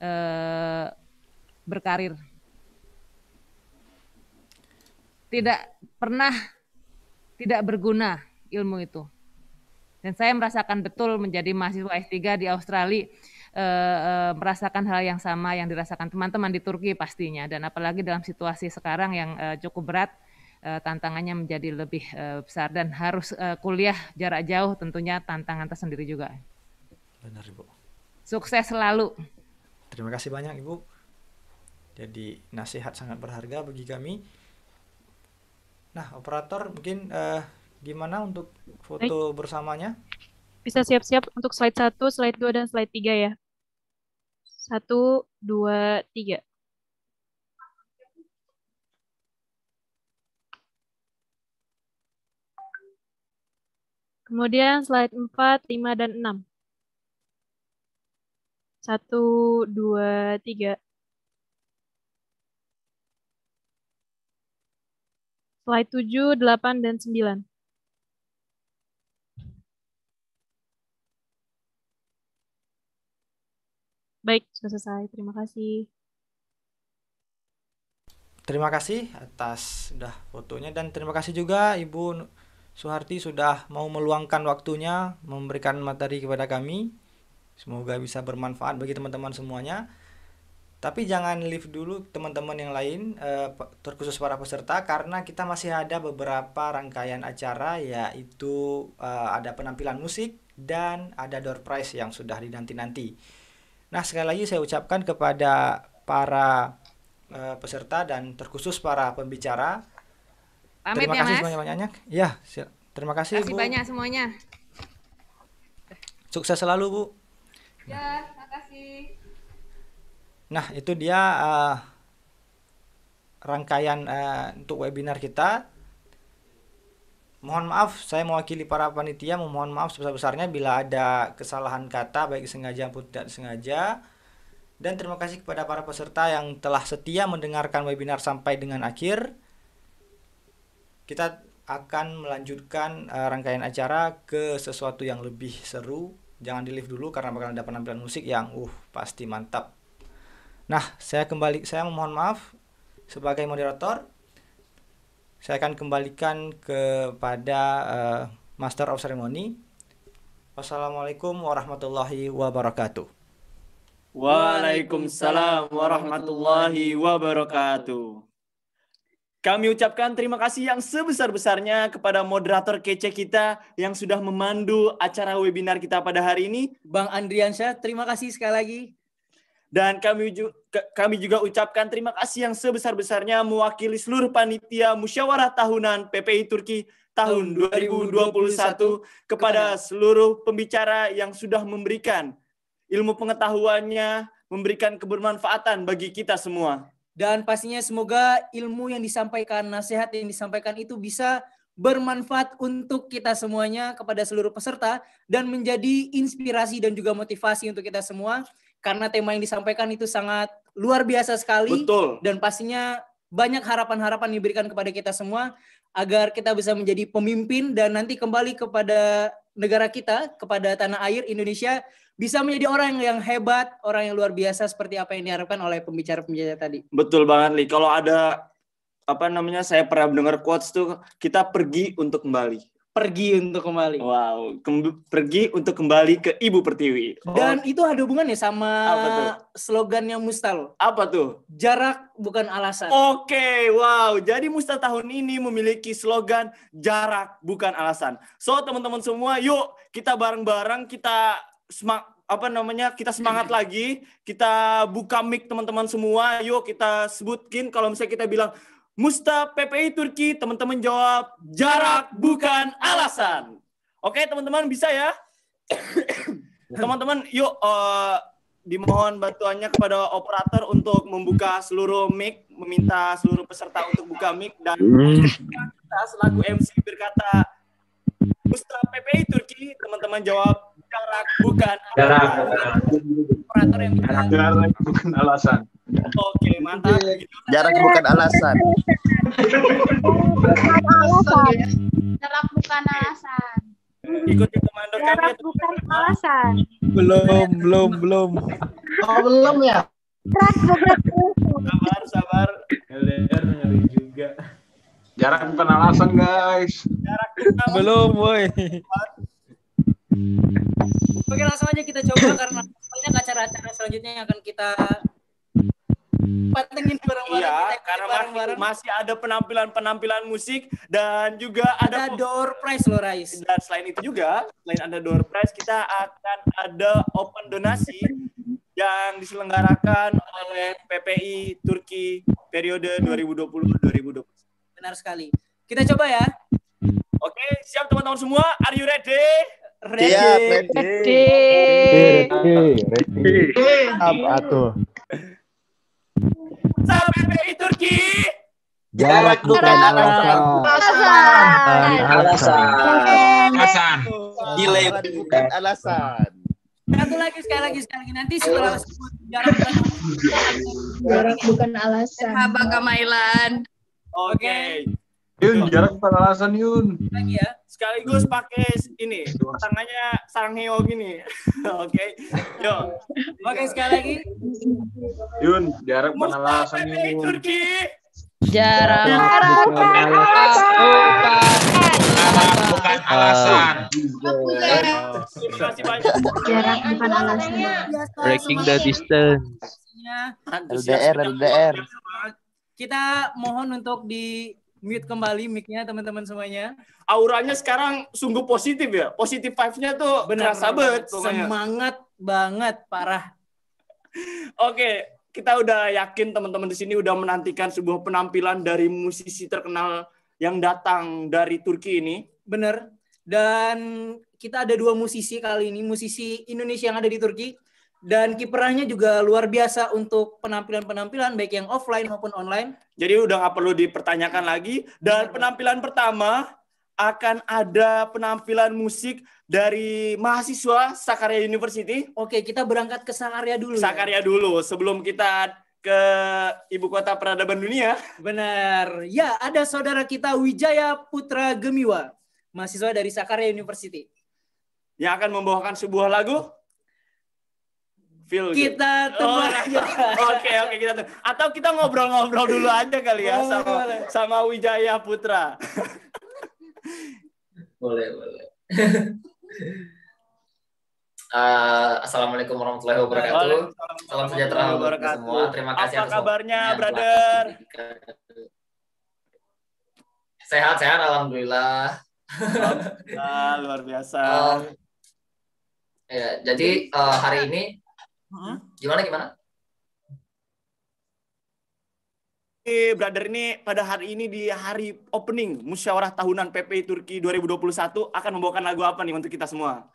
eh, berkarir. Tidak pernah tidak berguna ilmu itu. Dan saya merasakan betul menjadi mahasiswa S3 di Australia e, e, merasakan hal yang sama yang dirasakan teman-teman di Turki pastinya dan apalagi dalam situasi sekarang yang e, cukup berat Eh, tantangannya menjadi lebih eh, besar dan harus eh, kuliah jarak jauh tentunya tantangan tersendiri juga. Benar Ibu. Sukses selalu. Terima kasih banyak Ibu. Jadi nasihat sangat berharga bagi kami. Nah, operator mungkin uh, gimana untuk foto Baik. bersamanya? Bisa siap-siap untuk slide 1, slide 2, dan slide 3 ya. 1, 2, 3. Kemudian slide 4, 5, dan 6. 1, 2, 3. Slide 7, 8, dan 9. Baik, sudah selesai. Terima kasih. Terima kasih atas udah fotonya dan terima kasih juga Ibu Suharti sudah mau meluangkan waktunya memberikan materi kepada kami. Semoga bisa bermanfaat bagi teman-teman semuanya. Tapi jangan leave dulu teman-teman yang lain, eh, terkhusus para peserta, karena kita masih ada beberapa rangkaian acara, yaitu eh, ada penampilan musik dan ada door prize yang sudah dinanti-nanti. Nah, sekali lagi saya ucapkan kepada para eh, peserta dan terkhusus para pembicara, Pamit terima ya, kasih banyak-banyaknya. Ya, terima kasih. Terima kasih Bu. banyak semuanya. Sukses selalu Bu. Ya, kasih. Nah, itu dia uh, rangkaian uh, untuk webinar kita. Mohon maaf, saya mewakili para panitia memohon maaf sebesar-besarnya bila ada kesalahan kata baik sengaja maupun tidak sengaja. Dan terima kasih kepada para peserta yang telah setia mendengarkan webinar sampai dengan akhir kita akan melanjutkan uh, rangkaian acara ke sesuatu yang lebih seru. Jangan di lift dulu karena bakal ada penampilan musik yang uh pasti mantap. Nah, saya kembali saya mohon maaf sebagai moderator. Saya akan kembalikan kepada uh, Master of Ceremony. Wassalamualaikum warahmatullahi wabarakatuh. Waalaikumsalam warahmatullahi wabarakatuh. Kami ucapkan terima kasih yang sebesar-besarnya kepada moderator kece kita yang sudah memandu acara webinar kita pada hari ini. Bang Andriansyah, terima kasih sekali lagi. Dan kami, kami juga ucapkan terima kasih yang sebesar-besarnya mewakili seluruh panitia musyawarah tahunan PPI Turki tahun 2021, kepada seluruh pembicara yang sudah memberikan ilmu pengetahuannya, memberikan kebermanfaatan bagi kita semua. Dan pastinya semoga ilmu yang disampaikan, nasihat yang disampaikan itu bisa bermanfaat untuk kita semuanya kepada seluruh peserta dan menjadi inspirasi dan juga motivasi untuk kita semua karena tema yang disampaikan itu sangat luar biasa sekali Betul. dan pastinya banyak harapan-harapan diberikan kepada kita semua agar kita bisa menjadi pemimpin dan nanti kembali kepada negara kita, kepada tanah air Indonesia bisa menjadi orang yang hebat, orang yang luar biasa seperti apa yang diharapkan oleh pembicara-pembicara tadi. Betul banget, Li. Kalau ada apa namanya, saya pernah dengar quotes tuh, kita pergi untuk kembali. Pergi untuk kembali. Wow, Kemb pergi untuk kembali ke Ibu Pertiwi. Oh. Dan itu ada hubungannya sama slogannya Mustal. Apa tuh? Jarak bukan alasan. Oke, okay, wow. Jadi Mustal tahun ini memiliki slogan jarak bukan alasan. So, teman-teman semua, yuk kita bareng-bareng kita apa namanya kita semangat iya. lagi kita buka mic teman-teman semua yuk kita sebutkin kalau misalnya kita bilang Musta PPI Turki teman-teman jawab jarak bukan alasan oke teman-teman bisa ya (coughs) teman-teman yuk uh, dimohon bantuannya kepada operator untuk membuka seluruh mic meminta seluruh peserta untuk buka mic dan hmm. kita selaku MC berkata Musta PPI Turki teman-teman jawab Jarak bukan jarak operator yang jarak bukan alasan. Oke, mantap. Jarak bukan alasan. Jarak bukan alasan. di komando kami. bukan alasan. Belum, belum, belum. Oh, belum ya? Sabar, sabar. LDR ngeri juga. Jarak bukan alasan, guys. Jarak bukan. Belum, woi. Oke langsung aja kita coba karena banyak acara-acara selanjutnya yang akan kita pantengin bareng-bareng. Iya, kita karena bareng -bareng. masih ada penampilan-penampilan musik dan juga ada, ada door prize loh Rais. Dan selain itu juga, selain ada door prize, kita akan ada open donasi yang diselenggarakan oleh PPI Turki periode 2020-2021. Benar sekali. Kita coba ya. Oke, siap teman-teman semua. Are you ready? Iya, ready? Siap, Ready. Ready. Apa tuh? Sampai Turki. Jarak bukan alasan. Alasan. Alasan. Alasan. Delay bukan alasan. Satu lagi sekali lagi sekali lagi nanti setelah sebut jarak jarak bukan alasan. Apa Kamailan? Oke. Yun, jarak bukan alasan Yun. Lagi ya sekaligus pakai ini tangannya hiu gini (laughs) oke okay. yo pakai sekali lagi Yun jarak penalasan ini Turki jarak bukan alasan jarak bukan alasan breaking the distance LDR LDR kita mohon untuk di mute kembali mic-nya teman-teman semuanya. Auranya sekarang sungguh positif ya. Positif vibe-nya tuh benar sahabat. Semangat banget parah. Oke, kita udah yakin teman-teman di sini udah menantikan sebuah penampilan dari musisi terkenal yang datang dari Turki ini. Bener. Dan kita ada dua musisi kali ini, musisi Indonesia yang ada di Turki dan kiperannya juga luar biasa untuk penampilan-penampilan baik yang offline maupun online. Jadi udah nggak perlu dipertanyakan lagi. Dan iya. penampilan pertama akan ada penampilan musik dari mahasiswa Sakarya University. Oke, kita berangkat ke Sakarya dulu. Sakarya ya? dulu sebelum kita ke ibu kota peradaban dunia. Benar. Ya, ada saudara kita Wijaya Putra Gemiwa, mahasiswa dari Sakarya University. Yang akan membawakan sebuah lagu Feel gitu. kita gitu. oh, (laughs) Oke okay, oke okay, kita tuh. Atau kita ngobrol-ngobrol dulu aja kali ya boleh, sama boleh. sama Wijaya Putra. (laughs) boleh boleh. Uh, (laughs) Assalamualaikum warahmatullahi wabarakatuh. Salam sejahtera untuk semua. Terima kasih Apa kabarnya, brother? Sehat, sehat, alhamdulillah. alhamdulillah luar biasa. Uh, ya, jadi uh, hari ini Hmm? Gimana gimana? Hey, brother ini pada hari ini di hari opening musyawarah tahunan PP Turki 2021 akan membawakan lagu apa nih untuk kita semua?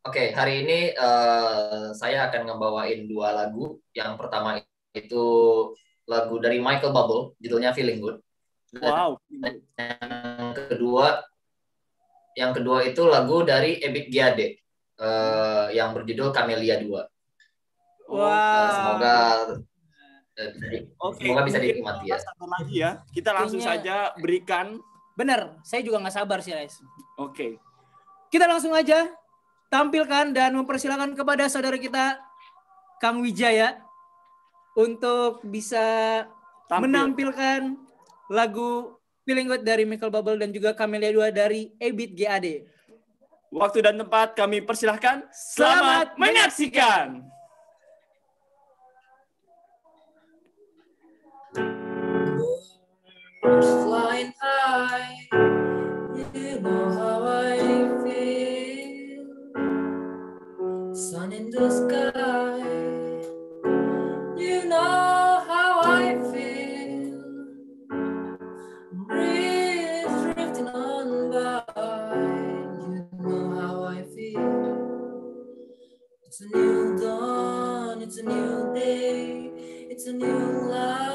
Oke, okay, hari ini uh, saya akan ngebawain dua lagu. Yang pertama itu lagu dari Michael Bubble, judulnya Feeling Good. Dan wow. Yang kedua, yang kedua itu lagu dari Ebit Giade, uh, yang berjudul Camelia 2. Wow. semoga okay. semoga bisa dinikmati ya. Satu lagi ya. Kita langsung Kayaknya... saja berikan. Bener, saya juga nggak sabar sih, guys. Oke. Kita langsung aja tampilkan dan mempersilahkan kepada saudara kita Kang Wijaya untuk bisa Tampil. menampilkan lagu Feeling Good dari Michael Bubble dan juga Kamelia 2 dari Ebit GAD. Waktu dan tempat kami persilahkan. Selamat, Selamat menyaksikan. menyaksikan. We're flying high. You know how I feel. Sun in the sky. You know how I feel. Breeze drifting on by. You know how I feel. It's a new dawn. It's a new day. It's a new life.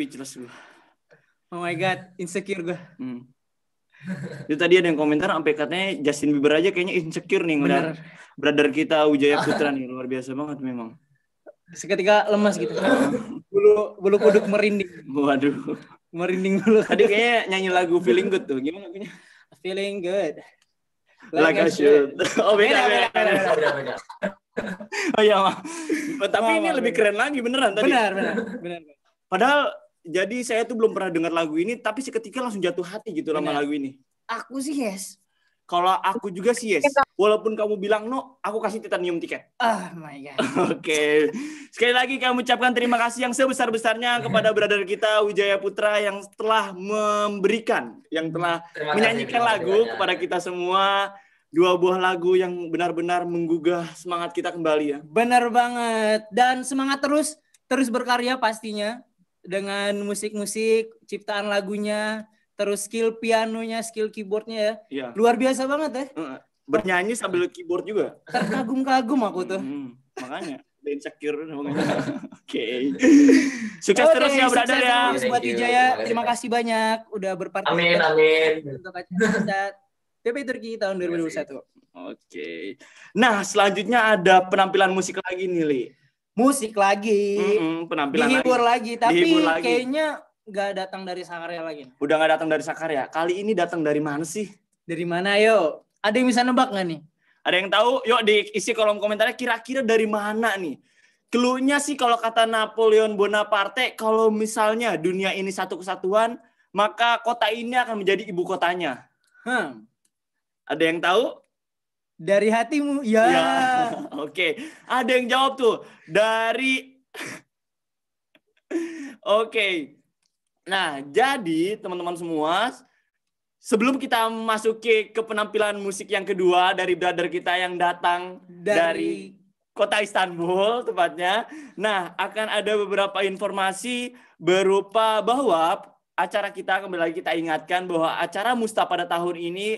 speechless gue. Oh my god, insecure gue. Hmm. Itu tadi ada yang komentar sampai katanya Justin Bieber aja kayaknya insecure nih ngeliat brother kita Ujaya Putra nih luar biasa banget memang. Seketika lemas gitu. bulu bulu kuduk merinding. Waduh. Merinding dulu. Tadi kayaknya nyanyi lagu Feeling Good tuh. Gimana lagunya? Feeling Good. Like, like I should. Oh beda beda beda oh iya, tapi ini lebih keren lagi beneran tadi. Benar benar benar. Padahal jadi saya tuh belum pernah dengar lagu ini tapi seketika langsung jatuh hati gitu lama sama lagu ini aku sih yes kalau aku juga sih yes walaupun kamu bilang no aku kasih titanium tiket oh my god (laughs) oke okay. sekali lagi kami ucapkan terima kasih yang sebesar besarnya kepada (laughs) brother kita Wijaya Putra yang telah memberikan yang telah terima menyanyikan lagu banyak. kepada kita semua dua buah lagu yang benar-benar menggugah semangat kita kembali ya. Benar banget dan semangat terus terus berkarya pastinya dengan musik-musik ciptaan lagunya terus skill pianonya skill keyboardnya ya iya. luar biasa banget ya bernyanyi sambil keyboard juga terkagum-kagum aku tuh hmm, makanya dan insecure (laughs) oke (laughs) sukses okay, terus ya brother ya buat Wijaya terima kasih banyak udah berpartisipasi amin amin PP (laughs) Turki tahun 2021 oke okay. nah selanjutnya ada penampilan musik lagi nih Lee musik lagi, mm-hmm, penampilan dihibur lagi, lagi tapi dihibur lagi. kayaknya nggak datang dari Sakarya lagi. Udah nggak datang dari Sakarya. Kali ini datang dari mana sih? Dari mana yo? Ada yang bisa nebak nggak nih? Ada yang tahu? Yuk diisi kolom komentarnya kira-kira dari mana nih? Keluhnya sih kalau kata Napoleon Bonaparte, kalau misalnya dunia ini satu kesatuan, maka kota ini akan menjadi ibu kotanya. Hmm. Ada yang tahu? Dari hatimu. Ya. ya. (laughs) Oke. Okay. Ada yang jawab tuh. Dari (laughs) Oke. Okay. Nah, jadi teman-teman semua, sebelum kita masuki ke penampilan musik yang kedua dari brother kita yang datang dari, dari kota Istanbul tepatnya. Nah, akan ada beberapa informasi berupa bahwa acara kita kembali lagi kita ingatkan bahwa acara Musta pada tahun ini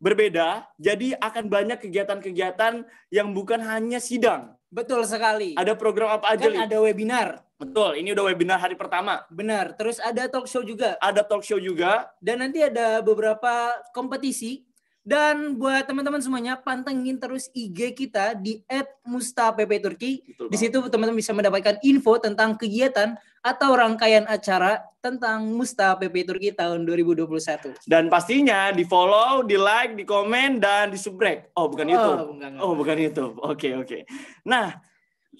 berbeda, jadi akan banyak kegiatan-kegiatan yang bukan hanya sidang. Betul sekali. Ada program apa aja? Kan ada webinar. Betul, ini udah webinar hari pertama. Benar, terus ada talk show juga. Ada talk show juga. Dan nanti ada beberapa kompetisi dan buat teman-teman semuanya, pantengin terus IG kita di @mustappturki. Di situ teman-teman bisa mendapatkan info tentang kegiatan atau rangkaian acara tentang Musta PP Turki tahun 2021. Dan pastinya di follow, di like, di komen, dan di subrek. Oh bukan oh, YouTube. Oh bukan YouTube. Oke okay, oke. Okay. Nah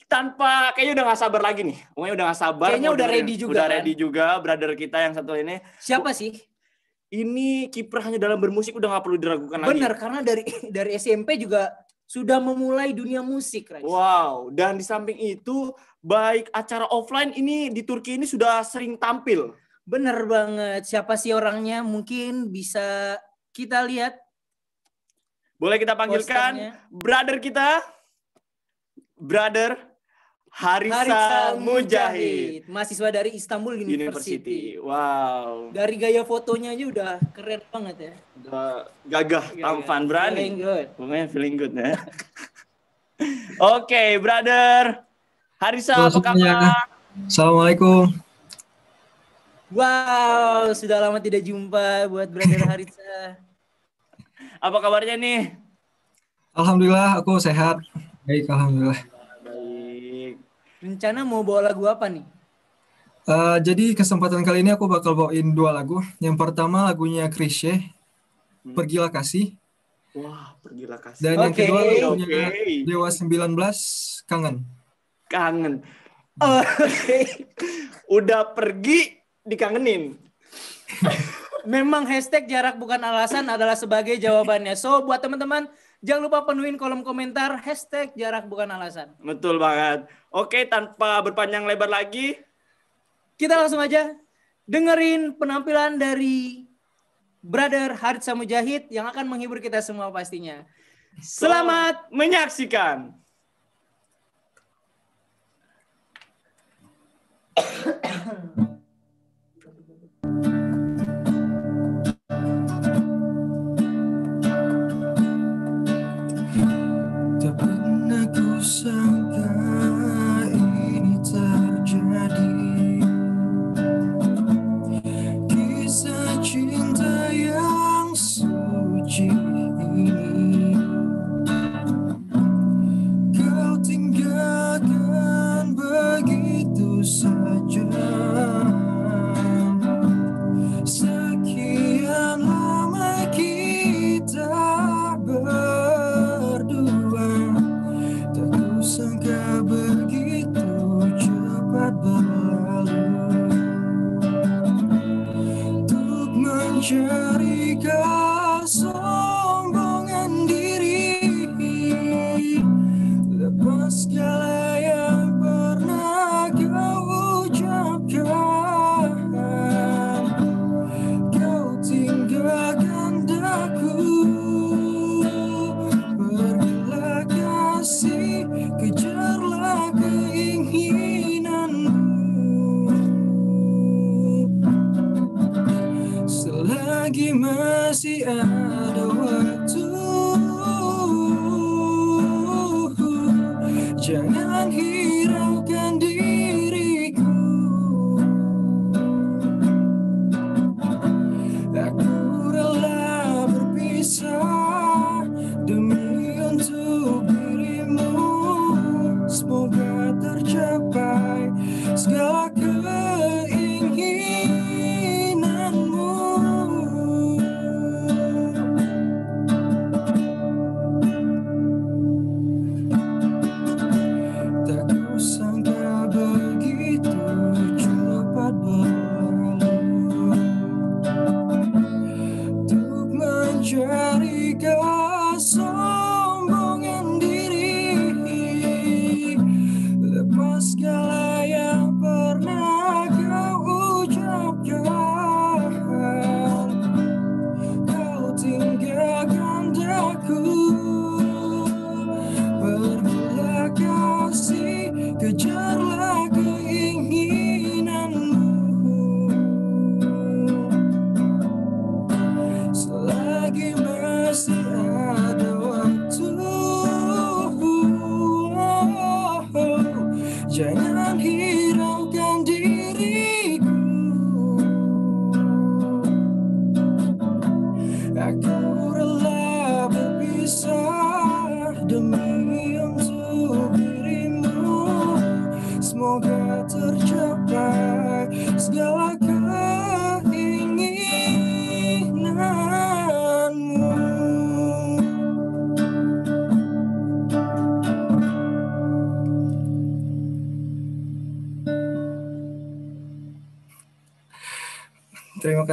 tanpa kayaknya udah gak sabar lagi nih. Pokoknya udah gak sabar. Kayaknya udah ready juga. Udah kan? ready juga, brother kita yang satu ini. Siapa sih? ini hanya dalam bermusik udah nggak perlu diragukan Bener, lagi. Benar, karena dari (laughs) dari SMP juga sudah memulai dunia musik, Wow, dan di samping itu baik acara offline ini di Turki ini sudah sering tampil. Bener banget. Siapa sih orangnya? Mungkin bisa kita lihat. Boleh kita panggilkan brother kita. Brother Harisa, Harisa Mujahid, mahasiswa dari Istanbul University. University. Wow. Dari gaya fotonya aja udah keren banget ya. Udah gagah, tampan, berani. Feeling good. Pokoknya feeling good ya. (laughs) Oke, okay, brother. Harisa, apa kabar? Assalamualaikum. Wow, sudah lama tidak jumpa buat brother Harisa. apa kabarnya nih? Alhamdulillah, aku sehat. Baik, alhamdulillah. Rencana mau bawa lagu apa nih? Uh, jadi kesempatan kali ini aku bakal bawain dua lagu. Yang pertama lagunya Krisye, hmm. Pergilah Kasih. Wah, Pergilah Kasih. Dan okay. yang kedua lagunya okay. Dewa 19, Kangen. Kangen. Oke. Okay. Udah pergi, dikangenin. (laughs) Memang hashtag jarak bukan alasan adalah sebagai jawabannya. So, buat teman-teman, jangan lupa penuhin kolom komentar hashtag jarak bukan alasan. Betul banget. Oke, tanpa berpanjang lebar lagi, kita langsung aja dengerin penampilan dari Brother Harit Samujahid yang akan menghibur kita semua pastinya. Selamat so, menyaksikan. Tak pernah ku sangka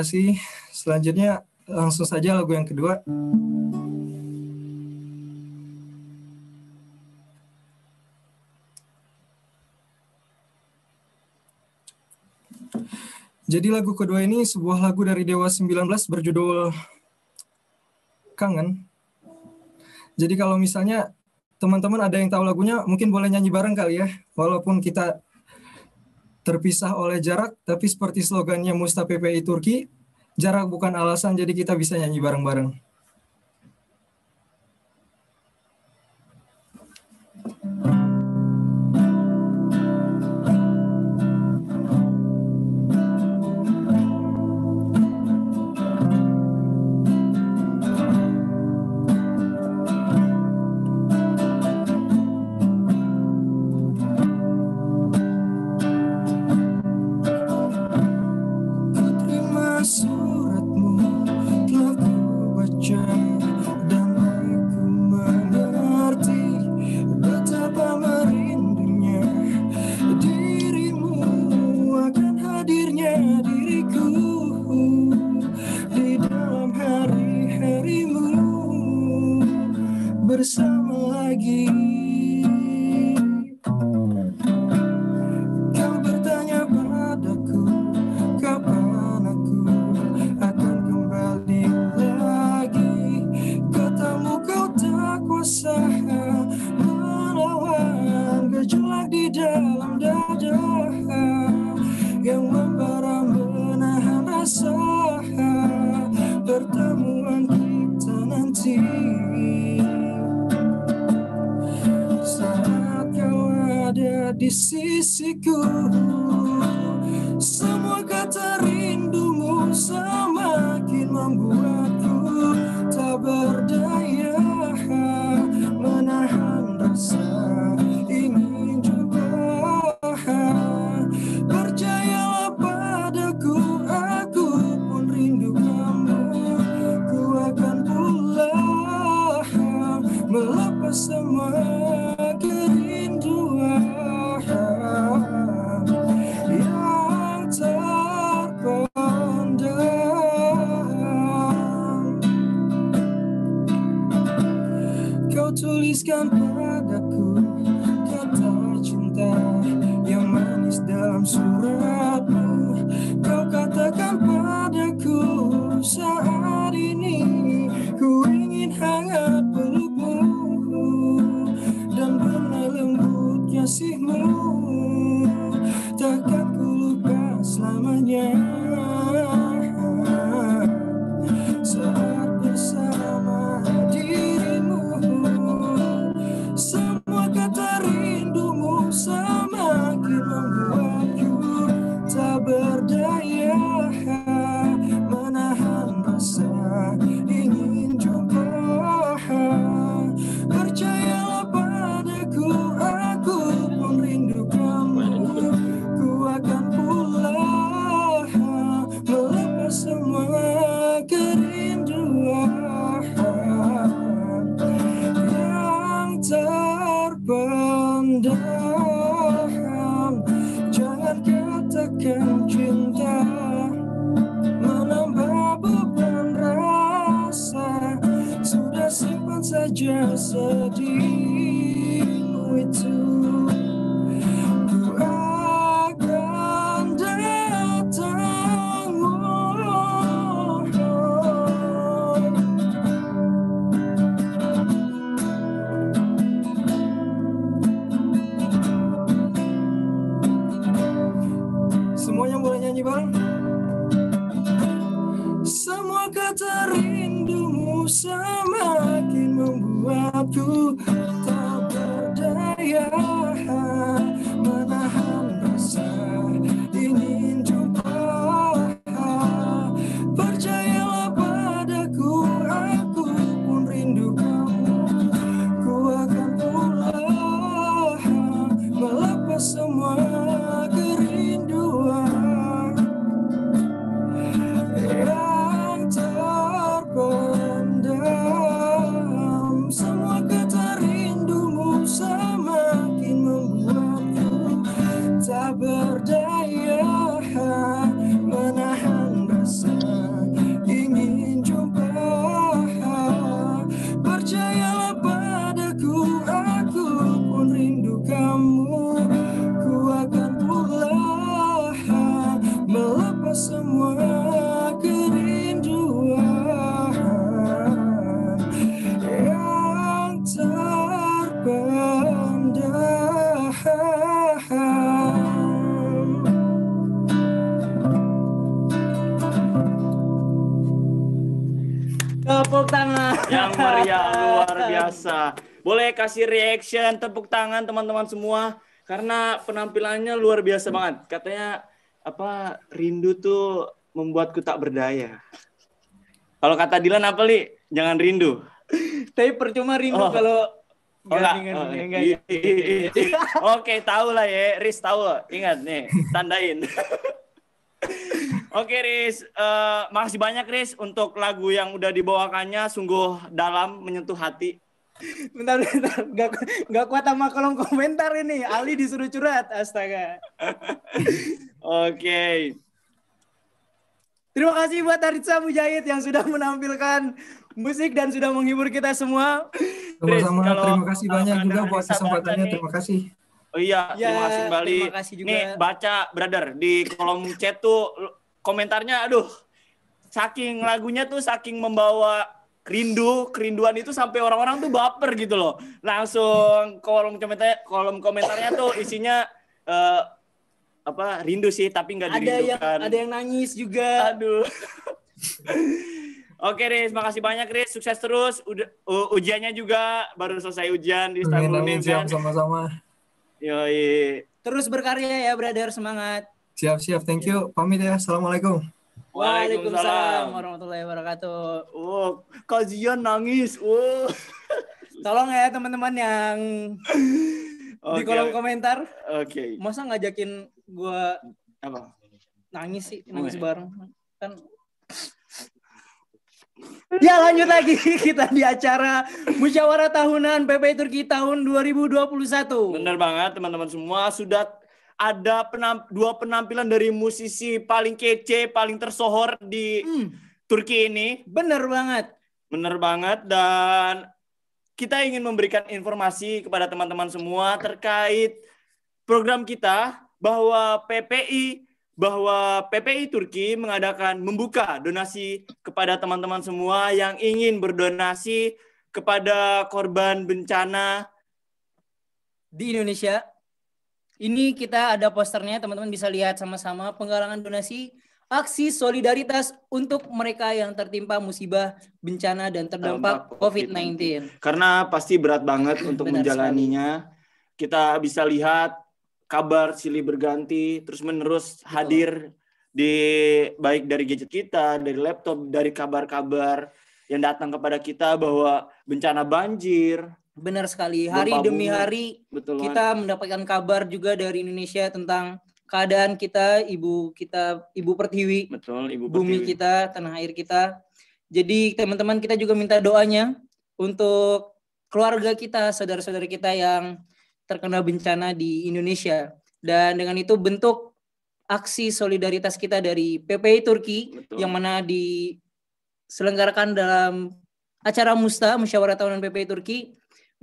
kasih. Selanjutnya langsung saja lagu yang kedua. Jadi lagu kedua ini sebuah lagu dari Dewa 19 berjudul Kangen. Jadi kalau misalnya teman-teman ada yang tahu lagunya, mungkin boleh nyanyi bareng kali ya. Walaupun kita terpisah oleh jarak, tapi seperti slogannya Musta PPI Turki, jarak bukan alasan jadi kita bisa nyanyi bareng-bareng. kasih reaction, tepuk tangan teman-teman semua karena penampilannya luar biasa banget. Katanya apa rindu tuh membuatku tak berdaya. Kalau kata Dilan apa li? Jangan rindu. Tapi percuma rindu oh. kalau Oh, enggak. enggak. Oh, iya, gitu. iya, iya, Oke, tahu lah ya. Riz tahu. Ingat nih, tandain. Oke Riz, uh, makasih banyak Riz untuk lagu yang udah dibawakannya sungguh dalam menyentuh hati bentar bentar nggak nggak kuat sama kolom komentar ini Ali disuruh curhat astaga oke okay. terima kasih buat Aritsa Mujahid yang sudah menampilkan musik dan sudah menghibur kita semua sama-sama terima kasih banyak juga buat kesempatannya terima kasih Oh iya, ya, terima kasih kembali. Nih, baca brother di kolom chat tuh komentarnya aduh saking lagunya tuh saking membawa rindu kerinduan itu sampai orang-orang tuh baper gitu loh langsung kolom komentar kolom komentarnya tuh isinya uh, apa rindu sih tapi nggak ada yang ada yang nangis juga aduh (laughs) Oke Riz, makasih banyak Riz, sukses terus. Udah, ujiannya juga baru selesai ujian di Star ya kan? Sama-sama. Yoi. Terus berkarya ya, brother, semangat. Siap-siap, thank you. Pamit ya, Assalamualaikum. Waalaikumsalam. warahmatullahi wabarakatuh. Oh, kajian nangis. Oh. Tolong ya teman-teman yang okay. di kolom komentar. Oke. Okay. Masa ngajakin gua apa? Nangis sih, nangis okay. bareng. Kan Ya lanjut lagi (laughs) kita di acara musyawarah tahunan PP Turki tahun 2021. Benar banget teman-teman semua sudah ada penamp dua penampilan dari musisi paling kece, paling tersohor di hmm. Turki ini. Bener banget. Bener banget dan kita ingin memberikan informasi kepada teman-teman semua terkait program kita bahwa PPI bahwa PPI Turki mengadakan membuka donasi kepada teman-teman semua yang ingin berdonasi kepada korban bencana di Indonesia ini kita ada posternya, teman-teman bisa lihat sama-sama penggalangan donasi aksi solidaritas untuk mereka yang tertimpa musibah bencana dan terdampak COVID-19. Karena pasti berat banget untuk Benar menjalaninya. Sekali. Kita bisa lihat kabar silih berganti terus-menerus hadir di baik dari gadget kita, dari laptop, dari kabar-kabar yang datang kepada kita bahwa bencana banjir, Benar sekali. Hari Bapak demi hari Betul kita banget. mendapatkan kabar juga dari Indonesia tentang keadaan kita, ibu kita, ibu pertiwi, Betul, ibu pertiwi. bumi kita, tanah air kita. Jadi teman-teman kita juga minta doanya untuk keluarga kita, saudara-saudara kita yang terkena bencana di Indonesia. Dan dengan itu bentuk aksi solidaritas kita dari PPI Turki Betul. yang mana diselenggarakan dalam acara Musta Musyawarah Tahunan PPI Turki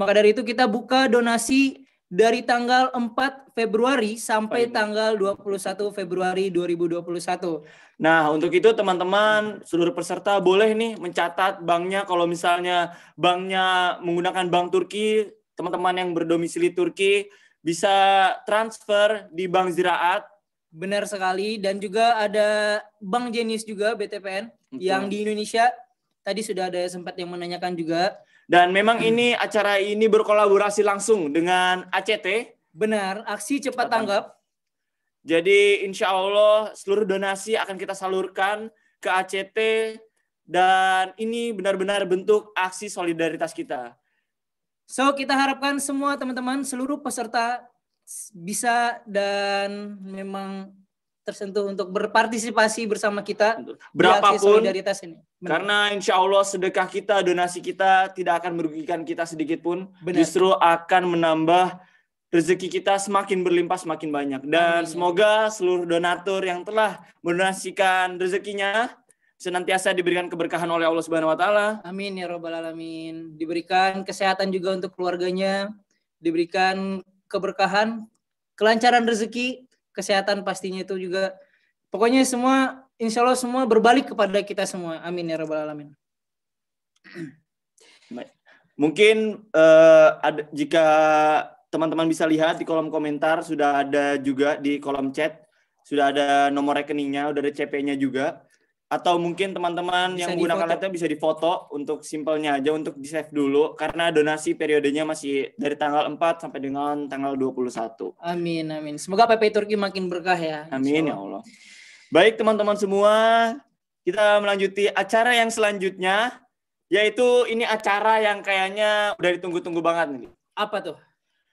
maka dari itu kita buka donasi dari tanggal 4 Februari sampai tanggal 21 Februari 2021. Nah, untuk itu teman-teman seluruh peserta boleh nih mencatat banknya kalau misalnya banknya menggunakan bank Turki, teman-teman yang berdomisili Turki bisa transfer di Bank Ziraat. Benar sekali dan juga ada Bank Jenis juga BTPN Betul. yang di Indonesia. Tadi sudah ada sempat yang menanyakan juga dan memang ini acara ini berkolaborasi langsung dengan ACT. Benar, aksi cepat, cepat tanggap. Jadi insya Allah seluruh donasi akan kita salurkan ke ACT dan ini benar-benar bentuk aksi solidaritas kita. So kita harapkan semua teman-teman seluruh peserta bisa dan memang tersentuh untuk berpartisipasi bersama kita berapapun tes ini. Benar. Karena insya Allah sedekah kita, donasi kita tidak akan merugikan kita sedikit pun, justru akan menambah rezeki kita semakin berlimpah semakin banyak. Dan Amin. semoga seluruh donatur yang telah mendonasikan rezekinya senantiasa diberikan keberkahan oleh Allah Subhanahu wa taala. Amin ya robbal alamin. Diberikan kesehatan juga untuk keluarganya, diberikan keberkahan, kelancaran rezeki kesehatan pastinya itu juga pokoknya semua insya Allah semua berbalik kepada kita semua amin ya rabbal alamin mungkin uh, ada, jika teman-teman bisa lihat di kolom komentar sudah ada juga di kolom chat sudah ada nomor rekeningnya, sudah ada CP-nya juga atau mungkin teman-teman yang menggunakan laptop bisa difoto untuk simpelnya aja untuk di save dulu karena donasi periodenya masih dari tanggal 4 sampai dengan tanggal 21. Amin amin. Semoga PP Turki makin berkah ya. Amin ya Allah. Baik teman-teman semua, kita melanjuti acara yang selanjutnya yaitu ini acara yang kayaknya udah ditunggu-tunggu banget nih. Apa tuh?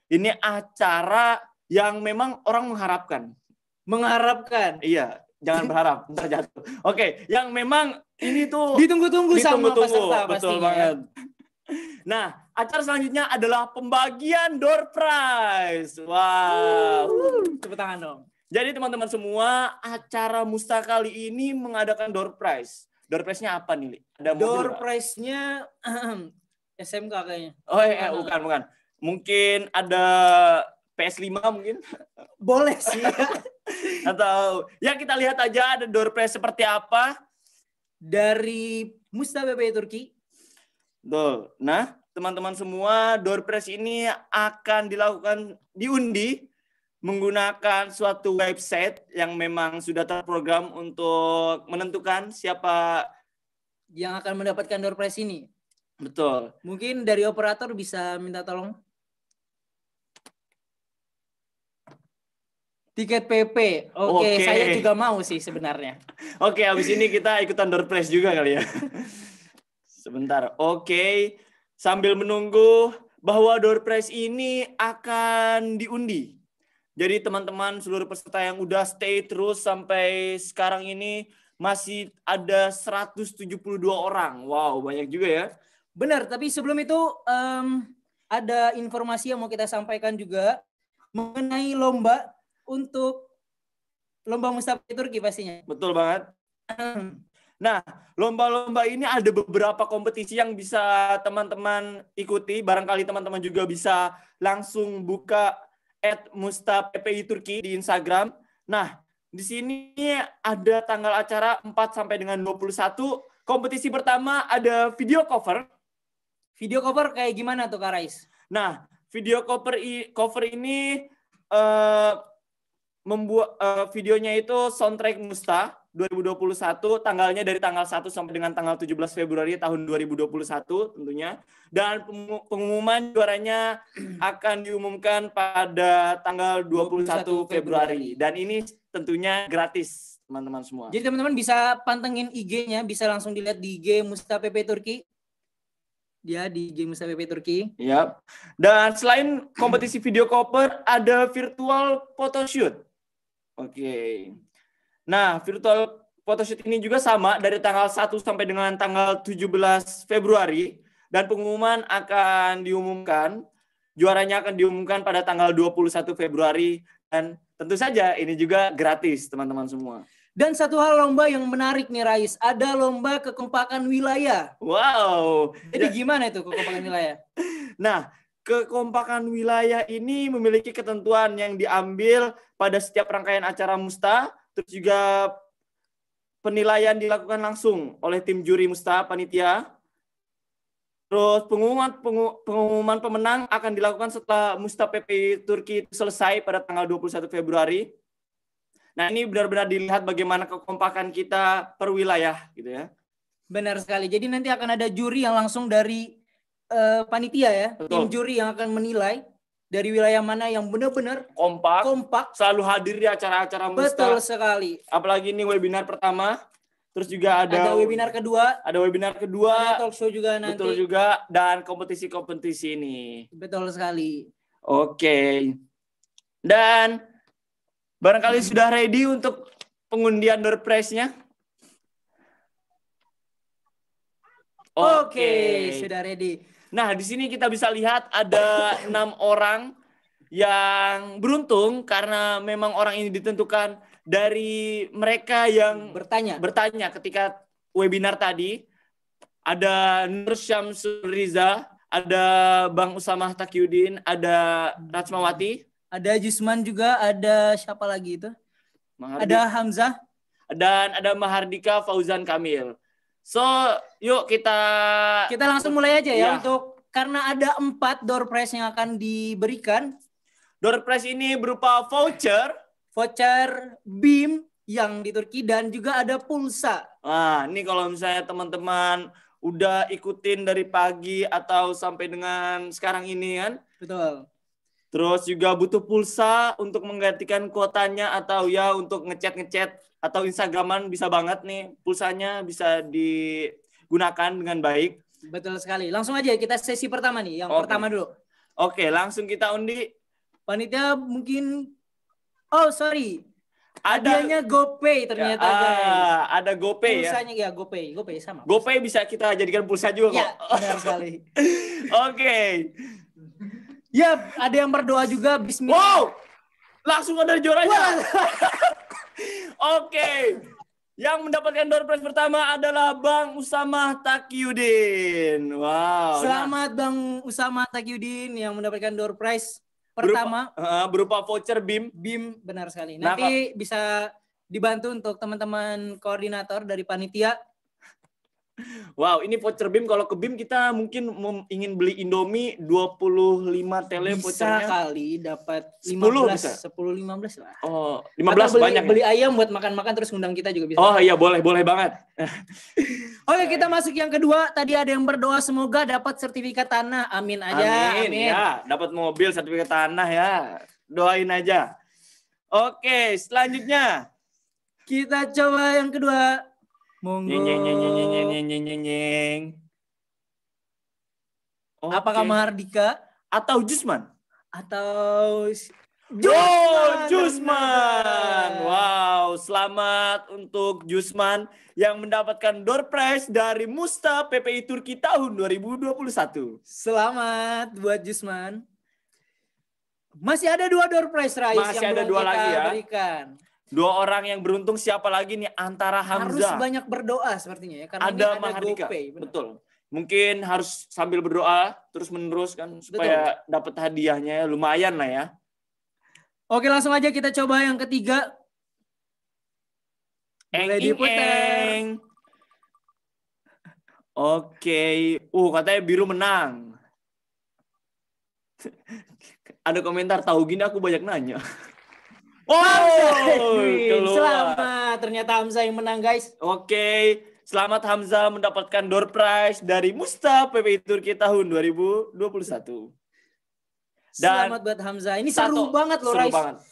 Ini acara yang memang orang mengharapkan. Mengharapkan. Iya, jangan (laughs) berharap ntar jatuh. Oke, okay. yang memang ini tuh ditunggu-tunggu ditunggu -tunggu, sama peserta betul pastinya. banget. Nah, acara selanjutnya adalah pembagian door prize. Wow. cepet tepuk tangan dong. Jadi teman-teman semua, acara Musta kali ini mengadakan door prize. Door prize-nya apa nih, Ada door prize-nya SMK (clears throat) kayaknya. Oh, iya, eh, bukan, bukan. Mungkin ada PS5 mungkin? Boleh sih. (laughs) Atau ya kita lihat aja ada door prize seperti apa dari Mustafa Turki. Betul. Nah, teman-teman semua, door prize ini akan dilakukan diundi menggunakan suatu website yang memang sudah terprogram untuk menentukan siapa yang akan mendapatkan door prize ini. Betul. Mungkin dari operator bisa minta tolong Tiket PP. Oke, okay, okay. saya juga mau sih sebenarnya. (laughs) Oke, okay, habis ini kita ikutan door prize juga kali ya. (laughs) Sebentar. Oke. Okay. Sambil menunggu bahwa door prize ini akan diundi. Jadi teman-teman seluruh peserta yang udah stay terus sampai sekarang ini masih ada 172 orang. Wow, banyak juga ya. Benar, tapi sebelum itu um, ada informasi yang mau kita sampaikan juga mengenai lomba untuk lomba musabak Turki pastinya. Betul banget. Hmm. Nah, lomba-lomba ini ada beberapa kompetisi yang bisa teman-teman ikuti. Barangkali teman-teman juga bisa langsung buka at Musta PPI Turki di Instagram. Nah, di sini ada tanggal acara 4 sampai dengan 21. Kompetisi pertama ada video cover. Video cover kayak gimana tuh Kak Rais? Nah, video cover cover ini uh, membuat uh, videonya itu soundtrack Musta 2021 tanggalnya dari tanggal 1 sampai dengan tanggal 17 Februari tahun 2021 tentunya dan pengumuman juaranya akan diumumkan pada tanggal 21, puluh Februari. Februari dan ini tentunya gratis teman-teman semua. Jadi teman-teman bisa pantengin IG-nya bisa langsung dilihat di IG Musta PP Turki ya di Game PP Turki. Yap. Dan selain kompetisi video cover, ada virtual photoshoot. Oke. Nah, virtual photoshoot ini juga sama dari tanggal 1 sampai dengan tanggal 17 Februari dan pengumuman akan diumumkan juaranya akan diumumkan pada tanggal 21 Februari dan tentu saja ini juga gratis teman-teman semua. Dan satu hal lomba yang menarik nih Rais, ada lomba kekompakan wilayah. Wow. Jadi gimana itu kekompakan wilayah? (laughs) Nah, kekompakan wilayah ini memiliki ketentuan yang diambil pada setiap rangkaian acara musta, terus juga penilaian dilakukan langsung oleh tim juri musta panitia. Terus pengumuman pengumuman pemenang akan dilakukan setelah musta PP Turki selesai pada tanggal 21 Februari. Nah, ini benar-benar dilihat bagaimana kekompakan kita per wilayah gitu ya. Benar sekali. Jadi nanti akan ada juri yang langsung dari uh, panitia ya, Betul. tim juri yang akan menilai dari wilayah mana yang benar-benar kompak, kompak, selalu hadir di acara-acara Betul sekali. Apalagi ini webinar pertama, terus juga ada, ada webinar kedua, ada webinar kedua, ada talk show juga nanti. Betul juga dan kompetisi-kompetisi ini. Betul sekali. Oke. Dan barangkali hmm. sudah ready untuk pengundian door prize-nya? Oke, okay. sudah ready. Nah, di sini kita bisa lihat ada enam orang yang beruntung karena memang orang ini ditentukan dari mereka yang bertanya bertanya ketika webinar tadi ada Nur Syamsul Riza, ada Bang Usama Takyudin, ada Natsmawati, ada Jusman juga, ada siapa lagi itu? Mahardika. Ada Hamzah dan ada Mahardika Fauzan Kamil. So, yuk kita kita langsung mulai aja ya, ya. untuk karena ada empat door prize yang akan diberikan. Door prize ini berupa voucher, voucher BIM yang di Turki dan juga ada pulsa. Nah, ini kalau misalnya teman-teman udah ikutin dari pagi atau sampai dengan sekarang ini kan? Betul. Terus juga butuh pulsa untuk menggantikan kuotanya atau ya untuk ngechat-ngechat atau Instagraman bisa banget nih pulsanya bisa digunakan dengan baik. Betul sekali. Langsung aja kita sesi pertama nih, yang okay. pertama dulu. Oke, okay, langsung kita undi. Panitia mungkin Oh, sorry. Ada GoPay ternyata ya, guys. Ah, ada GoPay ya? Pulsanya ya. GoPay, GoPay sama. GoPay bisa kita jadikan pulsa juga ya, kok. benar sekali. (laughs) Oke. okay. Ya, ada yang berdoa juga bismillah. Wow! Langsung ada juaranya. (laughs) Oke. Yang mendapatkan door prize pertama adalah Bang Usama Takyudin. Wow. Nah. Selamat nah. Bang Usama Takyudin yang mendapatkan door prize pertama berupa, uh, berupa voucher BIM. BIM benar sekali. Nah, Nanti nah, bisa dibantu untuk teman-teman koordinator dari panitia Wow, ini voucher BIM kalau ke BIM kita mungkin ingin beli Indomie 25 tele vouchernya. Bisa kali dapat 15 bisa. 10 15 lah. Oh, 15 Atau banyak. Ya? Beli ya? ayam buat makan-makan terus ngundang kita juga bisa. Oh iya boleh, boleh banget. (laughs) Oke, kita masuk yang kedua. Tadi ada yang berdoa semoga dapat sertifikat tanah. Amin aja. Amin. Amin. Ya, dapat mobil sertifikat tanah ya. Doain aja. Oke, selanjutnya kita coba yang kedua Monggo. Nying, nying, nying, nying, nying, nying, nying, nying. Okay. Apakah Mahardika? Atau Jusman? Atau Jusman. Yo, Jusman. Wow, selamat untuk Jusman yang mendapatkan door prize dari Musta PPI Turki tahun 2021. Selamat buat Jusman. Masih ada dua door prize Rais Masih yang ada belum dua kita lagi ya. berikan. Dua orang yang beruntung siapa lagi nih antara Hamzah. Harus banyak berdoa sepertinya ya karena ada, ini ada Mahardika. GoPay. Betul. Mungkin harus sambil berdoa terus menerus kan supaya dapat hadiahnya ya, lumayan lah ya. Oke langsung aja kita coba yang ketiga. Eng eng, eng. Oke. Uh katanya biru menang. (laughs) ada komentar tahu gini aku banyak nanya. (laughs) Oh, selamat. Ternyata Hamzah yang menang, guys. Oke. Okay. Selamat Hamzah mendapatkan door prize dari Musta PPI Turki tahun 2021. Dan Selamat buat Hamzah. Ini satu. seru banget loh, seru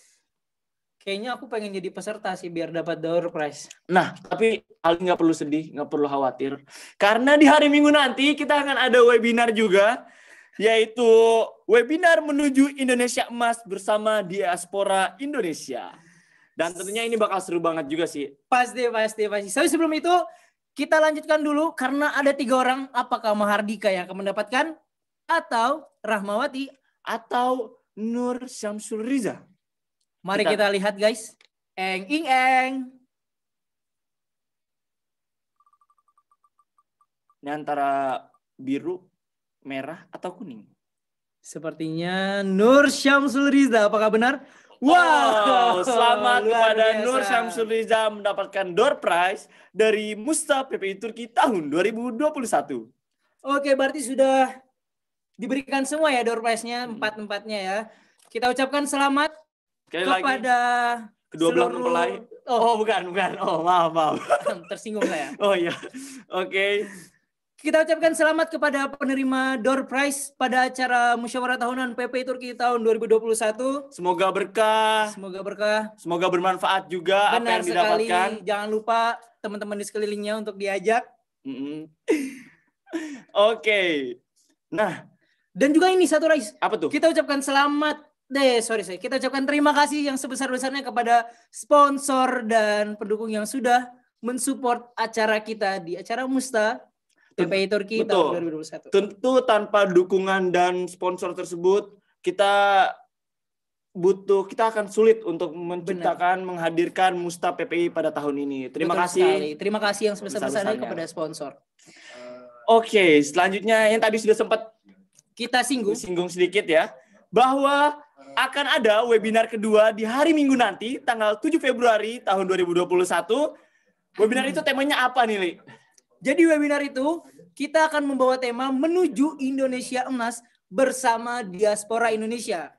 Kayaknya aku pengen jadi peserta sih biar dapat door prize. Nah, tapi Ali nggak perlu sedih, nggak perlu khawatir. Karena di hari Minggu nanti kita akan ada webinar juga yaitu webinar menuju Indonesia Emas bersama Diaspora Indonesia. Dan tentunya ini bakal seru banget juga sih. Pasti, pasti, pasti. Tapi sebelum itu, kita lanjutkan dulu karena ada tiga orang. Apakah Mahardika yang akan mendapatkan? Atau Rahmawati? Atau Nur Syamsul Riza? Mari kita, kita lihat guys. Eng, ing, eng. Ini antara biru merah, atau kuning? Sepertinya Nur Syamsul Riza. Apakah benar? Oh, wow, oh, selamat oh, kepada biasa. Nur Syamsul Riza mendapatkan door prize dari Musta PPI Turki tahun 2021. Oke, berarti sudah diberikan semua ya door prize-nya hmm. empat-empatnya ya. Kita ucapkan selamat Sekali kepada lagi. kedua seluruh... belah mempelai. Oh. oh, bukan, bukan. Oh, maaf, maaf. (laughs) Tersinggung saya. oh iya. Oke. Kita ucapkan selamat kepada penerima door prize pada acara musyawarah tahunan PP Turki tahun 2021. Semoga berkah. Semoga berkah. Semoga bermanfaat juga Benar apa yang sekali. didapatkan. Jangan lupa teman-teman di sekelilingnya untuk diajak. Mm -hmm. (laughs) Oke. Okay. Nah, dan juga ini satu Rais. Apa tuh? Kita ucapkan selamat deh, sorry saya. Kita ucapkan terima kasih yang sebesar-besarnya kepada sponsor dan pendukung yang sudah mensupport acara kita di acara Musta PPI Turki Betul. tahun 2021. Tentu tanpa dukungan dan sponsor tersebut kita butuh kita akan sulit untuk menciptakan Benar. menghadirkan Musta PPI pada tahun ini. Terima Betul kasih. Sekali. Terima kasih yang sebesar-besarnya kepada sponsor. Eh, oke, okay, selanjutnya yang tadi sudah sempat kita singgung singgung sedikit ya bahwa akan ada webinar kedua di hari Minggu nanti tanggal 7 Februari tahun 2021. Webinar itu temanya apa nih, Li? Jadi webinar itu kita akan membawa tema menuju Indonesia emas bersama diaspora Indonesia.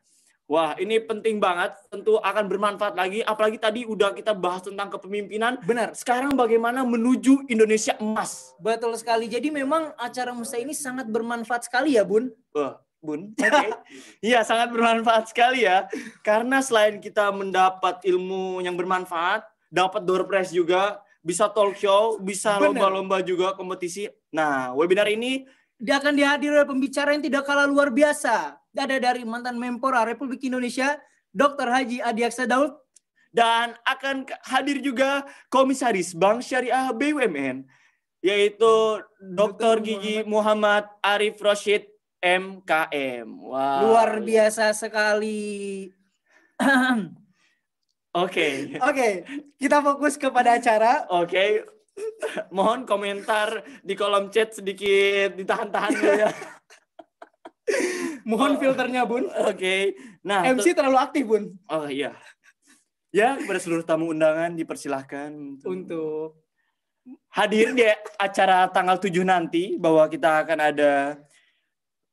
Wah, ini penting banget. Tentu akan bermanfaat lagi. Apalagi tadi udah kita bahas tentang kepemimpinan. Benar. Sekarang bagaimana menuju Indonesia emas? Betul sekali. Jadi memang acara Musa ini sangat bermanfaat sekali ya, Bun. Wah, Bun. Oke. Okay. Iya, sangat bermanfaat sekali ya. Karena selain kita mendapat ilmu yang bermanfaat, dapat door prize juga, bisa talk show, bisa lomba-lomba juga kompetisi. Nah, webinar ini dia akan dihadiri oleh pembicara yang tidak kalah luar biasa. Ada dari mantan Menpora Republik Indonesia, Dr. Haji Adiaksa Daud. Dan akan hadir juga Komisaris Bank Syariah BUMN, yaitu Dr. Gigi Muhammad Arif Rashid MKM. Wow. Luar biasa sekali. (clears throat) Oke. Okay. Oke, okay, kita fokus kepada acara. Oke. Okay. Mohon komentar di kolom chat sedikit ditahan-tahan dulu ya. Mohon oh. filternya, Bun. Oke. Okay. Nah, MC terlalu aktif, Bun. Oh iya. Ya, kepada seluruh tamu undangan dipersilahkan untuk, untuk hadir di acara tanggal 7 nanti bahwa kita akan ada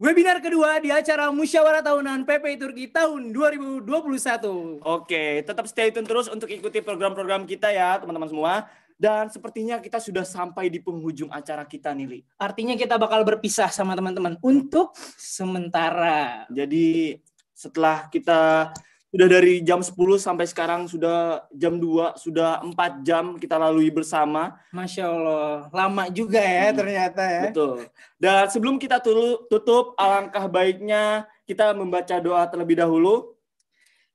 Webinar kedua di acara Musyawarah Tahunan PP Turki tahun 2021. Oke, tetap stay tune terus untuk ikuti program-program kita ya, teman-teman semua. Dan sepertinya kita sudah sampai di penghujung acara kita Nili. Artinya kita bakal berpisah sama teman-teman untuk sementara. Jadi setelah kita sudah dari jam 10 sampai sekarang sudah jam 2, sudah 4 jam kita lalui bersama. Masya Allah, lama juga ya hmm. ternyata ya. Betul. Dan sebelum kita tutup, alangkah baiknya kita membaca doa terlebih dahulu.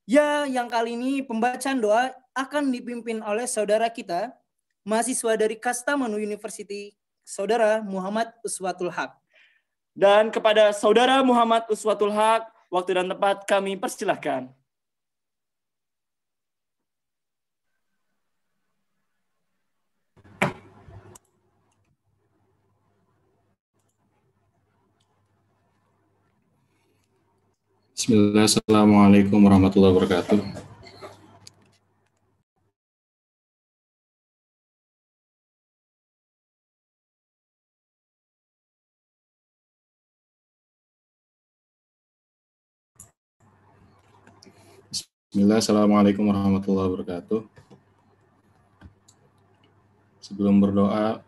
Ya, yang kali ini pembacaan doa akan dipimpin oleh saudara kita, mahasiswa dari Kastamonu University, saudara Muhammad Uswatul Haq. Dan kepada saudara Muhammad Uswatul Haq, waktu dan tempat kami persilahkan. Bismillah, Assalamualaikum warahmatullahi wabarakatuh. Bismillah, Assalamualaikum warahmatullahi wabarakatuh. Sebelum berdoa,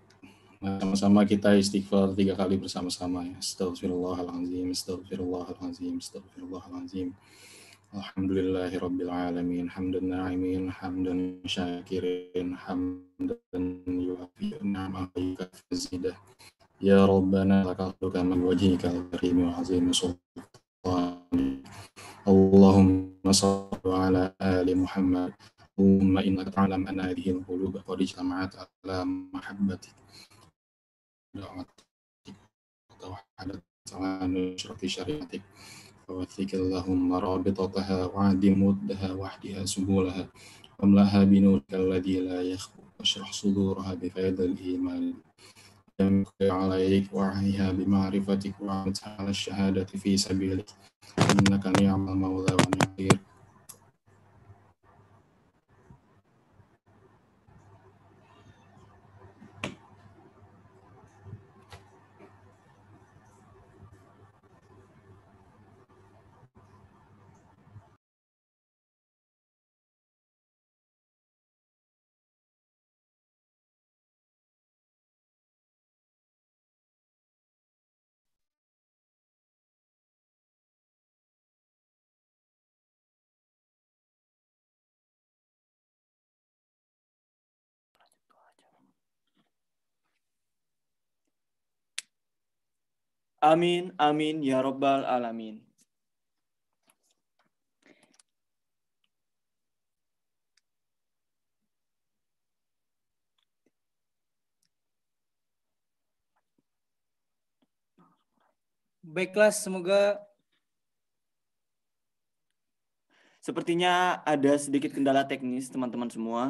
sama-sama kita istighfar tiga kali bersama-sama ya. Astagfirullahalazim, astagfirullahalazim, astagfirullahalazim. Alhamdulillahirabbil alamin, hamdan na'imin, hamdan syakirin, hamdan yuafi nama yukafi Ya Rabbana lakal kama al karim wa azim sultan. Allahumma salli ala ali Muhammad. Umma innaka ta'lam anna hadhihi al-qulub qad ala mahabbatik رحمتك وتوحدت ونشر في شريعتك ووثق اللهم رابطتها وعدم ودها واحدها سبولها واملها بنورك الذي لا يخفى واشرح صدورها بفيض الايمان على يديك واعيها بمعرفتك وعمتها على الشهاده في سبيلك انك نعم المولى ونعم Amin, amin, ya robbal alamin. Baiklah, semoga Sepertinya ada sedikit kendala teknis teman-teman semua.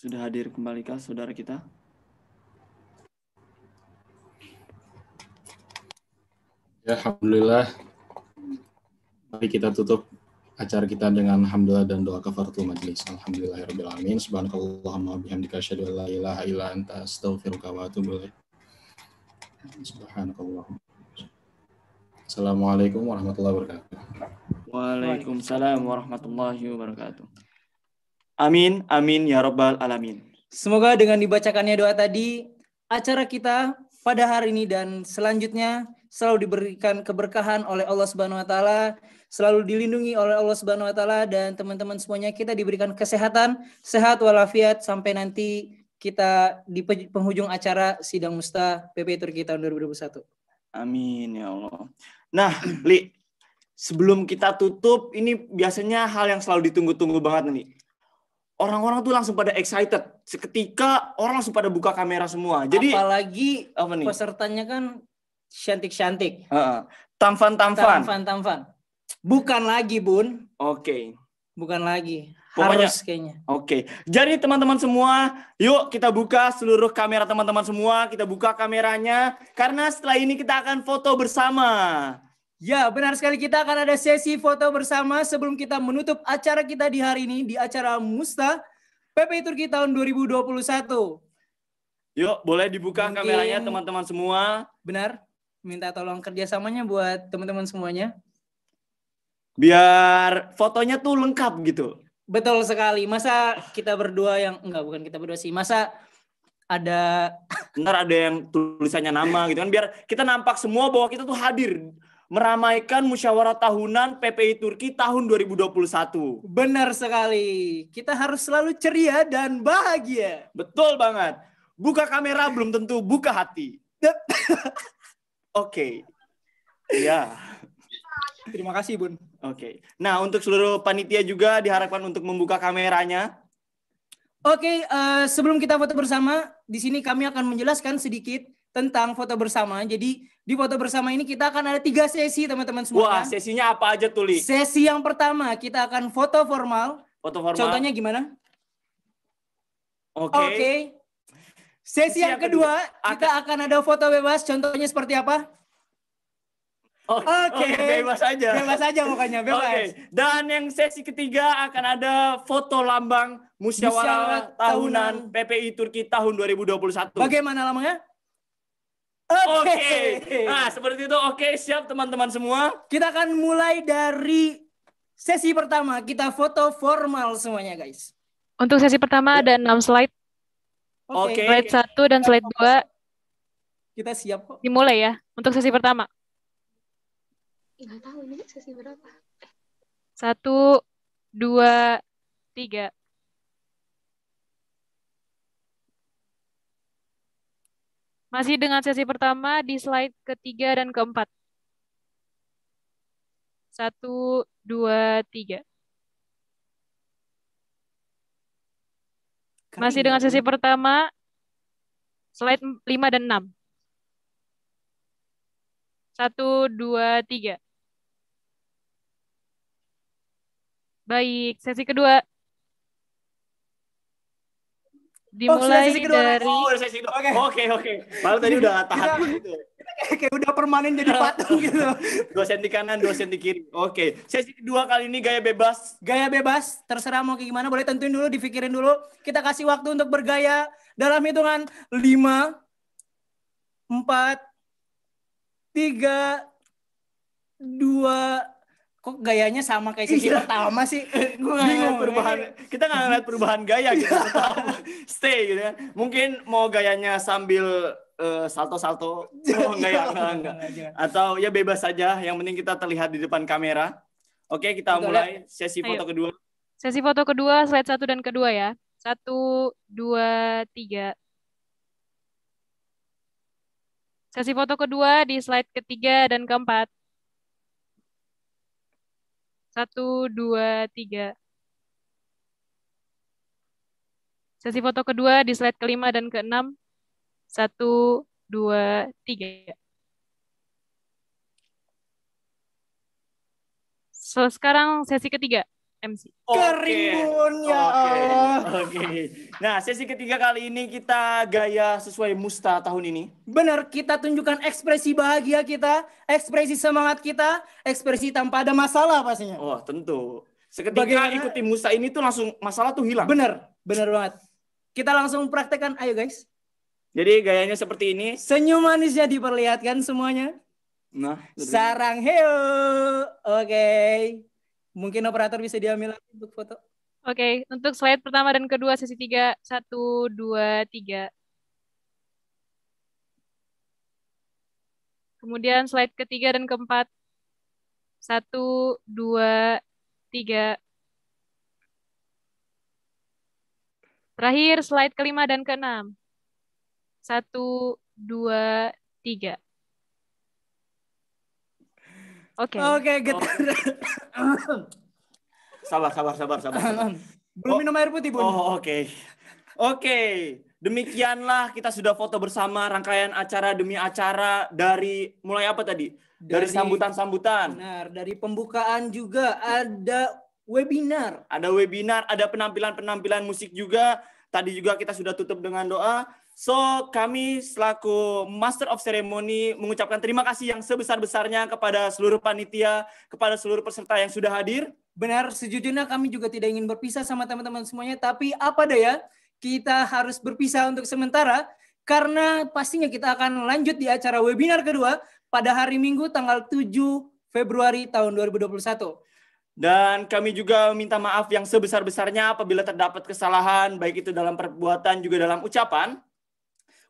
Sudah hadir kembali kah saudara kita? Ya, Alhamdulillah. Mari kita tutup acara kita dengan alhamdulillah dan doa kafaratul majlis. Alhamdulillahirabbil Subhanakallahumma bihamdika asyhadu an ilaha illa anta astaghfiruka wa atubu Subhanakallahumma. Assalamualaikum warahmatullahi wabarakatuh. Waalaikumsalam warahmatullahi wabarakatuh. Amin, amin ya rabbal alamin. Semoga dengan dibacakannya doa tadi acara kita pada hari ini dan selanjutnya selalu diberikan keberkahan oleh Allah Subhanahu wa taala, selalu dilindungi oleh Allah Subhanahu wa taala dan teman-teman semuanya kita diberikan kesehatan, sehat walafiat sampai nanti kita di penghujung acara sidang musta PP Turki tahun 2021. Amin ya Allah. Nah, Li, sebelum kita tutup ini biasanya hal yang selalu ditunggu-tunggu banget nih. Orang-orang tuh langsung pada excited. Seketika orang langsung pada buka kamera semua. Jadi apalagi apa nih? pesertanya kan Cantik-cantik. Uh, tamfan-tamfan. Tamfan-tamfan. Bukan lagi, Bun. Oke. Okay. Bukan lagi. Pokoknya, Harus kayaknya. Oke. Okay. Jadi teman-teman semua, yuk kita buka seluruh kamera teman-teman semua. Kita buka kameranya. Karena setelah ini kita akan foto bersama. Ya, benar sekali kita akan ada sesi foto bersama sebelum kita menutup acara kita di hari ini di acara Musta PP Turki tahun 2021. Yuk, boleh dibuka Mungkin... kameranya teman-teman semua. Benar minta tolong kerjasamanya buat teman-teman semuanya. Biar fotonya tuh lengkap gitu. Betul sekali. Masa kita berdua yang enggak bukan kita berdua sih. Masa ada (laughs) ntar ada yang tulisannya nama gitu kan biar kita nampak semua bahwa kita tuh hadir meramaikan musyawarah tahunan PPI Turki tahun 2021. Benar sekali. Kita harus selalu ceria dan bahagia. Betul banget. Buka kamera belum tentu buka hati. (laughs) Oke. Okay. Ya. Terima kasih, Bun. Oke. Okay. Nah, untuk seluruh panitia juga diharapkan untuk membuka kameranya. Oke, okay, uh, eh, sebelum kita foto bersama, di sini kami akan menjelaskan sedikit tentang foto bersama. Jadi di foto bersama ini kita akan ada tiga sesi, teman-teman semua. Wah, kan? sesinya apa aja tuli? Sesi yang pertama kita akan foto formal. Foto formal. Contohnya gimana? Oke. Okay. Oke. Okay. Sesi yang kedua, kedua kita akan ada foto bebas. Contohnya seperti apa? Oh, oke, okay. okay, bebas aja. Bebas aja pokoknya, bebas. Okay. Dan yang sesi ketiga akan ada foto lambang musyawarah tahunan, tahunan PPI Turki tahun 2021. Bagaimana lambangnya? Oke. Okay. Okay. Nah, seperti itu. Oke, okay, siap teman-teman semua. Kita akan mulai dari sesi pertama. Kita foto formal semuanya, guys. Untuk sesi pertama ada 6 slide. Oke. Okay. Slide satu dan slide dua. Kita siap kok. Dimulai ya untuk sesi pertama. Enggak tahu ini sesi berapa. Satu, dua, tiga. Masih dengan sesi pertama di slide ketiga dan keempat. Satu, dua, tiga. Keren. Masih dengan sesi pertama, slide 5 dan 6. 1, 2, 3. Baik, sesi kedua. Oh, Dimulai oh, sesi kedua. dari... Oh, sesi kedua. Oke, okay. oke. Okay, tadi udah tahan gitu. (laughs) kayak udah permanen jadi (laughs) patung gitu. Dua senti kanan, dua senti kiri. Oke, okay. sesi kedua kali ini gaya bebas. Gaya bebas, terserah mau kayak gimana, boleh tentuin dulu, difikirin dulu. Kita kasih waktu untuk bergaya dalam hitungan lima, empat, tiga, dua, kok gayanya sama kayak sesi iya. pertama sih? (laughs) Gue gak ngeliat perubahan, kita gak ngeliat perubahan gaya gitu. Stay gitu ya. Mungkin mau gayanya sambil Eh, salto-salto. Uh, (laughs) oh, enggak ya, enggak, enggak. Atau ya bebas saja, yang penting kita terlihat di depan kamera. Oke, kita Betul, mulai ya. sesi Ayo. foto kedua. Sesi foto kedua, slide satu dan kedua ya. Satu, dua, tiga. Sesi foto kedua di slide ketiga dan keempat. Satu, dua, tiga. Sesi foto kedua di slide kelima dan keenam. Satu, dua, tiga. So, sekarang sesi ketiga. MC. Okay. Kerimbun ya okay. Okay. Nah, sesi ketiga kali ini kita gaya sesuai musta tahun ini. Benar, kita tunjukkan ekspresi bahagia kita, ekspresi semangat kita, ekspresi tanpa ada masalah pastinya. Oh, tentu. Seketika Bagaimana? ikuti musta ini tuh langsung masalah tuh hilang. Benar, benar banget. Kita langsung praktekan Ayo guys. Jadi gayanya seperti ini, senyum manisnya diperlihatkan semuanya. Nah, sarang heo. Oke. Okay. Mungkin operator bisa diambil untuk foto. Oke, okay. untuk slide pertama dan kedua sesi tiga satu dua tiga Kemudian slide ketiga dan keempat. Satu, dua, tiga. Terakhir slide kelima dan keenam. Satu, dua, tiga. Oke. Okay. Oke, okay, getar. Oh. (coughs) sabar, sabar, sabar, sabar. (coughs) Belum oh. minum air putih, Bun. Oh, oke. Okay. Oke. Okay. Demikianlah kita sudah foto bersama rangkaian acara demi acara dari mulai apa tadi? Dari sambutan-sambutan. Benar, dari pembukaan juga ada webinar. Ada webinar, ada penampilan-penampilan musik juga. Tadi juga kita sudah tutup dengan doa. So, kami selaku Master of Ceremony mengucapkan terima kasih yang sebesar-besarnya kepada seluruh panitia, kepada seluruh peserta yang sudah hadir. Benar, sejujurnya kami juga tidak ingin berpisah sama teman-teman semuanya, tapi apa daya, kita harus berpisah untuk sementara, karena pastinya kita akan lanjut di acara webinar kedua pada hari Minggu tanggal 7 Februari tahun 2021. Dan kami juga minta maaf yang sebesar-besarnya apabila terdapat kesalahan, baik itu dalam perbuatan juga dalam ucapan.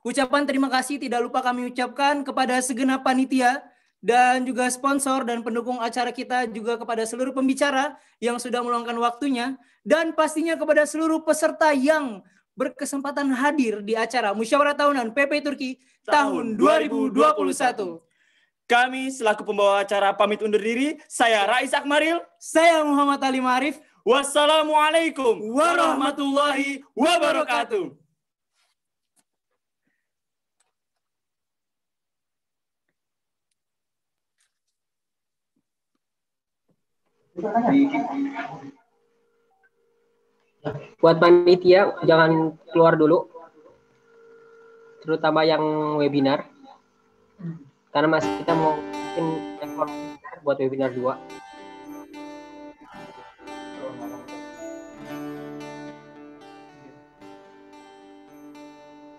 Ucapan terima kasih tidak lupa kami ucapkan kepada segenap panitia dan juga sponsor dan pendukung acara kita juga kepada seluruh pembicara yang sudah meluangkan waktunya dan pastinya kepada seluruh peserta yang berkesempatan hadir di acara musyawarah tahunan PP Turki tahun 2021. Kami selaku pembawa acara pamit undur diri. Saya Rais Akmaril, saya Muhammad Ali Marif. Wassalamualaikum warahmatullahi wabarakatuh. Buat panitia jangan keluar dulu, terutama yang webinar, karena masih kita mau bikin buat webinar dua.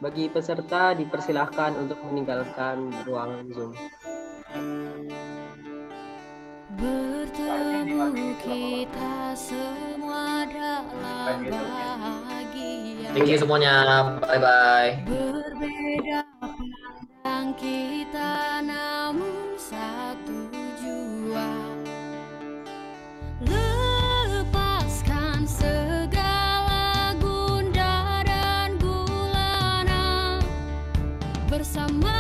Bagi peserta dipersilahkan untuk meninggalkan ruang Zoom. Bertemu kita semua dalam bahagia Thank you semuanya, bye-bye Berbeda pandang kita namun satu jua Lepaskan segala gunda dan gulana Bersama